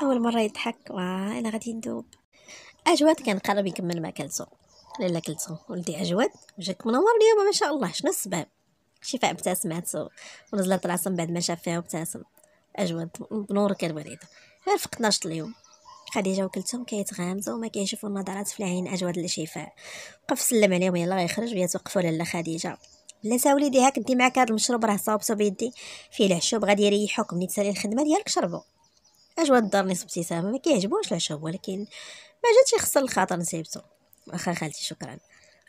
اول مره يضحك واه انا غادي ندوب اجود كان قرب يكمل ما كلتو لالا كلتو ولدي اجود وجاك منور اليوم ما شاء الله شنو السبب شفاء ابتسمت ونزلت راسها بعد ما شافها وابتسم اجود بنورك الوليد ما فقدناش اليوم خديجه وكلتهم كيتغامزوا وما كيشوفوا النظرات في العين اجود لشفاء وقف سلم عليهم يلا غيخرج وهي توقفوا لاله خديجه تا وليدي هاك دي معاك هذا المشروب راه صاوبته بيدي فيه العشوب غادي يريحوك ملي تسالي الخدمه ديالك شربو اجود الدار نص ابتسامه ما كيعجبوش العشوب ولكن ما جاتش يخسر الخاطر نسيبتو واخا خالتي شكرا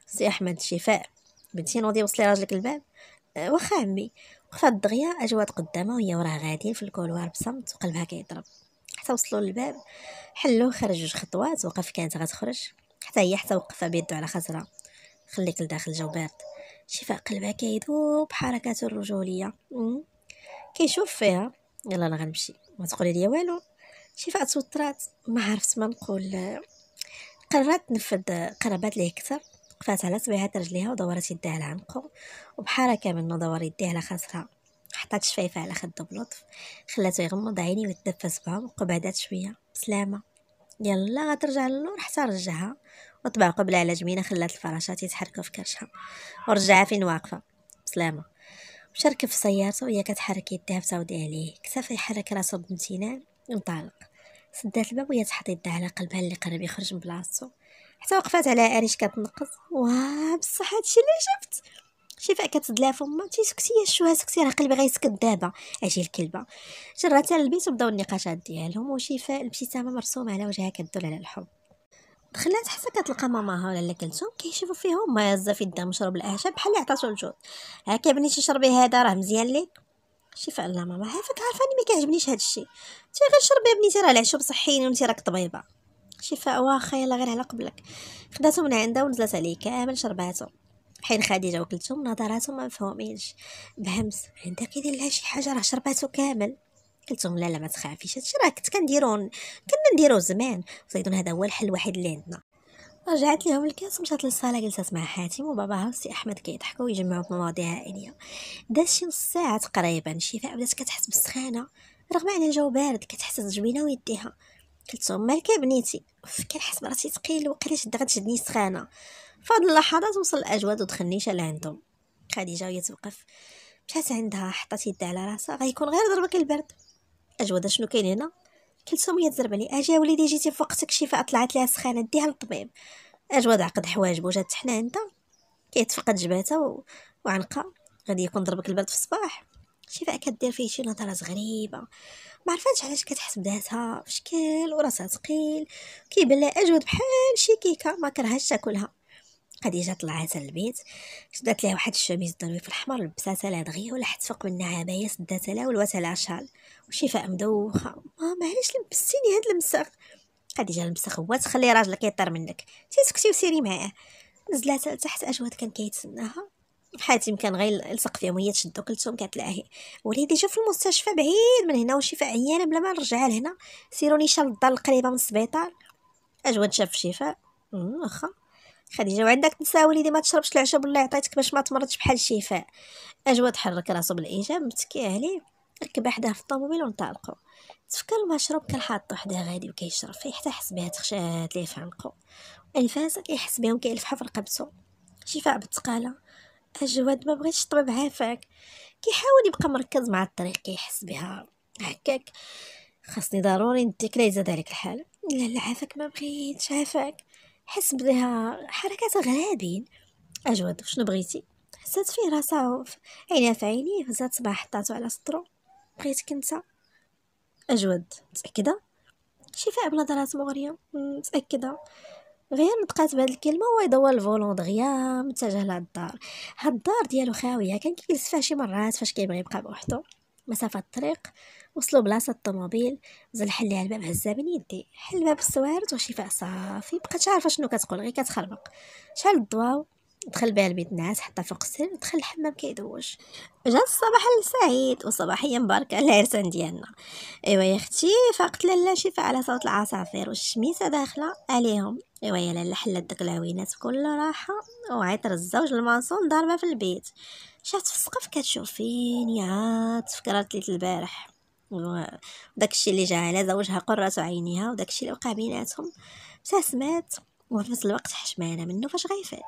سي احمد شفاء بنتي نوضي وصلي راجلك الباب واخا عمي وقفات الدغيا اجواد قدامه وهي وراه غاديه في الكولوار بصمت وقلبها كيضرب حتى وصلوا للباب حلو خرج جوج خطوات وقف كانت غتخرج حتى هي حتى وقفه بيدو على خزرة خليك لداخل جو بارد شفاء قلبها كيذوب حركاته الرجوليه كيشوف فيها يلا انا غنمشي ما تقولي لي والو شفاء توترات ما عرفت ما نقول قررت نفد قرابات ليه كثر وقفات على صبيعات رجليها ودورت يديها على وبحركة منه دور يديها على خصرها حطات شفايفة على خده بلطف خلاته يغمض عيني ويتنفس بهم وقبعدات شوية بسلامة يلا غترجع للنور حتى رجعها وطبع قبلة على جمينة خلات الفراشات يتحركوا في كرشها ورجعها فين واقفة بسلامة مشى ركب في سيارته وهي كتحرك يديها بتودي عليه كتاف يحرك راسو بامتنان ومطالق سدات الباب وهي تحط يدها على قلبها اللي قرب يخرج من بلاصتو حتى وقفات على اريش كتنقص واه بصح هادشي اللي شفت شفاء كتدلا فما تي سكتي يا سكتي راه قلبي غيسكت دابا اجي الكلبه جراتها للبيت وبداو النقاشات ديالهم وشفاء الابتسامه مرسومه على وجهها كدل على الحب دخلات حتى كتلقى ماماها ولا كلتهم كيشوفوا فيهم ما يزا في الدم مشروب الاعشاب بحال اللي عطاتو الجود هاك يا بنيتي شربي هذا راه مزيان ليك شفاء لا ماما عافاك عارفه ما كيعجبنيش هذا الشيء انت غير شربي يا بنيتي راه العشب صحيين وانت راك طبيبه شفاء واخا يلا غير على قبلك خداتو من عندها ونزلت عليه كامل شرباتو حين خديجة وكلتو نظراتو ما مفهومينش بهمس عندها يدير لها شي حاجة راه شرباتو كامل قلتهم لا لا ما تخافيش هادشي راه كنت كنديرو كنا نديرو زمان زيدون هذا هو الحل الوحيد اللي عندنا رجعت لهم الكاس ومشات للصاله جلست مع حاتم وباباها وسي احمد كيضحكوا ويجمعوا في مواضيع عائليه دازت شي نص ساعه تقريبا شفاء بدات كتحس بالسخانه رغم ان الجو بارد كتحس بجبينه ويديها لهم مالك يا بنيتي كنحس براسي ثقيل وقريت شد غتشدني سخانه فهاد اللحظات وصل الاجواد شال لعندهم خديجه وهي توقف مشات عندها حطات يدها على راسها غيكون غير ضربك البرد اجواد شنو كاين هنا قلت هي تزرب اجي وليدي جيتي في وقتك شفاء طلعت ليها سخانه ديها للطبيب اجواد عقد حواجبو وجات حنا عندها كيتفقد جباتها و... وعنقه غادي يكون ضربك البرد في الصباح شفاء كدير فيه شي نظرات غريبه ما عرفاتش علاش كتحس بداتها بشكل وراسها ثقيل كيبان لها اجود بحال شي كيكه ما كرهاش تاكلها خديجه طلعات للبيت شدات ليها واحد الشوميز ضروي في الحمر لبساتها لها دغيا ولحت فوق منها عبايه سداتها لها ولواتها لها شال وشفاء مدوخه ماما علاش لبستيني هاد المسخ خديجه المسخ هو تخلي راجلك يطير منك تي سكتي وسيري معاه نزلات تحت اجود كان كيتسناها بحاتم كان غير يلصق فيهم هي تشدو كلتهم كتلاهي وليدي جا في المستشفى بعيد من هنا وشفاء عيانه بلا ما نرجعها لهنا سيروني شال الدار القريبه من السبيطار اجوا شاف الشفاء واخا خديجه وعندك تنسى وليدي ما تشربش العشب اللي عطيتك باش ما تمرضش بحال الشفاء اجوا حرك راسو بالايجاب متكي عليه ركب حداه في الطوموبيل ونطلقوا تفكر المشروب كان حاطو حدا غادي وكيشرب فيه حتى حس بها تخشات ليه في عنقو الفاس كيحس بهم كيلفحها في رقبتو شفاء بتقالة اجود ما بغيتش طبيب عافاك كيحاول يبقى مركز مع الطريق كيحس بها هكاك خاصني ضروري نديك لا يزاد عليك الحال لا لا عافاك ما بغيتش عافاك حس بها حركات غرابين اجود شنو بغيتي حسات فيه راسها عينيها في عينيه هزات صباح حطاتو على سطرو بغيتك انت اجود متاكده شفاء بنظرات مغريه متاكده غير نطقات بهاد الكلمه هو هو الفولون دغيا متجه لهاد الدار هاد الدار ديالو خاويه كان كيجلس فيها شي مرات فاش كيبغي يبقى بوحدو مسافه الطريق وصلوا بلاصه الطوموبيل زل حل ليها الباب هزها بين يدي حل الباب السوارت وشفاء صافي بقات عارفه شنو كتقول غير كتخربق شحال الضواو دخل بها البيت ناس حطها فوق السرير دخل الحمام كيدوش جا الصباح السعيد وصباحيه مباركه العرسان ديالنا ايوا يا اختي لالا لاله شفاء على صوت العصافير والشميسه داخله عليهم ايوا يا لاله حلات داك العوينات بكل راحه وعطر الزوج المعصوم ضاربه في البيت شافت في السقف كتشوف فين يا تفكرات ليت البارح داكشي اللي جا على زوجها قرة عينيها وداكشي اللي وقع بيناتهم ابتسمات وفي نفس الوقت حشمانه منه فاش غيفيق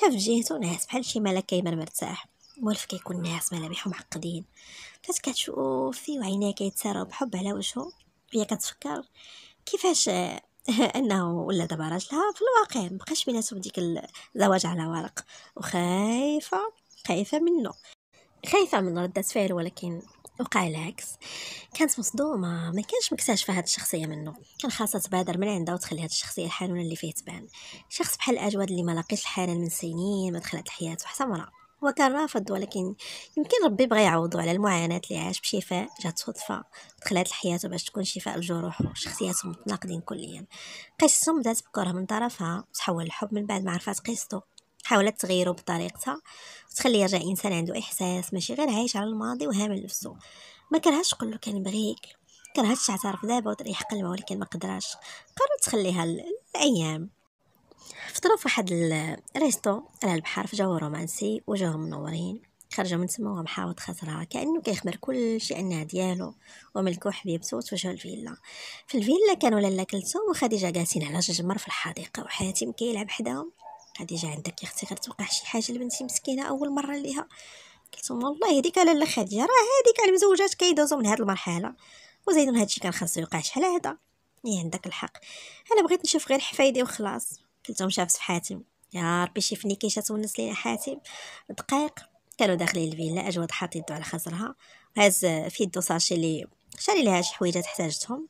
شاف جهته ناعس بحال شي ملك كيمر مرتاح مولف كيكون ناعس ملامحو معقدين بدات كتشوف فيه وعينيه كيتساراو بحب على وجهه هي كتفكر كيفاش انه ولا دابا راجلها في الواقع مبقاش بيناتهم ديك الزواج على ورق وخايفه خايفه منه خايفه من ردة فعله ولكن وقع العكس كانت مصدومه ما كانش مكتشفه هاد الشخصيه منه كان خاصها تبادر من عندها وتخلي هاد الشخصيه الحنونه اللي فيه تبان شخص بحال اجواد اللي ما لاقيش الحنان من سنين ما دخلت لحياته حتى مرة هو كان رافض ولكن يمكن ربي بغى يعوضو على المعاناة اللي عاش بشفاء جات صدفة دخلت لحياته باش تكون شفاء الجروح وشخصياتهم متناقضين كليا قصتهم بدات بكره من طرفها تحول الحب من بعد ما عرفات قصته حاولت تغيره بطريقتها وتخلي يرجع انسان عنده احساس ماشي غير عايش على الماضي وهامل نفسه ما كرهتش تقول له كنبغيك كرهتش تعترف دابا وتريح قلبه ولكن ما قدراش قررت تخليها الايام فطرو فواحد الريستو على البحر في جو رومانسي وجوه منورين خرجوا من تما وهم حاوط خسرها كانه كيخبر كلشي انها ديالو وملكو حبيبته وتوجه الفيلا في الفيلا كانوا لالا كلثوم وخديجه جالسين على جمر في الحديقه وحاتم كيلعب حداهم خديجه عندك يا اختي توقع شي حاجه لبنتي مسكينه اول مره ليها قلتهم والله هذيك لالا خديجه راه هذيك المزوجات كيدوزو من هاد المرحله وزيد من هادشي كان خاصو يوقع شحال هذا ني إيه، عندك الحق انا بغيت نشوف غير حفايدي وخلاص كنتهم شافت في حاتم يا ربي كي شات تونس لينا حاتم دقائق كانوا داخلين الفيلا اجوا حاط يدو على خزرها هاز في يدو ساشي اللي شاري لها شي حويجات احتاجتهم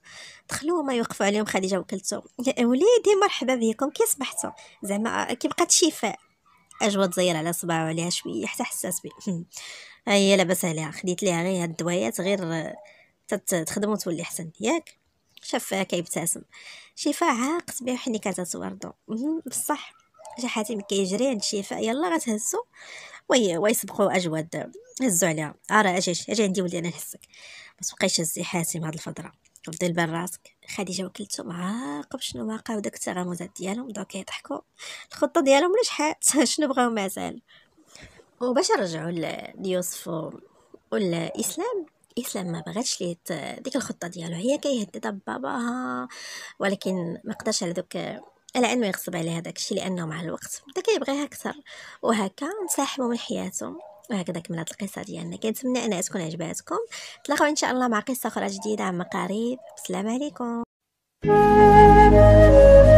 دخلوا ما يوقف عليهم خديجه وكلتو يا وليدي مرحبا بكم كي صبحتوا زعما بقات شفاء اجوا زير على صباعو عليها شويه حتى حساس بي هي لاباس عليها خديت ليها غير هاد الدوايات غير تخدم وتولي احسن ياك شافها كيبتسم شفاء عاقت بها حني كتتوردو بصح جا حاتم كيجري عند شفاء يلا غتهزو وي ويسبقو اجود هزو عليها ارا اجي اجي عندي ولدي انا نحسك ما تبقيش هزي حاتم هاد الفضره وبدا البال راسك خديجه وكلتو عاقب شنو واقع وداك التغامزات ديالهم بداو كيضحكوا الخطه ديالهم شحال شنو بغاو مازال وباش رجعوا ليوسف اسلام إسلام ما بغاتش ليه ديك الخطه ديالو هي كيهددها باباها ولكن ما قدرش على دوك على انه يغصب عليها داكشي لانه مع الوقت بدا كيبغيها اكثر وهكا انسحبوا من حياته وهكذا كملت القصه ديالنا كنتمنى انها تكون عجباتكم تلاقاو ان شاء الله مع قصه اخرى جديده عما قريب السلام عليكم